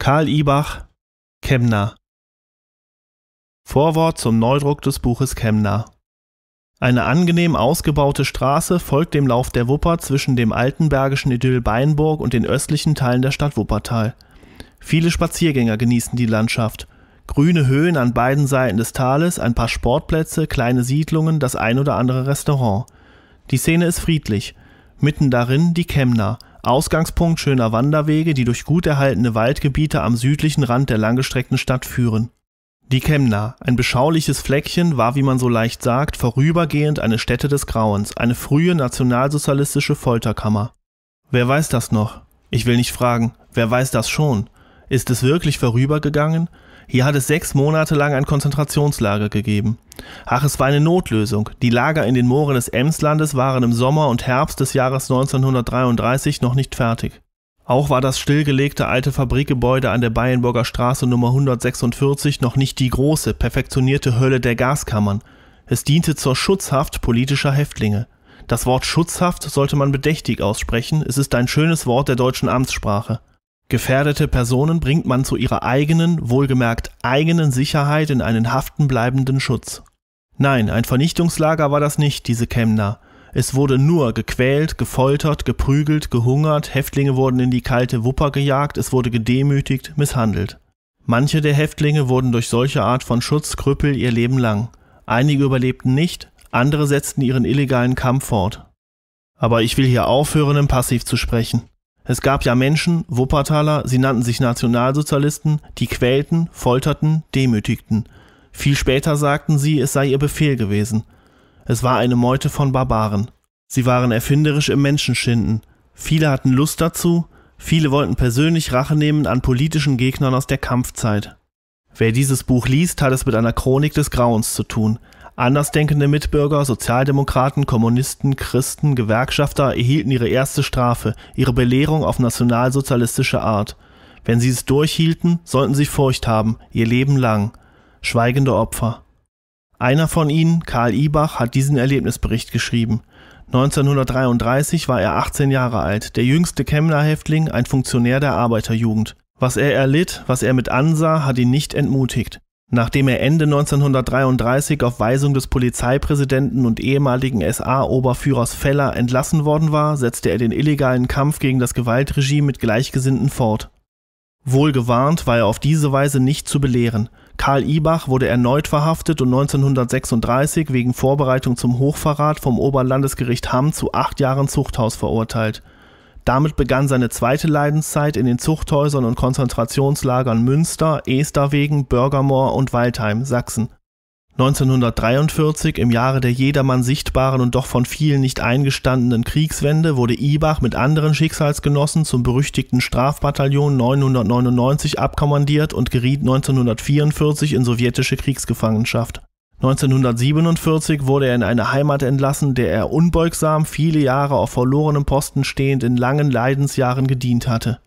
Karl Ibach, Kemner. Vorwort zum Neudruck des Buches Kemner. Eine angenehm ausgebaute Straße folgt dem Lauf der Wupper zwischen dem altenbergischen Idyll Beinburg und den östlichen Teilen der Stadt Wuppertal. Viele Spaziergänger genießen die Landschaft. Grüne Höhen an beiden Seiten des Tales, ein paar Sportplätze, kleine Siedlungen, das ein oder andere Restaurant. Die Szene ist friedlich. Mitten darin die Kemner – Ausgangspunkt schöner Wanderwege, die durch gut erhaltene Waldgebiete am südlichen Rand der langgestreckten Stadt führen. Die Kemna, ein beschauliches Fleckchen, war, wie man so leicht sagt, vorübergehend eine Stätte des Grauens, eine frühe nationalsozialistische Folterkammer. Wer weiß das noch? Ich will nicht fragen, wer weiß das schon? Ist es wirklich vorübergegangen? Hier hat es sechs Monate lang ein Konzentrationslager gegeben. Ach, es war eine Notlösung. Die Lager in den Mooren des Emslandes waren im Sommer und Herbst des Jahres 1933 noch nicht fertig. Auch war das stillgelegte alte Fabrikgebäude an der Bayenburger Straße Nummer 146 noch nicht die große, perfektionierte Hölle der Gaskammern. Es diente zur Schutzhaft politischer Häftlinge. Das Wort Schutzhaft sollte man bedächtig aussprechen, es ist ein schönes Wort der deutschen Amtssprache. Gefährdete Personen bringt man zu ihrer eigenen, wohlgemerkt eigenen Sicherheit in einen haftenbleibenden Schutz. Nein, ein Vernichtungslager war das nicht, diese Kemner. Es wurde nur gequält, gefoltert, geprügelt, gehungert, Häftlinge wurden in die kalte Wupper gejagt, es wurde gedemütigt, misshandelt. Manche der Häftlinge wurden durch solche Art von Schutzkrüppel ihr Leben lang. Einige überlebten nicht, andere setzten ihren illegalen Kampf fort. Aber ich will hier aufhören, im Passiv zu sprechen. Es gab ja Menschen, Wuppertaler, sie nannten sich Nationalsozialisten, die quälten, folterten, demütigten. Viel später sagten sie, es sei ihr Befehl gewesen. Es war eine Meute von Barbaren. Sie waren erfinderisch im Menschenschinden. Viele hatten Lust dazu, viele wollten persönlich Rache nehmen an politischen Gegnern aus der Kampfzeit. Wer dieses Buch liest, hat es mit einer Chronik des Grauens zu tun, Andersdenkende Mitbürger, Sozialdemokraten, Kommunisten, Christen, Gewerkschafter erhielten ihre erste Strafe, ihre Belehrung auf nationalsozialistische Art. Wenn sie es durchhielten, sollten sie Furcht haben, ihr Leben lang. Schweigende Opfer. Einer von ihnen, Karl Ibach, hat diesen Erlebnisbericht geschrieben. 1933 war er 18 Jahre alt, der jüngste kemmler Häftling, ein Funktionär der Arbeiterjugend. Was er erlitt, was er mit ansah, hat ihn nicht entmutigt. Nachdem er Ende 1933 auf Weisung des Polizeipräsidenten und ehemaligen SA-Oberführers Feller entlassen worden war, setzte er den illegalen Kampf gegen das Gewaltregime mit Gleichgesinnten fort. Wohl gewarnt war er auf diese Weise nicht zu belehren. Karl Ibach wurde erneut verhaftet und 1936 wegen Vorbereitung zum Hochverrat vom Oberlandesgericht Hamm zu acht Jahren Zuchthaus verurteilt. Damit begann seine zweite Leidenszeit in den Zuchthäusern und Konzentrationslagern Münster, Esterwegen, Bürgermoor und Waldheim, Sachsen. 1943, im Jahre der jedermann sichtbaren und doch von vielen nicht eingestandenen Kriegswende, wurde Ibach mit anderen Schicksalsgenossen zum berüchtigten Strafbataillon 999 abkommandiert und geriet 1944 in sowjetische Kriegsgefangenschaft. 1947 wurde er in eine Heimat entlassen, der er unbeugsam viele Jahre auf verlorenem Posten stehend in langen Leidensjahren gedient hatte.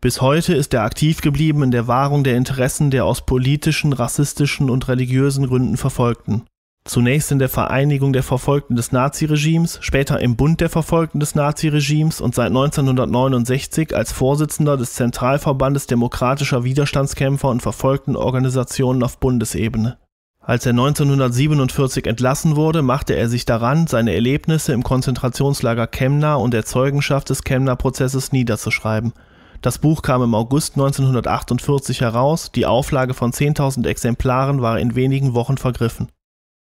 Bis heute ist er aktiv geblieben in der Wahrung der Interessen der aus politischen, rassistischen und religiösen Gründen Verfolgten. Zunächst in der Vereinigung der Verfolgten des Naziregimes, später im Bund der Verfolgten des Naziregimes und seit 1969 als Vorsitzender des Zentralverbandes demokratischer Widerstandskämpfer und verfolgten Organisationen auf Bundesebene. Als er 1947 entlassen wurde, machte er sich daran, seine Erlebnisse im Konzentrationslager Chemnah und der Zeugenschaft des Chemnah-Prozesses niederzuschreiben. Das Buch kam im August 1948 heraus, die Auflage von 10.000 Exemplaren war in wenigen Wochen vergriffen.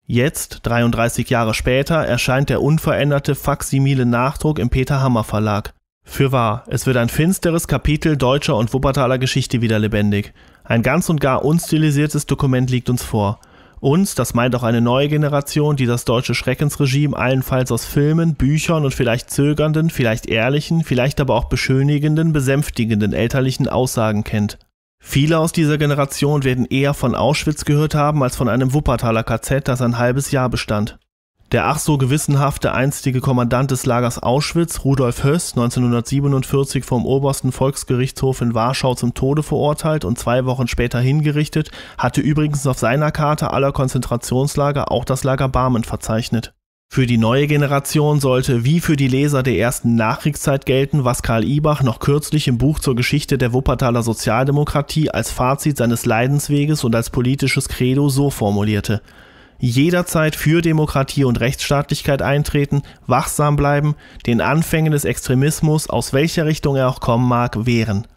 Jetzt, 33 Jahre später, erscheint der unveränderte faksimile Nachdruck im Peter Hammer Verlag. Fürwahr, es wird ein finsteres Kapitel deutscher und Wuppertaler Geschichte wieder lebendig. Ein ganz und gar unstilisiertes Dokument liegt uns vor. Uns, das meint auch eine neue Generation, die das deutsche Schreckensregime allenfalls aus Filmen, Büchern und vielleicht zögernden, vielleicht ehrlichen, vielleicht aber auch beschönigenden, besänftigenden elterlichen Aussagen kennt. Viele aus dieser Generation werden eher von Auschwitz gehört haben als von einem Wuppertaler KZ, das ein halbes Jahr bestand. Der ach so gewissenhafte einstige Kommandant des Lagers Auschwitz, Rudolf Höss, 1947 vom Obersten Volksgerichtshof in Warschau zum Tode verurteilt und zwei Wochen später hingerichtet, hatte übrigens auf seiner Karte aller Konzentrationslager auch das Lager Barmen verzeichnet. Für die neue Generation sollte wie für die Leser der ersten Nachkriegszeit gelten, was Karl Ibach noch kürzlich im Buch zur Geschichte der Wuppertaler Sozialdemokratie als Fazit seines Leidensweges und als politisches Credo so formulierte jederzeit für Demokratie und Rechtsstaatlichkeit eintreten, wachsam bleiben, den Anfängen des Extremismus, aus welcher Richtung er auch kommen mag, wehren.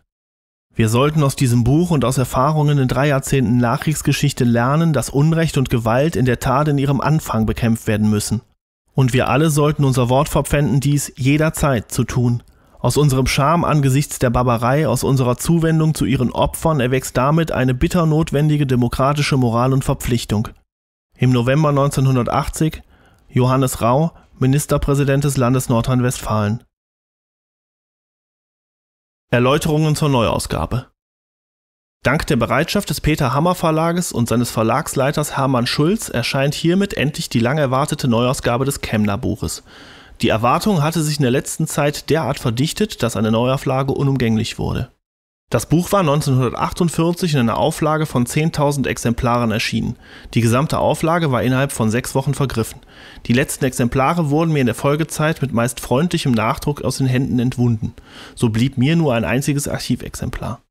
Wir sollten aus diesem Buch und aus Erfahrungen in drei Jahrzehnten Nachkriegsgeschichte lernen, dass Unrecht und Gewalt in der Tat in ihrem Anfang bekämpft werden müssen. Und wir alle sollten unser Wort verpfänden, dies jederzeit zu tun. Aus unserem Scham angesichts der Barbarei, aus unserer Zuwendung zu ihren Opfern erwächst damit eine bitter notwendige demokratische Moral und Verpflichtung. Im November 1980 Johannes Rau, Ministerpräsident des Landes Nordrhein-Westfalen. Erläuterungen zur Neuausgabe Dank der Bereitschaft des Peter Hammer Verlages und seines Verlagsleiters Hermann Schulz erscheint hiermit endlich die lang erwartete Neuausgabe des Kemner Buches. Die Erwartung hatte sich in der letzten Zeit derart verdichtet, dass eine Neuauflage unumgänglich wurde das Buch war 1948 in einer Auflage von 10.000 Exemplaren erschienen. Die gesamte Auflage war innerhalb von sechs Wochen vergriffen. Die letzten Exemplare wurden mir in der Folgezeit mit meist freundlichem Nachdruck aus den Händen entwunden. So blieb mir nur ein einziges Archivexemplar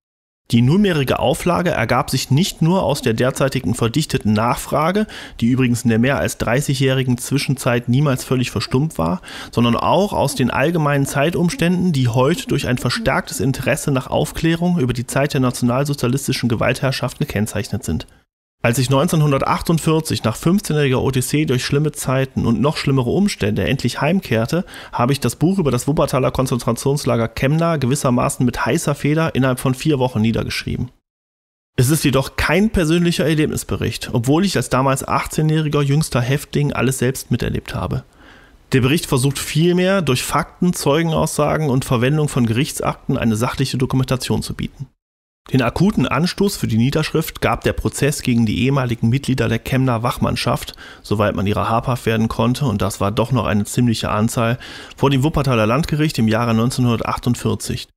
die nunmehrige Auflage ergab sich nicht nur aus der derzeitigen verdichteten Nachfrage, die übrigens in der mehr als 30-jährigen Zwischenzeit niemals völlig verstummt war, sondern auch aus den allgemeinen Zeitumständen, die heute durch ein verstärktes Interesse nach Aufklärung über die Zeit der nationalsozialistischen Gewaltherrschaft gekennzeichnet sind. Als ich 1948 nach 15-jähriger Odyssee durch schlimme Zeiten und noch schlimmere Umstände endlich heimkehrte, habe ich das Buch über das Wuppertaler Konzentrationslager Kemna gewissermaßen mit heißer Feder innerhalb von vier Wochen niedergeschrieben. Es ist jedoch kein persönlicher Erlebnisbericht, obwohl ich als damals 18-jähriger jüngster Häftling alles selbst miterlebt habe. Der Bericht versucht vielmehr, durch Fakten, Zeugenaussagen und Verwendung von Gerichtsakten eine sachliche Dokumentation zu bieten. Den akuten Anstoß für die Niederschrift gab der Prozess gegen die ehemaligen Mitglieder der Kemner Wachmannschaft, soweit man ihrer habhaft werden konnte, und das war doch noch eine ziemliche Anzahl, vor dem Wuppertaler Landgericht im Jahre 1948.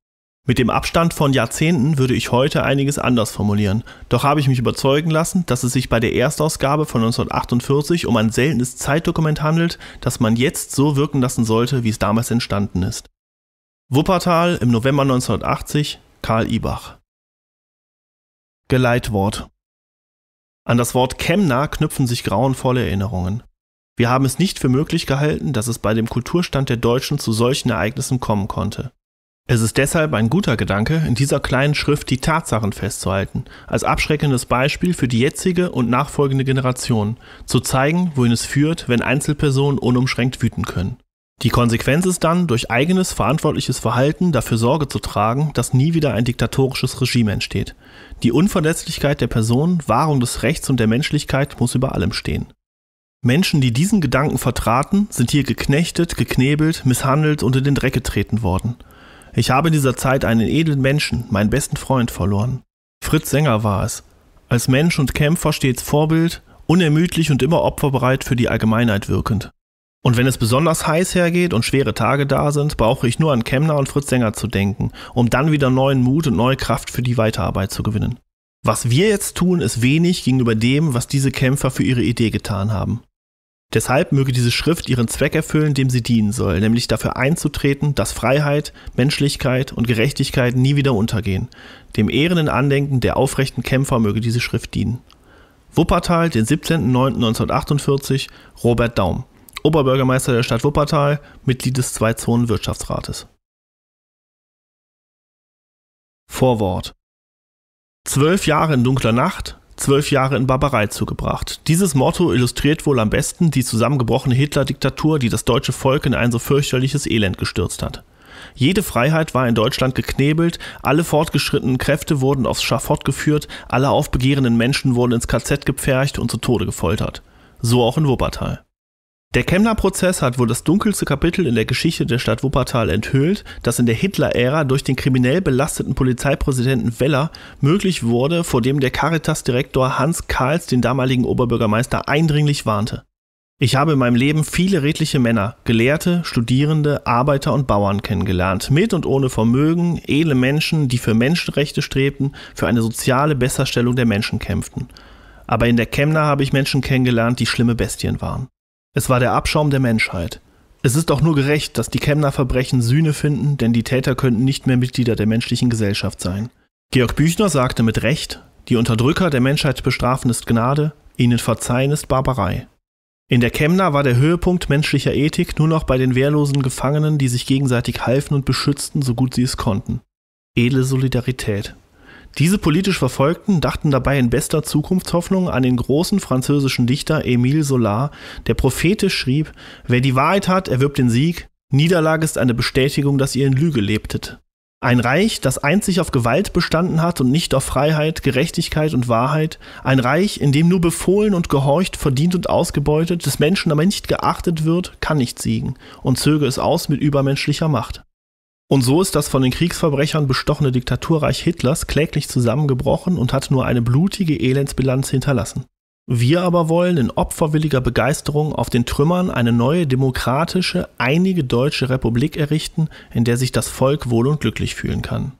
Mit dem Abstand von Jahrzehnten würde ich heute einiges anders formulieren, doch habe ich mich überzeugen lassen, dass es sich bei der Erstausgabe von 1948 um ein seltenes Zeitdokument handelt, das man jetzt so wirken lassen sollte, wie es damals entstanden ist. Wuppertal im November 1980, Karl Ibach. Geleitwort. An das Wort Kemna knüpfen sich grauenvolle Erinnerungen. Wir haben es nicht für möglich gehalten, dass es bei dem Kulturstand der Deutschen zu solchen Ereignissen kommen konnte. Es ist deshalb ein guter Gedanke, in dieser kleinen Schrift die Tatsachen festzuhalten, als abschreckendes Beispiel für die jetzige und nachfolgende Generation, zu zeigen, wohin es führt, wenn Einzelpersonen unumschränkt wüten können. Die Konsequenz ist dann, durch eigenes verantwortliches Verhalten dafür Sorge zu tragen, dass nie wieder ein diktatorisches Regime entsteht, die Unverletzlichkeit der Person, Wahrung des Rechts und der Menschlichkeit muss über allem stehen. Menschen, die diesen Gedanken vertraten, sind hier geknechtet, geknebelt, misshandelt und in den Dreck getreten worden. Ich habe in dieser Zeit einen edlen Menschen, meinen besten Freund, verloren. Fritz Sänger war es. Als Mensch und Kämpfer stets Vorbild, unermüdlich und immer opferbereit für die Allgemeinheit wirkend. Und wenn es besonders heiß hergeht und schwere Tage da sind, brauche ich nur an Kemner und Fritz Sänger zu denken, um dann wieder neuen Mut und neue Kraft für die Weiterarbeit zu gewinnen. Was wir jetzt tun, ist wenig gegenüber dem, was diese Kämpfer für ihre Idee getan haben. Deshalb möge diese Schrift ihren Zweck erfüllen, dem sie dienen soll, nämlich dafür einzutreten, dass Freiheit, Menschlichkeit und Gerechtigkeit nie wieder untergehen. Dem ehrenden Andenken der aufrechten Kämpfer möge diese Schrift dienen. Wuppertal, den 17.09.1948, Robert Daum. Oberbürgermeister der Stadt Wuppertal, Mitglied des Zwei-Zonen-Wirtschaftsrates. Vorwort Zwölf Jahre in dunkler Nacht, zwölf Jahre in Barbarei zugebracht. Dieses Motto illustriert wohl am besten die zusammengebrochene Hitler-Diktatur, die das deutsche Volk in ein so fürchterliches Elend gestürzt hat. Jede Freiheit war in Deutschland geknebelt, alle fortgeschrittenen Kräfte wurden aufs Schafott geführt, alle aufbegehrenden Menschen wurden ins KZ gepfercht und zu Tode gefoltert. So auch in Wuppertal. Der Chemner Prozess hat wohl das dunkelste Kapitel in der Geschichte der Stadt Wuppertal enthüllt, das in der Hitler-Ära durch den kriminell belasteten Polizeipräsidenten Weller möglich wurde, vor dem der Caritas-Direktor Hans Karls den damaligen Oberbürgermeister eindringlich warnte. Ich habe in meinem Leben viele redliche Männer, Gelehrte, Studierende, Arbeiter und Bauern kennengelernt, mit und ohne Vermögen, edle Menschen, die für Menschenrechte strebten, für eine soziale Besserstellung der Menschen kämpften. Aber in der Chemner habe ich Menschen kennengelernt, die schlimme Bestien waren. Es war der Abschaum der Menschheit. Es ist auch nur gerecht, dass die Chemner Verbrechen Sühne finden, denn die Täter könnten nicht mehr Mitglieder der menschlichen Gesellschaft sein. Georg Büchner sagte mit Recht, die Unterdrücker der Menschheit bestrafen ist Gnade, ihnen verzeihen ist Barbarei. In der Chemna war der Höhepunkt menschlicher Ethik nur noch bei den wehrlosen Gefangenen, die sich gegenseitig halfen und beschützten, so gut sie es konnten. Edle Solidarität. Diese politisch Verfolgten dachten dabei in bester Zukunftshoffnung an den großen französischen Dichter Émile Solar, der prophetisch schrieb: Wer die Wahrheit hat, erwirbt den Sieg, Niederlage ist eine Bestätigung, dass ihr in Lüge lebtet. Ein Reich, das einzig auf Gewalt bestanden hat und nicht auf Freiheit, Gerechtigkeit und Wahrheit. Ein Reich, in dem nur befohlen und gehorcht, verdient und ausgebeutet, des Menschen aber nicht geachtet wird, kann nicht siegen und zöge es aus mit übermenschlicher Macht. Und so ist das von den Kriegsverbrechern bestochene Diktaturreich Hitlers kläglich zusammengebrochen und hat nur eine blutige Elendsbilanz hinterlassen. Wir aber wollen in opferwilliger Begeisterung auf den Trümmern eine neue demokratische, einige deutsche Republik errichten, in der sich das Volk wohl und glücklich fühlen kann.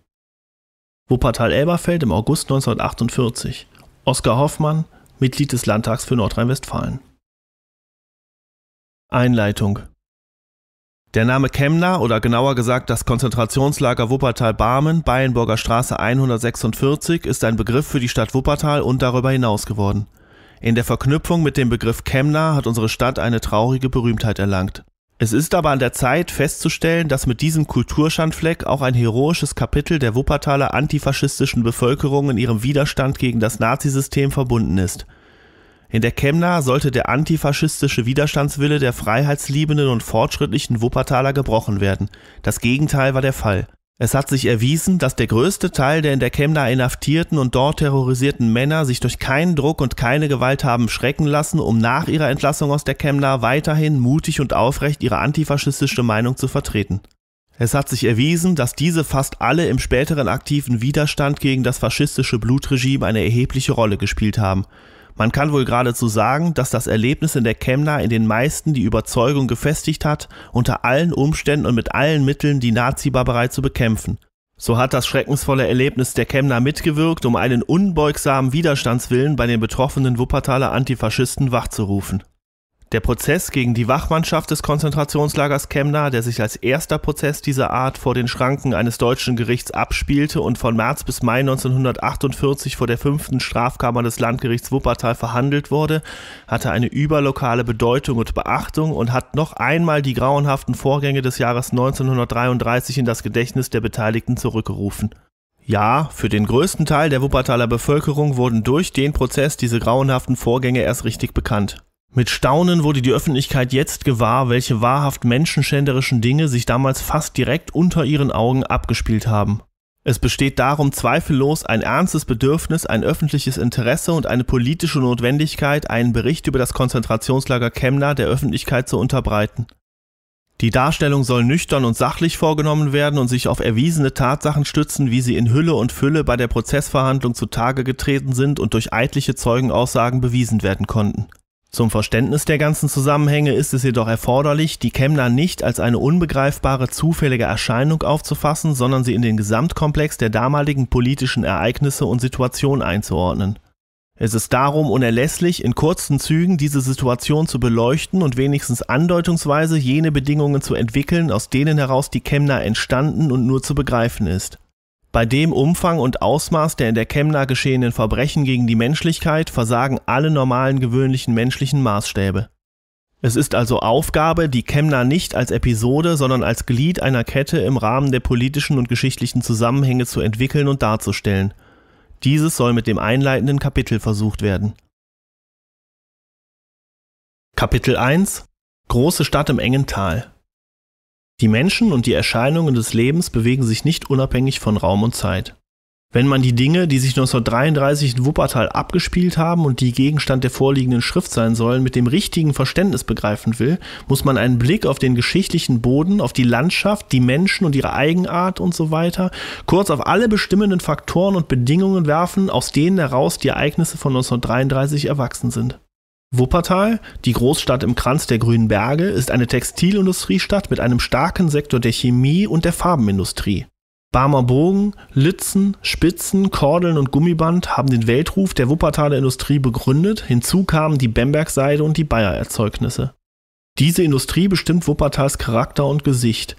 Wuppertal-Elberfeld im August 1948. Oskar Hoffmann, Mitglied des Landtags für Nordrhein-Westfalen. Einleitung der Name Chemna oder genauer gesagt das Konzentrationslager Wuppertal-Barmen, Beyenburger Straße 146, ist ein Begriff für die Stadt Wuppertal und darüber hinaus geworden. In der Verknüpfung mit dem Begriff Chemna hat unsere Stadt eine traurige Berühmtheit erlangt. Es ist aber an der Zeit festzustellen, dass mit diesem Kulturschandfleck auch ein heroisches Kapitel der Wuppertaler antifaschistischen Bevölkerung in ihrem Widerstand gegen das Nazisystem verbunden ist. In der Chemna sollte der antifaschistische Widerstandswille der freiheitsliebenden und fortschrittlichen Wuppertaler gebrochen werden. Das Gegenteil war der Fall. Es hat sich erwiesen, dass der größte Teil der in der Chemna inhaftierten und dort terrorisierten Männer sich durch keinen Druck und keine Gewalt haben schrecken lassen, um nach ihrer Entlassung aus der Chemna weiterhin mutig und aufrecht ihre antifaschistische Meinung zu vertreten. Es hat sich erwiesen, dass diese fast alle im späteren aktiven Widerstand gegen das faschistische Blutregime eine erhebliche Rolle gespielt haben. Man kann wohl geradezu sagen, dass das Erlebnis in der Chemna in den meisten die Überzeugung gefestigt hat, unter allen Umständen und mit allen Mitteln die Nazi-Barbarei zu bekämpfen. So hat das schreckensvolle Erlebnis der Chemna mitgewirkt, um einen unbeugsamen Widerstandswillen bei den betroffenen Wuppertaler Antifaschisten wachzurufen der Prozess gegen die Wachmannschaft des Konzentrationslagers Chemna, der sich als erster Prozess dieser Art vor den Schranken eines deutschen Gerichts abspielte und von März bis Mai 1948 vor der fünften Strafkammer des Landgerichts Wuppertal verhandelt wurde, hatte eine überlokale Bedeutung und Beachtung und hat noch einmal die grauenhaften Vorgänge des Jahres 1933 in das Gedächtnis der Beteiligten zurückgerufen. Ja, für den größten Teil der Wuppertaler Bevölkerung wurden durch den Prozess diese grauenhaften Vorgänge erst richtig bekannt. Mit Staunen wurde die Öffentlichkeit jetzt gewahr, welche wahrhaft menschenschänderischen Dinge sich damals fast direkt unter ihren Augen abgespielt haben. Es besteht darum zweifellos ein ernstes Bedürfnis, ein öffentliches Interesse und eine politische Notwendigkeit, einen Bericht über das Konzentrationslager Chemna der Öffentlichkeit zu unterbreiten. Die Darstellung soll nüchtern und sachlich vorgenommen werden und sich auf erwiesene Tatsachen stützen, wie sie in Hülle und Fülle bei der Prozessverhandlung zutage getreten sind und durch eidliche Zeugenaussagen bewiesen werden konnten. Zum Verständnis der ganzen Zusammenhänge ist es jedoch erforderlich, die Chemner nicht als eine unbegreifbare zufällige Erscheinung aufzufassen, sondern sie in den Gesamtkomplex der damaligen politischen Ereignisse und Situation einzuordnen. Es ist darum unerlässlich, in kurzen Zügen diese Situation zu beleuchten und wenigstens andeutungsweise jene Bedingungen zu entwickeln, aus denen heraus die Chemna entstanden und nur zu begreifen ist. Bei dem Umfang und Ausmaß der in der Chemna geschehenen Verbrechen gegen die Menschlichkeit versagen alle normalen gewöhnlichen menschlichen Maßstäbe. Es ist also Aufgabe, die Chemna nicht als Episode, sondern als Glied einer Kette im Rahmen der politischen und geschichtlichen Zusammenhänge zu entwickeln und darzustellen. Dieses soll mit dem einleitenden Kapitel versucht werden. Kapitel 1 Große Stadt im engen Tal die Menschen und die Erscheinungen des Lebens bewegen sich nicht unabhängig von Raum und Zeit. Wenn man die Dinge, die sich 1933 in Wuppertal abgespielt haben und die Gegenstand der vorliegenden Schrift sein sollen, mit dem richtigen Verständnis begreifen will, muss man einen Blick auf den geschichtlichen Boden, auf die Landschaft, die Menschen und ihre Eigenart und so weiter, kurz auf alle bestimmenden Faktoren und Bedingungen werfen, aus denen heraus die Ereignisse von 1933 erwachsen sind. Wuppertal, die Großstadt im Kranz der grünen Berge, ist eine Textilindustriestadt mit einem starken Sektor der Chemie und der Farbenindustrie. Barmer Bogen, Litzen, Spitzen, Kordeln und Gummiband haben den Weltruf der Wuppertaler Industrie begründet, hinzu kamen die Bembergseide und die Bayer-Erzeugnisse. Diese Industrie bestimmt Wuppertals Charakter und Gesicht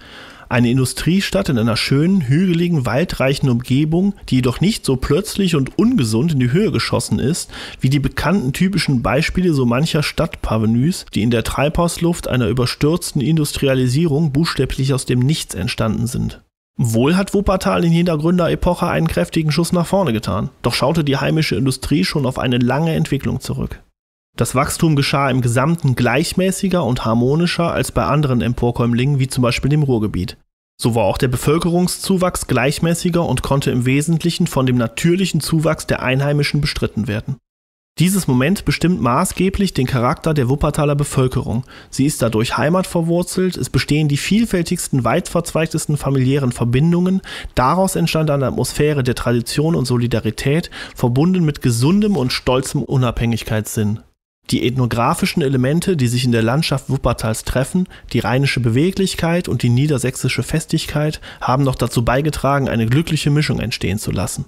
eine Industriestadt in einer schönen, hügeligen, waldreichen Umgebung, die jedoch nicht so plötzlich und ungesund in die Höhe geschossen ist, wie die bekannten typischen Beispiele so mancher Stadtparvenüs, die in der Treibhausluft einer überstürzten Industrialisierung buchstäblich aus dem Nichts entstanden sind. Wohl hat Wuppertal in jeder Gründerepoche einen kräftigen Schuss nach vorne getan, doch schaute die heimische Industrie schon auf eine lange Entwicklung zurück. Das Wachstum geschah im Gesamten gleichmäßiger und harmonischer als bei anderen Emporkäumlingen wie zum Beispiel dem Ruhrgebiet. So war auch der Bevölkerungszuwachs gleichmäßiger und konnte im Wesentlichen von dem natürlichen Zuwachs der Einheimischen bestritten werden. Dieses Moment bestimmt maßgeblich den Charakter der Wuppertaler Bevölkerung. Sie ist dadurch heimatverwurzelt, es bestehen die vielfältigsten, weitverzweigtesten familiären Verbindungen, daraus entstand eine Atmosphäre der Tradition und Solidarität, verbunden mit gesundem und stolzem Unabhängigkeitssinn. Die ethnografischen Elemente, die sich in der Landschaft Wuppertals treffen, die rheinische Beweglichkeit und die niedersächsische Festigkeit, haben noch dazu beigetragen, eine glückliche Mischung entstehen zu lassen.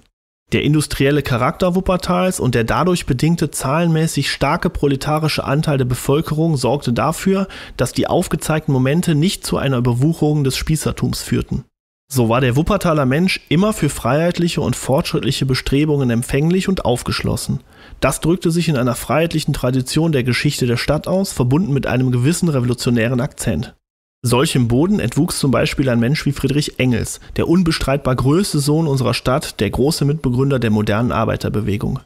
Der industrielle Charakter Wuppertals und der dadurch bedingte zahlenmäßig starke proletarische Anteil der Bevölkerung sorgte dafür, dass die aufgezeigten Momente nicht zu einer Überwucherung des Spießertums führten. So war der Wuppertaler Mensch immer für freiheitliche und fortschrittliche Bestrebungen empfänglich und aufgeschlossen – das drückte sich in einer freiheitlichen Tradition der Geschichte der Stadt aus, verbunden mit einem gewissen revolutionären Akzent. Solchem Boden entwuchs zum Beispiel ein Mensch wie Friedrich Engels, der unbestreitbar größte Sohn unserer Stadt, der große Mitbegründer der modernen Arbeiterbewegung.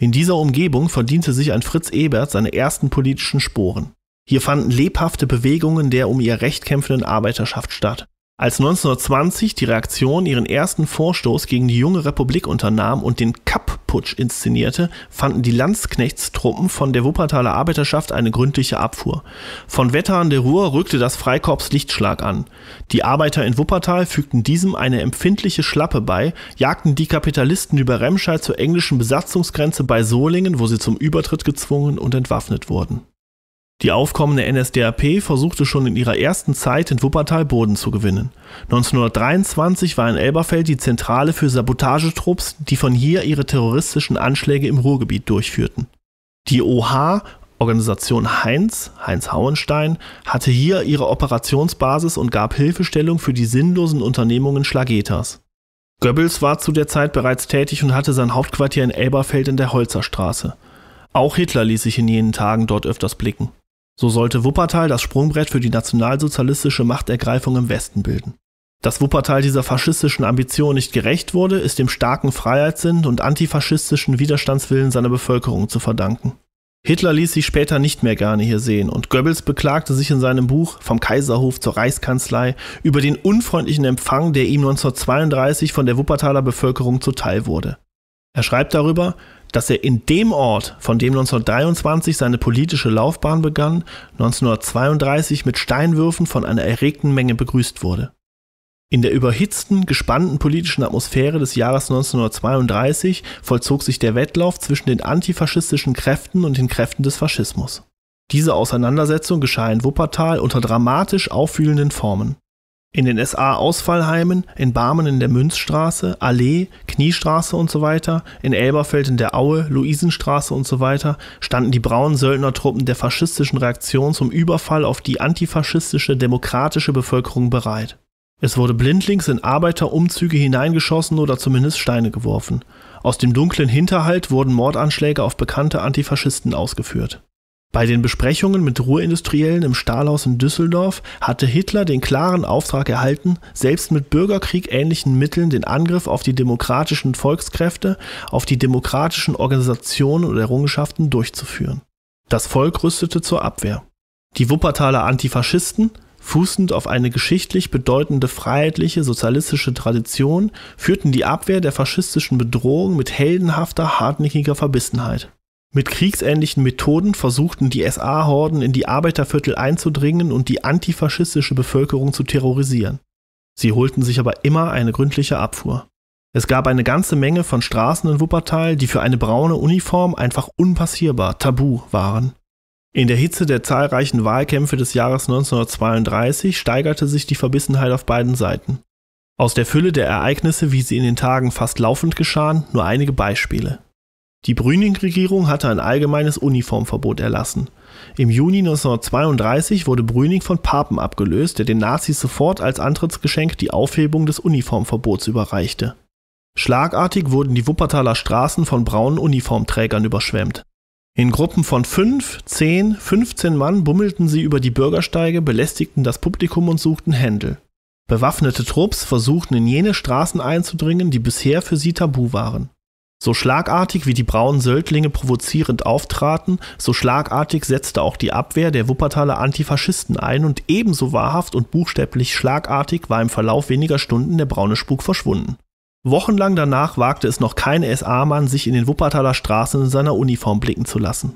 In dieser Umgebung verdiente sich ein Fritz Ebert seine ersten politischen Sporen. Hier fanden lebhafte Bewegungen der um ihr Recht kämpfenden Arbeiterschaft statt. Als 1920 die Reaktion ihren ersten Vorstoß gegen die junge Republik unternahm und den Kapp-Putsch inszenierte, fanden die Landsknechtstruppen von der Wuppertaler Arbeiterschaft eine gründliche Abfuhr. Von Wetter an der Ruhr rückte das Freikorps Lichtschlag an. Die Arbeiter in Wuppertal fügten diesem eine empfindliche Schlappe bei, jagten die Kapitalisten über Remscheid zur englischen Besatzungsgrenze bei Solingen, wo sie zum Übertritt gezwungen und entwaffnet wurden die aufkommende NSDAP versuchte schon in ihrer ersten Zeit in Wuppertal Boden zu gewinnen. 1923 war in Elberfeld die Zentrale für Sabotagetrupps, die von hier ihre terroristischen Anschläge im Ruhrgebiet durchführten. Die OH, Organisation Heinz, Heinz Hauenstein, hatte hier ihre Operationsbasis und gab Hilfestellung für die sinnlosen Unternehmungen Schlagetas. Goebbels war zu der Zeit bereits tätig und hatte sein Hauptquartier in Elberfeld in der Holzerstraße. Auch Hitler ließ sich in jenen Tagen dort öfters blicken. So sollte Wuppertal das Sprungbrett für die nationalsozialistische Machtergreifung im Westen bilden. Dass Wuppertal dieser faschistischen Ambition nicht gerecht wurde, ist dem starken Freiheitssinn und antifaschistischen Widerstandswillen seiner Bevölkerung zu verdanken. Hitler ließ sich später nicht mehr gerne hier sehen und Goebbels beklagte sich in seinem Buch Vom Kaiserhof zur Reichskanzlei über den unfreundlichen Empfang, der ihm 1932 von der Wuppertaler Bevölkerung zuteil wurde. Er schreibt darüber, dass er in dem Ort, von dem 1923 seine politische Laufbahn begann, 1932 mit Steinwürfen von einer erregten Menge begrüßt wurde. In der überhitzten, gespannten politischen Atmosphäre des Jahres 1932 vollzog sich der Wettlauf zwischen den antifaschistischen Kräften und den Kräften des Faschismus. Diese Auseinandersetzung geschah in Wuppertal unter dramatisch auffühlenden Formen. In den SA-Ausfallheimen, in Barmen in der Münzstraße, Allee, Kniestraße usw., so in Elberfeld in der Aue, Luisenstraße usw. So standen die braunen Söldnertruppen der faschistischen Reaktion zum Überfall auf die antifaschistische, demokratische Bevölkerung bereit. Es wurde blindlings in Arbeiterumzüge hineingeschossen oder zumindest Steine geworfen. Aus dem dunklen Hinterhalt wurden Mordanschläge auf bekannte Antifaschisten ausgeführt bei den Besprechungen mit Ruhrindustriellen im Stahlhaus in Düsseldorf hatte Hitler den klaren Auftrag erhalten, selbst mit bürgerkriegähnlichen Mitteln den Angriff auf die demokratischen Volkskräfte, auf die demokratischen Organisationen und Errungenschaften durchzuführen. Das Volk rüstete zur Abwehr. Die Wuppertaler Antifaschisten, fußend auf eine geschichtlich bedeutende freiheitliche sozialistische Tradition, führten die Abwehr der faschistischen Bedrohung mit heldenhafter, hartnäckiger Verbissenheit. Mit kriegsähnlichen Methoden versuchten die SA-Horden in die Arbeiterviertel einzudringen und die antifaschistische Bevölkerung zu terrorisieren. Sie holten sich aber immer eine gründliche Abfuhr. Es gab eine ganze Menge von Straßen in Wuppertal, die für eine braune Uniform einfach unpassierbar, tabu waren. In der Hitze der zahlreichen Wahlkämpfe des Jahres 1932 steigerte sich die Verbissenheit auf beiden Seiten. Aus der Fülle der Ereignisse, wie sie in den Tagen fast laufend geschahen, nur einige Beispiele. Die Brüning-Regierung hatte ein allgemeines Uniformverbot erlassen. Im Juni 1932 wurde Brüning von Papen abgelöst, der den Nazis sofort als Antrittsgeschenk die Aufhebung des Uniformverbots überreichte. Schlagartig wurden die Wuppertaler Straßen von braunen Uniformträgern überschwemmt. In Gruppen von 5, 10, 15 Mann bummelten sie über die Bürgersteige, belästigten das Publikum und suchten Händel. Bewaffnete Trupps versuchten in jene Straßen einzudringen, die bisher für sie tabu waren. So schlagartig wie die braunen Söldlinge provozierend auftraten, so schlagartig setzte auch die Abwehr der Wuppertaler Antifaschisten ein und ebenso wahrhaft und buchstäblich schlagartig war im Verlauf weniger Stunden der braune Spuk verschwunden. Wochenlang danach wagte es noch kein SA-Mann, sich in den Wuppertaler Straßen in seiner Uniform blicken zu lassen.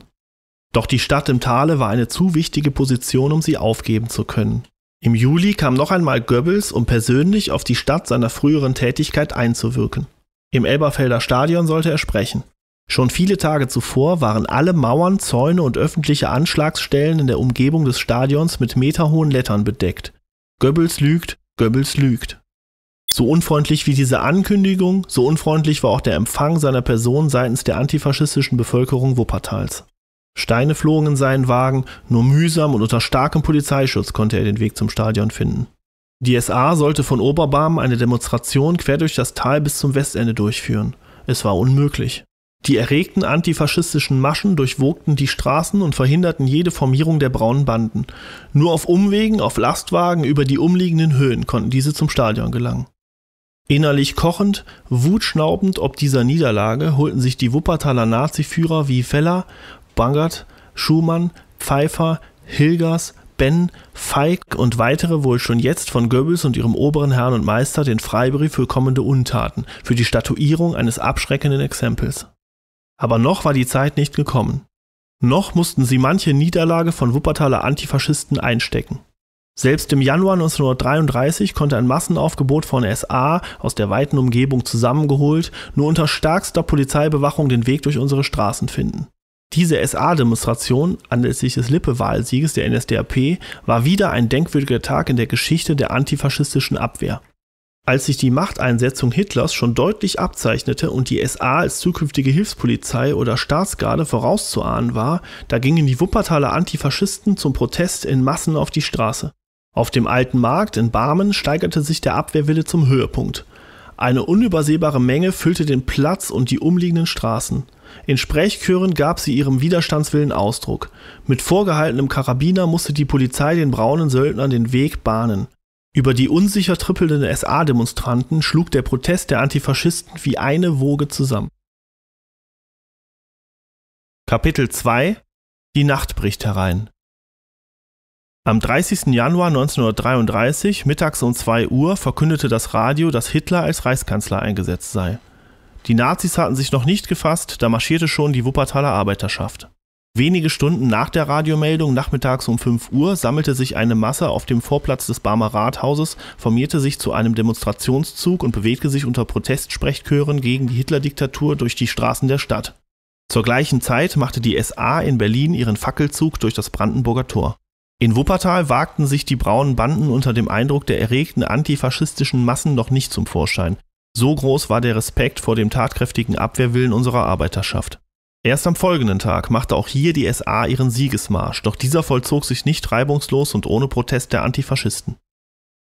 Doch die Stadt im Tale war eine zu wichtige Position, um sie aufgeben zu können. Im Juli kam noch einmal Goebbels, um persönlich auf die Stadt seiner früheren Tätigkeit einzuwirken. Im Elberfelder Stadion sollte er sprechen. Schon viele Tage zuvor waren alle Mauern, Zäune und öffentliche Anschlagsstellen in der Umgebung des Stadions mit meterhohen Lettern bedeckt. Goebbels lügt, Goebbels lügt. So unfreundlich wie diese Ankündigung, so unfreundlich war auch der Empfang seiner Person seitens der antifaschistischen Bevölkerung Wuppertals. Steine flogen in seinen Wagen, nur mühsam und unter starkem Polizeischutz konnte er den Weg zum Stadion finden. Die SA sollte von Oberbarm eine Demonstration quer durch das Tal bis zum Westende durchführen. Es war unmöglich. Die erregten antifaschistischen Maschen durchwogten die Straßen und verhinderten jede Formierung der braunen Banden. Nur auf Umwegen, auf Lastwagen über die umliegenden Höhen konnten diese zum Stadion gelangen. Innerlich kochend, wutschnaubend ob dieser Niederlage holten sich die Wuppertaler Naziführer wie Feller, Bangert, Schumann, Pfeiffer, Hilgers, Ben, Feig und weitere wohl schon jetzt von Goebbels und ihrem oberen Herrn und Meister den Freibrief für kommende Untaten, für die Statuierung eines abschreckenden Exempels. Aber noch war die Zeit nicht gekommen. Noch mussten sie manche Niederlage von Wuppertaler Antifaschisten einstecken. Selbst im Januar 1933 konnte ein Massenaufgebot von SA aus der weiten Umgebung zusammengeholt, nur unter stärkster Polizeibewachung den Weg durch unsere Straßen finden. Diese SA-Demonstration anlässlich des Lippe-Wahlsieges der NSDAP war wieder ein denkwürdiger Tag in der Geschichte der antifaschistischen Abwehr. Als sich die Machteinsetzung Hitlers schon deutlich abzeichnete und die SA als zukünftige Hilfspolizei oder Staatsgarde vorauszuahnen war, da gingen die Wuppertaler Antifaschisten zum Protest in Massen auf die Straße. Auf dem alten Markt in Barmen steigerte sich der Abwehrwille zum Höhepunkt. Eine unübersehbare Menge füllte den Platz und die umliegenden Straßen. In Sprechchören gab sie ihrem Widerstandswillen Ausdruck. Mit vorgehaltenem Karabiner musste die Polizei den braunen Söldnern den Weg bahnen. Über die unsicher trippelnden SA-Demonstranten schlug der Protest der Antifaschisten wie eine Woge zusammen. Kapitel 2 Die Nacht bricht herein. Am 30. Januar 1933, mittags um 2 Uhr, verkündete das Radio, dass Hitler als Reichskanzler eingesetzt sei. Die Nazis hatten sich noch nicht gefasst, da marschierte schon die Wuppertaler Arbeiterschaft. Wenige Stunden nach der Radiomeldung, nachmittags um 5 Uhr, sammelte sich eine Masse auf dem Vorplatz des Barmer Rathauses, formierte sich zu einem Demonstrationszug und bewegte sich unter Protestsprechchören gegen die Hitler-Diktatur durch die Straßen der Stadt. Zur gleichen Zeit machte die SA in Berlin ihren Fackelzug durch das Brandenburger Tor. In Wuppertal wagten sich die braunen Banden unter dem Eindruck der erregten antifaschistischen Massen noch nicht zum Vorschein. So groß war der Respekt vor dem tatkräftigen Abwehrwillen unserer Arbeiterschaft. Erst am folgenden Tag machte auch hier die SA ihren Siegesmarsch, doch dieser vollzog sich nicht reibungslos und ohne Protest der Antifaschisten.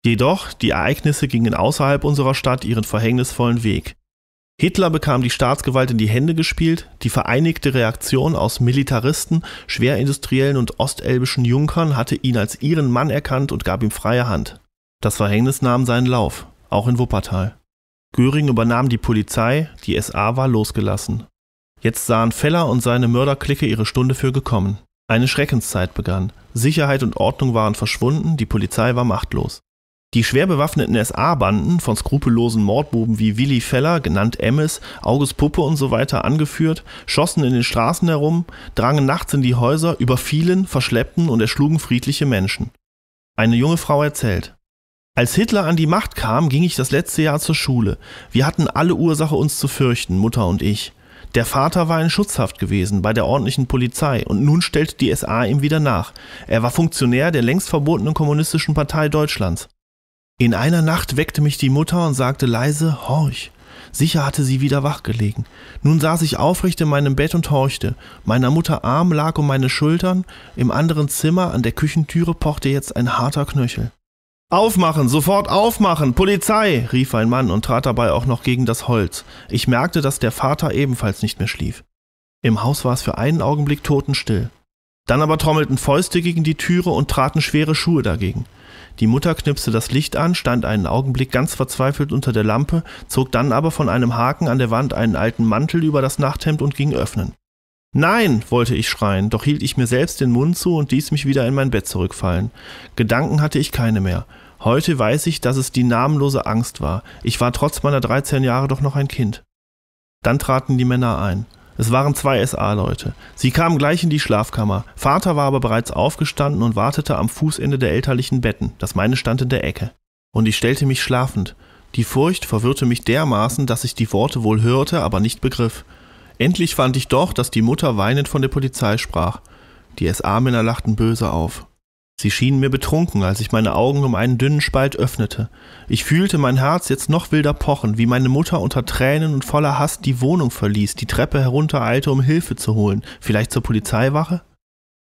Jedoch, die Ereignisse gingen außerhalb unserer Stadt ihren verhängnisvollen Weg. Hitler bekam die Staatsgewalt in die Hände gespielt, die vereinigte Reaktion aus Militaristen, Schwerindustriellen und ostelbischen Junkern hatte ihn als ihren Mann erkannt und gab ihm freie Hand. Das Verhängnis nahm seinen Lauf, auch in Wuppertal. Göring übernahm die Polizei, die SA war losgelassen. Jetzt sahen Feller und seine Mörderklicke ihre Stunde für gekommen. Eine Schreckenszeit begann. Sicherheit und Ordnung waren verschwunden, die Polizei war machtlos. Die schwer bewaffneten SA-Banden, von skrupellosen Mordbuben wie Willi Feller, genannt Emmes, August Puppe und so weiter angeführt, schossen in den Straßen herum, drangen nachts in die Häuser, überfielen, verschleppten und erschlugen friedliche Menschen. Eine junge Frau erzählt, als Hitler an die Macht kam, ging ich das letzte Jahr zur Schule. Wir hatten alle Ursache, uns zu fürchten, Mutter und ich. Der Vater war in Schutzhaft gewesen bei der ordentlichen Polizei und nun stellte die SA ihm wieder nach. Er war Funktionär der längst verbotenen Kommunistischen Partei Deutschlands. In einer Nacht weckte mich die Mutter und sagte leise, horch. Sicher hatte sie wieder wachgelegen. Nun saß ich aufrecht in meinem Bett und horchte. Meiner Mutter Arm lag um meine Schultern. Im anderen Zimmer an der Küchentüre pochte jetzt ein harter Knöchel. Aufmachen, sofort aufmachen, Polizei, rief ein Mann und trat dabei auch noch gegen das Holz. Ich merkte, dass der Vater ebenfalls nicht mehr schlief. Im Haus war es für einen Augenblick totenstill. Dann aber trommelten Fäuste gegen die Türe und traten schwere Schuhe dagegen. Die Mutter knipste das Licht an, stand einen Augenblick ganz verzweifelt unter der Lampe, zog dann aber von einem Haken an der Wand einen alten Mantel über das Nachthemd und ging öffnen. Nein, wollte ich schreien, doch hielt ich mir selbst den Mund zu und ließ mich wieder in mein Bett zurückfallen. Gedanken hatte ich keine mehr. Heute weiß ich, dass es die namenlose Angst war. Ich war trotz meiner 13 Jahre doch noch ein Kind. Dann traten die Männer ein. Es waren zwei SA-Leute. Sie kamen gleich in die Schlafkammer. Vater war aber bereits aufgestanden und wartete am Fußende der elterlichen Betten. Das meine stand in der Ecke. Und ich stellte mich schlafend. Die Furcht verwirrte mich dermaßen, dass ich die Worte wohl hörte, aber nicht begriff. Endlich fand ich doch, dass die Mutter weinend von der Polizei sprach. Die SA-Männer lachten böse auf. Sie schienen mir betrunken, als ich meine Augen um einen dünnen Spalt öffnete. Ich fühlte mein Herz jetzt noch wilder pochen, wie meine Mutter unter Tränen und voller Hass die Wohnung verließ, die Treppe heruntereilte, um Hilfe zu holen, vielleicht zur Polizeiwache?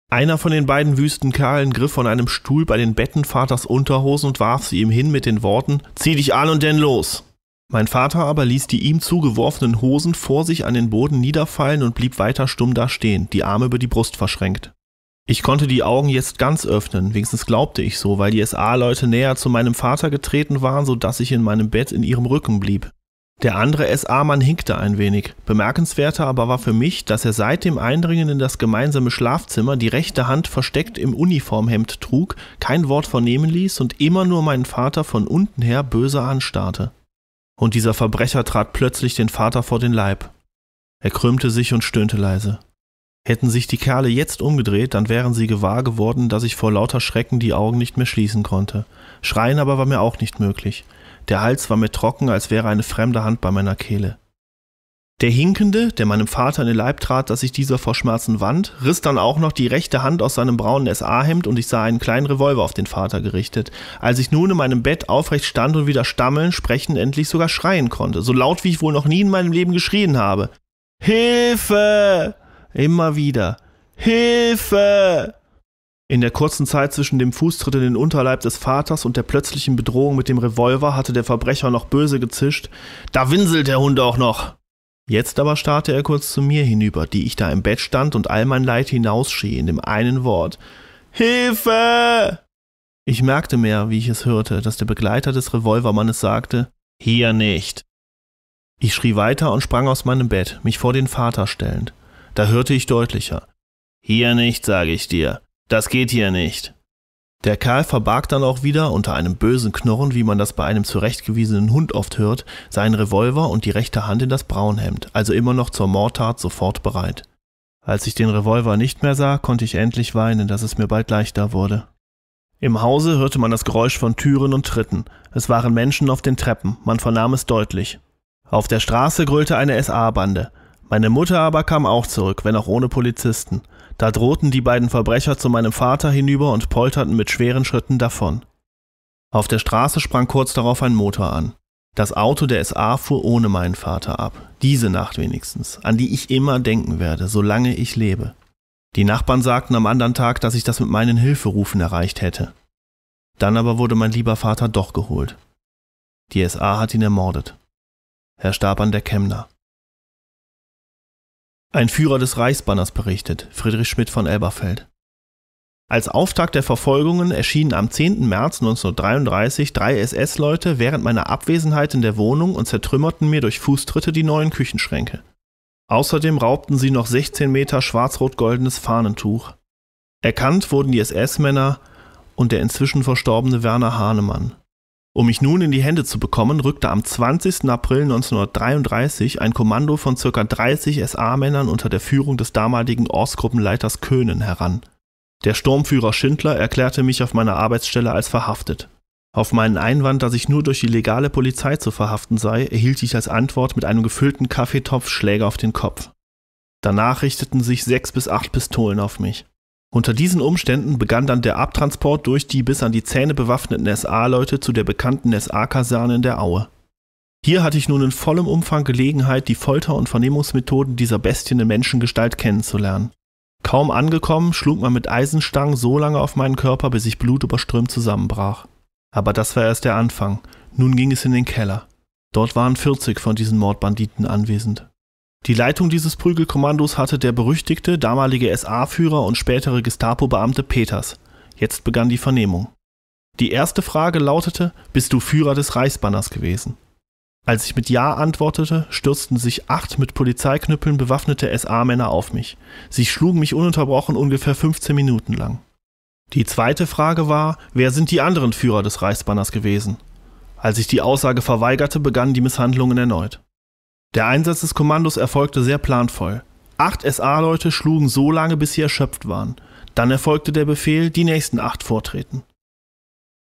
Einer von den beiden wüsten Kerlen griff von einem Stuhl bei den Betten Vaters Unterhosen und warf sie ihm hin mit den Worten Zieh dich an und denn los. Mein Vater aber ließ die ihm zugeworfenen Hosen vor sich an den Boden niederfallen und blieb weiter stumm da stehen, die Arme über die Brust verschränkt. Ich konnte die Augen jetzt ganz öffnen, wenigstens glaubte ich so, weil die SA-Leute näher zu meinem Vater getreten waren, so dass ich in meinem Bett in ihrem Rücken blieb. Der andere SA-Mann hinkte ein wenig. Bemerkenswerter aber war für mich, dass er seit dem Eindringen in das gemeinsame Schlafzimmer die rechte Hand versteckt im Uniformhemd trug, kein Wort vernehmen ließ und immer nur meinen Vater von unten her böse anstarrte. Und dieser Verbrecher trat plötzlich den Vater vor den Leib. Er krümmte sich und stöhnte leise. Hätten sich die Kerle jetzt umgedreht, dann wären sie gewahr geworden, dass ich vor lauter Schrecken die Augen nicht mehr schließen konnte. Schreien aber war mir auch nicht möglich. Der Hals war mir trocken, als wäre eine fremde Hand bei meiner Kehle. Der Hinkende, der meinem Vater in den Leib trat, dass sich dieser vor Schmerzen wand, riss dann auch noch die rechte Hand aus seinem braunen SA-Hemd und ich sah einen kleinen Revolver auf den Vater gerichtet. Als ich nun in meinem Bett aufrecht stand und wieder stammeln, sprechen, endlich sogar schreien konnte, so laut wie ich wohl noch nie in meinem Leben geschrien habe. Hilfe! Immer wieder. Hilfe! In der kurzen Zeit zwischen dem Fußtritt in den Unterleib des Vaters und der plötzlichen Bedrohung mit dem Revolver hatte der Verbrecher noch böse gezischt. Da winselt der Hund auch noch! Jetzt aber starrte er kurz zu mir hinüber, die ich da im Bett stand und all mein Leid hinausschrie in dem einen Wort. Hilfe! Ich merkte mehr, wie ich es hörte, dass der Begleiter des Revolvermannes sagte, hier nicht. Ich schrie weiter und sprang aus meinem Bett, mich vor den Vater stellend. Da hörte ich deutlicher. Hier nicht, sage ich dir. Das geht hier nicht. Der Kerl verbarg dann auch wieder unter einem bösen Knurren, wie man das bei einem zurechtgewiesenen Hund oft hört, seinen Revolver und die rechte Hand in das Braunhemd, also immer noch zur Mordtat sofort bereit. Als ich den Revolver nicht mehr sah, konnte ich endlich weinen, dass es mir bald leichter wurde. Im Hause hörte man das Geräusch von Türen und Tritten. Es waren Menschen auf den Treppen, man vernahm es deutlich. Auf der Straße grüllte eine SA-Bande. Meine Mutter aber kam auch zurück, wenn auch ohne Polizisten. Da drohten die beiden Verbrecher zu meinem Vater hinüber und polterten mit schweren Schritten davon. Auf der Straße sprang kurz darauf ein Motor an. Das Auto der SA fuhr ohne meinen Vater ab. Diese Nacht wenigstens, an die ich immer denken werde, solange ich lebe. Die Nachbarn sagten am anderen Tag, dass ich das mit meinen Hilferufen erreicht hätte. Dann aber wurde mein lieber Vater doch geholt. Die SA hat ihn ermordet. Er starb an der Kemner. Ein Führer des Reichsbanners berichtet, Friedrich Schmidt von Elberfeld. Als Auftakt der Verfolgungen erschienen am 10. März 1933 drei SS-Leute während meiner Abwesenheit in der Wohnung und zertrümmerten mir durch Fußtritte die neuen Küchenschränke. Außerdem raubten sie noch 16 Meter schwarz-rot-goldenes Fahnentuch. Erkannt wurden die SS-Männer und der inzwischen verstorbene Werner Hahnemann. Um mich nun in die Hände zu bekommen, rückte am 20. April 1933 ein Kommando von ca. 30 SA-Männern unter der Führung des damaligen Ortsgruppenleiters Köhnen heran. Der Sturmführer Schindler erklärte mich auf meiner Arbeitsstelle als verhaftet. Auf meinen Einwand, dass ich nur durch die legale Polizei zu verhaften sei, erhielt ich als Antwort mit einem gefüllten Kaffeetopf Schläge auf den Kopf. Danach richteten sich sechs bis acht Pistolen auf mich. Unter diesen Umständen begann dann der Abtransport durch die bis an die Zähne bewaffneten SA-Leute zu der bekannten SA-Kaserne in der Aue. Hier hatte ich nun in vollem Umfang Gelegenheit, die Folter- und Vernehmungsmethoden dieser Bestien in Menschengestalt kennenzulernen. Kaum angekommen, schlug man mit Eisenstangen so lange auf meinen Körper, bis ich blutüberströmt zusammenbrach. Aber das war erst der Anfang. Nun ging es in den Keller. Dort waren 40 von diesen Mordbanditen anwesend. Die Leitung dieses Prügelkommandos hatte der berüchtigte damalige SA-Führer und spätere Gestapo-Beamte Peters. Jetzt begann die Vernehmung. Die erste Frage lautete: Bist du Führer des Reichsbanners gewesen? Als ich mit Ja antwortete, stürzten sich acht mit Polizeiknüppeln bewaffnete SA-Männer auf mich. Sie schlugen mich ununterbrochen ungefähr 15 Minuten lang. Die zweite Frage war, wer sind die anderen Führer des Reichsbanners gewesen? Als ich die Aussage verweigerte, begannen die Misshandlungen erneut. Der Einsatz des Kommandos erfolgte sehr planvoll. Acht SA-Leute schlugen so lange, bis sie erschöpft waren. Dann erfolgte der Befehl, die nächsten acht vortreten.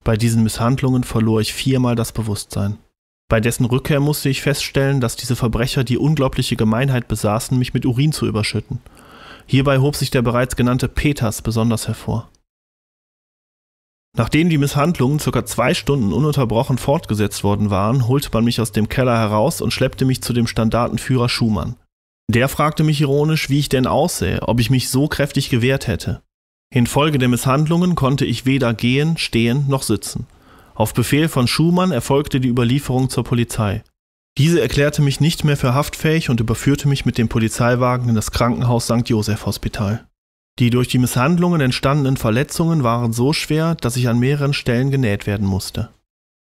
Bei diesen Misshandlungen verlor ich viermal das Bewusstsein. Bei dessen Rückkehr musste ich feststellen, dass diese Verbrecher die unglaubliche Gemeinheit besaßen, mich mit Urin zu überschütten. Hierbei hob sich der bereits genannte Peters besonders hervor. Nachdem die Misshandlungen ca. zwei Stunden ununterbrochen fortgesetzt worden waren, holte man mich aus dem Keller heraus und schleppte mich zu dem Standartenführer Schumann. Der fragte mich ironisch, wie ich denn aussähe, ob ich mich so kräftig gewehrt hätte. Infolge der Misshandlungen konnte ich weder gehen, stehen noch sitzen. Auf Befehl von Schumann erfolgte die Überlieferung zur Polizei. Diese erklärte mich nicht mehr für haftfähig und überführte mich mit dem Polizeiwagen in das Krankenhaus St. Joseph Hospital. Die durch die Misshandlungen entstandenen Verletzungen waren so schwer, dass ich an mehreren Stellen genäht werden musste.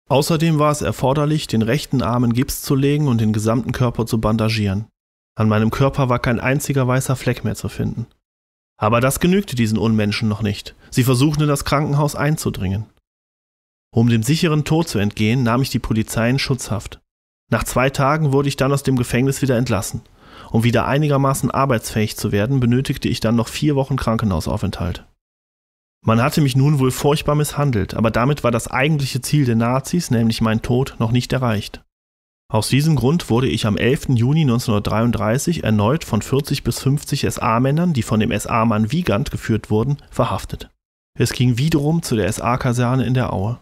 Außerdem war es erforderlich, den rechten Arm in Gips zu legen und den gesamten Körper zu bandagieren. An meinem Körper war kein einziger weißer Fleck mehr zu finden. Aber das genügte diesen Unmenschen noch nicht. Sie versuchten in das Krankenhaus einzudringen. Um dem sicheren Tod zu entgehen, nahm ich die Polizei in Schutzhaft. Nach zwei Tagen wurde ich dann aus dem Gefängnis wieder entlassen. Um wieder einigermaßen arbeitsfähig zu werden, benötigte ich dann noch vier Wochen Krankenhausaufenthalt. Man hatte mich nun wohl furchtbar misshandelt, aber damit war das eigentliche Ziel der Nazis, nämlich mein Tod, noch nicht erreicht. Aus diesem Grund wurde ich am 11. Juni 1933 erneut von 40 bis 50 SA-Männern, die von dem SA-Mann Wiegand geführt wurden, verhaftet. Es ging wiederum zu der SA-Kaserne in der Aue.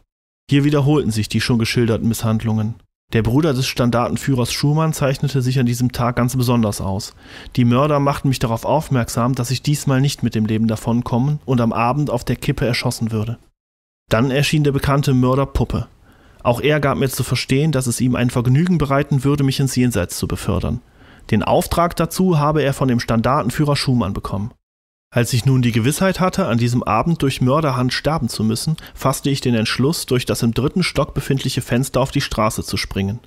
Hier wiederholten sich die schon geschilderten Misshandlungen. Der Bruder des Standartenführers Schumann zeichnete sich an diesem Tag ganz besonders aus. Die Mörder machten mich darauf aufmerksam, dass ich diesmal nicht mit dem Leben davonkommen und am Abend auf der Kippe erschossen würde. Dann erschien der bekannte Mörder Puppe. Auch er gab mir zu verstehen, dass es ihm ein Vergnügen bereiten würde, mich ins Jenseits zu befördern. Den Auftrag dazu habe er von dem Standartenführer Schumann bekommen. Als ich nun die Gewissheit hatte, an diesem Abend durch Mörderhand sterben zu müssen, fasste ich den Entschluss, durch das im dritten Stock befindliche Fenster auf die Straße zu springen.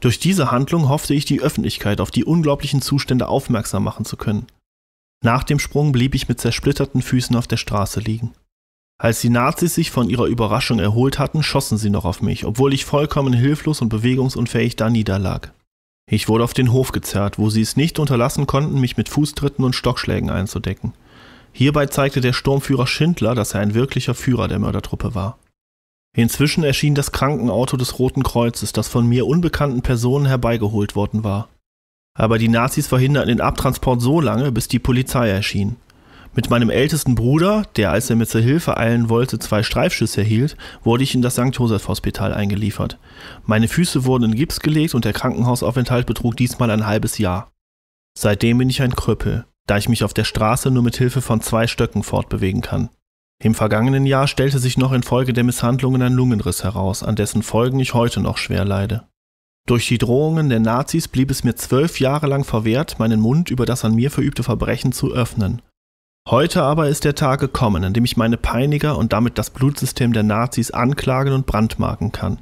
Durch diese Handlung hoffte ich, die Öffentlichkeit auf die unglaublichen Zustände aufmerksam machen zu können. Nach dem Sprung blieb ich mit zersplitterten Füßen auf der Straße liegen. Als die Nazis sich von ihrer Überraschung erholt hatten, schossen sie noch auf mich, obwohl ich vollkommen hilflos und bewegungsunfähig da niederlag. Ich wurde auf den Hof gezerrt, wo sie es nicht unterlassen konnten, mich mit Fußtritten und Stockschlägen einzudecken. Hierbei zeigte der Sturmführer Schindler, dass er ein wirklicher Führer der Mördertruppe war. Inzwischen erschien das Krankenauto des Roten Kreuzes, das von mir unbekannten Personen herbeigeholt worden war. Aber die Nazis verhinderten den Abtransport so lange, bis die Polizei erschien. Mit meinem ältesten Bruder, der als er mir zur Hilfe eilen wollte, zwei Streifschüsse erhielt, wurde ich in das St. Joseph Hospital eingeliefert. Meine Füße wurden in Gips gelegt und der Krankenhausaufenthalt betrug diesmal ein halbes Jahr. Seitdem bin ich ein Krüppel da ich mich auf der Straße nur mit Hilfe von zwei Stöcken fortbewegen kann. Im vergangenen Jahr stellte sich noch infolge der Misshandlungen ein Lungenriss heraus, an dessen Folgen ich heute noch schwer leide. Durch die Drohungen der Nazis blieb es mir zwölf Jahre lang verwehrt, meinen Mund über das an mir verübte Verbrechen zu öffnen. Heute aber ist der Tag gekommen, an dem ich meine Peiniger und damit das Blutsystem der Nazis anklagen und brandmarken kann.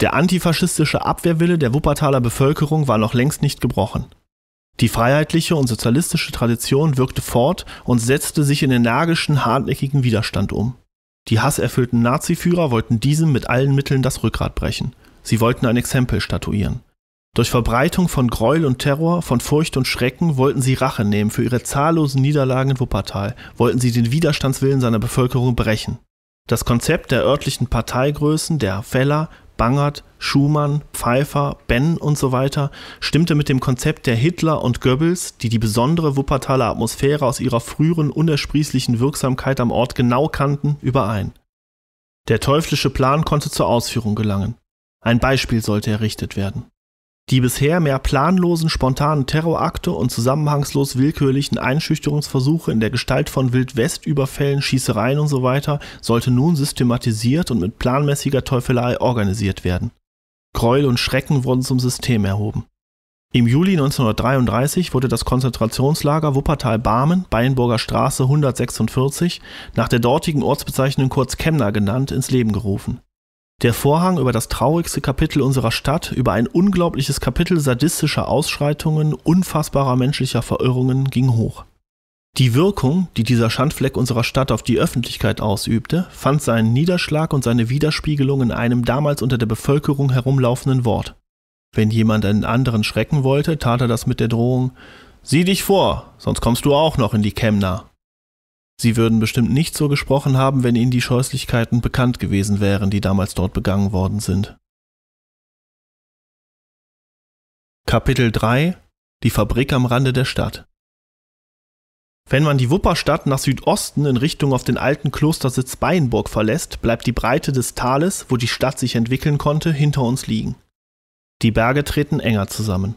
Der antifaschistische Abwehrwille der Wuppertaler Bevölkerung war noch längst nicht gebrochen. Die freiheitliche und sozialistische Tradition wirkte fort und setzte sich in energischen, hartnäckigen Widerstand um. Die hasserfüllten Naziführer wollten diesem mit allen Mitteln das Rückgrat brechen. Sie wollten ein Exempel statuieren. Durch Verbreitung von Gräuel und Terror, von Furcht und Schrecken wollten sie Rache nehmen für ihre zahllosen Niederlagen in Wuppertal, wollten sie den Widerstandswillen seiner Bevölkerung brechen. Das Konzept der örtlichen Parteigrößen, der Feller, Bangert, Schumann, Pfeiffer, Benn und so weiter stimmte mit dem Konzept der Hitler und Goebbels, die die besondere Wuppertaler Atmosphäre aus ihrer früheren unersprießlichen Wirksamkeit am Ort genau kannten, überein. Der teuflische Plan konnte zur Ausführung gelangen. Ein Beispiel sollte errichtet werden. Die bisher mehr planlosen, spontanen Terrorakte und zusammenhangslos willkürlichen Einschüchterungsversuche in der Gestalt von Wildwest-Überfällen, Schießereien weiter sollte nun systematisiert und mit planmäßiger Teufelei organisiert werden. Gräuel und Schrecken wurden zum System erhoben. Im Juli 1933 wurde das Konzentrationslager Wuppertal-Barmen, Beinburger Straße 146, nach der dortigen Ortsbezeichnung kurz Kemner genannt, ins Leben gerufen der Vorhang über das traurigste Kapitel unserer Stadt, über ein unglaubliches Kapitel sadistischer Ausschreitungen, unfassbarer menschlicher Verirrungen ging hoch. Die Wirkung, die dieser Schandfleck unserer Stadt auf die Öffentlichkeit ausübte, fand seinen Niederschlag und seine Widerspiegelung in einem damals unter der Bevölkerung herumlaufenden Wort. Wenn jemand einen anderen schrecken wollte, tat er das mit der Drohung Sieh dich vor, sonst kommst du auch noch in die Kemner. Sie würden bestimmt nicht so gesprochen haben, wenn ihnen die Scheußlichkeiten bekannt gewesen wären, die damals dort begangen worden sind. Kapitel 3 Die Fabrik am Rande der Stadt Wenn man die Wupperstadt nach Südosten in Richtung auf den alten Klostersitz Beinburg verlässt, bleibt die Breite des Tales, wo die Stadt sich entwickeln konnte, hinter uns liegen. Die Berge treten enger zusammen.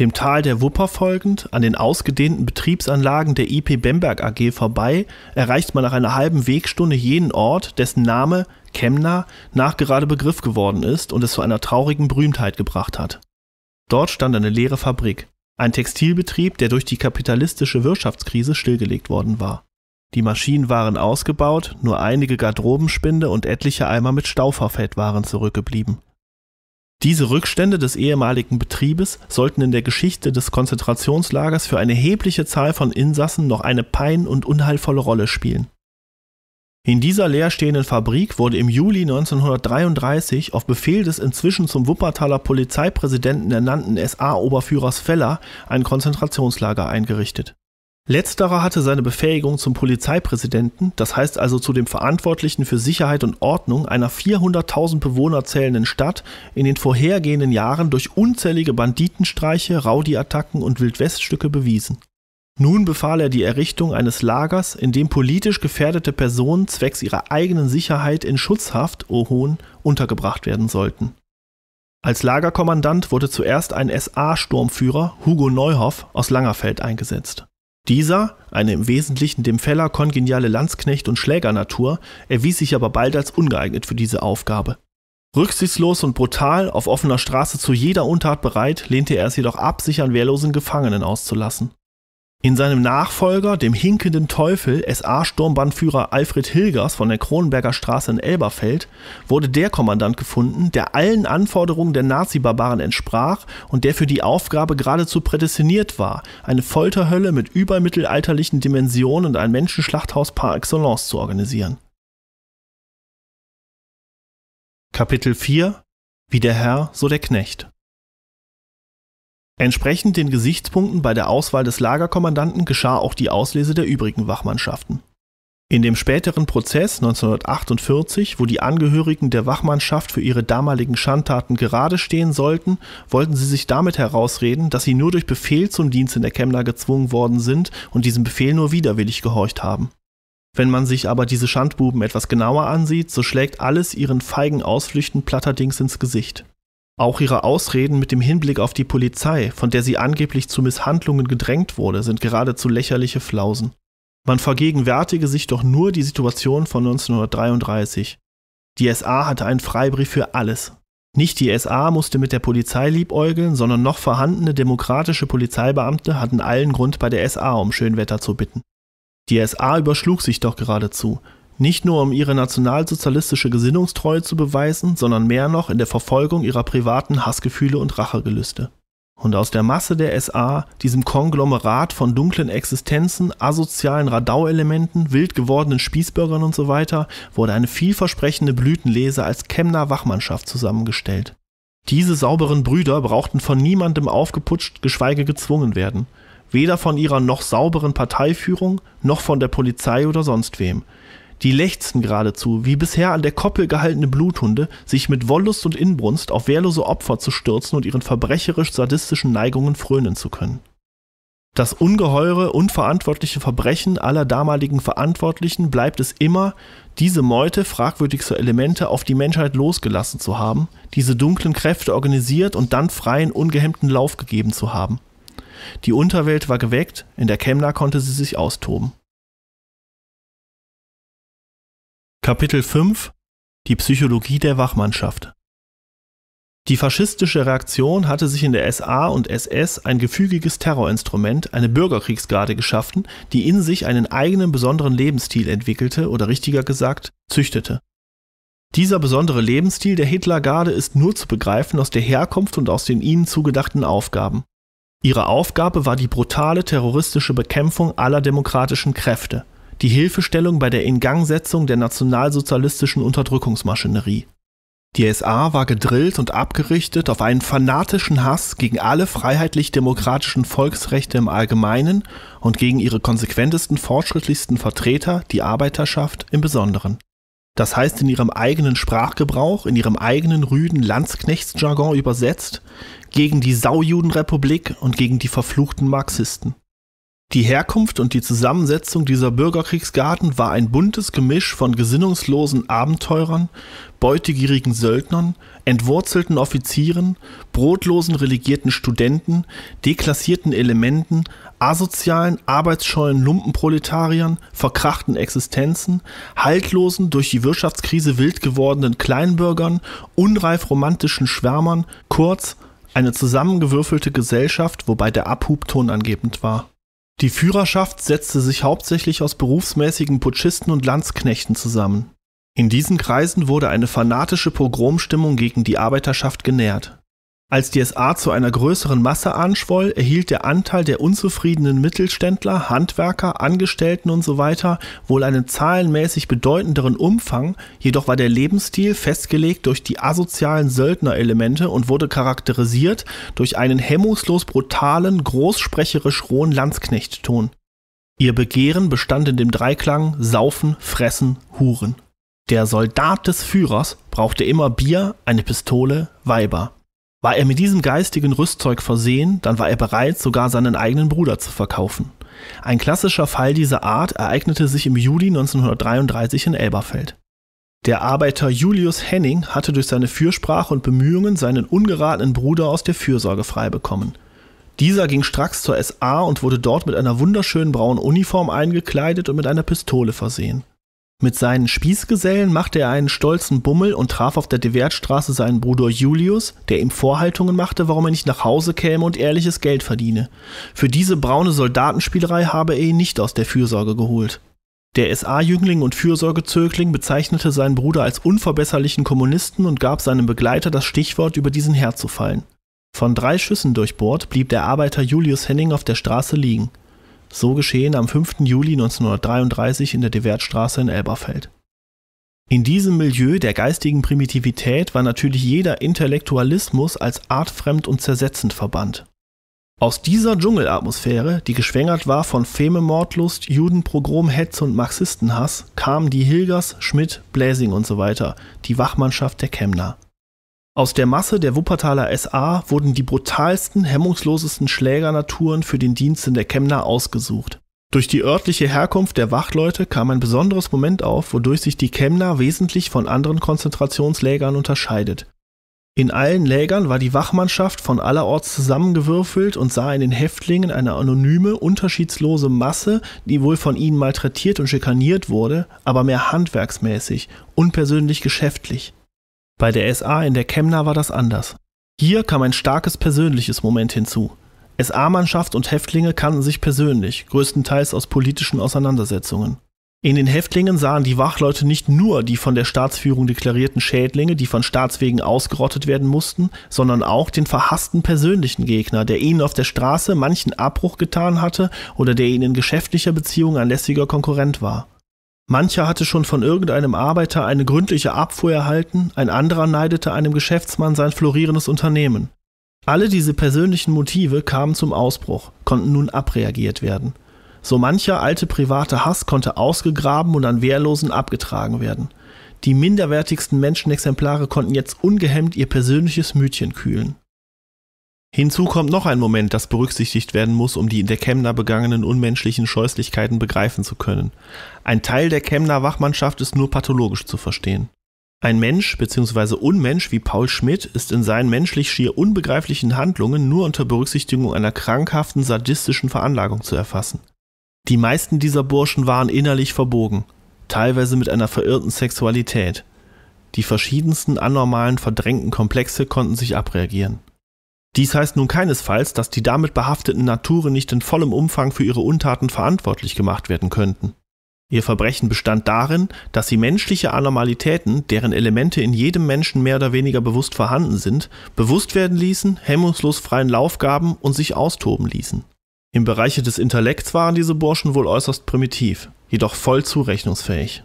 Dem Tal der Wupper folgend, an den ausgedehnten Betriebsanlagen der IP Bemberg AG vorbei, erreicht man nach einer halben Wegstunde jenen Ort, dessen Name Kemna nachgerade Begriff geworden ist und es zu einer traurigen Berühmtheit gebracht hat. Dort stand eine leere Fabrik, ein Textilbetrieb, der durch die kapitalistische Wirtschaftskrise stillgelegt worden war. Die Maschinen waren ausgebaut, nur einige Garderobenspinde und etliche Eimer mit Stauferfett waren zurückgeblieben. Diese Rückstände des ehemaligen Betriebes sollten in der Geschichte des Konzentrationslagers für eine erhebliche Zahl von Insassen noch eine pein und unheilvolle Rolle spielen. In dieser leerstehenden Fabrik wurde im Juli 1933 auf Befehl des inzwischen zum Wuppertaler Polizeipräsidenten ernannten SA-Oberführers Feller ein Konzentrationslager eingerichtet Letzterer hatte seine Befähigung zum Polizeipräsidenten, das heißt also zu dem Verantwortlichen für Sicherheit und Ordnung einer 400.000 Bewohner zählenden Stadt, in den vorhergehenden Jahren durch unzählige Banditenstreiche, Rowdy-Attacken und Wildweststücke bewiesen. Nun befahl er die Errichtung eines Lagers, in dem politisch gefährdete Personen zwecks ihrer eigenen Sicherheit in Schutzhaft (Ohon) untergebracht werden sollten. Als Lagerkommandant wurde zuerst ein SA-Sturmführer, Hugo Neuhoff, aus Langerfeld eingesetzt dieser, eine im Wesentlichen dem Feller kongeniale Landsknecht- und Schlägernatur, erwies sich aber bald als ungeeignet für diese Aufgabe. Rücksichtslos und brutal, auf offener Straße zu jeder Untat bereit, lehnte er es jedoch ab, sich an wehrlosen Gefangenen auszulassen in seinem Nachfolger, dem hinkenden Teufel, SA-Sturmbannführer Alfred Hilgers von der Kronenberger Straße in Elberfeld, wurde der Kommandant gefunden, der allen Anforderungen der Nazi-Barbaren entsprach und der für die Aufgabe geradezu prädestiniert war, eine Folterhölle mit übermittelalterlichen Dimensionen und ein Menschenschlachthaus par excellence zu organisieren. Kapitel 4 Wie der Herr, so der Knecht Entsprechend den Gesichtspunkten bei der Auswahl des Lagerkommandanten geschah auch die Auslese der übrigen Wachmannschaften. In dem späteren Prozess 1948, wo die Angehörigen der Wachmannschaft für ihre damaligen Schandtaten gerade stehen sollten, wollten sie sich damit herausreden, dass sie nur durch Befehl zum Dienst in der Kemner gezwungen worden sind und diesem Befehl nur widerwillig gehorcht haben. Wenn man sich aber diese Schandbuben etwas genauer ansieht, so schlägt alles ihren feigen Ausflüchten platterdings ins Gesicht. Auch ihre Ausreden mit dem Hinblick auf die Polizei, von der sie angeblich zu Misshandlungen gedrängt wurde, sind geradezu lächerliche Flausen. Man vergegenwärtige sich doch nur die Situation von 1933. Die SA hatte einen Freibrief für alles. Nicht die SA musste mit der Polizei liebäugeln, sondern noch vorhandene demokratische Polizeibeamte hatten allen Grund bei der SA um Schönwetter zu bitten. Die SA überschlug sich doch geradezu, nicht nur um ihre nationalsozialistische Gesinnungstreue zu beweisen, sondern mehr noch in der Verfolgung ihrer privaten Hassgefühle und Rachegelüste. Und aus der Masse der SA, diesem Konglomerat von dunklen Existenzen, asozialen Radauelementen, wild gewordenen Spießbürgern und so weiter, wurde eine vielversprechende Blütenlese als Chemner Wachmannschaft zusammengestellt. Diese sauberen Brüder brauchten von niemandem aufgeputscht, geschweige gezwungen werden. Weder von ihrer noch sauberen Parteiführung, noch von der Polizei oder sonst wem. Die lechzten geradezu, wie bisher an der Koppel gehaltene Bluthunde, sich mit Wollust und Inbrunst auf wehrlose Opfer zu stürzen und ihren verbrecherisch-sadistischen Neigungen frönen zu können. Das ungeheure, unverantwortliche Verbrechen aller damaligen Verantwortlichen bleibt es immer, diese Meute fragwürdigster Elemente auf die Menschheit losgelassen zu haben, diese dunklen Kräfte organisiert und dann freien, ungehemmten Lauf gegeben zu haben. Die Unterwelt war geweckt, in der Kemner konnte sie sich austoben. Kapitel 5 Die Psychologie der Wachmannschaft Die faschistische Reaktion hatte sich in der SA und SS ein gefügiges Terrorinstrument, eine Bürgerkriegsgarde geschaffen, die in sich einen eigenen besonderen Lebensstil entwickelte oder richtiger gesagt, züchtete. Dieser besondere Lebensstil der Hitlergarde ist nur zu begreifen aus der Herkunft und aus den ihnen zugedachten Aufgaben. Ihre Aufgabe war die brutale terroristische Bekämpfung aller demokratischen Kräfte – die Hilfestellung bei der Ingangsetzung der nationalsozialistischen Unterdrückungsmaschinerie. Die SA war gedrillt und abgerichtet auf einen fanatischen Hass gegen alle freiheitlich-demokratischen Volksrechte im Allgemeinen und gegen ihre konsequentesten, fortschrittlichsten Vertreter, die Arbeiterschaft, im Besonderen. Das heißt in ihrem eigenen Sprachgebrauch, in ihrem eigenen rüden Landsknechtsjargon übersetzt, gegen die Saujudenrepublik und gegen die verfluchten Marxisten. Die Herkunft und die Zusammensetzung dieser Bürgerkriegsgarten war ein buntes Gemisch von gesinnungslosen Abenteurern, beutegierigen Söldnern, entwurzelten Offizieren, brotlosen religierten Studenten, deklassierten Elementen, asozialen, arbeitsscheuen Lumpenproletariern, verkrachten Existenzen, haltlosen, durch die Wirtschaftskrise wild gewordenen Kleinbürgern, unreif romantischen Schwärmern, kurz eine zusammengewürfelte Gesellschaft, wobei der Abhub tonangebend war. Die Führerschaft setzte sich hauptsächlich aus berufsmäßigen Putschisten und Landsknechten zusammen. In diesen Kreisen wurde eine fanatische Pogromstimmung gegen die Arbeiterschaft genährt als die SA zu einer größeren Masse anschwoll, erhielt der Anteil der unzufriedenen Mittelständler, Handwerker, Angestellten usw. wohl einen zahlenmäßig bedeutenderen Umfang, jedoch war der Lebensstil festgelegt durch die asozialen Söldnerelemente und wurde charakterisiert durch einen hemmungslos brutalen, großsprecherisch rohen Landsknechtton. Ihr Begehren bestand in dem Dreiklang Saufen, Fressen, Huren. Der Soldat des Führers brauchte immer Bier, eine Pistole, Weiber. War er mit diesem geistigen Rüstzeug versehen, dann war er bereit, sogar seinen eigenen Bruder zu verkaufen. Ein klassischer Fall dieser Art ereignete sich im Juli 1933 in Elberfeld. Der Arbeiter Julius Henning hatte durch seine Fürsprache und Bemühungen seinen ungeratenen Bruder aus der Fürsorge frei bekommen. Dieser ging stracks zur SA und wurde dort mit einer wunderschönen braunen Uniform eingekleidet und mit einer Pistole versehen. Mit seinen Spießgesellen machte er einen stolzen Bummel und traf auf der Devertstraße seinen Bruder Julius, der ihm Vorhaltungen machte, warum er nicht nach Hause käme und ehrliches Geld verdiene. Für diese braune Soldatenspielerei habe er ihn nicht aus der Fürsorge geholt. Der SA-Jüngling und Fürsorgezögling bezeichnete seinen Bruder als unverbesserlichen Kommunisten und gab seinem Begleiter das Stichwort, über diesen herzufallen. Von drei Schüssen durchbohrt blieb der Arbeiter Julius Henning auf der Straße liegen. So geschehen am 5. Juli 1933 in der Dewertstraße in Elberfeld. In diesem Milieu der geistigen Primitivität war natürlich jeder Intellektualismus als artfremd und zersetzend verbannt. Aus dieser Dschungelatmosphäre, die geschwängert war von Fememordlust, Judenpogrom, Hetz und Marxistenhass, kamen die Hilgers, Schmidt, Bläsing usw., so die Wachmannschaft der Kemner. Aus der Masse der Wuppertaler SA wurden die brutalsten, hemmungslosesten Schlägernaturen für den Dienst in der Kemner ausgesucht. Durch die örtliche Herkunft der Wachleute kam ein besonderes Moment auf, wodurch sich die Kemner wesentlich von anderen Konzentrationslägern unterscheidet. In allen Lägern war die Wachmannschaft von allerorts zusammengewürfelt und sah in den Häftlingen eine anonyme, unterschiedslose Masse, die wohl von ihnen malträtiert und schikaniert wurde, aber mehr handwerksmäßig, unpersönlich geschäftlich. Bei der SA in der Chemna war das anders. Hier kam ein starkes persönliches Moment hinzu. SA-Mannschaft und Häftlinge kannten sich persönlich, größtenteils aus politischen Auseinandersetzungen. In den Häftlingen sahen die Wachleute nicht nur die von der Staatsführung deklarierten Schädlinge, die von Staatswegen ausgerottet werden mussten, sondern auch den verhassten persönlichen Gegner, der ihnen auf der Straße manchen Abbruch getan hatte oder der ihnen in geschäftlicher Beziehung ein lässiger Konkurrent war. Mancher hatte schon von irgendeinem Arbeiter eine gründliche Abfuhr erhalten, ein anderer neidete einem Geschäftsmann sein florierendes Unternehmen. Alle diese persönlichen Motive kamen zum Ausbruch, konnten nun abreagiert werden. So mancher alte private Hass konnte ausgegraben und an Wehrlosen abgetragen werden. Die minderwertigsten Menschenexemplare konnten jetzt ungehemmt ihr persönliches Mütchen kühlen. Hinzu kommt noch ein Moment, das berücksichtigt werden muss, um die in der Chemna begangenen unmenschlichen Scheußlichkeiten begreifen zu können. Ein Teil der Chemner Wachmannschaft ist nur pathologisch zu verstehen. Ein Mensch bzw. Unmensch wie Paul Schmidt ist in seinen menschlich schier unbegreiflichen Handlungen nur unter Berücksichtigung einer krankhaften sadistischen Veranlagung zu erfassen. Die meisten dieser Burschen waren innerlich verbogen, teilweise mit einer verirrten Sexualität. Die verschiedensten anormalen verdrängten Komplexe konnten sich abreagieren. Dies heißt nun keinesfalls, dass die damit behafteten Naturen nicht in vollem Umfang für ihre Untaten verantwortlich gemacht werden könnten. Ihr Verbrechen bestand darin, dass sie menschliche Anormalitäten, deren Elemente in jedem Menschen mehr oder weniger bewusst vorhanden sind, bewusst werden ließen, hemmungslos freien Lauf gaben und sich austoben ließen. Im Bereich des Intellekts waren diese Burschen wohl äußerst primitiv, jedoch voll zurechnungsfähig.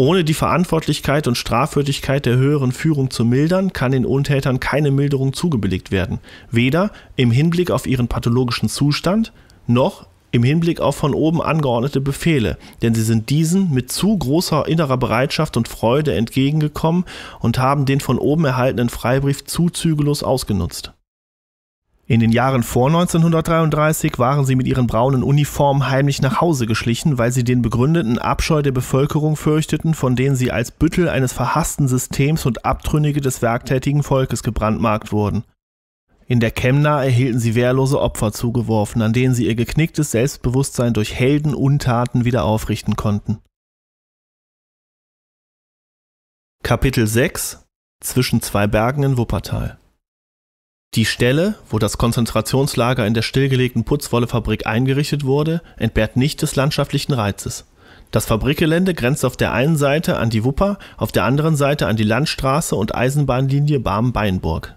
Ohne die Verantwortlichkeit und Strafwürdigkeit der höheren Führung zu mildern, kann den Untätern keine Milderung zugebilligt werden, weder im Hinblick auf ihren pathologischen Zustand noch im Hinblick auf von oben angeordnete Befehle, denn sie sind diesen mit zu großer innerer Bereitschaft und Freude entgegengekommen und haben den von oben erhaltenen Freibrief zu zügellos ausgenutzt. In den Jahren vor 1933 waren sie mit ihren braunen Uniformen heimlich nach Hause geschlichen, weil sie den begründeten Abscheu der Bevölkerung fürchteten, von denen sie als Büttel eines verhassten Systems und Abtrünnige des werktätigen Volkes gebrandmarkt wurden. In der Chemna erhielten sie wehrlose Opfer zugeworfen, an denen sie ihr geknicktes Selbstbewusstsein durch Heldenuntaten wieder aufrichten konnten. Kapitel 6 Zwischen zwei Bergen in Wuppertal die Stelle, wo das Konzentrationslager in der stillgelegten Putzwollefabrik eingerichtet wurde, entbehrt nicht des landschaftlichen Reizes. Das Fabrikgelände grenzt auf der einen Seite an die Wupper, auf der anderen Seite an die Landstraße und Eisenbahnlinie Barm-Beinburg.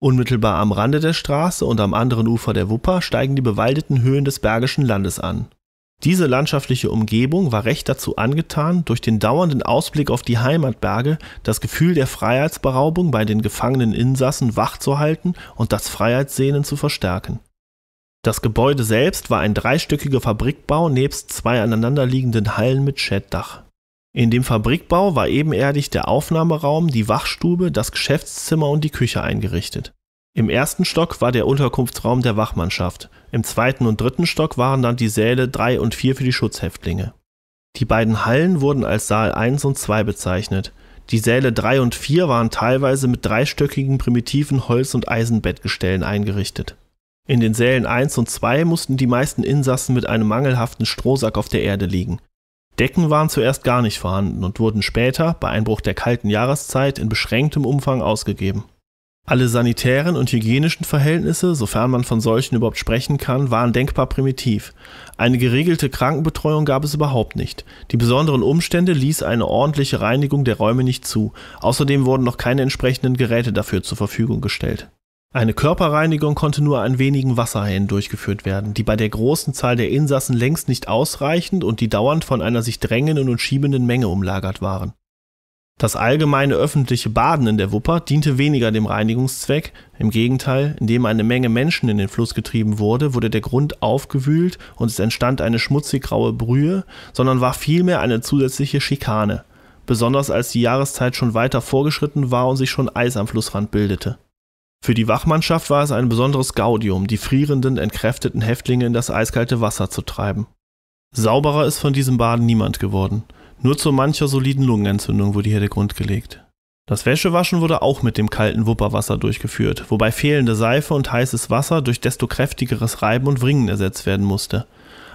Unmittelbar am Rande der Straße und am anderen Ufer der Wupper steigen die bewaldeten Höhen des Bergischen Landes an diese landschaftliche Umgebung war recht dazu angetan, durch den dauernden Ausblick auf die Heimatberge das Gefühl der Freiheitsberaubung bei den gefangenen Insassen wachzuhalten und das Freiheitssehnen zu verstärken. Das Gebäude selbst war ein dreistöckiger Fabrikbau nebst zwei aneinanderliegenden Hallen mit Schäddach. In dem Fabrikbau war ebenerdig der Aufnahmeraum, die Wachstube, das Geschäftszimmer und die Küche eingerichtet. Im ersten Stock war der Unterkunftsraum der Wachmannschaft, im zweiten und dritten Stock waren dann die Säle 3 und 4 für die Schutzhäftlinge. Die beiden Hallen wurden als Saal 1 und 2 bezeichnet. Die Säle 3 und 4 waren teilweise mit dreistöckigen primitiven Holz- und Eisenbettgestellen eingerichtet. In den Sälen 1 und 2 mussten die meisten Insassen mit einem mangelhaften Strohsack auf der Erde liegen. Decken waren zuerst gar nicht vorhanden und wurden später, bei Einbruch der kalten Jahreszeit, in beschränktem Umfang ausgegeben. Alle sanitären und hygienischen Verhältnisse, sofern man von solchen überhaupt sprechen kann, waren denkbar primitiv. Eine geregelte Krankenbetreuung gab es überhaupt nicht. Die besonderen Umstände ließ eine ordentliche Reinigung der Räume nicht zu. Außerdem wurden noch keine entsprechenden Geräte dafür zur Verfügung gestellt. Eine Körperreinigung konnte nur an wenigen Wasserhähnen durchgeführt werden, die bei der großen Zahl der Insassen längst nicht ausreichend und die dauernd von einer sich drängenden und schiebenden Menge umlagert waren. Das allgemeine öffentliche Baden in der Wupper diente weniger dem Reinigungszweck, im Gegenteil, indem eine Menge Menschen in den Fluss getrieben wurde, wurde der Grund aufgewühlt und es entstand eine schmutzig-graue Brühe, sondern war vielmehr eine zusätzliche Schikane, besonders als die Jahreszeit schon weiter vorgeschritten war und sich schon Eis am Flussrand bildete. Für die Wachmannschaft war es ein besonderes Gaudium, die frierenden, entkräfteten Häftlinge in das eiskalte Wasser zu treiben. Sauberer ist von diesem Baden niemand geworden – nur zu mancher soliden Lungenentzündung wurde hier der Grund gelegt. Das Wäschewaschen wurde auch mit dem kalten Wupperwasser durchgeführt, wobei fehlende Seife und heißes Wasser durch desto kräftigeres Reiben und Wringen ersetzt werden musste.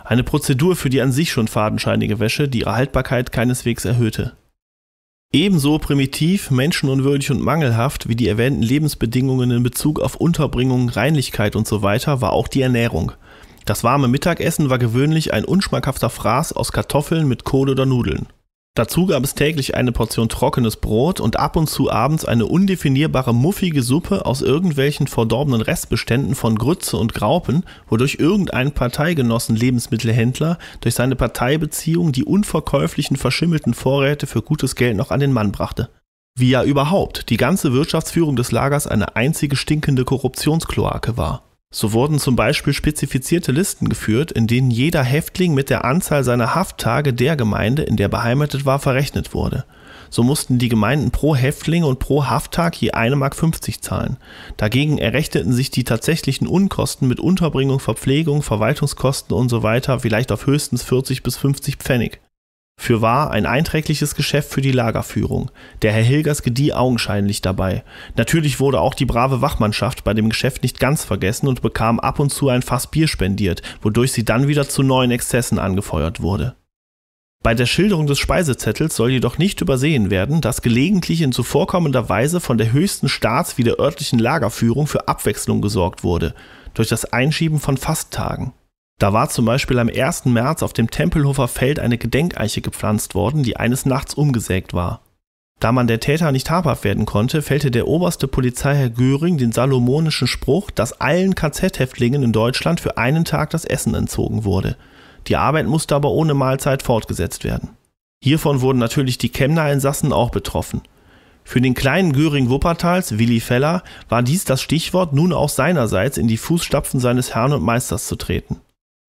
Eine Prozedur für die an sich schon fadenscheinige Wäsche, die ihre Haltbarkeit keineswegs erhöhte. Ebenso primitiv, menschenunwürdig und mangelhaft wie die erwähnten Lebensbedingungen in Bezug auf Unterbringung, Reinlichkeit usw. So war auch die Ernährung. Das warme Mittagessen war gewöhnlich ein unschmackhafter Fraß aus Kartoffeln mit Kohl oder Nudeln. Dazu gab es täglich eine Portion trockenes Brot und ab und zu abends eine undefinierbare muffige Suppe aus irgendwelchen verdorbenen Restbeständen von Grütze und Graupen, wodurch irgendein Parteigenossen Lebensmittelhändler durch seine Parteibeziehung die unverkäuflichen verschimmelten Vorräte für gutes Geld noch an den Mann brachte. Wie ja überhaupt die ganze Wirtschaftsführung des Lagers eine einzige stinkende Korruptionskloake war. So wurden zum Beispiel spezifizierte Listen geführt, in denen jeder Häftling mit der Anzahl seiner Hafttage der Gemeinde, in der beheimatet war, verrechnet wurde. So mussten die Gemeinden pro Häftling und pro Hafttag je 1,50 Mark zahlen. Dagegen errechneten sich die tatsächlichen Unkosten mit Unterbringung, Verpflegung, Verwaltungskosten usw. So vielleicht auf höchstens 40 bis 50 Pfennig. Für wahr ein einträgliches Geschäft für die Lagerführung. Der Herr Hilgers gedieh augenscheinlich dabei. Natürlich wurde auch die brave Wachmannschaft bei dem Geschäft nicht ganz vergessen und bekam ab und zu ein Fass Bier spendiert, wodurch sie dann wieder zu neuen Exzessen angefeuert wurde. Bei der Schilderung des Speisezettels soll jedoch nicht übersehen werden, dass gelegentlich in zuvorkommender Weise von der höchsten Staats- wie der örtlichen Lagerführung für Abwechslung gesorgt wurde, durch das Einschieben von Fasttagen. Da war zum Beispiel am 1. März auf dem Tempelhofer Feld eine Gedenkeiche gepflanzt worden, die eines Nachts umgesägt war. Da man der Täter nicht habhaft werden konnte, fällte der oberste Polizeiherr Göring den salomonischen Spruch, dass allen KZ-Häftlingen in Deutschland für einen Tag das Essen entzogen wurde. Die Arbeit musste aber ohne Mahlzeit fortgesetzt werden. Hiervon wurden natürlich die Chemner Insassen auch betroffen. Für den kleinen Göring Wuppertals, Willi Feller, war dies das Stichwort, nun auch seinerseits in die Fußstapfen seines Herrn und Meisters zu treten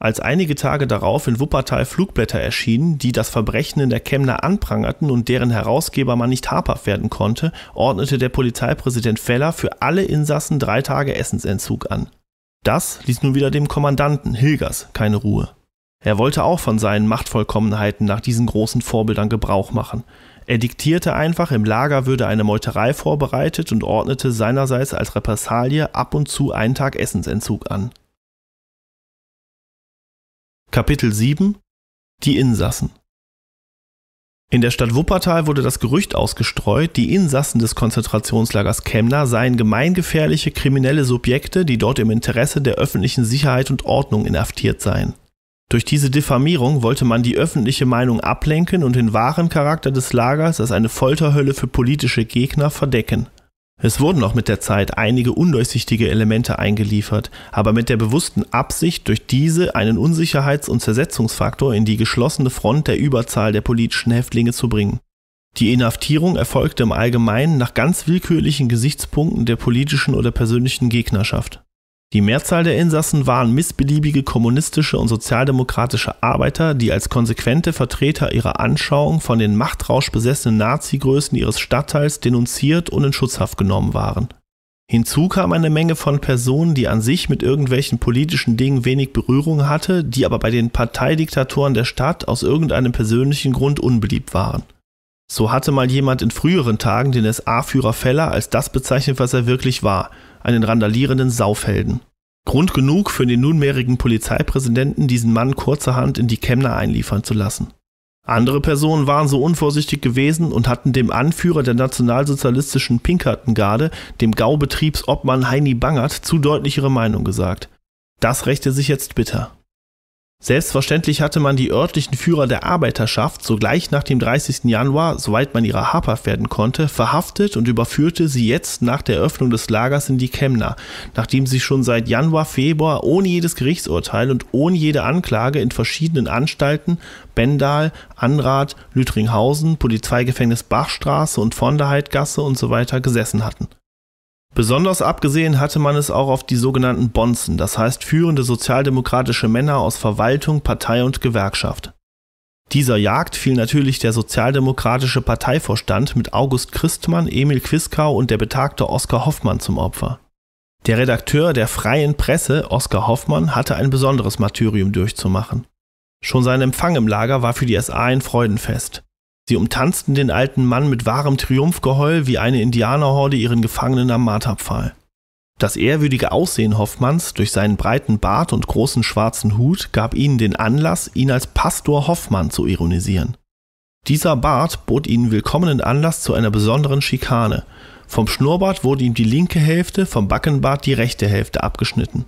als einige Tage darauf in Wuppertal Flugblätter erschienen, die das Verbrechen in der Chemner anprangerten und deren Herausgeber man nicht habhaft werden konnte, ordnete der Polizeipräsident Feller für alle Insassen drei Tage Essensentzug an. Das ließ nun wieder dem Kommandanten Hilgers keine Ruhe. Er wollte auch von seinen Machtvollkommenheiten nach diesen großen Vorbildern Gebrauch machen. Er diktierte einfach, im Lager würde eine Meuterei vorbereitet und ordnete seinerseits als Repressalie ab und zu einen Tag Essensentzug an. Kapitel 7 Die Insassen In der Stadt Wuppertal wurde das Gerücht ausgestreut, die Insassen des Konzentrationslagers Chemna seien gemeingefährliche kriminelle Subjekte, die dort im Interesse der öffentlichen Sicherheit und Ordnung inhaftiert seien. Durch diese Diffamierung wollte man die öffentliche Meinung ablenken und den wahren Charakter des Lagers als eine Folterhölle für politische Gegner verdecken. Es wurden auch mit der Zeit einige undurchsichtige Elemente eingeliefert, aber mit der bewussten Absicht, durch diese einen Unsicherheits- und Zersetzungsfaktor in die geschlossene Front der Überzahl der politischen Häftlinge zu bringen. Die Inhaftierung erfolgte im Allgemeinen nach ganz willkürlichen Gesichtspunkten der politischen oder persönlichen Gegnerschaft die Mehrzahl der Insassen waren missbeliebige kommunistische und sozialdemokratische Arbeiter, die als konsequente Vertreter ihrer Anschauung von den Machtrausch besessenen Nazi-Größen ihres Stadtteils denunziert und in Schutzhaft genommen waren. Hinzu kam eine Menge von Personen, die an sich mit irgendwelchen politischen Dingen wenig Berührung hatte, die aber bei den Parteidiktatoren der Stadt aus irgendeinem persönlichen Grund unbeliebt waren. So hatte mal jemand in früheren Tagen den SA-Führer Feller als das bezeichnet, was er wirklich war, einen randalierenden Saufhelden. Grund genug für den nunmehrigen Polizeipräsidenten, diesen Mann kurzerhand in die Chemner einliefern zu lassen. Andere Personen waren so unvorsichtig gewesen und hatten dem Anführer der nationalsozialistischen Pinkertengarde, dem Gaubetriebsobmann Heini Bangert, zu deutlich ihre Meinung gesagt. Das rächte sich jetzt bitter. Selbstverständlich hatte man die örtlichen Führer der Arbeiterschaft sogleich nach dem 30. Januar, soweit man ihrer habhaft werden konnte, verhaftet und überführte sie jetzt nach der Eröffnung des Lagers in die Chemna, nachdem sie schon seit Januar, Februar ohne jedes Gerichtsurteil und ohne jede Anklage in verschiedenen Anstalten Bendal, Anrath, Lüthringhausen, Polizeigefängnis Bachstraße und Vonderheitgasse usw. So gesessen hatten Besonders abgesehen hatte man es auch auf die sogenannten Bonzen, das heißt führende sozialdemokratische Männer aus Verwaltung, Partei und Gewerkschaft. Dieser Jagd fiel natürlich der sozialdemokratische Parteivorstand mit August Christmann, Emil Quiskau und der betagte Oskar Hoffmann zum Opfer. Der Redakteur der Freien Presse, Oskar Hoffmann, hatte ein besonderes Martyrium durchzumachen. Schon sein Empfang im Lager war für die SA ein Freudenfest. Sie umtanzten den alten Mann mit wahrem Triumphgeheul, wie eine Indianerhorde ihren Gefangenen am Marterpfahl. Das ehrwürdige Aussehen Hoffmanns durch seinen breiten Bart und großen schwarzen Hut gab ihnen den Anlass, ihn als Pastor Hoffmann zu ironisieren. Dieser Bart bot ihnen willkommenen Anlass zu einer besonderen Schikane. Vom Schnurrbart wurde ihm die linke Hälfte, vom Backenbart die rechte Hälfte abgeschnitten.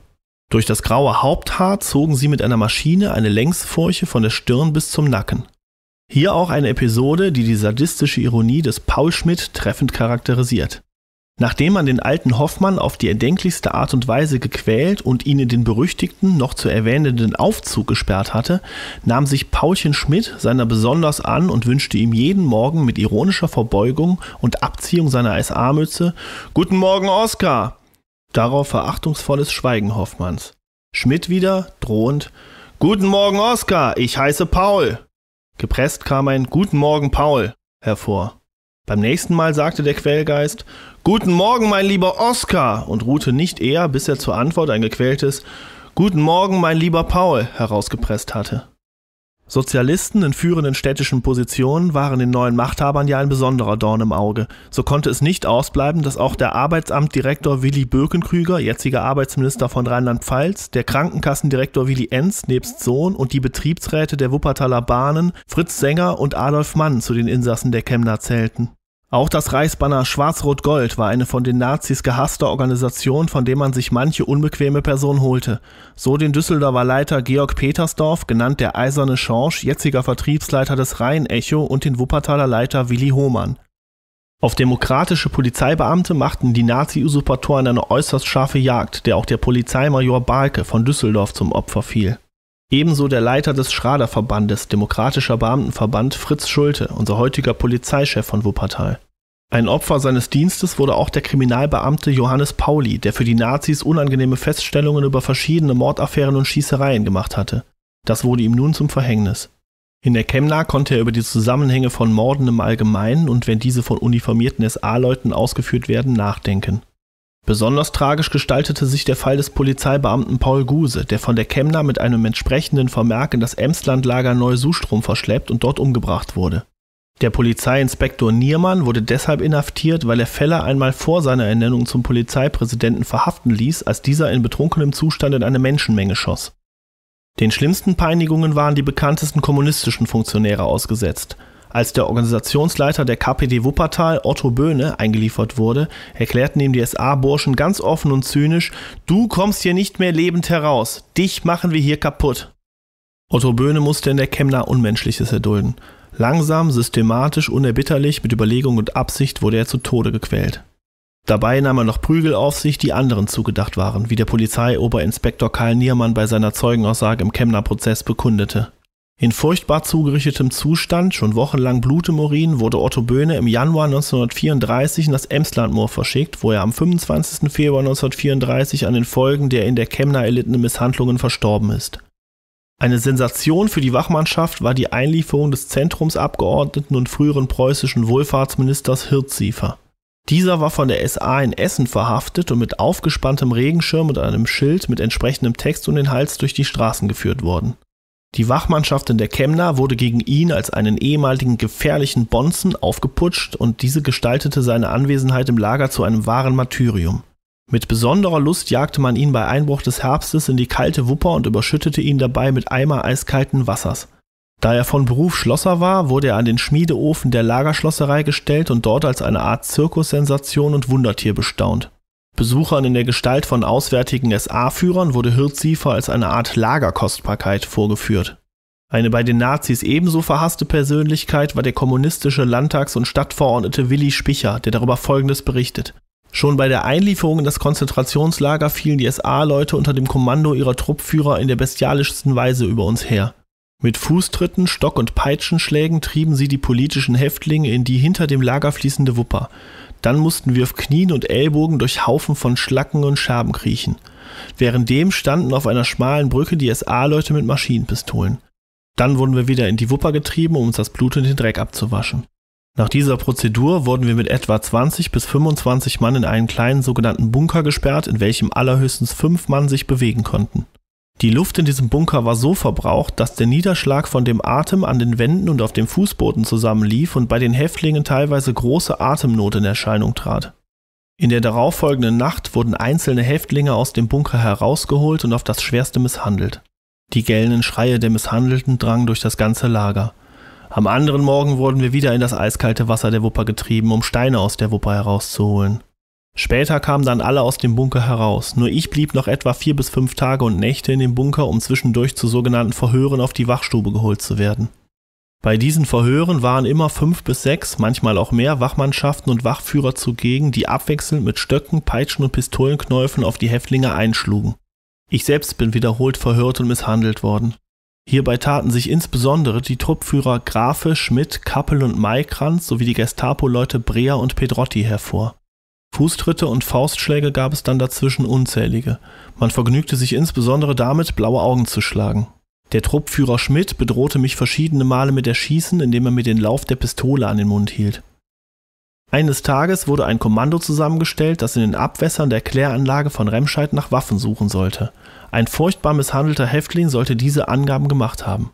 Durch das graue Haupthaar zogen sie mit einer Maschine eine Längsfurche von der Stirn bis zum Nacken. Hier auch eine Episode, die die sadistische Ironie des Paul Schmidt treffend charakterisiert. Nachdem man den alten Hoffmann auf die erdenklichste Art und Weise gequält und ihn in den berüchtigten, noch zu erwähnenden Aufzug gesperrt hatte, nahm sich Paulchen Schmidt seiner besonders an und wünschte ihm jeden Morgen mit ironischer Verbeugung und Abziehung seiner SA-Mütze Guten Morgen, Oskar! Darauf verachtungsvolles Schweigen Hoffmanns. Schmidt wieder, drohend Guten Morgen, Oskar, ich heiße Paul! Gepresst kam ein Guten Morgen, Paul hervor. Beim nächsten Mal sagte der Quellgeist Guten Morgen, mein lieber Oskar und ruhte nicht eher, bis er zur Antwort ein gequältes Guten Morgen, mein lieber Paul herausgepresst hatte. Sozialisten in führenden städtischen Positionen waren den neuen Machthabern ja ein besonderer Dorn im Auge. So konnte es nicht ausbleiben, dass auch der Arbeitsamtdirektor Willi Bökenkrüger, jetziger Arbeitsminister von Rheinland-Pfalz, der Krankenkassendirektor Willi Enz nebst Sohn und die Betriebsräte der Wuppertaler Bahnen Fritz Sänger und Adolf Mann zu den Insassen der Chemner zählten. Auch das Reichsbanner Schwarz-Rot-Gold war eine von den Nazis gehasste Organisation, von der man sich manche unbequeme Person holte. So den Düsseldorfer Leiter Georg Petersdorf, genannt der Eiserne Schorsch, jetziger Vertriebsleiter des Rhein-Echo und den Wuppertaler Leiter Willi Hohmann. Auf demokratische Polizeibeamte machten die Nazi-Usurpatoren eine äußerst scharfe Jagd, der auch der Polizeimajor Barke von Düsseldorf zum Opfer fiel Ebenso der Leiter des Schraderverbandes Demokratischer Beamtenverband Fritz Schulte, unser heutiger Polizeichef von Wuppertal. Ein Opfer seines Dienstes wurde auch der Kriminalbeamte Johannes Pauli, der für die Nazis unangenehme Feststellungen über verschiedene Mordaffären und Schießereien gemacht hatte. Das wurde ihm nun zum Verhängnis. In der Chemna konnte er über die Zusammenhänge von Morden im Allgemeinen und wenn diese von uniformierten SA-Leuten ausgeführt werden, nachdenken. Besonders tragisch gestaltete sich der Fall des Polizeibeamten Paul Guse, der von der Kemner mit einem entsprechenden Vermerk in das Emslandlager Neu-Sustrom verschleppt und dort umgebracht wurde. Der Polizeiinspektor Niermann wurde deshalb inhaftiert, weil er Feller einmal vor seiner Ernennung zum Polizeipräsidenten verhaften ließ, als dieser in betrunkenem Zustand in eine Menschenmenge schoss. Den schlimmsten Peinigungen waren die bekanntesten kommunistischen Funktionäre ausgesetzt. Als der Organisationsleiter der KPD Wuppertal, Otto Böhne, eingeliefert wurde, erklärten ihm die SA-Burschen ganz offen und zynisch, du kommst hier nicht mehr lebend heraus, dich machen wir hier kaputt. Otto Böhne musste in der Chemner Unmenschliches erdulden. Langsam, systematisch, unerbitterlich, mit Überlegung und Absicht wurde er zu Tode gequält. Dabei nahm er noch Prügel auf sich, die anderen zugedacht waren, wie der Polizeioberinspektor Karl Niermann bei seiner Zeugenaussage im Chemner Prozess bekundete. In furchtbar zugerichtetem Zustand, schon wochenlang Blut wurde Otto Böhne im Januar 1934 in das Emslandmoor verschickt, wo er am 25. Februar 1934 an den Folgen der in der Chemna erlittenen Misshandlungen verstorben ist. Eine Sensation für die Wachmannschaft war die Einlieferung des Zentrumsabgeordneten und früheren preußischen Wohlfahrtsministers Hirziefer. Dieser war von der SA in Essen verhaftet und mit aufgespanntem Regenschirm und einem Schild mit entsprechendem Text um den Hals durch die Straßen geführt worden. Die Wachmannschaft in der Kemna wurde gegen ihn als einen ehemaligen gefährlichen Bonzen aufgeputscht und diese gestaltete seine Anwesenheit im Lager zu einem wahren Martyrium. Mit besonderer Lust jagte man ihn bei Einbruch des Herbstes in die kalte Wupper und überschüttete ihn dabei mit Eimer eiskalten Wassers. Da er von Beruf Schlosser war, wurde er an den Schmiedeofen der Lagerschlosserei gestellt und dort als eine Art Zirkussensation und Wundertier bestaunt. Besuchern in der Gestalt von auswärtigen SA-Führern wurde Hirziefer als eine Art Lagerkostbarkeit vorgeführt. Eine bei den Nazis ebenso verhasste Persönlichkeit war der kommunistische Landtags- und Stadtverordnete Willi Spicher, der darüber Folgendes berichtet. Schon bei der Einlieferung in das Konzentrationslager fielen die SA-Leute unter dem Kommando ihrer Truppführer in der bestialischsten Weise über uns her. Mit Fußtritten, Stock- und Peitschenschlägen trieben sie die politischen Häftlinge in die hinter dem Lager fließende Wupper. Dann mussten wir auf Knien und Ellbogen durch Haufen von Schlacken und Scherben kriechen. Währenddem standen auf einer schmalen Brücke die SA-Leute mit Maschinenpistolen. Dann wurden wir wieder in die Wupper getrieben, um uns das Blut und den Dreck abzuwaschen. Nach dieser Prozedur wurden wir mit etwa 20 bis 25 Mann in einen kleinen sogenannten Bunker gesperrt, in welchem allerhöchstens fünf Mann sich bewegen konnten. Die Luft in diesem Bunker war so verbraucht, dass der Niederschlag von dem Atem an den Wänden und auf dem Fußboden zusammenlief und bei den Häftlingen teilweise große Atemnot in Erscheinung trat. In der darauffolgenden Nacht wurden einzelne Häftlinge aus dem Bunker herausgeholt und auf das Schwerste misshandelt. Die gellenden Schreie der Misshandelten drangen durch das ganze Lager. Am anderen Morgen wurden wir wieder in das eiskalte Wasser der Wupper getrieben, um Steine aus der Wupper herauszuholen. Später kamen dann alle aus dem Bunker heraus. Nur ich blieb noch etwa vier bis fünf Tage und Nächte in dem Bunker, um zwischendurch zu sogenannten Verhören auf die Wachstube geholt zu werden. Bei diesen Verhören waren immer fünf bis sechs, manchmal auch mehr Wachmannschaften und Wachführer zugegen, die abwechselnd mit Stöcken, Peitschen und Pistolenknäufen auf die Häftlinge einschlugen. Ich selbst bin wiederholt verhört und misshandelt worden. Hierbei taten sich insbesondere die Truppführer Grafe, Schmidt, Kappel und Maikranz sowie die Gestapo-Leute Breer und Pedrotti hervor. Fußtritte und Faustschläge gab es dann dazwischen unzählige. Man vergnügte sich insbesondere damit, blaue Augen zu schlagen. Der Truppführer Schmidt bedrohte mich verschiedene Male mit Erschießen, indem er mir den Lauf der Pistole an den Mund hielt. Eines Tages wurde ein Kommando zusammengestellt, das in den Abwässern der Kläranlage von Remscheid nach Waffen suchen sollte. Ein furchtbar misshandelter Häftling sollte diese Angaben gemacht haben.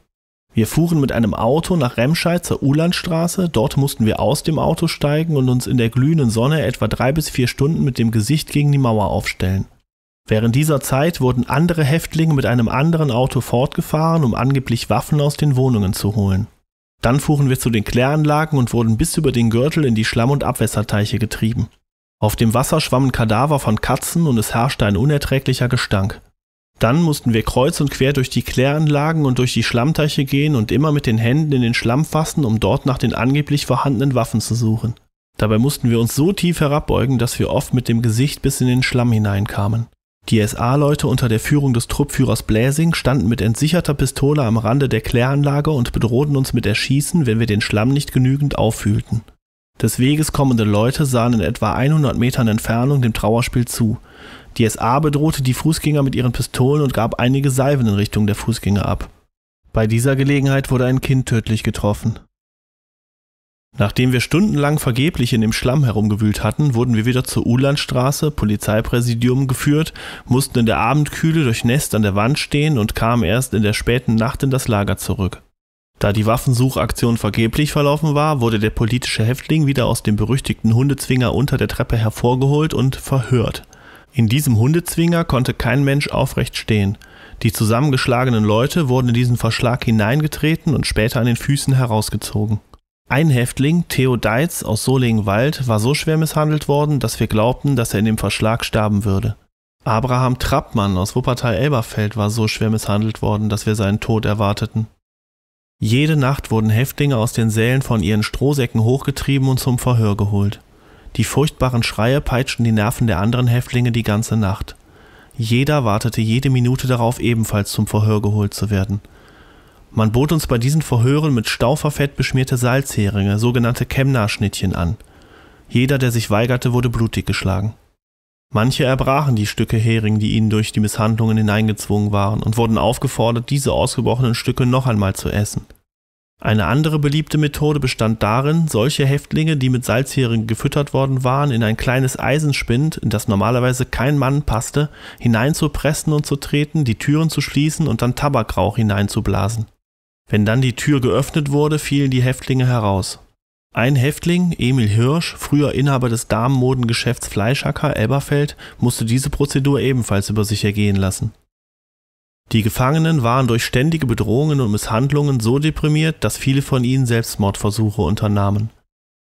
Wir fuhren mit einem Auto nach Remscheid zur Uhlandstraße, dort mussten wir aus dem Auto steigen und uns in der glühenden Sonne etwa drei bis vier Stunden mit dem Gesicht gegen die Mauer aufstellen. Während dieser Zeit wurden andere Häftlinge mit einem anderen Auto fortgefahren, um angeblich Waffen aus den Wohnungen zu holen. Dann fuhren wir zu den Kläranlagen und wurden bis über den Gürtel in die Schlamm- und Abwässerteiche getrieben. Auf dem Wasser schwammen Kadaver von Katzen und es herrschte ein unerträglicher Gestank. Dann mussten wir kreuz und quer durch die Kläranlagen und durch die Schlammteiche gehen und immer mit den Händen in den Schlamm fassen, um dort nach den angeblich vorhandenen Waffen zu suchen. Dabei mussten wir uns so tief herabbeugen, dass wir oft mit dem Gesicht bis in den Schlamm hineinkamen. Die SA-Leute unter der Führung des Truppführers Bläsing standen mit entsicherter Pistole am Rande der Kläranlage und bedrohten uns mit Erschießen, wenn wir den Schlamm nicht genügend auffühlten. Des Weges kommende Leute sahen in etwa 100 Metern Entfernung dem Trauerspiel zu. Die SA bedrohte die Fußgänger mit ihren Pistolen und gab einige Salven in Richtung der Fußgänger ab. Bei dieser Gelegenheit wurde ein Kind tödlich getroffen. Nachdem wir stundenlang vergeblich in dem Schlamm herumgewühlt hatten, wurden wir wieder zur Ulandstraße, Polizeipräsidium geführt, mussten in der Abendkühle durchnässt an der Wand stehen und kamen erst in der späten Nacht in das Lager zurück. Da die Waffensuchaktion vergeblich verlaufen war, wurde der politische Häftling wieder aus dem berüchtigten Hundezwinger unter der Treppe hervorgeholt und verhört. In diesem Hundezwinger konnte kein Mensch aufrecht stehen. Die zusammengeschlagenen Leute wurden in diesen Verschlag hineingetreten und später an den Füßen herausgezogen. Ein Häftling, Theo Deitz aus Solingen-Wald, war so schwer misshandelt worden, dass wir glaubten, dass er in dem Verschlag sterben würde. Abraham Trappmann aus Wuppertal-Elberfeld war so schwer misshandelt worden, dass wir seinen Tod erwarteten. Jede Nacht wurden Häftlinge aus den Sälen von ihren Strohsäcken hochgetrieben und zum Verhör geholt. Die furchtbaren Schreie peitschten die Nerven der anderen Häftlinge die ganze Nacht. Jeder wartete jede Minute darauf, ebenfalls zum Verhör geholt zu werden. Man bot uns bei diesen Verhören mit Stauferfett beschmierte Salzheringe, sogenannte kemna an. Jeder, der sich weigerte, wurde blutig geschlagen. Manche erbrachen die Stücke Hering, die ihnen durch die Misshandlungen hineingezwungen waren, und wurden aufgefordert, diese ausgebrochenen Stücke noch einmal zu essen. Eine andere beliebte Methode bestand darin, solche Häftlinge, die mit Salzheringen gefüttert worden waren, in ein kleines Eisenspind, in das normalerweise kein Mann passte, hineinzupressen und zu treten, die Türen zu schließen und dann Tabakrauch hineinzublasen. Wenn dann die Tür geöffnet wurde, fielen die Häftlinge heraus. Ein Häftling, Emil Hirsch, früher Inhaber des Damenmodengeschäfts Fleischhacker Elberfeld, musste diese Prozedur ebenfalls über sich ergehen lassen. Die Gefangenen waren durch ständige Bedrohungen und Misshandlungen so deprimiert, dass viele von ihnen Selbstmordversuche unternahmen.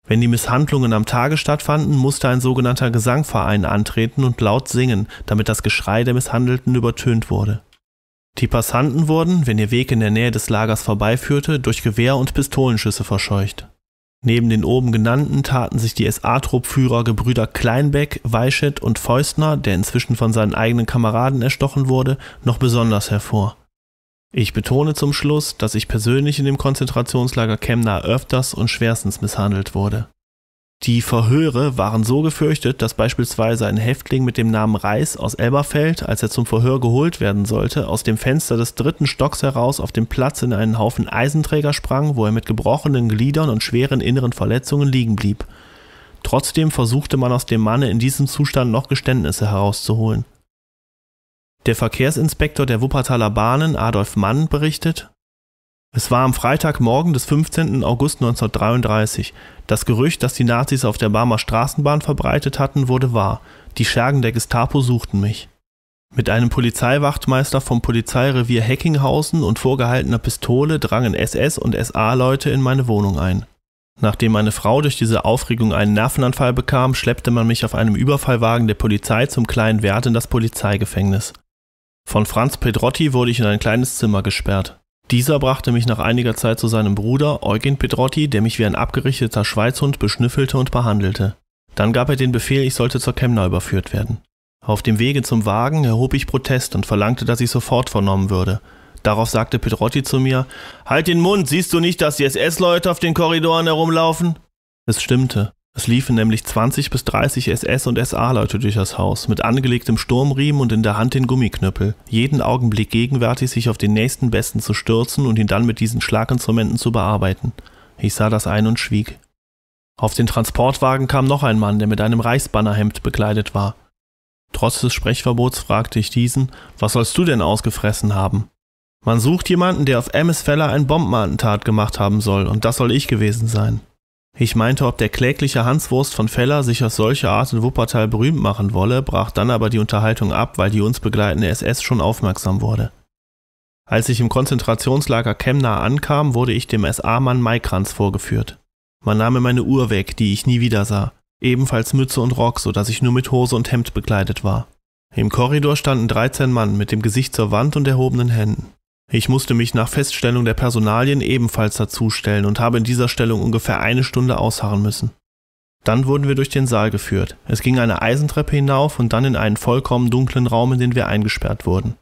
Wenn die Misshandlungen am Tage stattfanden, musste ein sogenannter Gesangverein antreten und laut singen, damit das Geschrei der Misshandelten übertönt wurde. Die Passanten wurden, wenn ihr Weg in der Nähe des Lagers vorbeiführte, durch Gewehr- und Pistolenschüsse verscheucht. Neben den oben genannten taten sich die SA-Truppführer Gebrüder Kleinbeck, Weischet und Feustner, der inzwischen von seinen eigenen Kameraden erstochen wurde, noch besonders hervor. Ich betone zum Schluss, dass ich persönlich in dem Konzentrationslager Chemnah öfters und schwerstens misshandelt wurde die Verhöre waren so gefürchtet, dass beispielsweise ein Häftling mit dem Namen Reis aus Elberfeld, als er zum Verhör geholt werden sollte, aus dem Fenster des dritten Stocks heraus auf dem Platz in einen Haufen Eisenträger sprang, wo er mit gebrochenen Gliedern und schweren inneren Verletzungen liegen blieb. Trotzdem versuchte man aus dem Manne in diesem Zustand noch Geständnisse herauszuholen. Der Verkehrsinspektor der Wuppertaler Bahnen Adolf Mann berichtet, es war am Freitagmorgen des 15. August 1933. Das Gerücht, das die Nazis auf der Barmer Straßenbahn verbreitet hatten, wurde wahr. Die Schergen der Gestapo suchten mich. Mit einem Polizeiwachtmeister vom Polizeirevier Heckinghausen und vorgehaltener Pistole drangen SS- und SA-Leute in meine Wohnung ein. Nachdem meine Frau durch diese Aufregung einen Nervenanfall bekam, schleppte man mich auf einem Überfallwagen der Polizei zum kleinen Wert in das Polizeigefängnis. Von Franz Pedrotti wurde ich in ein kleines Zimmer gesperrt. Dieser brachte mich nach einiger Zeit zu seinem Bruder Eugen Pedrotti, der mich wie ein abgerichteter Schweizhund beschnüffelte und behandelte. Dann gab er den Befehl, ich sollte zur Kemner überführt werden. Auf dem Wege zum Wagen erhob ich Protest und verlangte, dass ich sofort vernommen würde. Darauf sagte Pedrotti zu mir: Halt den Mund, siehst du nicht, dass die SS-Leute auf den Korridoren herumlaufen? Es stimmte. Es liefen nämlich 20 bis 30 SS- und SA-Leute durch das Haus, mit angelegtem Sturmriemen und in der Hand den Gummiknüppel, jeden Augenblick gegenwärtig sich auf den nächsten Besten zu stürzen und ihn dann mit diesen Schlaginstrumenten zu bearbeiten. Ich sah das ein und schwieg. Auf den Transportwagen kam noch ein Mann, der mit einem Reichsbannerhemd bekleidet war. Trotz des Sprechverbots fragte ich diesen, was sollst du denn ausgefressen haben? Man sucht jemanden, der auf Emmes Feller ein Bombenattentat gemacht haben soll, und das soll ich gewesen sein. Ich meinte, ob der klägliche Hanswurst von Feller sich aus solcher Art in Wuppertal berühmt machen wolle, brach dann aber die Unterhaltung ab, weil die uns begleitende SS schon aufmerksam wurde. Als ich im Konzentrationslager Chemna ankam, wurde ich dem SA-Mann Maikranz vorgeführt. Man nahm mir meine Uhr weg, die ich nie wieder sah, ebenfalls Mütze und Rock, so dass ich nur mit Hose und Hemd bekleidet war. Im Korridor standen 13 Mann mit dem Gesicht zur Wand und erhobenen Händen. Ich musste mich nach Feststellung der Personalien ebenfalls dazustellen und habe in dieser Stellung ungefähr eine Stunde ausharren müssen. Dann wurden wir durch den Saal geführt. Es ging eine Eisentreppe hinauf und dann in einen vollkommen dunklen Raum, in den wir eingesperrt wurden.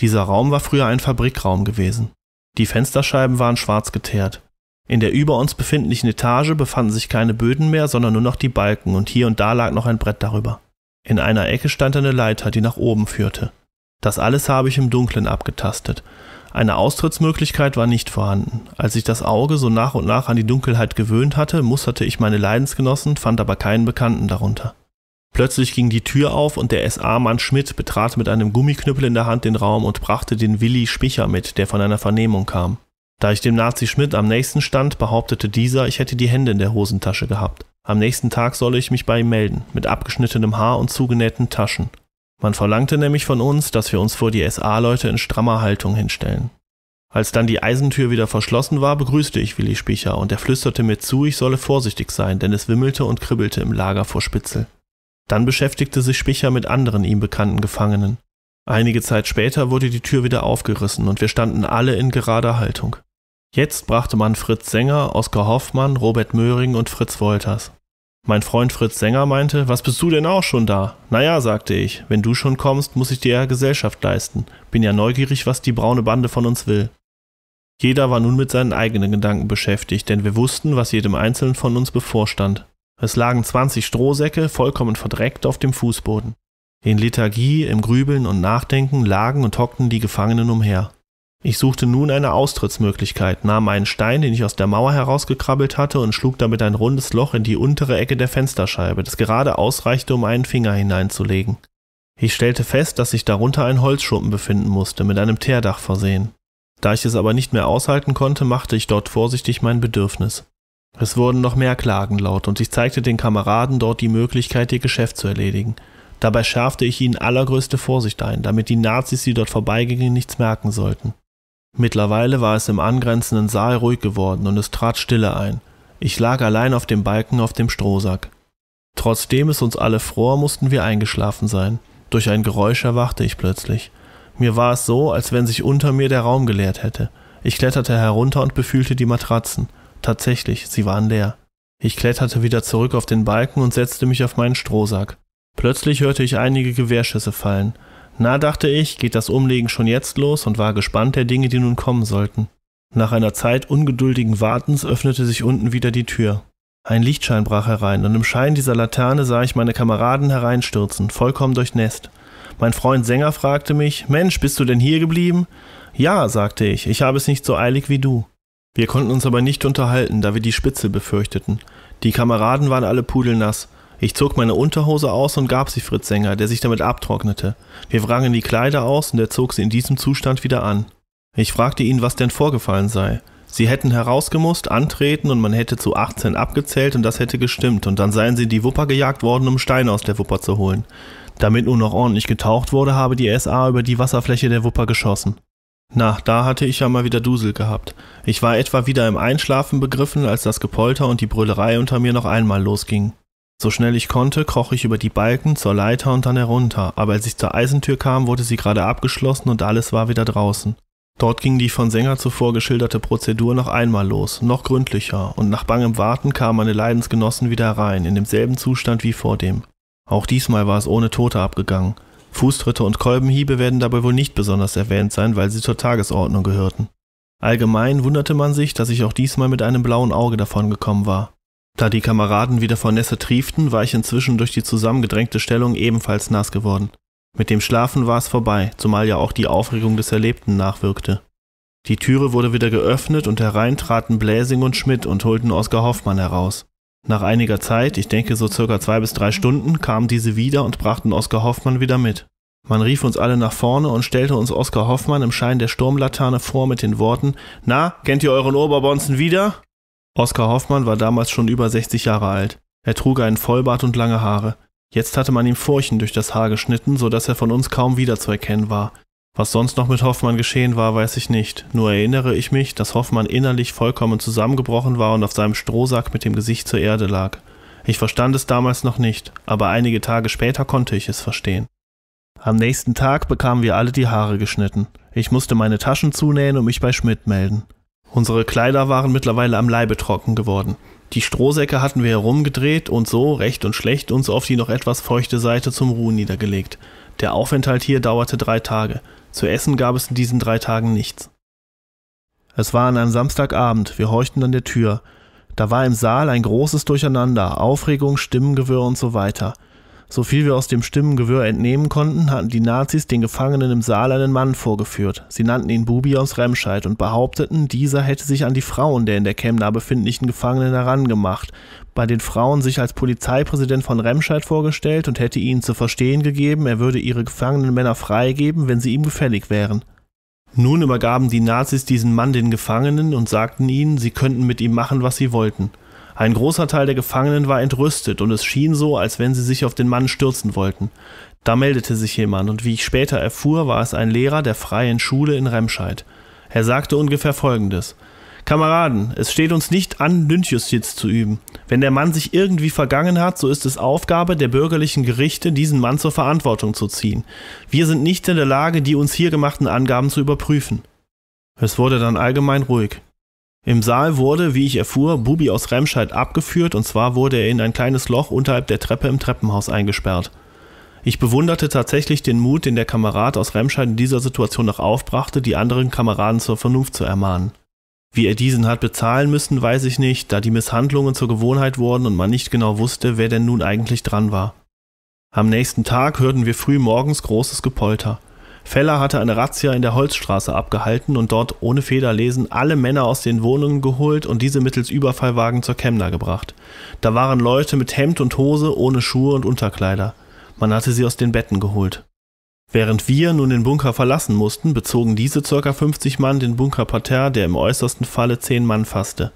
Dieser Raum war früher ein Fabrikraum gewesen. Die Fensterscheiben waren schwarz geteert. In der über uns befindlichen Etage befanden sich keine Böden mehr, sondern nur noch die Balken und hier und da lag noch ein Brett darüber. In einer Ecke stand eine Leiter, die nach oben führte. Das alles habe ich im Dunkeln abgetastet eine Austrittsmöglichkeit war nicht vorhanden. Als sich das Auge so nach und nach an die Dunkelheit gewöhnt hatte, musterte ich meine Leidensgenossen, fand aber keinen Bekannten darunter. Plötzlich ging die Tür auf und der SA-Mann Schmidt betrat mit einem Gummiknüppel in der Hand den Raum und brachte den Willi Spicher mit, der von einer Vernehmung kam. Da ich dem Nazi Schmidt am nächsten stand, behauptete dieser, ich hätte die Hände in der Hosentasche gehabt. Am nächsten Tag solle ich mich bei ihm melden, mit abgeschnittenem Haar und zugenähten Taschen. Man verlangte nämlich von uns, dass wir uns vor die SA-Leute in strammer Haltung hinstellen. Als dann die Eisentür wieder verschlossen war, begrüßte ich Willi Spicher und er flüsterte mir zu, ich solle vorsichtig sein, denn es wimmelte und kribbelte im Lager vor Spitzel. Dann beschäftigte sich Spicher mit anderen ihm bekannten Gefangenen. Einige Zeit später wurde die Tür wieder aufgerissen und wir standen alle in gerader Haltung. Jetzt brachte man Fritz Sänger, Oskar Hoffmann, Robert Möhring und Fritz Wolters. Mein Freund Fritz Sänger meinte, was bist du denn auch schon da? Naja, sagte ich, wenn du schon kommst, muss ich dir ja Gesellschaft leisten. Bin ja neugierig, was die braune Bande von uns will. Jeder war nun mit seinen eigenen Gedanken beschäftigt, denn wir wussten, was jedem Einzelnen von uns bevorstand. Es lagen 20 Strohsäcke, vollkommen verdreckt, auf dem Fußboden. In Lethargie, im Grübeln und Nachdenken lagen und hockten die Gefangenen umher. Ich suchte nun eine Austrittsmöglichkeit, nahm einen Stein, den ich aus der Mauer herausgekrabbelt hatte, und schlug damit ein rundes Loch in die untere Ecke der Fensterscheibe, das gerade ausreichte, um einen Finger hineinzulegen. Ich stellte fest, dass sich darunter ein Holzschuppen befinden musste, mit einem Teerdach versehen. Da ich es aber nicht mehr aushalten konnte, machte ich dort vorsichtig mein Bedürfnis. Es wurden noch mehr Klagen laut, und ich zeigte den Kameraden dort die Möglichkeit, ihr Geschäft zu erledigen. Dabei schärfte ich ihnen allergrößte Vorsicht ein, damit die Nazis, die dort vorbeigingen, nichts merken sollten. Mittlerweile war es im angrenzenden Saal ruhig geworden und es trat Stille ein. Ich lag allein auf dem Balken auf dem Strohsack. Trotzdem es uns alle fror, mussten wir eingeschlafen sein. Durch ein Geräusch erwachte ich plötzlich. Mir war es so, als wenn sich unter mir der Raum geleert hätte. Ich kletterte herunter und befühlte die Matratzen. Tatsächlich, sie waren leer. Ich kletterte wieder zurück auf den Balken und setzte mich auf meinen Strohsack. Plötzlich hörte ich einige Gewehrschüsse fallen. Na, dachte ich, geht das Umlegen schon jetzt los und war gespannt der Dinge, die nun kommen sollten. Nach einer Zeit ungeduldigen Wartens öffnete sich unten wieder die Tür. Ein Lichtschein brach herein, und im Schein dieser Laterne sah ich meine Kameraden hereinstürzen, vollkommen durchnässt. Mein Freund Sänger fragte mich, Mensch, bist du denn hier geblieben? Ja, sagte ich, ich habe es nicht so eilig wie du. Wir konnten uns aber nicht unterhalten, da wir die Spitze befürchteten. Die Kameraden waren alle pudelnass, ich zog meine Unterhose aus und gab sie Fritz Sänger, der sich damit abtrocknete. Wir wrangen die Kleider aus und er zog sie in diesem Zustand wieder an. Ich fragte ihn, was denn vorgefallen sei. Sie hätten herausgemusst, antreten und man hätte zu 18 abgezählt und das hätte gestimmt und dann seien sie in die Wupper gejagt worden, um Steine aus der Wupper zu holen. Damit nun noch ordentlich getaucht wurde, habe die SA über die Wasserfläche der Wupper geschossen. Na, da hatte ich ja mal wieder Dusel gehabt. Ich war etwa wieder im Einschlafen begriffen, als das Gepolter und die Brüllerei unter mir noch einmal losging. So schnell ich konnte, kroch ich über die Balken zur Leiter und dann herunter, aber als ich zur Eisentür kam, wurde sie gerade abgeschlossen und alles war wieder draußen. Dort ging die von Sänger zuvor geschilderte Prozedur noch einmal los, noch gründlicher, und nach bangem Warten kamen meine Leidensgenossen wieder herein, in demselben Zustand wie vor dem. Auch diesmal war es ohne Tote abgegangen. Fußtritte und Kolbenhiebe werden dabei wohl nicht besonders erwähnt sein, weil sie zur Tagesordnung gehörten. Allgemein wunderte man sich, dass ich auch diesmal mit einem blauen Auge davongekommen war. Da die Kameraden wieder vor Nässe trieften, war ich inzwischen durch die zusammengedrängte Stellung ebenfalls nass geworden. Mit dem Schlafen war es vorbei, zumal ja auch die Aufregung des Erlebten nachwirkte. Die Türe wurde wieder geöffnet und herein traten Bläsing und Schmidt und holten Oskar Hoffmann heraus. Nach einiger Zeit, ich denke so circa zwei bis drei Stunden, kamen diese wieder und brachten Oskar Hoffmann wieder mit. Man rief uns alle nach vorne und stellte uns Oskar Hoffmann im Schein der Sturmlaterne vor mit den Worten: Na, kennt ihr euren Oberbonzen wieder? Oskar Hoffmann war damals schon über 60 Jahre alt. Er trug einen Vollbart und lange Haare. Jetzt hatte man ihm Furchen durch das Haar geschnitten, so dass er von uns kaum wiederzuerkennen war. Was sonst noch mit Hoffmann geschehen war, weiß ich nicht. Nur erinnere ich mich, dass Hoffmann innerlich vollkommen zusammengebrochen war und auf seinem Strohsack mit dem Gesicht zur Erde lag. Ich verstand es damals noch nicht, aber einige Tage später konnte ich es verstehen. Am nächsten Tag bekamen wir alle die Haare geschnitten. Ich musste meine Taschen zunähen und mich bei Schmidt melden. Unsere Kleider waren mittlerweile am Leibe trocken geworden. Die Strohsäcke hatten wir herumgedreht und so, recht und schlecht, uns auf die noch etwas feuchte Seite zum Ruhen niedergelegt. Der Aufenthalt hier dauerte drei Tage. Zu essen gab es in diesen drei Tagen nichts. Es war an einem Samstagabend, wir horchten an der Tür. Da war im Saal ein großes Durcheinander, Aufregung, Stimmengewirr und so weiter. So viel wir aus dem Stimmengewirr entnehmen konnten, hatten die Nazis den Gefangenen im Saal einen Mann vorgeführt. Sie nannten ihn Bubi aus Remscheid und behaupteten, dieser hätte sich an die Frauen der in der Chemna befindlichen Gefangenen herangemacht, bei den Frauen sich als Polizeipräsident von Remscheid vorgestellt und hätte ihnen zu verstehen gegeben, er würde ihre gefangenen Männer freigeben, wenn sie ihm gefällig wären. Nun übergaben die Nazis diesen Mann den Gefangenen und sagten ihnen, sie könnten mit ihm machen, was sie wollten. Ein großer Teil der Gefangenen war entrüstet und es schien so, als wenn sie sich auf den Mann stürzen wollten. Da meldete sich jemand und wie ich später erfuhr, war es ein Lehrer der freien Schule in Remscheid. Er sagte ungefähr Folgendes. Kameraden, es steht uns nicht an, Lynchjustiz zu üben. Wenn der Mann sich irgendwie vergangen hat, so ist es Aufgabe der bürgerlichen Gerichte, diesen Mann zur Verantwortung zu ziehen. Wir sind nicht in der Lage, die uns hier gemachten Angaben zu überprüfen. Es wurde dann allgemein ruhig. Im Saal wurde, wie ich erfuhr, Bubi aus Remscheid abgeführt und zwar wurde er in ein kleines Loch unterhalb der Treppe im Treppenhaus eingesperrt. Ich bewunderte tatsächlich den Mut, den der Kamerad aus Remscheid in dieser Situation noch aufbrachte, die anderen Kameraden zur Vernunft zu ermahnen. Wie er diesen hat bezahlen müssen, weiß ich nicht, da die Misshandlungen zur Gewohnheit wurden und man nicht genau wusste, wer denn nun eigentlich dran war. Am nächsten Tag hörten wir früh morgens großes Gepolter. Feller hatte eine Razzia in der Holzstraße abgehalten und dort ohne Federlesen alle Männer aus den Wohnungen geholt und diese mittels Überfallwagen zur Kemner gebracht. Da waren Leute mit Hemd und Hose, ohne Schuhe und Unterkleider. Man hatte sie aus den Betten geholt. Während wir nun den Bunker verlassen mussten, bezogen diese ca. 50 Mann den Bunkerparterre, der im äußersten Falle 10 Mann fasste.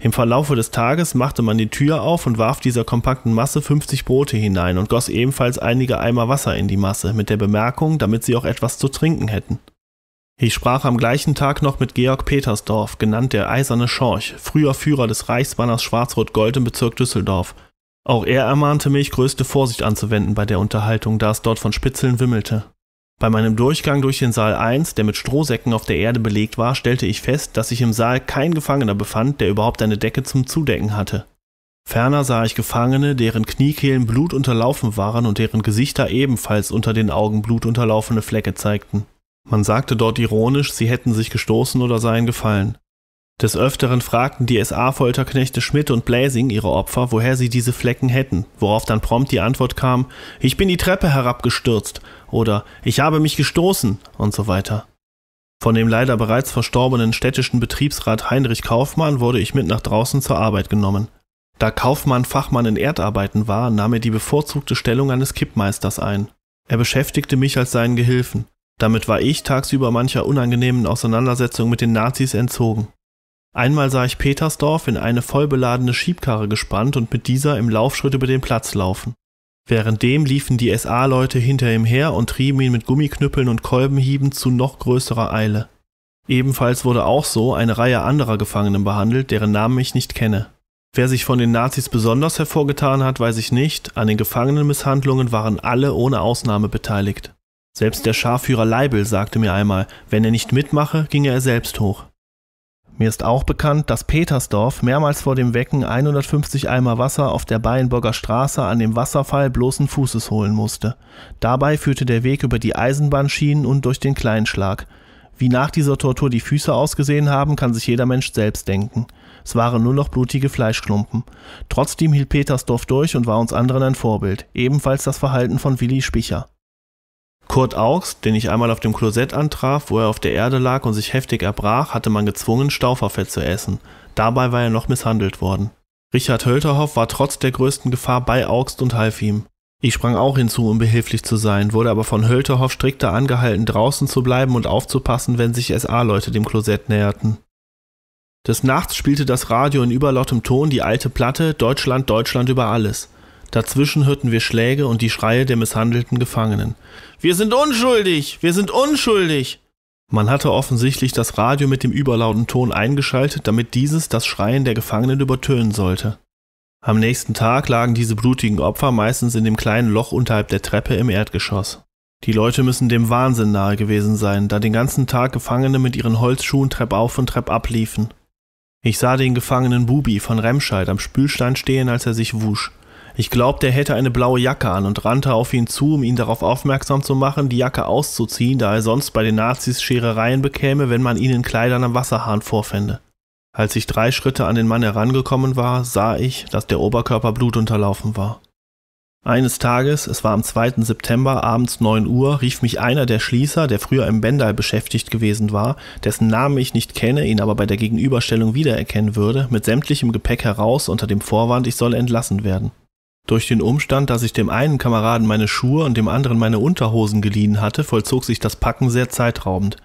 Im Verlaufe des Tages machte man die Tür auf und warf dieser kompakten Masse 50 Brote hinein und goss ebenfalls einige Eimer Wasser in die Masse, mit der Bemerkung, damit sie auch etwas zu trinken hätten. Ich sprach am gleichen Tag noch mit Georg Petersdorf, genannt der Eiserne Schorch, früher Führer des Reichsbanners Schwarz-Rot-Gold im Bezirk Düsseldorf. Auch er ermahnte mich, größte Vorsicht anzuwenden bei der Unterhaltung, da es dort von Spitzeln wimmelte. Bei meinem Durchgang durch den Saal 1, der mit Strohsäcken auf der Erde belegt war, stellte ich fest, dass sich im Saal kein Gefangener befand, der überhaupt eine Decke zum Zudecken hatte. Ferner sah ich Gefangene, deren Kniekehlen blutunterlaufen waren und deren Gesichter ebenfalls unter den Augen blutunterlaufene Flecke zeigten. Man sagte dort ironisch, sie hätten sich gestoßen oder seien gefallen. Des Öfteren fragten die SA-Folterknechte Schmidt und Bläsing ihre Opfer, woher sie diese Flecken hätten, worauf dann prompt die Antwort kam: Ich bin die Treppe herabgestürzt oder Ich habe mich gestoßen und so weiter. Von dem leider bereits verstorbenen städtischen Betriebsrat Heinrich Kaufmann wurde ich mit nach draußen zur Arbeit genommen. Da Kaufmann Fachmann in Erdarbeiten war, nahm er die bevorzugte Stellung eines Kippmeisters ein. Er beschäftigte mich als seinen Gehilfen. Damit war ich tagsüber mancher unangenehmen Auseinandersetzung mit den Nazis entzogen. Einmal sah ich Petersdorf in eine vollbeladene Schiebkarre gespannt und mit dieser im Laufschritt über den Platz laufen. Währenddem liefen die SA-Leute hinter ihm her und trieben ihn mit Gummiknüppeln und Kolbenhieben zu noch größerer Eile. Ebenfalls wurde auch so eine Reihe anderer Gefangenen behandelt, deren Namen ich nicht kenne. Wer sich von den Nazis besonders hervorgetan hat, weiß ich nicht. An den Gefangenenmisshandlungen waren alle ohne Ausnahme beteiligt. Selbst der Scharführer Leibel sagte mir einmal, wenn er nicht mitmache, ginge er selbst hoch. Mir ist auch bekannt, dass Petersdorf mehrmals vor dem Wecken 150 Eimer Wasser auf der Bayenburger Straße an dem Wasserfall bloßen Fußes holen musste. Dabei führte der Weg über die Eisenbahnschienen und durch den Kleinschlag. Wie nach dieser Tortur die Füße ausgesehen haben, kann sich jeder Mensch selbst denken. Es waren nur noch blutige Fleischklumpen. Trotzdem hielt Petersdorf durch und war uns anderen ein Vorbild, ebenfalls das Verhalten von Willi Spicher. Kurt Augst, den ich einmal auf dem Klosett antraf, wo er auf der Erde lag und sich heftig erbrach, hatte man gezwungen, Stauferfett zu essen. Dabei war er noch misshandelt worden. Richard Hölterhoff war trotz der größten Gefahr bei Augst und half ihm. Ich sprang auch hinzu, um behilflich zu sein, wurde aber von Hölterhoff strikter angehalten, draußen zu bleiben und aufzupassen, wenn sich SA-Leute dem Klosett näherten. Des Nachts spielte das Radio in überlautem Ton die alte Platte Deutschland, Deutschland über alles. Dazwischen hörten wir Schläge und die Schreie der misshandelten Gefangenen. Wir sind unschuldig! Wir sind unschuldig! Man hatte offensichtlich das Radio mit dem überlauten Ton eingeschaltet, damit dieses das Schreien der Gefangenen übertönen sollte. Am nächsten Tag lagen diese blutigen Opfer meistens in dem kleinen Loch unterhalb der Treppe im Erdgeschoss. Die Leute müssen dem Wahnsinn nahe gewesen sein, da den ganzen Tag Gefangene mit ihren Holzschuhen treppauf und treppab liefen. Ich sah den gefangenen Bubi von Remscheid am Spülstein stehen, als er sich wusch. Ich glaubte, er hätte eine blaue Jacke an und rannte auf ihn zu, um ihn darauf aufmerksam zu machen, die Jacke auszuziehen, da er sonst bei den Nazis Scherereien bekäme, wenn man ihn in Kleidern am Wasserhahn vorfände. Als ich drei Schritte an den Mann herangekommen war, sah ich, dass der Oberkörper blutunterlaufen war. Eines Tages, es war am 2. September abends 9 Uhr, rief mich einer der Schließer, der früher im Bendal beschäftigt gewesen war, dessen Namen ich nicht kenne, ihn aber bei der Gegenüberstellung wiedererkennen würde, mit sämtlichem Gepäck heraus unter dem Vorwand, ich solle entlassen werden. Durch den Umstand, dass ich dem einen Kameraden meine Schuhe und dem anderen meine Unterhosen geliehen hatte, vollzog sich das Packen sehr zeitraubend.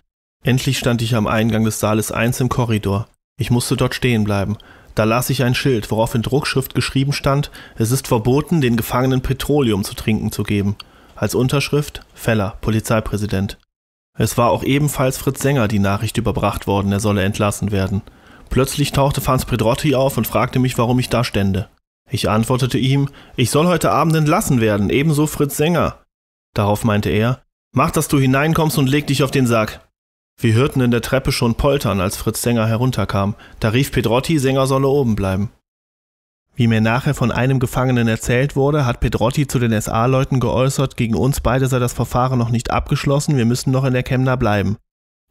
Endlich stand ich am Eingang des Saales 1 im Korridor. Ich musste dort stehen bleiben. Da las ich ein Schild, worauf in Druckschrift geschrieben stand, es ist verboten, den Gefangenen Petroleum zu trinken zu geben. Als Unterschrift Feller, Polizeipräsident. Es war auch ebenfalls Fritz Sänger die Nachricht überbracht worden, er solle entlassen werden. Plötzlich tauchte Franz Pedrotti auf und fragte mich, warum ich da stände. Ich antwortete ihm, ich soll heute Abend entlassen werden, ebenso Fritz Sänger. Darauf meinte er, mach, dass du hineinkommst und leg dich auf den Sack. Wir hörten in der Treppe schon poltern, als Fritz Sänger herunterkam. Da rief Pedrotti, Sänger solle oben bleiben. Wie mir nachher von einem Gefangenen erzählt wurde, hat Pedrotti zu den SA-Leuten geäußert, gegen uns beide sei das Verfahren noch nicht abgeschlossen, wir müssten noch in der Chemna bleiben.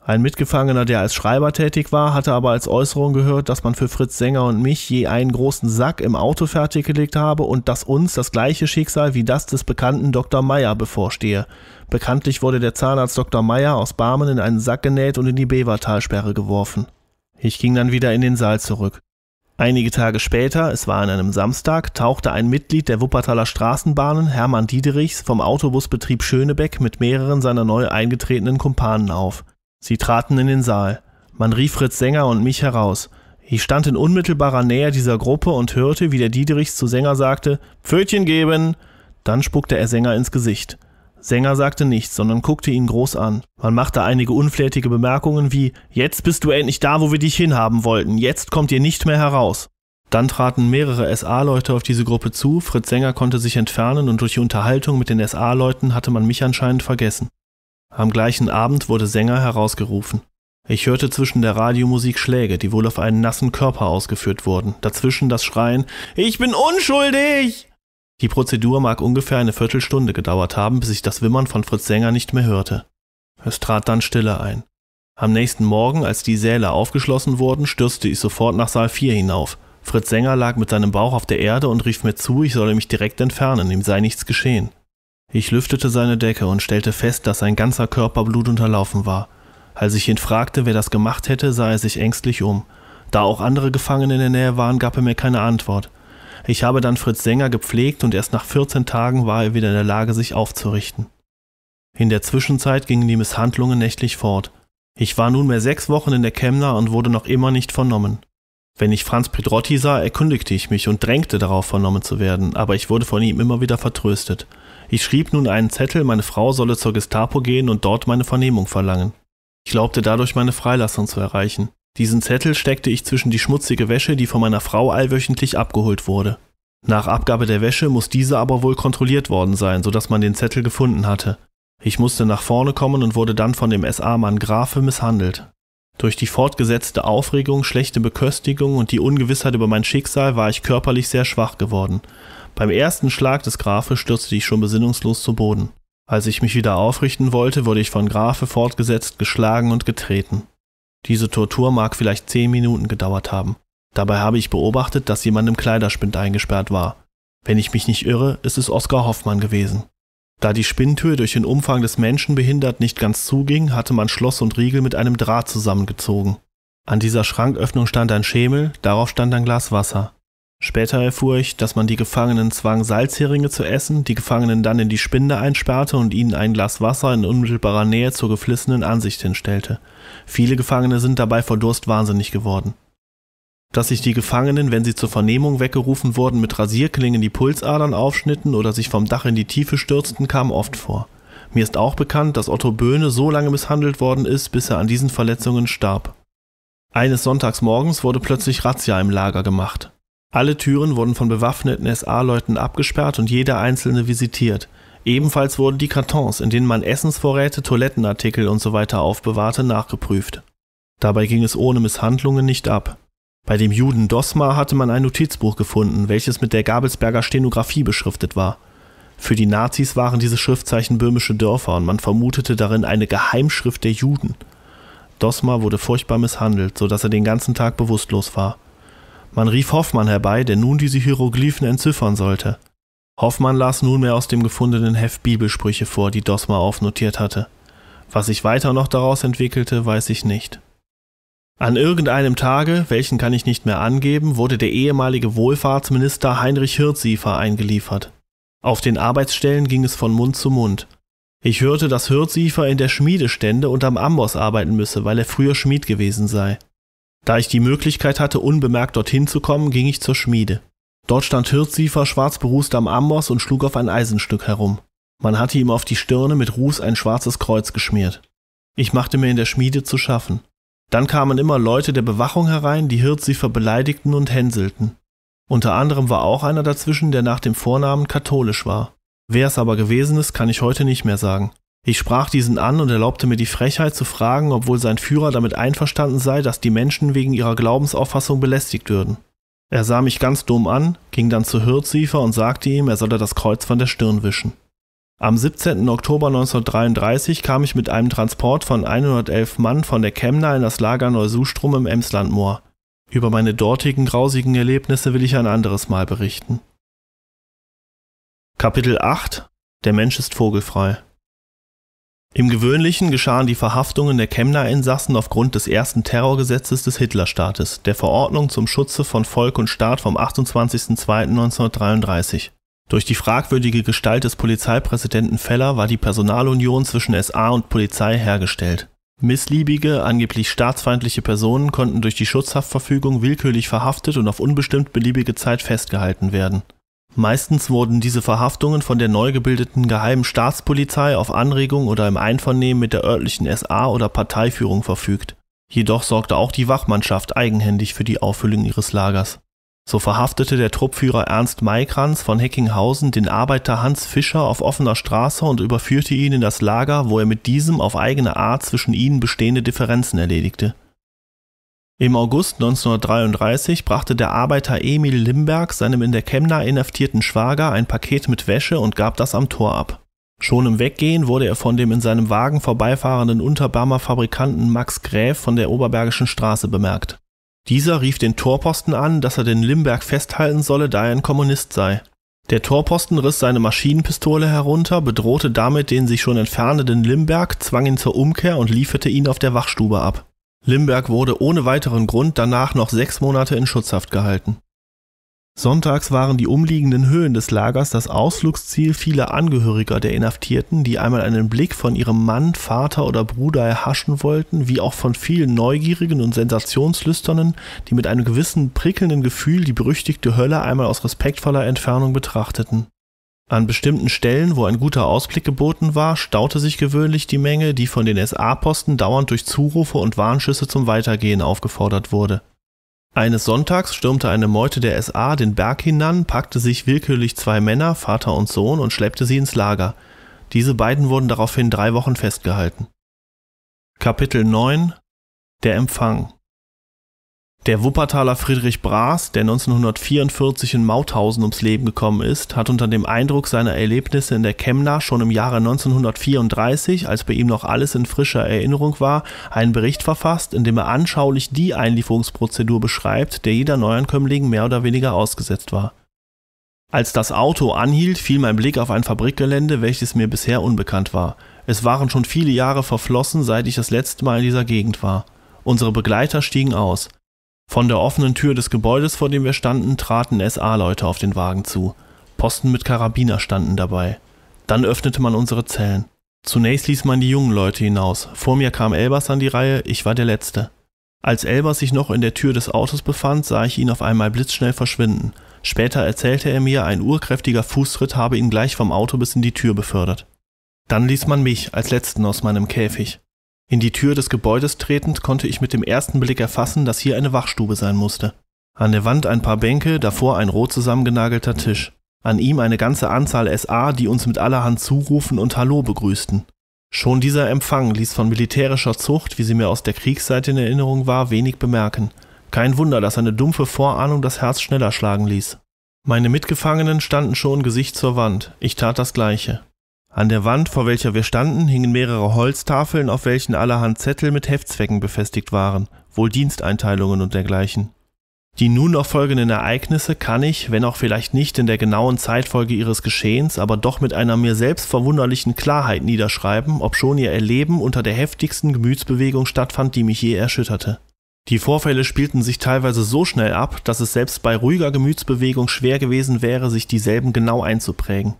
Ein Mitgefangener, der als Schreiber tätig war, hatte aber als Äußerung gehört, dass man für Fritz Sänger und mich je einen großen Sack im Auto fertiggelegt habe und dass uns das gleiche Schicksal wie das des bekannten Dr. Meyer bevorstehe. Bekanntlich wurde der Zahnarzt Dr. Meyer aus Barmen in einen Sack genäht und in die Bevertalsperre geworfen. Ich ging dann wieder in den Saal zurück. Einige Tage später, es war an einem Samstag, tauchte ein Mitglied der Wuppertaler Straßenbahnen, Hermann Diederichs, vom Autobusbetrieb Schönebeck mit mehreren seiner neu eingetretenen Kumpanen auf. Sie traten in den Saal. Man rief Fritz Sänger und mich heraus. Ich stand in unmittelbarer Nähe dieser Gruppe und hörte, wie der Diederichs zu Sänger sagte, Pfötchen geben! Dann spuckte er Sänger ins Gesicht. Sänger sagte nichts, sondern guckte ihn groß an. Man machte einige unflätige Bemerkungen wie, jetzt bist du endlich da, wo wir dich hinhaben wollten, jetzt kommt ihr nicht mehr heraus. Dann traten mehrere SA-Leute auf diese Gruppe zu, Fritz Sänger konnte sich entfernen und durch die Unterhaltung mit den SA-Leuten hatte man mich anscheinend vergessen. Am gleichen Abend wurde Sänger herausgerufen. Ich hörte zwischen der Radiomusik Schläge, die wohl auf einen nassen Körper ausgeführt wurden. Dazwischen das Schreien Ich bin unschuldig! Die Prozedur mag ungefähr eine Viertelstunde gedauert haben, bis ich das Wimmern von Fritz Sänger nicht mehr hörte. Es trat dann Stille ein. Am nächsten Morgen, als die Säle aufgeschlossen wurden, stürzte ich sofort nach Saal 4 hinauf. Fritz Sänger lag mit seinem Bauch auf der Erde und rief mir zu, ich solle mich direkt entfernen, ihm sei nichts geschehen. Ich lüftete seine Decke und stellte fest, dass sein ganzer Körper blutunterlaufen war. Als ich ihn fragte, wer das gemacht hätte, sah er sich ängstlich um. Da auch andere Gefangene in der Nähe waren, gab er mir keine Antwort. Ich habe dann Fritz Sänger gepflegt und erst nach 14 Tagen war er wieder in der Lage, sich aufzurichten. In der Zwischenzeit gingen die Misshandlungen nächtlich fort. Ich war nunmehr sechs Wochen in der Chemna und wurde noch immer nicht vernommen. Wenn ich Franz Pedrotti sah, erkundigte ich mich und drängte darauf, vernommen zu werden, aber ich wurde von ihm immer wieder vertröstet. Ich schrieb nun einen Zettel, meine Frau solle zur Gestapo gehen und dort meine Vernehmung verlangen. Ich glaubte dadurch meine Freilassung zu erreichen. Diesen Zettel steckte ich zwischen die schmutzige Wäsche, die von meiner Frau allwöchentlich abgeholt wurde. Nach Abgabe der Wäsche muss diese aber wohl kontrolliert worden sein, sodass man den Zettel gefunden hatte. Ich musste nach vorne kommen und wurde dann von dem SA-Mann Grafe misshandelt. Durch die fortgesetzte Aufregung, schlechte Beköstigung und die Ungewissheit über mein Schicksal war ich körperlich sehr schwach geworden. Beim ersten Schlag des Grafe stürzte ich schon besinnungslos zu Boden. Als ich mich wieder aufrichten wollte, wurde ich von Grafe fortgesetzt, geschlagen und getreten. Diese Tortur mag vielleicht zehn Minuten gedauert haben. Dabei habe ich beobachtet, dass jemand im Kleiderspind eingesperrt war. Wenn ich mich nicht irre, ist es Oskar Hoffmann gewesen. Da die Spintür durch den Umfang des Menschen behindert nicht ganz zuging, hatte man Schloss und Riegel mit einem Draht zusammengezogen. An dieser Schranköffnung stand ein Schemel, darauf stand ein Glas Wasser. Später erfuhr ich, dass man die Gefangenen zwang, Salzheringe zu essen, die Gefangenen dann in die Spinde einsperrte und ihnen ein Glas Wasser in unmittelbarer Nähe zur geflissenen Ansicht hinstellte. Viele Gefangene sind dabei vor Durst wahnsinnig geworden. Dass sich die Gefangenen, wenn sie zur Vernehmung weggerufen wurden, mit Rasierklingen die Pulsadern aufschnitten oder sich vom Dach in die Tiefe stürzten, kam oft vor. Mir ist auch bekannt, dass Otto Böhne so lange misshandelt worden ist, bis er an diesen Verletzungen starb. Eines Sonntagsmorgens wurde plötzlich Razzia im Lager gemacht. Alle Türen wurden von bewaffneten SA-Leuten abgesperrt und jeder einzelne visitiert. Ebenfalls wurden die Kartons, in denen man Essensvorräte, Toilettenartikel usw. So aufbewahrte, nachgeprüft. Dabei ging es ohne Misshandlungen nicht ab. Bei dem Juden Dosmar hatte man ein Notizbuch gefunden, welches mit der Gabelsberger Stenografie beschriftet war. Für die Nazis waren diese Schriftzeichen böhmische Dörfer und man vermutete darin eine Geheimschrift der Juden. Dosmar wurde furchtbar misshandelt, so dass er den ganzen Tag bewusstlos war. Man rief Hoffmann herbei, der nun diese Hieroglyphen entziffern sollte. Hoffmann las nunmehr aus dem gefundenen Heft Bibelsprüche vor, die Dosmer aufnotiert hatte. Was sich weiter noch daraus entwickelte, weiß ich nicht. An irgendeinem Tage, welchen kann ich nicht mehr angeben, wurde der ehemalige Wohlfahrtsminister Heinrich Hirziefer eingeliefert. Auf den Arbeitsstellen ging es von Mund zu Mund. Ich hörte, dass Hirziefer in der Schmiede stände und am Amboss arbeiten müsse, weil er früher Schmied gewesen sei. Da ich die Möglichkeit hatte, unbemerkt dorthin zu kommen, ging ich zur Schmiede. Dort stand Hirziefer schwarzberust am Amboss und schlug auf ein Eisenstück herum. Man hatte ihm auf die Stirne mit Ruß ein schwarzes Kreuz geschmiert. Ich machte mir in der Schmiede zu schaffen. Dann kamen immer Leute der Bewachung herein, die Hirtsiefer beleidigten und hänselten. Unter anderem war auch einer dazwischen, der nach dem Vornamen katholisch war. Wer es aber gewesen ist, kann ich heute nicht mehr sagen. Ich sprach diesen an und erlaubte mir die Frechheit zu fragen, obwohl sein Führer damit einverstanden sei, dass die Menschen wegen ihrer Glaubensauffassung belästigt würden. Er sah mich ganz dumm an, ging dann zu Hirziefer und sagte ihm, er solle das Kreuz von der Stirn wischen. Am 17. Oktober 1933 kam ich mit einem Transport von 111 Mann von der Chemna in das Lager Neusustrum im Emslandmoor. Über meine dortigen grausigen Erlebnisse will ich ein anderes Mal berichten. Kapitel 8 Der Mensch ist vogelfrei im Gewöhnlichen geschahen die Verhaftungen der Kemnaer Insassen aufgrund des ersten Terrorgesetzes des Hitlerstaates, der Verordnung zum Schutze von Volk und Staat vom 28.02.1933. Durch die fragwürdige Gestalt des Polizeipräsidenten Feller war die Personalunion zwischen SA und Polizei hergestellt. Missliebige, angeblich staatsfeindliche Personen konnten durch die Schutzhaftverfügung willkürlich verhaftet und auf unbestimmt beliebige Zeit festgehalten werden Meistens wurden diese Verhaftungen von der neu gebildeten Geheimen Staatspolizei auf Anregung oder im Einvernehmen mit der örtlichen SA oder Parteiführung verfügt, jedoch sorgte auch die Wachmannschaft eigenhändig für die Auffüllung ihres Lagers. So verhaftete der Truppführer Ernst Maikranz von Heckinghausen den Arbeiter Hans Fischer auf offener Straße und überführte ihn in das Lager, wo er mit diesem auf eigene Art zwischen ihnen bestehende Differenzen erledigte im August 1933 brachte der Arbeiter Emil Limberg seinem in der Chemna inhaftierten Schwager ein Paket mit Wäsche und gab das am Tor ab. Schon im Weggehen wurde er von dem in seinem Wagen vorbeifahrenden Unterbarmer Fabrikanten Max Gräf von der Oberbergischen Straße bemerkt. Dieser rief den Torposten an, dass er den Limberg festhalten solle, da er ein Kommunist sei. Der Torposten riss seine Maschinenpistole herunter, bedrohte damit den sich schon entfernenden Limberg, zwang ihn zur Umkehr und lieferte ihn auf der Wachstube ab. Limberg wurde ohne weiteren Grund danach noch sechs Monate in Schutzhaft gehalten. Sonntags waren die umliegenden Höhen des Lagers das Ausflugsziel vieler Angehöriger der Inhaftierten, die einmal einen Blick von ihrem Mann, Vater oder Bruder erhaschen wollten, wie auch von vielen Neugierigen und Sensationslüsternen, die mit einem gewissen prickelnden Gefühl die berüchtigte Hölle einmal aus respektvoller Entfernung betrachteten an bestimmten Stellen, wo ein guter Ausblick geboten war, staute sich gewöhnlich die Menge, die von den SA-Posten dauernd durch Zurufe und Warnschüsse zum Weitergehen aufgefordert wurde. Eines Sonntags stürmte eine Meute der SA den Berg hinan, packte sich willkürlich zwei Männer, Vater und Sohn, und schleppte sie ins Lager. Diese beiden wurden daraufhin drei Wochen festgehalten. Kapitel 9 Der Empfang der Wuppertaler Friedrich Braas, der 1944 in Mauthausen ums Leben gekommen ist, hat unter dem Eindruck seiner Erlebnisse in der Chemna schon im Jahre 1934, als bei ihm noch alles in frischer Erinnerung war, einen Bericht verfasst, in dem er anschaulich die Einlieferungsprozedur beschreibt, der jeder Neuankömmling mehr oder weniger ausgesetzt war. Als das Auto anhielt, fiel mein Blick auf ein Fabrikgelände, welches mir bisher unbekannt war. Es waren schon viele Jahre verflossen, seit ich das letzte Mal in dieser Gegend war. Unsere Begleiter stiegen aus. Von der offenen Tür des Gebäudes, vor dem wir standen, traten SA-Leute auf den Wagen zu. Posten mit Karabiner standen dabei. Dann öffnete man unsere Zellen. Zunächst ließ man die jungen Leute hinaus. Vor mir kam Elbers an die Reihe, ich war der Letzte. Als Elbers sich noch in der Tür des Autos befand, sah ich ihn auf einmal blitzschnell verschwinden. Später erzählte er mir, ein urkräftiger Fußtritt habe ihn gleich vom Auto bis in die Tür befördert. Dann ließ man mich als Letzten aus meinem Käfig. In die Tür des Gebäudes tretend konnte ich mit dem ersten Blick erfassen, dass hier eine Wachstube sein musste. An der Wand ein paar Bänke, davor ein rot zusammengenagelter Tisch. An ihm eine ganze Anzahl SA, die uns mit allerhand Zurufen und Hallo begrüßten. Schon dieser Empfang ließ von militärischer Zucht, wie sie mir aus der Kriegszeit in Erinnerung war, wenig bemerken. Kein Wunder, dass eine dumpfe Vorahnung das Herz schneller schlagen ließ. Meine Mitgefangenen standen schon Gesicht zur Wand. Ich tat das Gleiche. An der Wand, vor welcher wir standen, hingen mehrere Holztafeln, auf welchen allerhand Zettel mit Heftzwecken befestigt waren, wohl Diensteinteilungen und dergleichen. Die nun noch folgenden Ereignisse kann ich, wenn auch vielleicht nicht in der genauen Zeitfolge ihres Geschehens, aber doch mit einer mir selbst verwunderlichen Klarheit niederschreiben, obschon ihr Erleben unter der heftigsten Gemütsbewegung stattfand, die mich je erschütterte. Die Vorfälle spielten sich teilweise so schnell ab, dass es selbst bei ruhiger Gemütsbewegung schwer gewesen wäre, sich dieselben genau einzuprägen.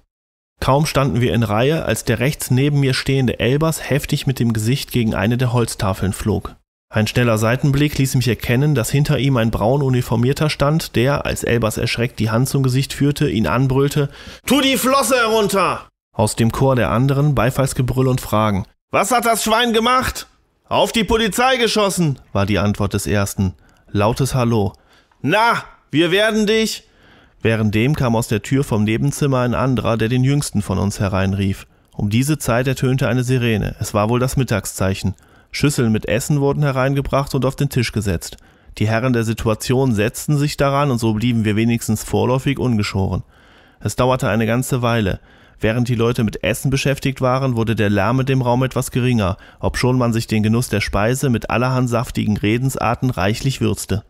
Kaum standen wir in Reihe, als der rechts neben mir stehende Elbers heftig mit dem Gesicht gegen eine der Holztafeln flog. Ein schneller Seitenblick ließ mich erkennen, dass hinter ihm ein braun uniformierter stand, der, als Elbers erschreckt die Hand zum Gesicht führte, ihn anbrüllte Tu die Flosse herunter! Aus dem Chor der anderen Beifallsgebrüll und Fragen. Was hat das Schwein gemacht? Auf die Polizei geschossen, war die Antwort des ersten. Lautes Hallo. Na, wir werden dich. Währenddem kam aus der Tür vom Nebenzimmer ein anderer, der den jüngsten von uns hereinrief. Um diese Zeit ertönte eine Sirene, es war wohl das Mittagszeichen. Schüsseln mit Essen wurden hereingebracht und auf den Tisch gesetzt. Die Herren der Situation setzten sich daran und so blieben wir wenigstens vorläufig ungeschoren. Es dauerte eine ganze Weile. Während die Leute mit Essen beschäftigt waren, wurde der Lärm in dem Raum etwas geringer, obschon man sich den Genuss der Speise mit allerhand saftigen Redensarten reichlich würzte.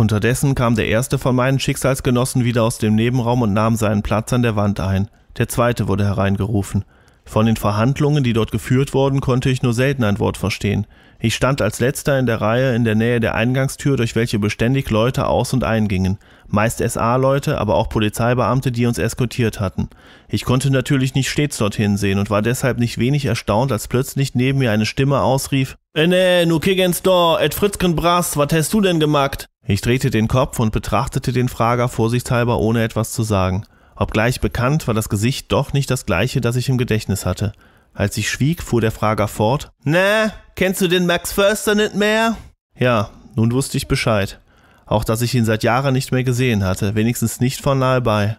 Unterdessen kam der erste von meinen Schicksalsgenossen wieder aus dem Nebenraum und nahm seinen Platz an der Wand ein. Der zweite wurde hereingerufen. Von den Verhandlungen, die dort geführt wurden, konnte ich nur selten ein Wort verstehen. Ich stand als letzter in der Reihe in der Nähe der Eingangstür, durch welche beständig Leute aus und eingingen, meist SA-Leute, aber auch Polizeibeamte, die uns eskortiert hatten. Ich konnte natürlich nicht stets dorthin sehen und war deshalb nicht wenig erstaunt, als plötzlich neben mir eine Stimme ausrief äh, nee, nu kickens da, et Fritzken Brass, wat hast du denn gemacht? Ich drehte den Kopf und betrachtete den Frager vorsichtshalber, ohne etwas zu sagen. Obgleich bekannt war das Gesicht doch nicht das gleiche, das ich im Gedächtnis hatte. Als ich schwieg, fuhr der Frager fort. Na, kennst du den Max Förster nicht mehr? Ja, nun wusste ich Bescheid. Auch dass ich ihn seit Jahren nicht mehr gesehen hatte, wenigstens nicht von nahe bei.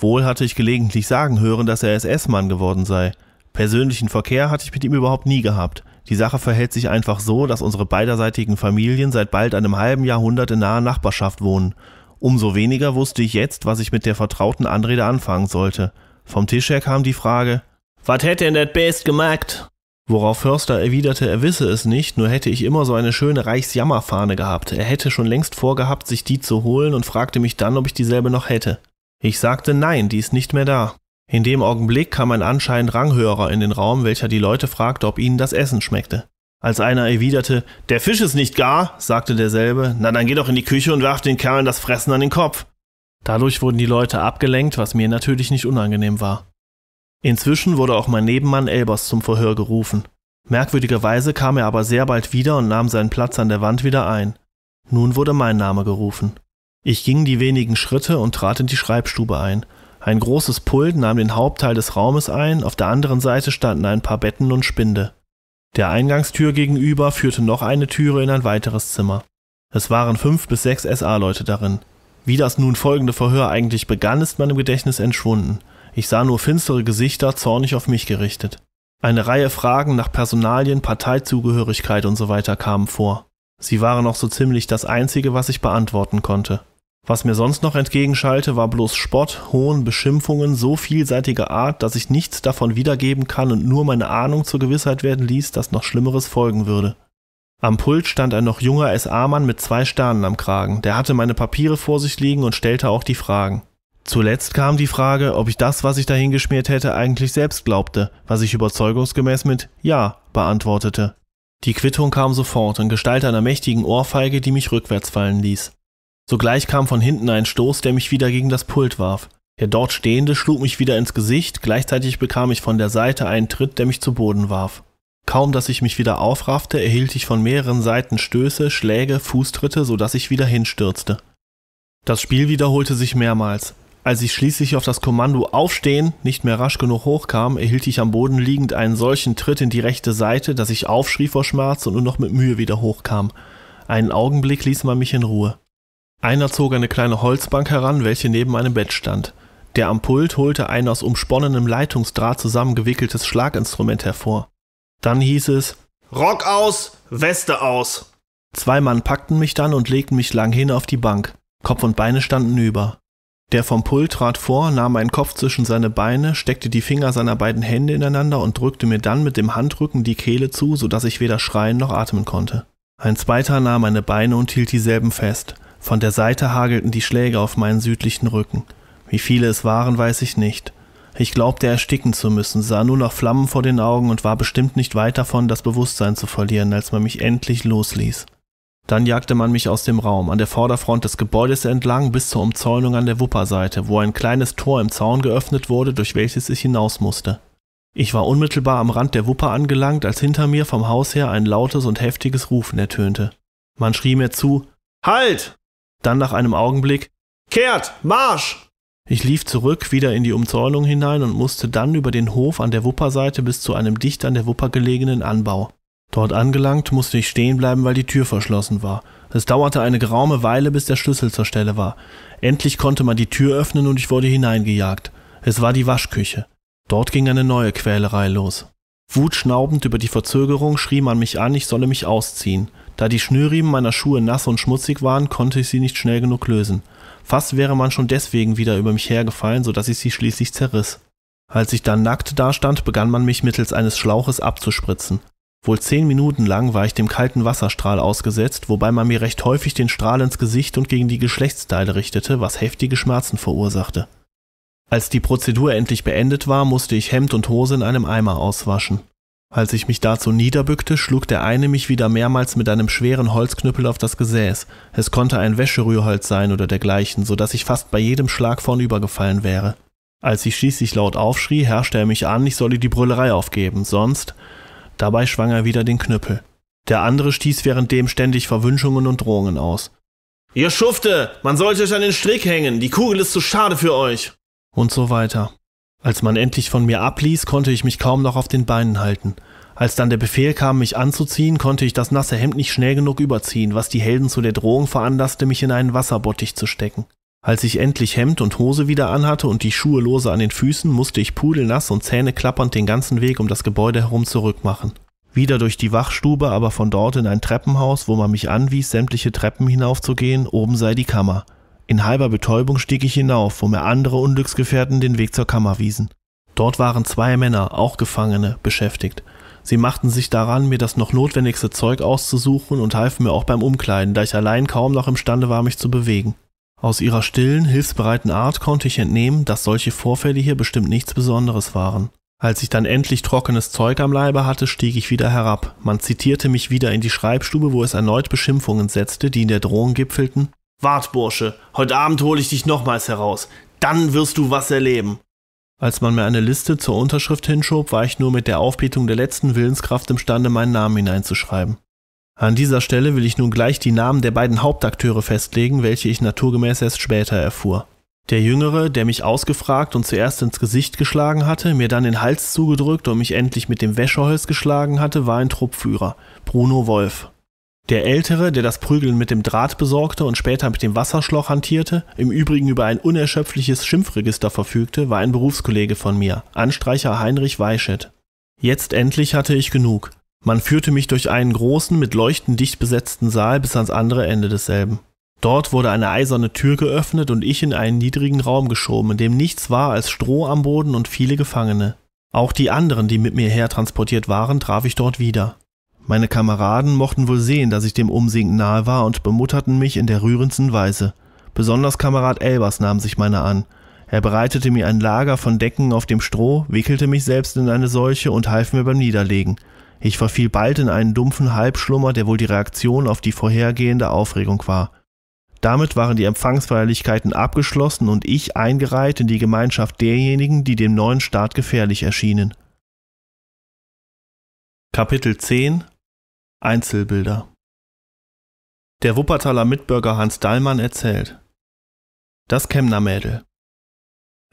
Wohl hatte ich gelegentlich sagen hören, dass er SS-Mann geworden sei. Persönlichen Verkehr hatte ich mit ihm überhaupt nie gehabt. Die Sache verhält sich einfach so, dass unsere beiderseitigen Familien seit bald einem halben Jahrhundert in naher Nachbarschaft wohnen. Umso weniger wusste ich jetzt, was ich mit der vertrauten Anrede anfangen sollte. Vom Tisch her kam die Frage, was hätte denn das Best gemacht? Worauf Förster erwiderte, er wisse es nicht, nur hätte ich immer so eine schöne Reichsjammerfahne gehabt. Er hätte schon längst vorgehabt, sich die zu holen und fragte mich dann, ob ich dieselbe noch hätte. Ich sagte nein, die ist nicht mehr da. In dem Augenblick kam ein anscheinend Ranghörer in den Raum, welcher die Leute fragte, ob ihnen das Essen schmeckte. Als einer erwiderte, der Fisch ist nicht gar, sagte derselbe, na dann geh doch in die Küche und werf den Kerlen das Fressen an den Kopf. Dadurch wurden die Leute abgelenkt, was mir natürlich nicht unangenehm war. Inzwischen wurde auch mein Nebenmann Elbers zum Verhör gerufen. Merkwürdigerweise kam er aber sehr bald wieder und nahm seinen Platz an der Wand wieder ein. Nun wurde mein Name gerufen. Ich ging die wenigen Schritte und trat in die Schreibstube ein, ein großes Pult nahm den Hauptteil des Raumes ein, auf der anderen Seite standen ein paar Betten und Spinde. Der Eingangstür gegenüber führte noch eine Türe in ein weiteres Zimmer. Es waren fünf bis sechs SA-Leute darin. Wie das nun folgende Verhör eigentlich begann, ist meinem Gedächtnis entschwunden. Ich sah nur finstere Gesichter, zornig auf mich gerichtet. Eine Reihe Fragen nach Personalien, Parteizugehörigkeit usw. So kamen vor. Sie waren auch so ziemlich das Einzige, was ich beantworten konnte. Was mir sonst noch entgegenschallte, war bloß Spott, Hohn, Beschimpfungen so vielseitiger Art, dass ich nichts davon wiedergeben kann und nur meine Ahnung zur Gewissheit werden ließ, dass noch Schlimmeres folgen würde. Am Pult stand ein noch junger SA-Mann mit zwei Sternen am Kragen, der hatte meine Papiere vor sich liegen und stellte auch die Fragen. Zuletzt kam die Frage, ob ich das, was ich dahingeschmiert hätte, eigentlich selbst glaubte, was ich überzeugungsgemäß mit Ja beantwortete. Die Quittung kam sofort in Gestalt einer mächtigen Ohrfeige, die mich rückwärts fallen ließ. Sogleich kam von hinten ein Stoß, der mich wieder gegen das Pult warf. Der dort Stehende schlug mich wieder ins Gesicht, gleichzeitig bekam ich von der Seite einen Tritt, der mich zu Boden warf. Kaum, dass ich mich wieder aufraffte, erhielt ich von mehreren Seiten Stöße, Schläge, Fußtritte, so dass ich wieder hinstürzte. Das Spiel wiederholte sich mehrmals. Als ich schließlich auf das Kommando Aufstehen nicht mehr rasch genug hochkam, erhielt ich am Boden liegend einen solchen Tritt in die rechte Seite, dass ich aufschrie vor Schmerz und nur noch mit Mühe wieder hochkam. Einen Augenblick ließ man mich in Ruhe. Einer zog eine kleine Holzbank heran, welche neben einem Bett stand. Der am Pult holte ein aus umsponnenem Leitungsdraht zusammengewickeltes Schlaginstrument hervor. Dann hieß es Rock aus, Weste aus. Zwei Mann packten mich dann und legten mich lang hin auf die Bank. Kopf und Beine standen über. Der vom Pult trat vor, nahm meinen Kopf zwischen seine Beine, steckte die Finger seiner beiden Hände ineinander und drückte mir dann mit dem Handrücken die Kehle zu, sodass ich weder schreien noch atmen konnte. Ein zweiter nahm meine Beine und hielt dieselben fest. Von der Seite hagelten die Schläge auf meinen südlichen Rücken. Wie viele es waren, weiß ich nicht. Ich glaubte ersticken zu müssen, sah nur noch Flammen vor den Augen und war bestimmt nicht weit davon, das Bewusstsein zu verlieren, als man mich endlich losließ. Dann jagte man mich aus dem Raum, an der Vorderfront des Gebäudes entlang bis zur Umzäunung an der Wupperseite, wo ein kleines Tor im Zaun geöffnet wurde, durch welches ich hinaus musste. Ich war unmittelbar am Rand der Wupper angelangt, als hinter mir vom Haus her ein lautes und heftiges Rufen ertönte. Man schrie mir zu Halt! Dann nach einem Augenblick Kehrt, Marsch! Ich lief zurück wieder in die Umzäunung hinein und musste dann über den Hof an der Wupperseite bis zu einem dicht an der Wupper gelegenen Anbau. Dort angelangt musste ich stehen bleiben, weil die Tür verschlossen war. Es dauerte eine geraume Weile, bis der Schlüssel zur Stelle war. Endlich konnte man die Tür öffnen und ich wurde hineingejagt. Es war die Waschküche. Dort ging eine neue Quälerei los. Wutschnaubend über die Verzögerung schrie man mich an, ich solle mich ausziehen. Da die Schnürriemen meiner Schuhe nass und schmutzig waren, konnte ich sie nicht schnell genug lösen. Fast wäre man schon deswegen wieder über mich hergefallen, so dass ich sie schließlich zerriss. Als ich dann nackt dastand, begann man mich mittels eines Schlauches abzuspritzen. Wohl zehn Minuten lang war ich dem kalten Wasserstrahl ausgesetzt, wobei man mir recht häufig den Strahl ins Gesicht und gegen die Geschlechtsteile richtete, was heftige Schmerzen verursachte. Als die Prozedur endlich beendet war, musste ich Hemd und Hose in einem Eimer auswaschen. Als ich mich dazu niederbückte, schlug der eine mich wieder mehrmals mit einem schweren Holzknüppel auf das Gesäß. Es konnte ein Wäscherührholz sein oder dergleichen, so dass ich fast bei jedem Schlag vornübergefallen wäre. Als ich schließlich laut aufschrie, herrschte er mich an, ich solle die Brüllerei aufgeben, sonst. Dabei schwang er wieder den Knüppel. Der andere stieß währenddem ständig Verwünschungen und Drohungen aus. Ihr Schufte, man sollte euch an den Strick hängen, die Kugel ist zu schade für euch. Und so weiter. Als man endlich von mir abließ, konnte ich mich kaum noch auf den Beinen halten. Als dann der Befehl kam, mich anzuziehen, konnte ich das nasse Hemd nicht schnell genug überziehen, was die Helden zu der Drohung veranlasste, mich in einen Wasserbottich zu stecken. Als ich endlich Hemd und Hose wieder anhatte und die Schuhe lose an den Füßen, musste ich pudelnass und zähneklappernd den ganzen Weg um das Gebäude herum zurückmachen. Wieder durch die Wachstube, aber von dort in ein Treppenhaus, wo man mich anwies, sämtliche Treppen hinaufzugehen, oben sei die Kammer. In halber Betäubung stieg ich hinauf, wo mir andere Unglücksgefährten den Weg zur Kammer wiesen. Dort waren zwei Männer, auch Gefangene, beschäftigt. Sie machten sich daran, mir das noch notwendigste Zeug auszusuchen und halfen mir auch beim Umkleiden, da ich allein kaum noch imstande war, mich zu bewegen. Aus ihrer stillen, hilfsbereiten Art konnte ich entnehmen, dass solche Vorfälle hier bestimmt nichts Besonderes waren. Als ich dann endlich trockenes Zeug am Leibe hatte, stieg ich wieder herab. Man zitierte mich wieder in die Schreibstube, wo es erneut Beschimpfungen setzte, die in der Drohung gipfelten, Wart, Bursche, heute Abend hole ich dich nochmals heraus. Dann wirst du was erleben. Als man mir eine Liste zur Unterschrift hinschob, war ich nur mit der Aufbetung der letzten Willenskraft imstande, meinen Namen hineinzuschreiben. An dieser Stelle will ich nun gleich die Namen der beiden Hauptakteure festlegen, welche ich naturgemäß erst später erfuhr. Der Jüngere, der mich ausgefragt und zuerst ins Gesicht geschlagen hatte, mir dann den Hals zugedrückt und mich endlich mit dem Wäscheholz geschlagen hatte, war ein Truppführer, Bruno Wolf. Der Ältere, der das Prügeln mit dem Draht besorgte und später mit dem Wasserschlauch hantierte, im Übrigen über ein unerschöpfliches Schimpfregister verfügte, war ein Berufskollege von mir, Anstreicher Heinrich Weischet. Jetzt endlich hatte ich genug. Man führte mich durch einen großen, mit Leuchten dicht besetzten Saal bis ans andere Ende desselben. Dort wurde eine eiserne Tür geöffnet und ich in einen niedrigen Raum geschoben, in dem nichts war als Stroh am Boden und viele Gefangene. Auch die anderen, die mit mir hertransportiert waren, traf ich dort wieder. Meine Kameraden mochten wohl sehen, dass ich dem Umsinken nahe war und bemutterten mich in der rührendsten Weise. Besonders Kamerad Elbers nahm sich meiner an. Er bereitete mir ein Lager von Decken auf dem Stroh, wickelte mich selbst in eine solche und half mir beim Niederlegen. Ich verfiel bald in einen dumpfen Halbschlummer, der wohl die Reaktion auf die vorhergehende Aufregung war. Damit waren die Empfangsfeierlichkeiten abgeschlossen und ich eingereiht in die Gemeinschaft derjenigen, die dem neuen Staat gefährlich erschienen. Kapitel 10 Einzelbilder Der Wuppertaler Mitbürger Hans Dahlmann erzählt Das Kemner Mädel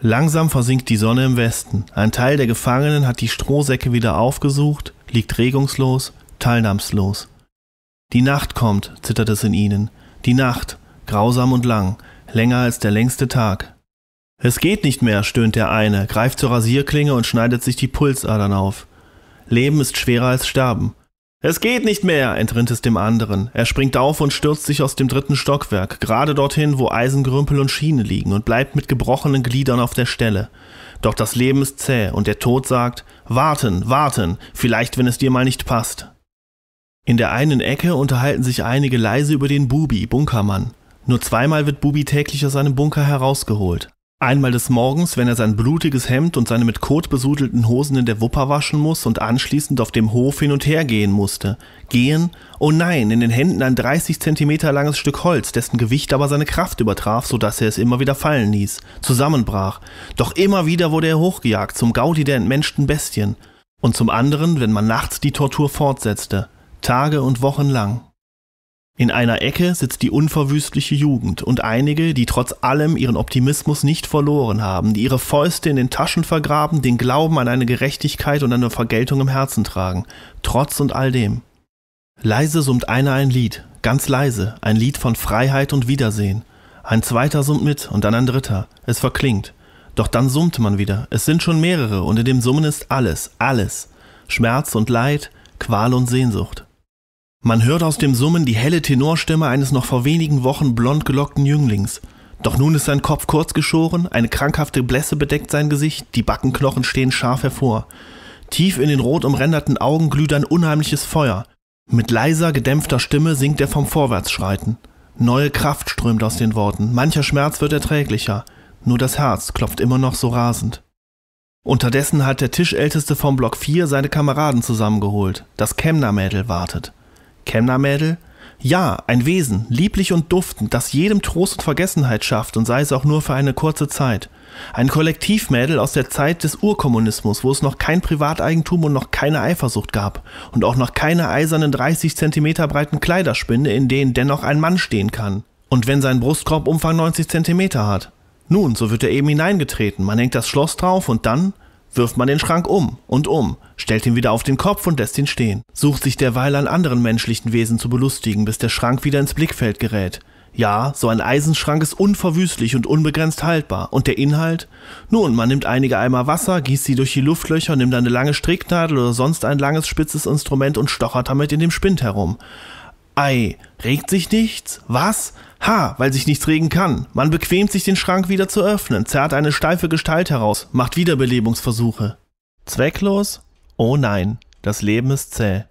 Langsam versinkt die Sonne im Westen. Ein Teil der Gefangenen hat die Strohsäcke wieder aufgesucht, liegt regungslos, teilnahmslos. Die Nacht kommt, zittert es in ihnen. Die Nacht, grausam und lang, länger als der längste Tag. Es geht nicht mehr, stöhnt der eine, greift zur Rasierklinge und schneidet sich die Pulsadern auf. Leben ist schwerer als Sterben. Es geht nicht mehr, entrinnt es dem anderen. Er springt auf und stürzt sich aus dem dritten Stockwerk, gerade dorthin, wo Eisengrümpel und Schiene liegen, und bleibt mit gebrochenen Gliedern auf der Stelle. Doch das Leben ist zäh, und der Tod sagt Warten, warten, vielleicht wenn es dir mal nicht passt. In der einen Ecke unterhalten sich einige leise über den Bubi, Bunkermann. Nur zweimal wird Bubi täglich aus seinem Bunker herausgeholt. Einmal des Morgens, wenn er sein blutiges Hemd und seine mit Kot besudelten Hosen in der Wupper waschen muss und anschließend auf dem Hof hin und her gehen musste. Gehen? Oh nein, in den Händen ein 30 Zentimeter langes Stück Holz, dessen Gewicht aber seine Kraft übertraf, sodass er es immer wieder fallen ließ, zusammenbrach. Doch immer wieder wurde er hochgejagt zum Gaudi der entmenschten Bestien. Und zum anderen, wenn man nachts die Tortur fortsetzte. Tage und Wochen lang. In einer Ecke sitzt die unverwüstliche Jugend und einige, die trotz allem ihren Optimismus nicht verloren haben, die ihre Fäuste in den Taschen vergraben, den Glauben an eine Gerechtigkeit und eine Vergeltung im Herzen tragen, trotz und all dem. Leise summt einer ein Lied, ganz leise, ein Lied von Freiheit und Wiedersehen. Ein zweiter summt mit und dann ein dritter. Es verklingt. Doch dann summt man wieder. Es sind schon mehrere und in dem Summen ist alles, alles. Schmerz und Leid, Qual und Sehnsucht. Man hört aus dem Summen die helle Tenorstimme eines noch vor wenigen Wochen blond gelockten Jünglings. Doch nun ist sein Kopf kurz geschoren, eine krankhafte Blässe bedeckt sein Gesicht, die Backenknochen stehen scharf hervor. Tief in den rot umränderten Augen glüht ein unheimliches Feuer. Mit leiser, gedämpfter Stimme singt er vom Vorwärtsschreiten. Neue Kraft strömt aus den Worten, mancher Schmerz wird erträglicher, nur das Herz klopft immer noch so rasend. Unterdessen hat der Tischälteste vom Block 4 seine Kameraden zusammengeholt. Das chemner wartet. Chemner Mädel? Ja, ein Wesen, lieblich und duftend, das jedem Trost und Vergessenheit schafft und sei es auch nur für eine kurze Zeit. Ein Kollektivmädel aus der Zeit des Urkommunismus, wo es noch kein Privateigentum und noch keine Eifersucht gab und auch noch keine eisernen 30 cm breiten Kleiderspinde, in denen dennoch ein Mann stehen kann. Und wenn sein Brustkorb Umfang 90 cm hat. Nun, so wird er eben hineingetreten, man hängt das Schloss drauf und dann, wirft man den Schrank um und um, stellt ihn wieder auf den Kopf und lässt ihn stehen, sucht sich derweil an anderen menschlichen Wesen zu belustigen, bis der Schrank wieder ins Blickfeld gerät. Ja, so ein Eisenschrank ist unverwüstlich und unbegrenzt haltbar. Und der Inhalt? Nun, man nimmt einige Eimer Wasser, gießt sie durch die Luftlöcher, nimmt eine lange Stricknadel oder sonst ein langes spitzes Instrument und stochert damit in dem Spind herum. Ei, regt sich nichts? Was? Ha, weil sich nichts regen kann. Man bequemt sich, den Schrank wieder zu öffnen, zerrt eine steife Gestalt heraus, macht Wiederbelebungsversuche. Zwecklos? Oh nein, das Leben ist zäh.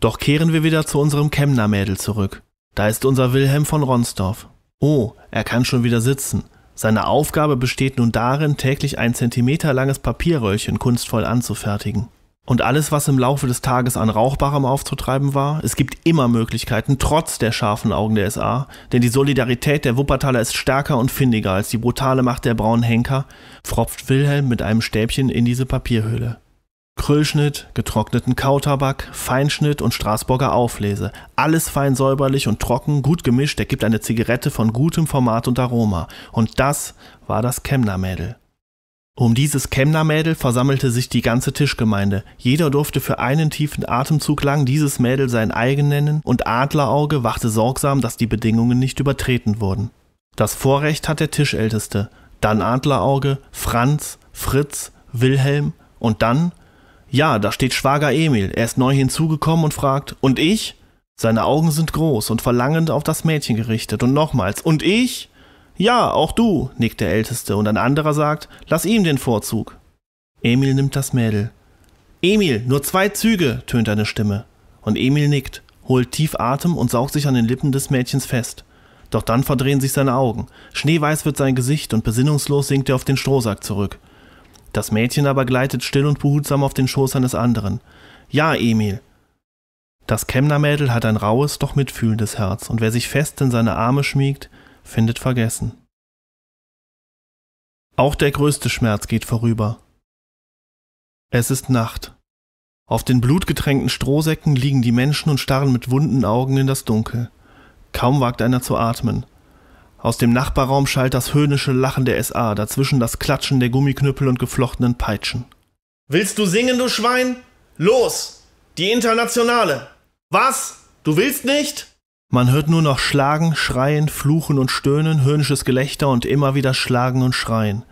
Doch kehren wir wieder zu unserem Chemner-Mädel zurück. Da ist unser Wilhelm von Ronsdorf. Oh, er kann schon wieder sitzen. Seine Aufgabe besteht nun darin, täglich ein Zentimeter langes Papierröllchen kunstvoll anzufertigen. Und alles, was im Laufe des Tages an Rauchbarem aufzutreiben war, es gibt immer Möglichkeiten, trotz der scharfen Augen der SA, denn die Solidarität der Wuppertaler ist stärker und findiger als die brutale Macht der braunen Henker, pfropft Wilhelm mit einem Stäbchen in diese Papierhöhle. Krüllschnitt, getrockneten Kautabak, Feinschnitt und Straßburger Auflese. Alles fein säuberlich und trocken, gut gemischt, ergibt eine Zigarette von gutem Format und Aroma. Und das war das Chemner Mädel. Um dieses Kemner-Mädel versammelte sich die ganze Tischgemeinde. Jeder durfte für einen tiefen Atemzug lang dieses Mädel sein eigen nennen, und Adlerauge wachte sorgsam, dass die Bedingungen nicht übertreten wurden. Das Vorrecht hat der Tischälteste, dann Adlerauge, Franz, Fritz, Wilhelm und dann, ja, da steht Schwager Emil, er ist neu hinzugekommen und fragt, und ich? Seine Augen sind groß und verlangend auf das Mädchen gerichtet, und nochmals, und ich? Ja, auch du, nickt der Älteste, und ein anderer sagt, lass ihm den Vorzug. Emil nimmt das Mädel. Emil, nur zwei Züge, tönt eine Stimme. Und Emil nickt, holt tief Atem und saugt sich an den Lippen des Mädchens fest. Doch dann verdrehen sich seine Augen. Schneeweiß wird sein Gesicht und besinnungslos sinkt er auf den Strohsack zurück. Das Mädchen aber gleitet still und behutsam auf den Schoß eines anderen. Ja, Emil. Das Chemner hat ein raues, doch mitfühlendes Herz, und wer sich fest in seine Arme schmiegt, findet vergessen. Auch der größte Schmerz geht vorüber. Es ist Nacht. Auf den blutgetränkten Strohsäcken liegen die Menschen und starren mit wunden Augen in das Dunkel. Kaum wagt einer zu atmen. Aus dem Nachbarraum schallt das höhnische Lachen der SA, dazwischen das Klatschen der Gummiknüppel und geflochtenen Peitschen. Willst du singen, du Schwein? Los! Die Internationale! Was? Du willst nicht? Man hört nur noch Schlagen, Schreien, Fluchen und Stöhnen, höhnisches Gelächter und immer wieder Schlagen und Schreien.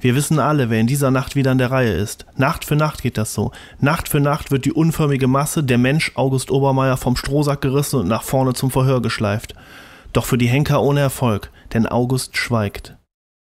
Wir wissen alle, wer in dieser Nacht wieder an der Reihe ist. Nacht für Nacht geht das so. Nacht für Nacht wird die unförmige Masse, der Mensch August Obermeier, vom Strohsack gerissen und nach vorne zum Verhör geschleift. Doch für die Henker ohne Erfolg, denn August schweigt.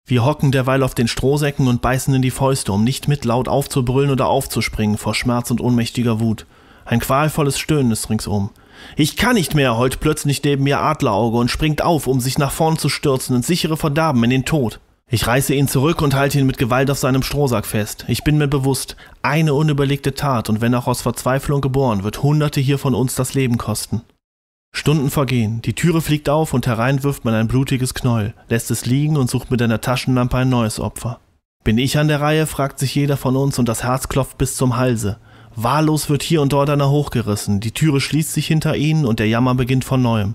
Wir hocken derweil auf den Strohsäcken und beißen in die Fäuste, um nicht mit laut aufzubrüllen oder aufzuspringen vor Schmerz und ohnmächtiger Wut. Ein qualvolles Stöhnen ist ringsum. Ich kann nicht mehr, heult plötzlich neben mir Adlerauge und springt auf, um sich nach vorn zu stürzen und sichere Verderben in den Tod. Ich reiße ihn zurück und halte ihn mit Gewalt auf seinem Strohsack fest. Ich bin mir bewusst, eine unüberlegte Tat und wenn auch aus Verzweiflung geboren, wird Hunderte hier von uns das Leben kosten. Stunden vergehen, die Türe fliegt auf und herein wirft man ein blutiges Knäuel, lässt es liegen und sucht mit einer Taschenlampe ein neues Opfer. Bin ich an der Reihe, fragt sich jeder von uns und das Herz klopft bis zum Halse. Wahllos wird hier und dort einer hochgerissen, die Türe schließt sich hinter ihnen und der Jammer beginnt von neuem.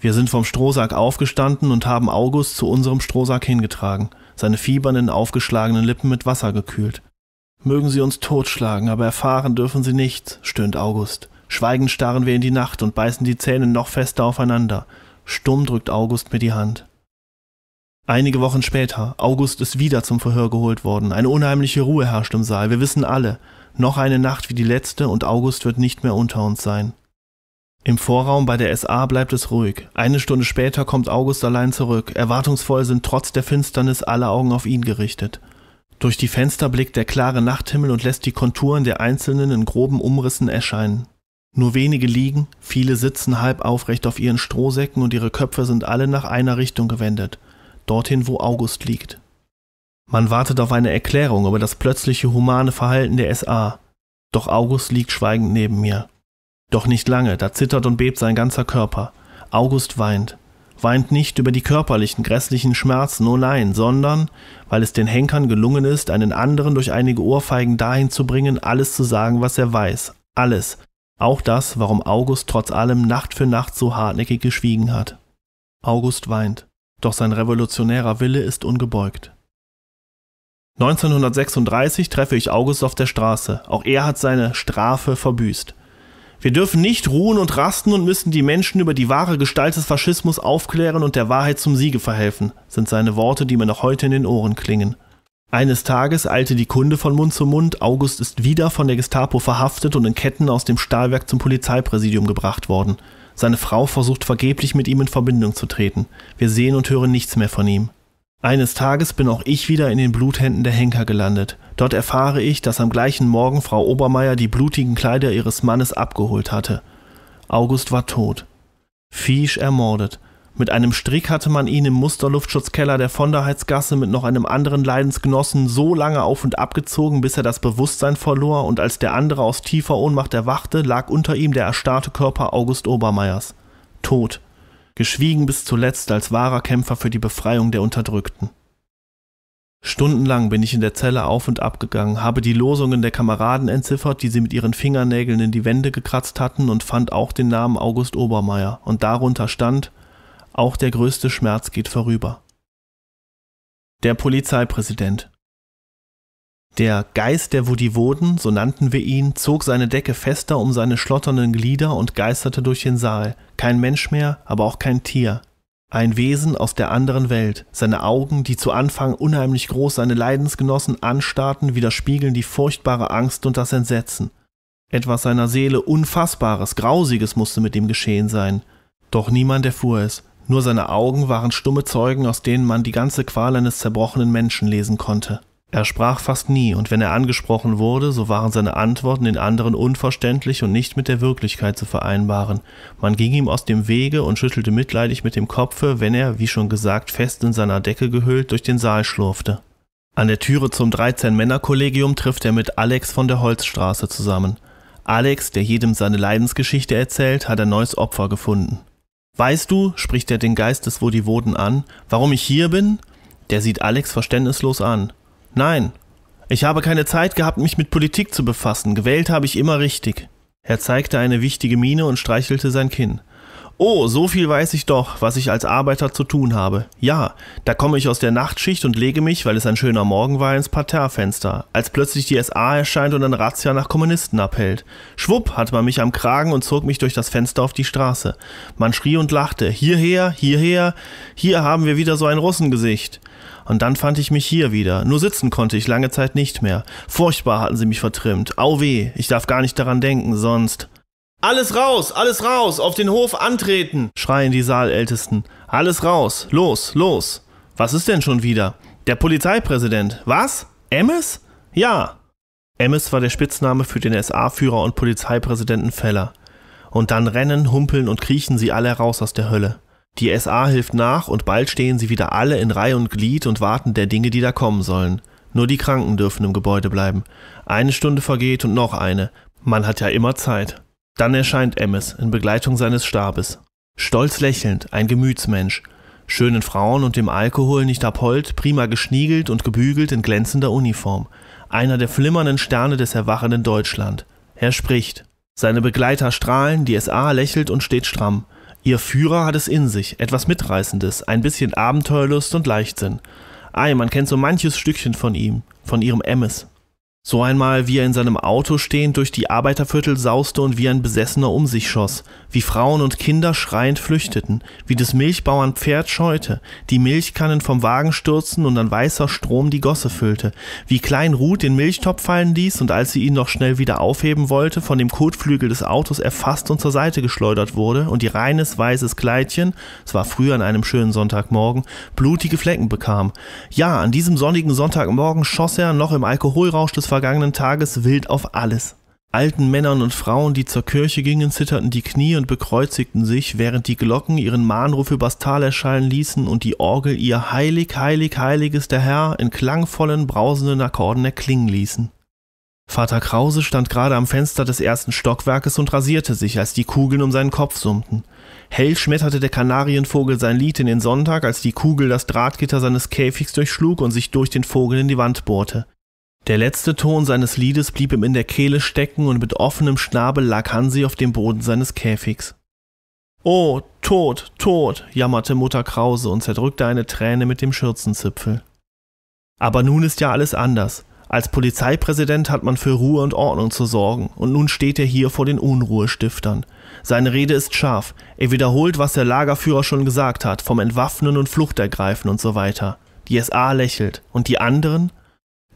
Wir sind vom Strohsack aufgestanden und haben August zu unserem Strohsack hingetragen, seine fiebernden, aufgeschlagenen Lippen mit Wasser gekühlt. Mögen sie uns totschlagen, aber erfahren dürfen sie nichts, stöhnt August. Schweigend starren wir in die Nacht und beißen die Zähne noch fester aufeinander. Stumm drückt August mir die Hand. Einige Wochen später, August ist wieder zum Verhör geholt worden. Eine unheimliche Ruhe herrscht im Saal, wir wissen alle. Noch eine Nacht wie die letzte und August wird nicht mehr unter uns sein. Im Vorraum bei der SA bleibt es ruhig. Eine Stunde später kommt August allein zurück. Erwartungsvoll sind trotz der Finsternis alle Augen auf ihn gerichtet. Durch die Fenster blickt der klare Nachthimmel und lässt die Konturen der Einzelnen in groben Umrissen erscheinen. Nur wenige liegen, viele sitzen halb aufrecht auf ihren Strohsäcken und ihre Köpfe sind alle nach einer Richtung gewendet, dorthin, wo August liegt. Man wartet auf eine Erklärung über das plötzliche humane Verhalten der SA. Doch August liegt schweigend neben mir. Doch nicht lange, da zittert und bebt sein ganzer Körper. August weint. Weint nicht über die körperlichen, grässlichen Schmerzen, oh nein, sondern, weil es den Henkern gelungen ist, einen anderen durch einige Ohrfeigen dahin zu bringen, alles zu sagen, was er weiß. Alles. Auch das, warum August trotz allem Nacht für Nacht so hartnäckig geschwiegen hat. August weint. Doch sein revolutionärer Wille ist ungebeugt. 1936 treffe ich August auf der Straße. Auch er hat seine Strafe verbüßt. Wir dürfen nicht ruhen und rasten und müssen die Menschen über die wahre Gestalt des Faschismus aufklären und der Wahrheit zum Siege verhelfen, sind seine Worte, die mir noch heute in den Ohren klingen. Eines Tages eilte die Kunde von Mund zu Mund, August ist wieder von der Gestapo verhaftet und in Ketten aus dem Stahlwerk zum Polizeipräsidium gebracht worden. Seine Frau versucht vergeblich mit ihm in Verbindung zu treten. Wir sehen und hören nichts mehr von ihm. Eines Tages bin auch ich wieder in den Bluthänden der Henker gelandet. Dort erfahre ich, dass am gleichen Morgen Frau Obermeier die blutigen Kleider ihres Mannes abgeholt hatte. August war tot. Fiesch ermordet. Mit einem Strick hatte man ihn im Musterluftschutzkeller der Vonderheitsgasse mit noch einem anderen Leidensgenossen so lange auf und abgezogen, bis er das Bewusstsein verlor, und als der andere aus tiefer Ohnmacht erwachte, lag unter ihm der erstarrte Körper August Obermeiers. Tot geschwiegen bis zuletzt als wahrer Kämpfer für die Befreiung der Unterdrückten. Stundenlang bin ich in der Zelle auf und ab gegangen, habe die Losungen der Kameraden entziffert, die sie mit ihren Fingernägeln in die Wände gekratzt hatten und fand auch den Namen August Obermeier und darunter stand, auch der größte Schmerz geht vorüber. Der Polizeipräsident. Der Geist der Wodivoden, so nannten wir ihn, zog seine Decke fester um seine schlotternden Glieder und geisterte durch den Saal. Kein Mensch mehr, aber auch kein Tier. Ein Wesen aus der anderen Welt. Seine Augen, die zu Anfang unheimlich groß seine Leidensgenossen anstarrten, widerspiegeln die furchtbare Angst und das Entsetzen. Etwas seiner Seele Unfassbares, Grausiges musste mit ihm geschehen sein. Doch niemand erfuhr es. Nur seine Augen waren stumme Zeugen, aus denen man die ganze Qual eines zerbrochenen Menschen lesen konnte. Er sprach fast nie, und wenn er angesprochen wurde, so waren seine Antworten den anderen unverständlich und nicht mit der Wirklichkeit zu vereinbaren. Man ging ihm aus dem Wege und schüttelte mitleidig mit dem Kopfe, wenn er, wie schon gesagt, fest in seiner Decke gehüllt durch den Saal schlurfte. An der Türe zum 13-Männer-Kollegium trifft er mit Alex von der Holzstraße zusammen. Alex, der jedem seine Leidensgeschichte erzählt, hat ein neues Opfer gefunden. Weißt du, spricht er den Geist des Wodivoden an, warum ich hier bin? Der sieht Alex verständnislos an. Nein, ich habe keine Zeit gehabt, mich mit Politik zu befassen. Gewählt habe ich immer richtig. Er zeigte eine wichtige Miene und streichelte sein Kinn. Oh, so viel weiß ich doch, was ich als Arbeiter zu tun habe. Ja, da komme ich aus der Nachtschicht und lege mich, weil es ein schöner Morgen war, ins Parterrefenster, als plötzlich die SA erscheint und ein Razzia nach Kommunisten abhält. Schwupp hat man mich am Kragen und zog mich durch das Fenster auf die Straße. Man schrie und lachte. Hierher, hierher, hier haben wir wieder so ein Russengesicht. Und dann fand ich mich hier wieder. Nur sitzen konnte ich lange Zeit nicht mehr. Furchtbar hatten sie mich vertrimmt. Au weh, ich darf gar nicht daran denken, sonst. Alles raus, alles raus, auf den Hof antreten, schreien die Saalältesten. Alles raus, los, los. Was ist denn schon wieder? Der Polizeipräsident. Was? Emmes? Ja. Emmes war der Spitzname für den SA-Führer und Polizeipräsidenten Feller. Und dann rennen, humpeln und kriechen sie alle raus aus der Hölle. Die SA hilft nach und bald stehen sie wieder alle in Reih und Glied und warten der Dinge, die da kommen sollen. Nur die Kranken dürfen im Gebäude bleiben. Eine Stunde vergeht und noch eine. Man hat ja immer Zeit. Dann erscheint Emmes in Begleitung seines Stabes. Stolz lächelnd, ein Gemütsmensch. Schönen Frauen und dem Alkohol nicht abhold, prima geschniegelt und gebügelt in glänzender Uniform. Einer der flimmernden Sterne des erwachenden Deutschland. Er spricht. Seine Begleiter strahlen, die SA lächelt und steht stramm. Ihr Führer hat es in sich, etwas Mitreißendes, ein bisschen Abenteuerlust und Leichtsinn. Ei, man kennt so manches Stückchen von ihm, von ihrem Emmes. So einmal, wie er in seinem Auto stehend durch die Arbeiterviertel sauste und wie ein Besessener um sich schoss, wie Frauen und Kinder schreiend flüchteten, wie des Milchbauern Pferd scheute, die Milchkannen vom Wagen stürzten und ein weißer Strom die Gosse füllte, wie Klein Ruth den Milchtopf fallen ließ und als sie ihn noch schnell wieder aufheben wollte, von dem Kotflügel des Autos erfasst und zur Seite geschleudert wurde und ihr reines weißes Kleidchen, es war früh an einem schönen Sonntagmorgen, blutige Flecken bekam. Ja, an diesem sonnigen Sonntagmorgen schoss er noch im Alkoholrausch des vergangenen Tages wild auf alles. Alten Männern und Frauen, die zur Kirche gingen, zitterten die Knie und bekreuzigten sich, während die Glocken ihren Mahnruf übers Tal erschallen ließen und die Orgel ihr Heilig, heilig, Heiliges der Herr in klangvollen, brausenden Akkorden erklingen ließen. Vater Krause stand gerade am Fenster des ersten Stockwerkes und rasierte sich, als die Kugeln um seinen Kopf summten. Hell schmetterte der Kanarienvogel sein Lied in den Sonntag, als die Kugel das Drahtgitter seines Käfigs durchschlug und sich durch den Vogel in die Wand bohrte. Der letzte Ton seines Liedes blieb ihm in der Kehle stecken und mit offenem Schnabel lag Hansi auf dem Boden seines Käfigs. Oh, tot, tot, jammerte Mutter Krause und zerdrückte eine Träne mit dem Schürzenzipfel. Aber nun ist ja alles anders. Als Polizeipräsident hat man für Ruhe und Ordnung zu sorgen, und nun steht er hier vor den Unruhestiftern. Seine Rede ist scharf, er wiederholt, was der Lagerführer schon gesagt hat, vom Entwaffnen und Fluchtergreifen und so weiter. Die SA lächelt, und die anderen?